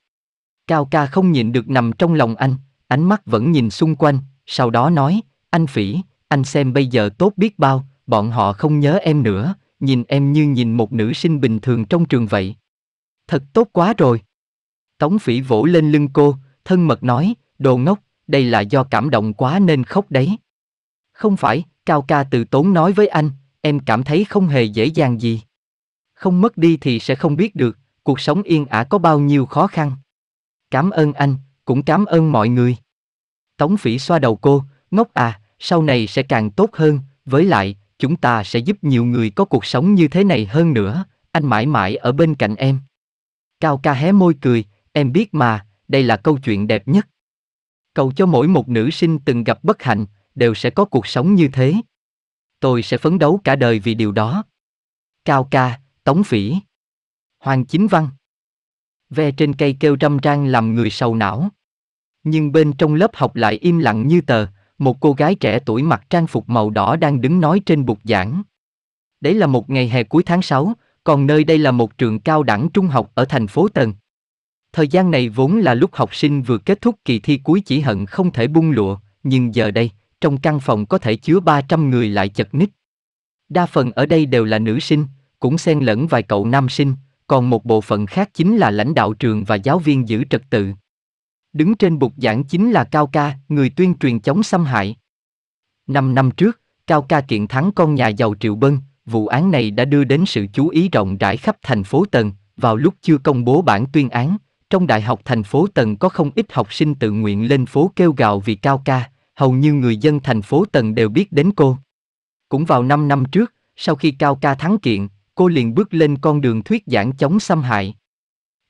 Cao ca không nhịn được nằm trong lòng anh, ánh mắt vẫn nhìn xung quanh, sau đó nói, anh Phỉ, anh xem bây giờ tốt biết bao, bọn họ không nhớ em nữa, nhìn em như nhìn một nữ sinh bình thường trong trường vậy. Thật tốt quá rồi. Tống phỉ vỗ lên lưng cô, thân mật nói, đồ ngốc, đây là do cảm động quá nên khóc đấy. Không phải, Cao ca từ tốn nói với anh, em cảm thấy không hề dễ dàng gì. Không mất đi thì sẽ không biết được, cuộc sống yên ả có bao nhiêu khó khăn. Cảm ơn anh, cũng cảm ơn mọi người. Tống phỉ xoa đầu cô, ngốc à, sau này sẽ càng tốt hơn, với lại, chúng ta sẽ giúp nhiều người có cuộc sống như thế này hơn nữa, anh mãi mãi ở bên cạnh em. Cao ca hé môi cười, em biết mà, đây là câu chuyện đẹp nhất. Cầu cho mỗi một nữ sinh từng gặp bất hạnh, đều sẽ có cuộc sống như thế. Tôi sẽ phấn đấu cả đời vì điều đó. Cao ca, Tống Phỉ. Hoàng Chính Văn. Ve trên cây kêu trăm trang làm người sầu não. Nhưng bên trong lớp học lại im lặng như tờ, một cô gái trẻ tuổi mặc trang phục màu đỏ đang đứng nói trên bục giảng. Đấy là một ngày hè cuối tháng 6, còn nơi đây là một trường cao đẳng trung học ở thành phố Tần. Thời gian này vốn là lúc học sinh vừa kết thúc kỳ thi cuối chỉ hận không thể bung lụa, nhưng giờ đây, trong căn phòng có thể chứa 300 người lại chật ních. Đa phần ở đây đều là nữ sinh, cũng xen lẫn vài cậu nam sinh, còn một bộ phận khác chính là lãnh đạo trường và giáo viên giữ trật tự đứng trên bục giảng chính là Cao Ca, người tuyên truyền chống xâm hại. Năm năm trước, Cao Ca kiện thắng con nhà giàu Triệu Bân, vụ án này đã đưa đến sự chú ý rộng rãi khắp thành phố Tần, vào lúc chưa công bố bản tuyên án, trong đại học thành phố Tần có không ít học sinh tự nguyện lên phố kêu gào vì Cao Ca, hầu như người dân thành phố Tần đều biết đến cô. Cũng vào 5 năm trước, sau khi Cao Ca thắng kiện, cô liền bước lên con đường thuyết giảng chống xâm hại.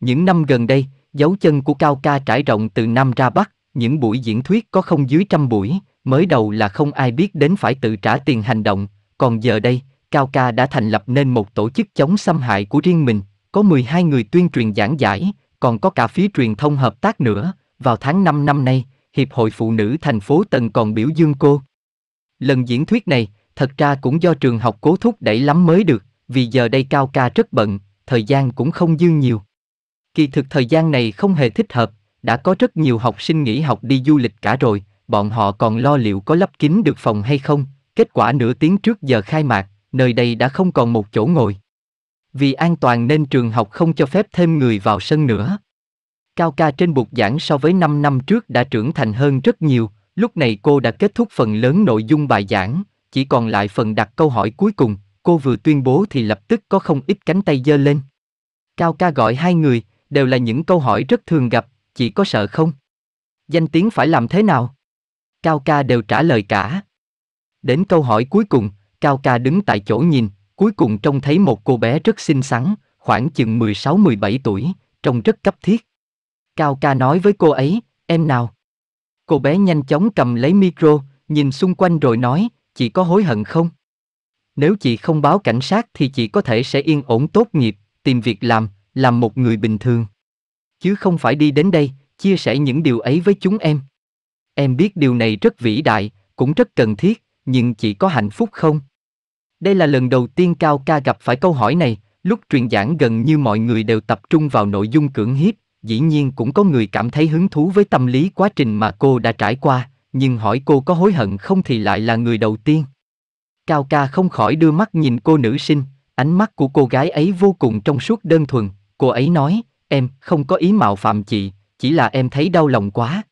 Những năm gần đây, Dấu chân của Cao Ca trải rộng từ Nam ra Bắc, những buổi diễn thuyết có không dưới trăm buổi, mới đầu là không ai biết đến phải tự trả tiền hành động, còn giờ đây, Cao Ca đã thành lập nên một tổ chức chống xâm hại của riêng mình, có 12 người tuyên truyền giảng giải, còn có cả phía truyền thông hợp tác nữa. Vào tháng 5 năm nay, Hiệp hội Phụ nữ thành phố Tần còn biểu dương cô. Lần diễn thuyết này, thật ra cũng do trường học cố thúc đẩy lắm mới được, vì giờ đây Cao Ca rất bận, thời gian cũng không dư nhiều. Kỳ thực thời gian này không hề thích hợp, đã có rất nhiều học sinh nghỉ học đi du lịch cả rồi, bọn họ còn lo liệu có lắp kín được phòng hay không, kết quả nửa tiếng trước giờ khai mạc, nơi đây đã không còn một chỗ ngồi. Vì an toàn nên trường học không cho phép thêm người vào sân nữa. Cao ca trên bục giảng so với 5 năm trước đã trưởng thành hơn rất nhiều, lúc này cô đã kết thúc phần lớn nội dung bài giảng, chỉ còn lại phần đặt câu hỏi cuối cùng, cô vừa tuyên bố thì lập tức có không ít cánh tay giơ lên. Cao ca gọi hai người, đều là những câu hỏi rất thường gặp, chỉ có sợ không? Danh tiếng phải làm thế nào? Cao ca đều trả lời cả. Đến câu hỏi cuối cùng, Cao ca đứng tại chỗ nhìn, cuối cùng trông thấy một cô bé rất xinh xắn, khoảng chừng 16-17 tuổi, trông rất cấp thiết. Cao ca nói với cô ấy, em nào? Cô bé nhanh chóng cầm lấy micro, nhìn xung quanh rồi nói, chị có hối hận không? Nếu chị không báo cảnh sát thì chị có thể sẽ yên ổn tốt nghiệp, tìm việc làm, làm một người bình thường. Chứ không phải đi đến đây, chia sẻ những điều ấy với chúng em. Em biết điều này rất vĩ đại, cũng rất cần thiết, nhưng chỉ có hạnh phúc không? Đây là lần đầu tiên Cao Ca gặp phải câu hỏi này, lúc truyền giảng gần như mọi người đều tập trung vào nội dung cưỡng hiếp, dĩ nhiên cũng có người cảm thấy hứng thú với tâm lý quá trình mà cô đã trải qua, nhưng hỏi cô có hối hận không thì lại là người đầu tiên. Cao Ca không khỏi đưa mắt nhìn cô nữ sinh, ánh mắt của cô gái ấy vô cùng trong suốt đơn thuần, Cô ấy nói, em không có ý mạo phạm chị, chỉ là em thấy đau lòng quá.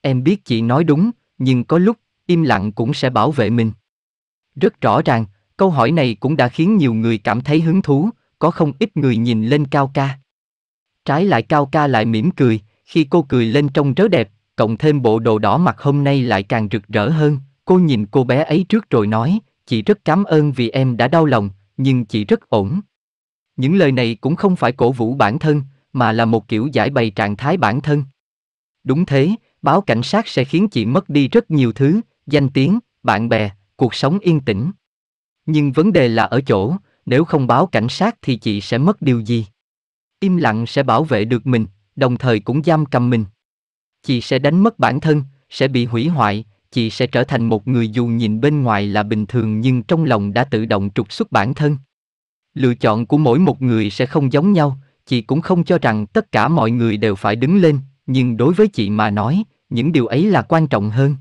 Em biết chị nói đúng, nhưng có lúc, im lặng cũng sẽ bảo vệ mình. Rất rõ ràng, câu hỏi này cũng đã khiến nhiều người cảm thấy hứng thú, có không ít người nhìn lên Cao Ca. Trái lại Cao Ca lại mỉm cười, khi cô cười lên trông rớ đẹp, cộng thêm bộ đồ đỏ mặt hôm nay lại càng rực rỡ hơn. Cô nhìn cô bé ấy trước rồi nói, chị rất cảm ơn vì em đã đau lòng, nhưng chị rất ổn. Những lời này cũng không phải cổ vũ bản thân, mà là một kiểu giải bày trạng thái bản thân. Đúng thế, báo cảnh sát sẽ khiến chị mất đi rất nhiều thứ, danh tiếng, bạn bè, cuộc sống yên tĩnh. Nhưng vấn đề là ở chỗ, nếu không báo cảnh sát thì chị sẽ mất điều gì? Im lặng sẽ bảo vệ được mình, đồng thời cũng giam cầm mình. Chị sẽ đánh mất bản thân, sẽ bị hủy hoại, chị sẽ trở thành một người dù nhìn bên ngoài là bình thường nhưng trong lòng đã tự động trục xuất bản thân lựa chọn của mỗi một người sẽ không giống nhau chị cũng không cho rằng tất cả mọi người đều phải đứng lên nhưng đối với chị mà nói những điều ấy là quan trọng hơn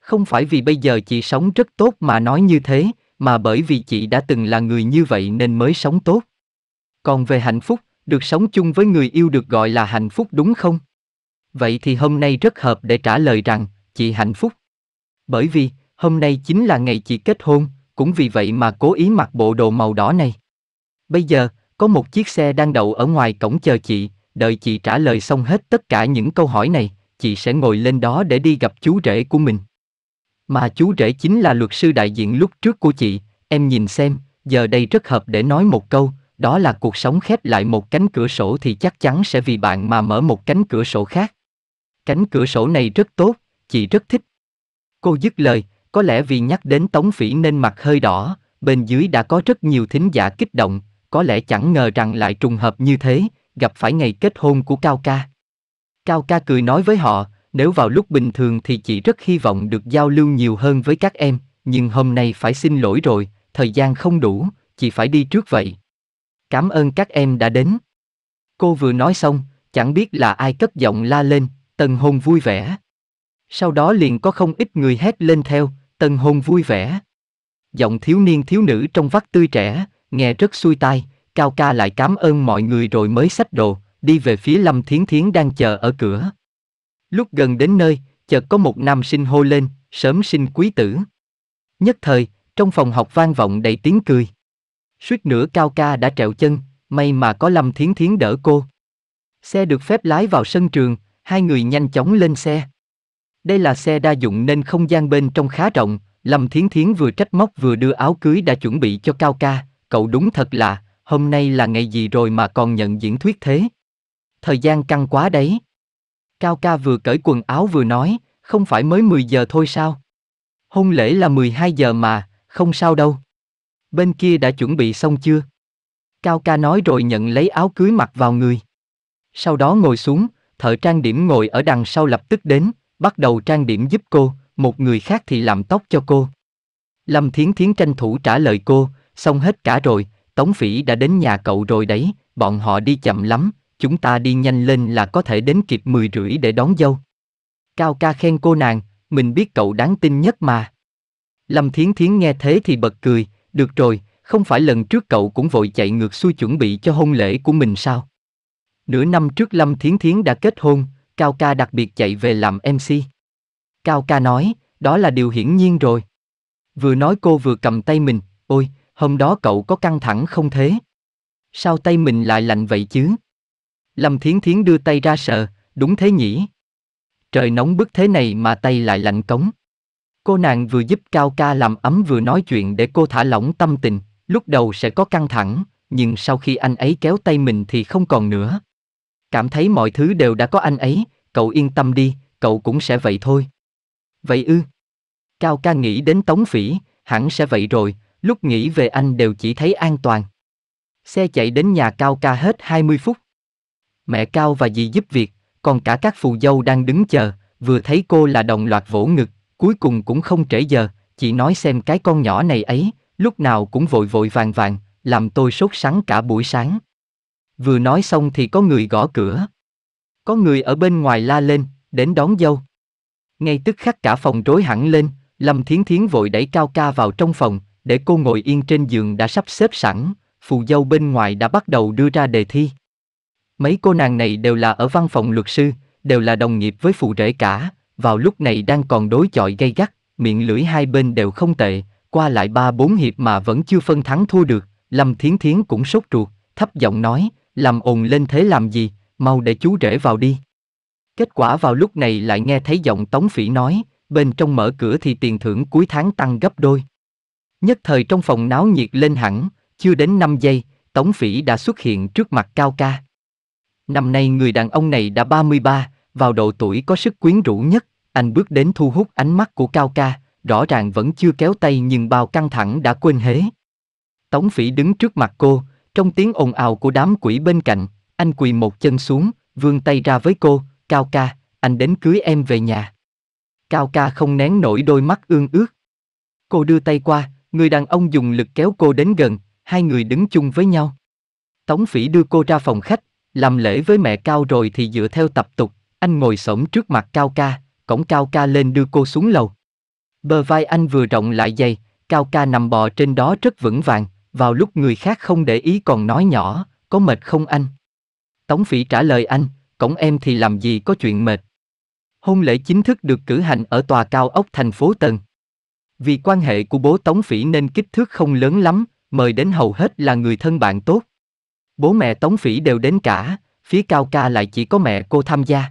không phải vì bây giờ chị sống rất tốt mà nói như thế mà bởi vì chị đã từng là người như vậy nên mới sống tốt còn về hạnh phúc được sống chung với người yêu được gọi là hạnh phúc đúng không vậy thì hôm nay rất hợp để trả lời rằng chị hạnh phúc bởi vì hôm nay chính là ngày chị kết hôn cũng vì vậy mà cố ý mặc bộ đồ màu đỏ này Bây giờ, có một chiếc xe đang đậu ở ngoài cổng chờ chị, đợi chị trả lời xong hết tất cả những câu hỏi này, chị sẽ ngồi lên đó để đi gặp chú rể của mình. Mà chú rể chính là luật sư đại diện lúc trước của chị, em nhìn xem, giờ đây rất hợp để nói một câu, đó là cuộc sống khép lại một cánh cửa sổ thì chắc chắn sẽ vì bạn mà mở một cánh cửa sổ khác. Cánh cửa sổ này rất tốt, chị rất thích. Cô dứt lời, có lẽ vì nhắc đến Tống Phỉ nên mặt hơi đỏ, bên dưới đã có rất nhiều thính giả kích động, có lẽ chẳng ngờ rằng lại trùng hợp như thế, gặp phải ngày kết hôn của Cao Ca. Cao Ca cười nói với họ, nếu vào lúc bình thường thì chị rất hy vọng được giao lưu nhiều hơn với các em, nhưng hôm nay phải xin lỗi rồi, thời gian không đủ, chị phải đi trước vậy. Cảm ơn các em đã đến. Cô vừa nói xong, chẳng biết là ai cất giọng la lên, tân hôn vui vẻ. Sau đó liền có không ít người hét lên theo, tân hôn vui vẻ. Giọng thiếu niên thiếu nữ trong vắt tươi trẻ, nghe rất xuôi tai, Cao Ca lại cảm ơn mọi người rồi mới xách đồ, đi về phía Lâm Thiến Thiến đang chờ ở cửa. Lúc gần đến nơi, chợt có một nam sinh hô lên, sớm sinh quý tử. Nhất thời, trong phòng học vang vọng đầy tiếng cười. Suýt nữa Cao Ca đã trẹo chân, may mà có Lâm Thiến Thiến đỡ cô. Xe được phép lái vào sân trường, hai người nhanh chóng lên xe. Đây là xe đa dụng nên không gian bên trong khá rộng, Lâm Thiến Thiến vừa trách móc vừa đưa áo cưới đã chuẩn bị cho Cao Ca, cậu đúng thật là, hôm nay là ngày gì rồi mà còn nhận diễn thuyết thế? Thời gian căng quá đấy. Cao ca vừa cởi quần áo vừa nói, không phải mới 10 giờ thôi sao? Hôn lễ là 12 giờ mà, không sao đâu. Bên kia đã chuẩn bị xong chưa? Cao ca nói rồi nhận lấy áo cưới mặc vào người. Sau đó ngồi xuống, thợ trang điểm ngồi ở đằng sau lập tức đến, bắt đầu trang điểm giúp cô, một người khác thì làm tóc cho cô. Lâm Thiến Thiến tranh thủ trả lời cô, Xong hết cả rồi, Tống Phỉ đã đến nhà cậu rồi đấy, bọn họ đi chậm lắm, chúng ta đi nhanh lên là có thể đến kịp 10 rưỡi để đón dâu. Cao ca khen cô nàng, mình biết cậu đáng tin nhất mà. Lâm Thiến Thiến nghe thế thì bật cười, được rồi, không phải lần trước cậu cũng vội chạy ngược xuôi chuẩn bị cho hôn lễ của mình sao? Nửa năm trước Lâm Thiến Thiến đã kết hôn, Cao ca đặc biệt chạy về làm MC. Cao ca nói, đó là điều hiển nhiên rồi. Vừa nói cô vừa cầm tay mình, ôi, Hôm đó cậu có căng thẳng không thế? Sao tay mình lại lạnh vậy chứ? Lâm Thiến Thiến đưa tay ra sợ, đúng thế nhỉ? Trời nóng bức thế này mà tay lại lạnh cống. Cô nàng vừa giúp Cao Ca làm ấm vừa nói chuyện để cô thả lỏng tâm tình, lúc đầu sẽ có căng thẳng, nhưng sau khi anh ấy kéo tay mình thì không còn nữa. Cảm thấy mọi thứ đều đã có anh ấy, cậu yên tâm đi, cậu cũng sẽ vậy thôi. Vậy ư? Cao ca nghĩ đến Tống Phỉ, hẳn sẽ vậy rồi, lúc nghĩ về anh đều chỉ thấy an toàn. Xe chạy đến nhà Cao ca hết 20 phút. Mẹ Cao và dì giúp việc, còn cả các phù dâu đang đứng chờ, vừa thấy cô là đồng loạt vỗ ngực, cuối cùng cũng không trễ giờ, chỉ nói xem cái con nhỏ này ấy, lúc nào cũng vội vội vàng vàng, làm tôi sốt sắng cả buổi sáng. Vừa nói xong thì có người gõ cửa. Có người ở bên ngoài la lên, đến đón dâu. Ngay tức khắc cả phòng rối hẳn lên, Lâm Thiến Thiến vội đẩy Cao Ca vào trong phòng, để cô ngồi yên trên giường đã sắp xếp sẵn, phù dâu bên ngoài đã bắt đầu đưa ra đề thi. Mấy cô nàng này đều là ở văn phòng luật sư, đều là đồng nghiệp với phù rể cả, vào lúc này đang còn đối chọi gay gắt, miệng lưỡi hai bên đều không tệ, qua lại ba bốn hiệp mà vẫn chưa phân thắng thua được, Lâm Thiến Thiến cũng sốt ruột, thấp giọng nói, làm ồn lên thế làm gì, mau để chú rể vào đi. Kết quả vào lúc này lại nghe thấy giọng Tống Phỉ nói, bên trong mở cửa thì tiền thưởng cuối tháng tăng gấp đôi. Nhất thời trong phòng náo nhiệt lên hẳn, chưa đến 5 giây, Tống Phỉ đã xuất hiện trước mặt Cao Ca. Năm nay người đàn ông này đã 33, vào độ tuổi có sức quyến rũ nhất, anh bước đến thu hút ánh mắt của Cao Ca, rõ ràng vẫn chưa kéo tay nhưng bao căng thẳng đã quên hế. Tống Phỉ đứng trước mặt cô, trong tiếng ồn ào của đám quỷ bên cạnh, anh quỳ một chân xuống, vươn tay ra với cô, Cao Ca, anh đến cưới em về nhà. Cao Ca không nén nổi đôi mắt ương ước. Cô đưa tay qua, Người đàn ông dùng lực kéo cô đến gần, hai người đứng chung với nhau. Tống Phỉ đưa cô ra phòng khách, làm lễ với mẹ Cao rồi thì dựa theo tập tục, anh ngồi xổm trước mặt Cao ca, cổng Cao ca lên đưa cô xuống lầu. Bờ vai anh vừa rộng lại dày, Cao ca nằm bò trên đó rất vững vàng, vào lúc người khác không để ý còn nói nhỏ, có mệt không anh? Tống Phỉ trả lời anh, cổng em thì làm gì có chuyện mệt. Hôn lễ chính thức được cử hành ở tòa cao ốc thành phố Tần. Vì quan hệ của bố Tống Phỉ nên kích thước không lớn lắm, mời đến hầu hết là người thân bạn tốt. Bố mẹ Tống Phỉ đều đến cả, phía Cao Ca lại chỉ có mẹ cô tham gia.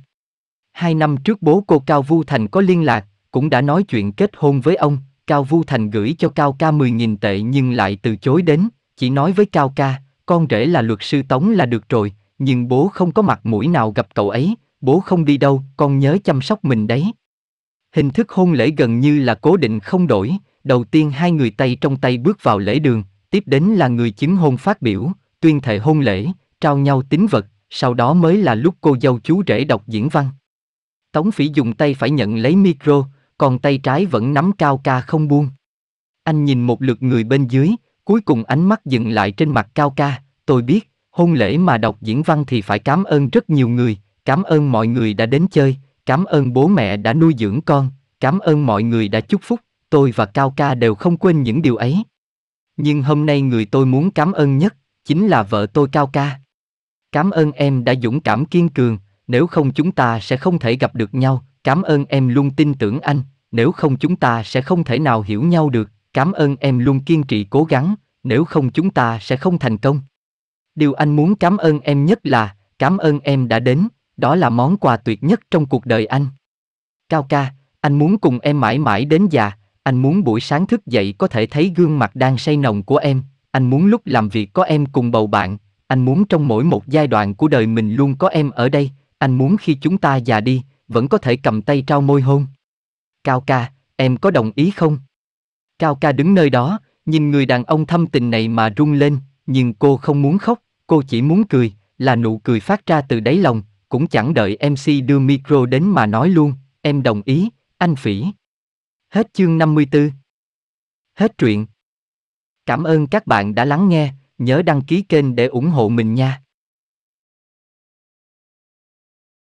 Hai năm trước bố cô Cao Vu Thành có liên lạc, cũng đã nói chuyện kết hôn với ông, Cao Vu Thành gửi cho Cao Ca 10.000 tệ nhưng lại từ chối đến, chỉ nói với Cao Ca, con rể là luật sư Tống là được rồi, nhưng bố không có mặt mũi nào gặp cậu ấy, bố không đi đâu, con nhớ chăm sóc mình đấy. Hình thức hôn lễ gần như là cố định không đổi, đầu tiên hai người tay trong tay bước vào lễ đường, tiếp đến là người chứng hôn phát biểu, tuyên thệ hôn lễ, trao nhau tín vật, sau đó mới là lúc cô dâu chú rể đọc diễn văn. Tống Phỉ dùng tay phải nhận lấy micro, còn tay trái vẫn nắm cao ca không buông. Anh nhìn một lượt người bên dưới, cuối cùng ánh mắt dừng lại trên mặt cao ca, tôi biết, hôn lễ mà đọc diễn văn thì phải cảm ơn rất nhiều người, cảm ơn mọi người đã đến chơi, Cảm ơn bố mẹ đã nuôi dưỡng con, cảm ơn mọi người đã chúc phúc, tôi và Cao Ca đều không quên những điều ấy. Nhưng hôm nay người tôi muốn cảm ơn nhất, chính là vợ tôi Cao Ca. Cảm ơn em đã dũng cảm kiên cường, nếu không chúng ta sẽ không thể gặp được nhau, cảm ơn em luôn tin tưởng anh, nếu không chúng ta sẽ không thể nào hiểu nhau được, cảm ơn em luôn kiên trì cố gắng, nếu không chúng ta sẽ không thành công. Điều anh muốn cảm ơn em nhất là, cảm ơn em đã đến, đó là món quà tuyệt nhất trong cuộc đời anh. Cao ca, anh muốn cùng em mãi mãi đến già, anh muốn buổi sáng thức dậy có thể thấy gương mặt đang say nồng của em, anh muốn lúc làm việc có em cùng bầu bạn, anh muốn trong mỗi một giai đoạn của đời mình luôn có em ở đây, anh muốn khi chúng ta già đi, vẫn có thể cầm tay trao môi hôn. Cao ca, em có đồng ý không? Cao ca đứng nơi đó, nhìn người đàn ông thâm tình này mà rung lên, nhưng cô không muốn khóc, cô chỉ muốn cười, là nụ cười phát ra từ đáy lòng, cũng chẳng đợi MC đưa micro đến mà nói luôn, em đồng ý, anh Phỉ. Hết chương 54. Hết truyện. Cảm ơn các bạn đã lắng nghe, nhớ đăng ký kênh để ủng hộ mình nha.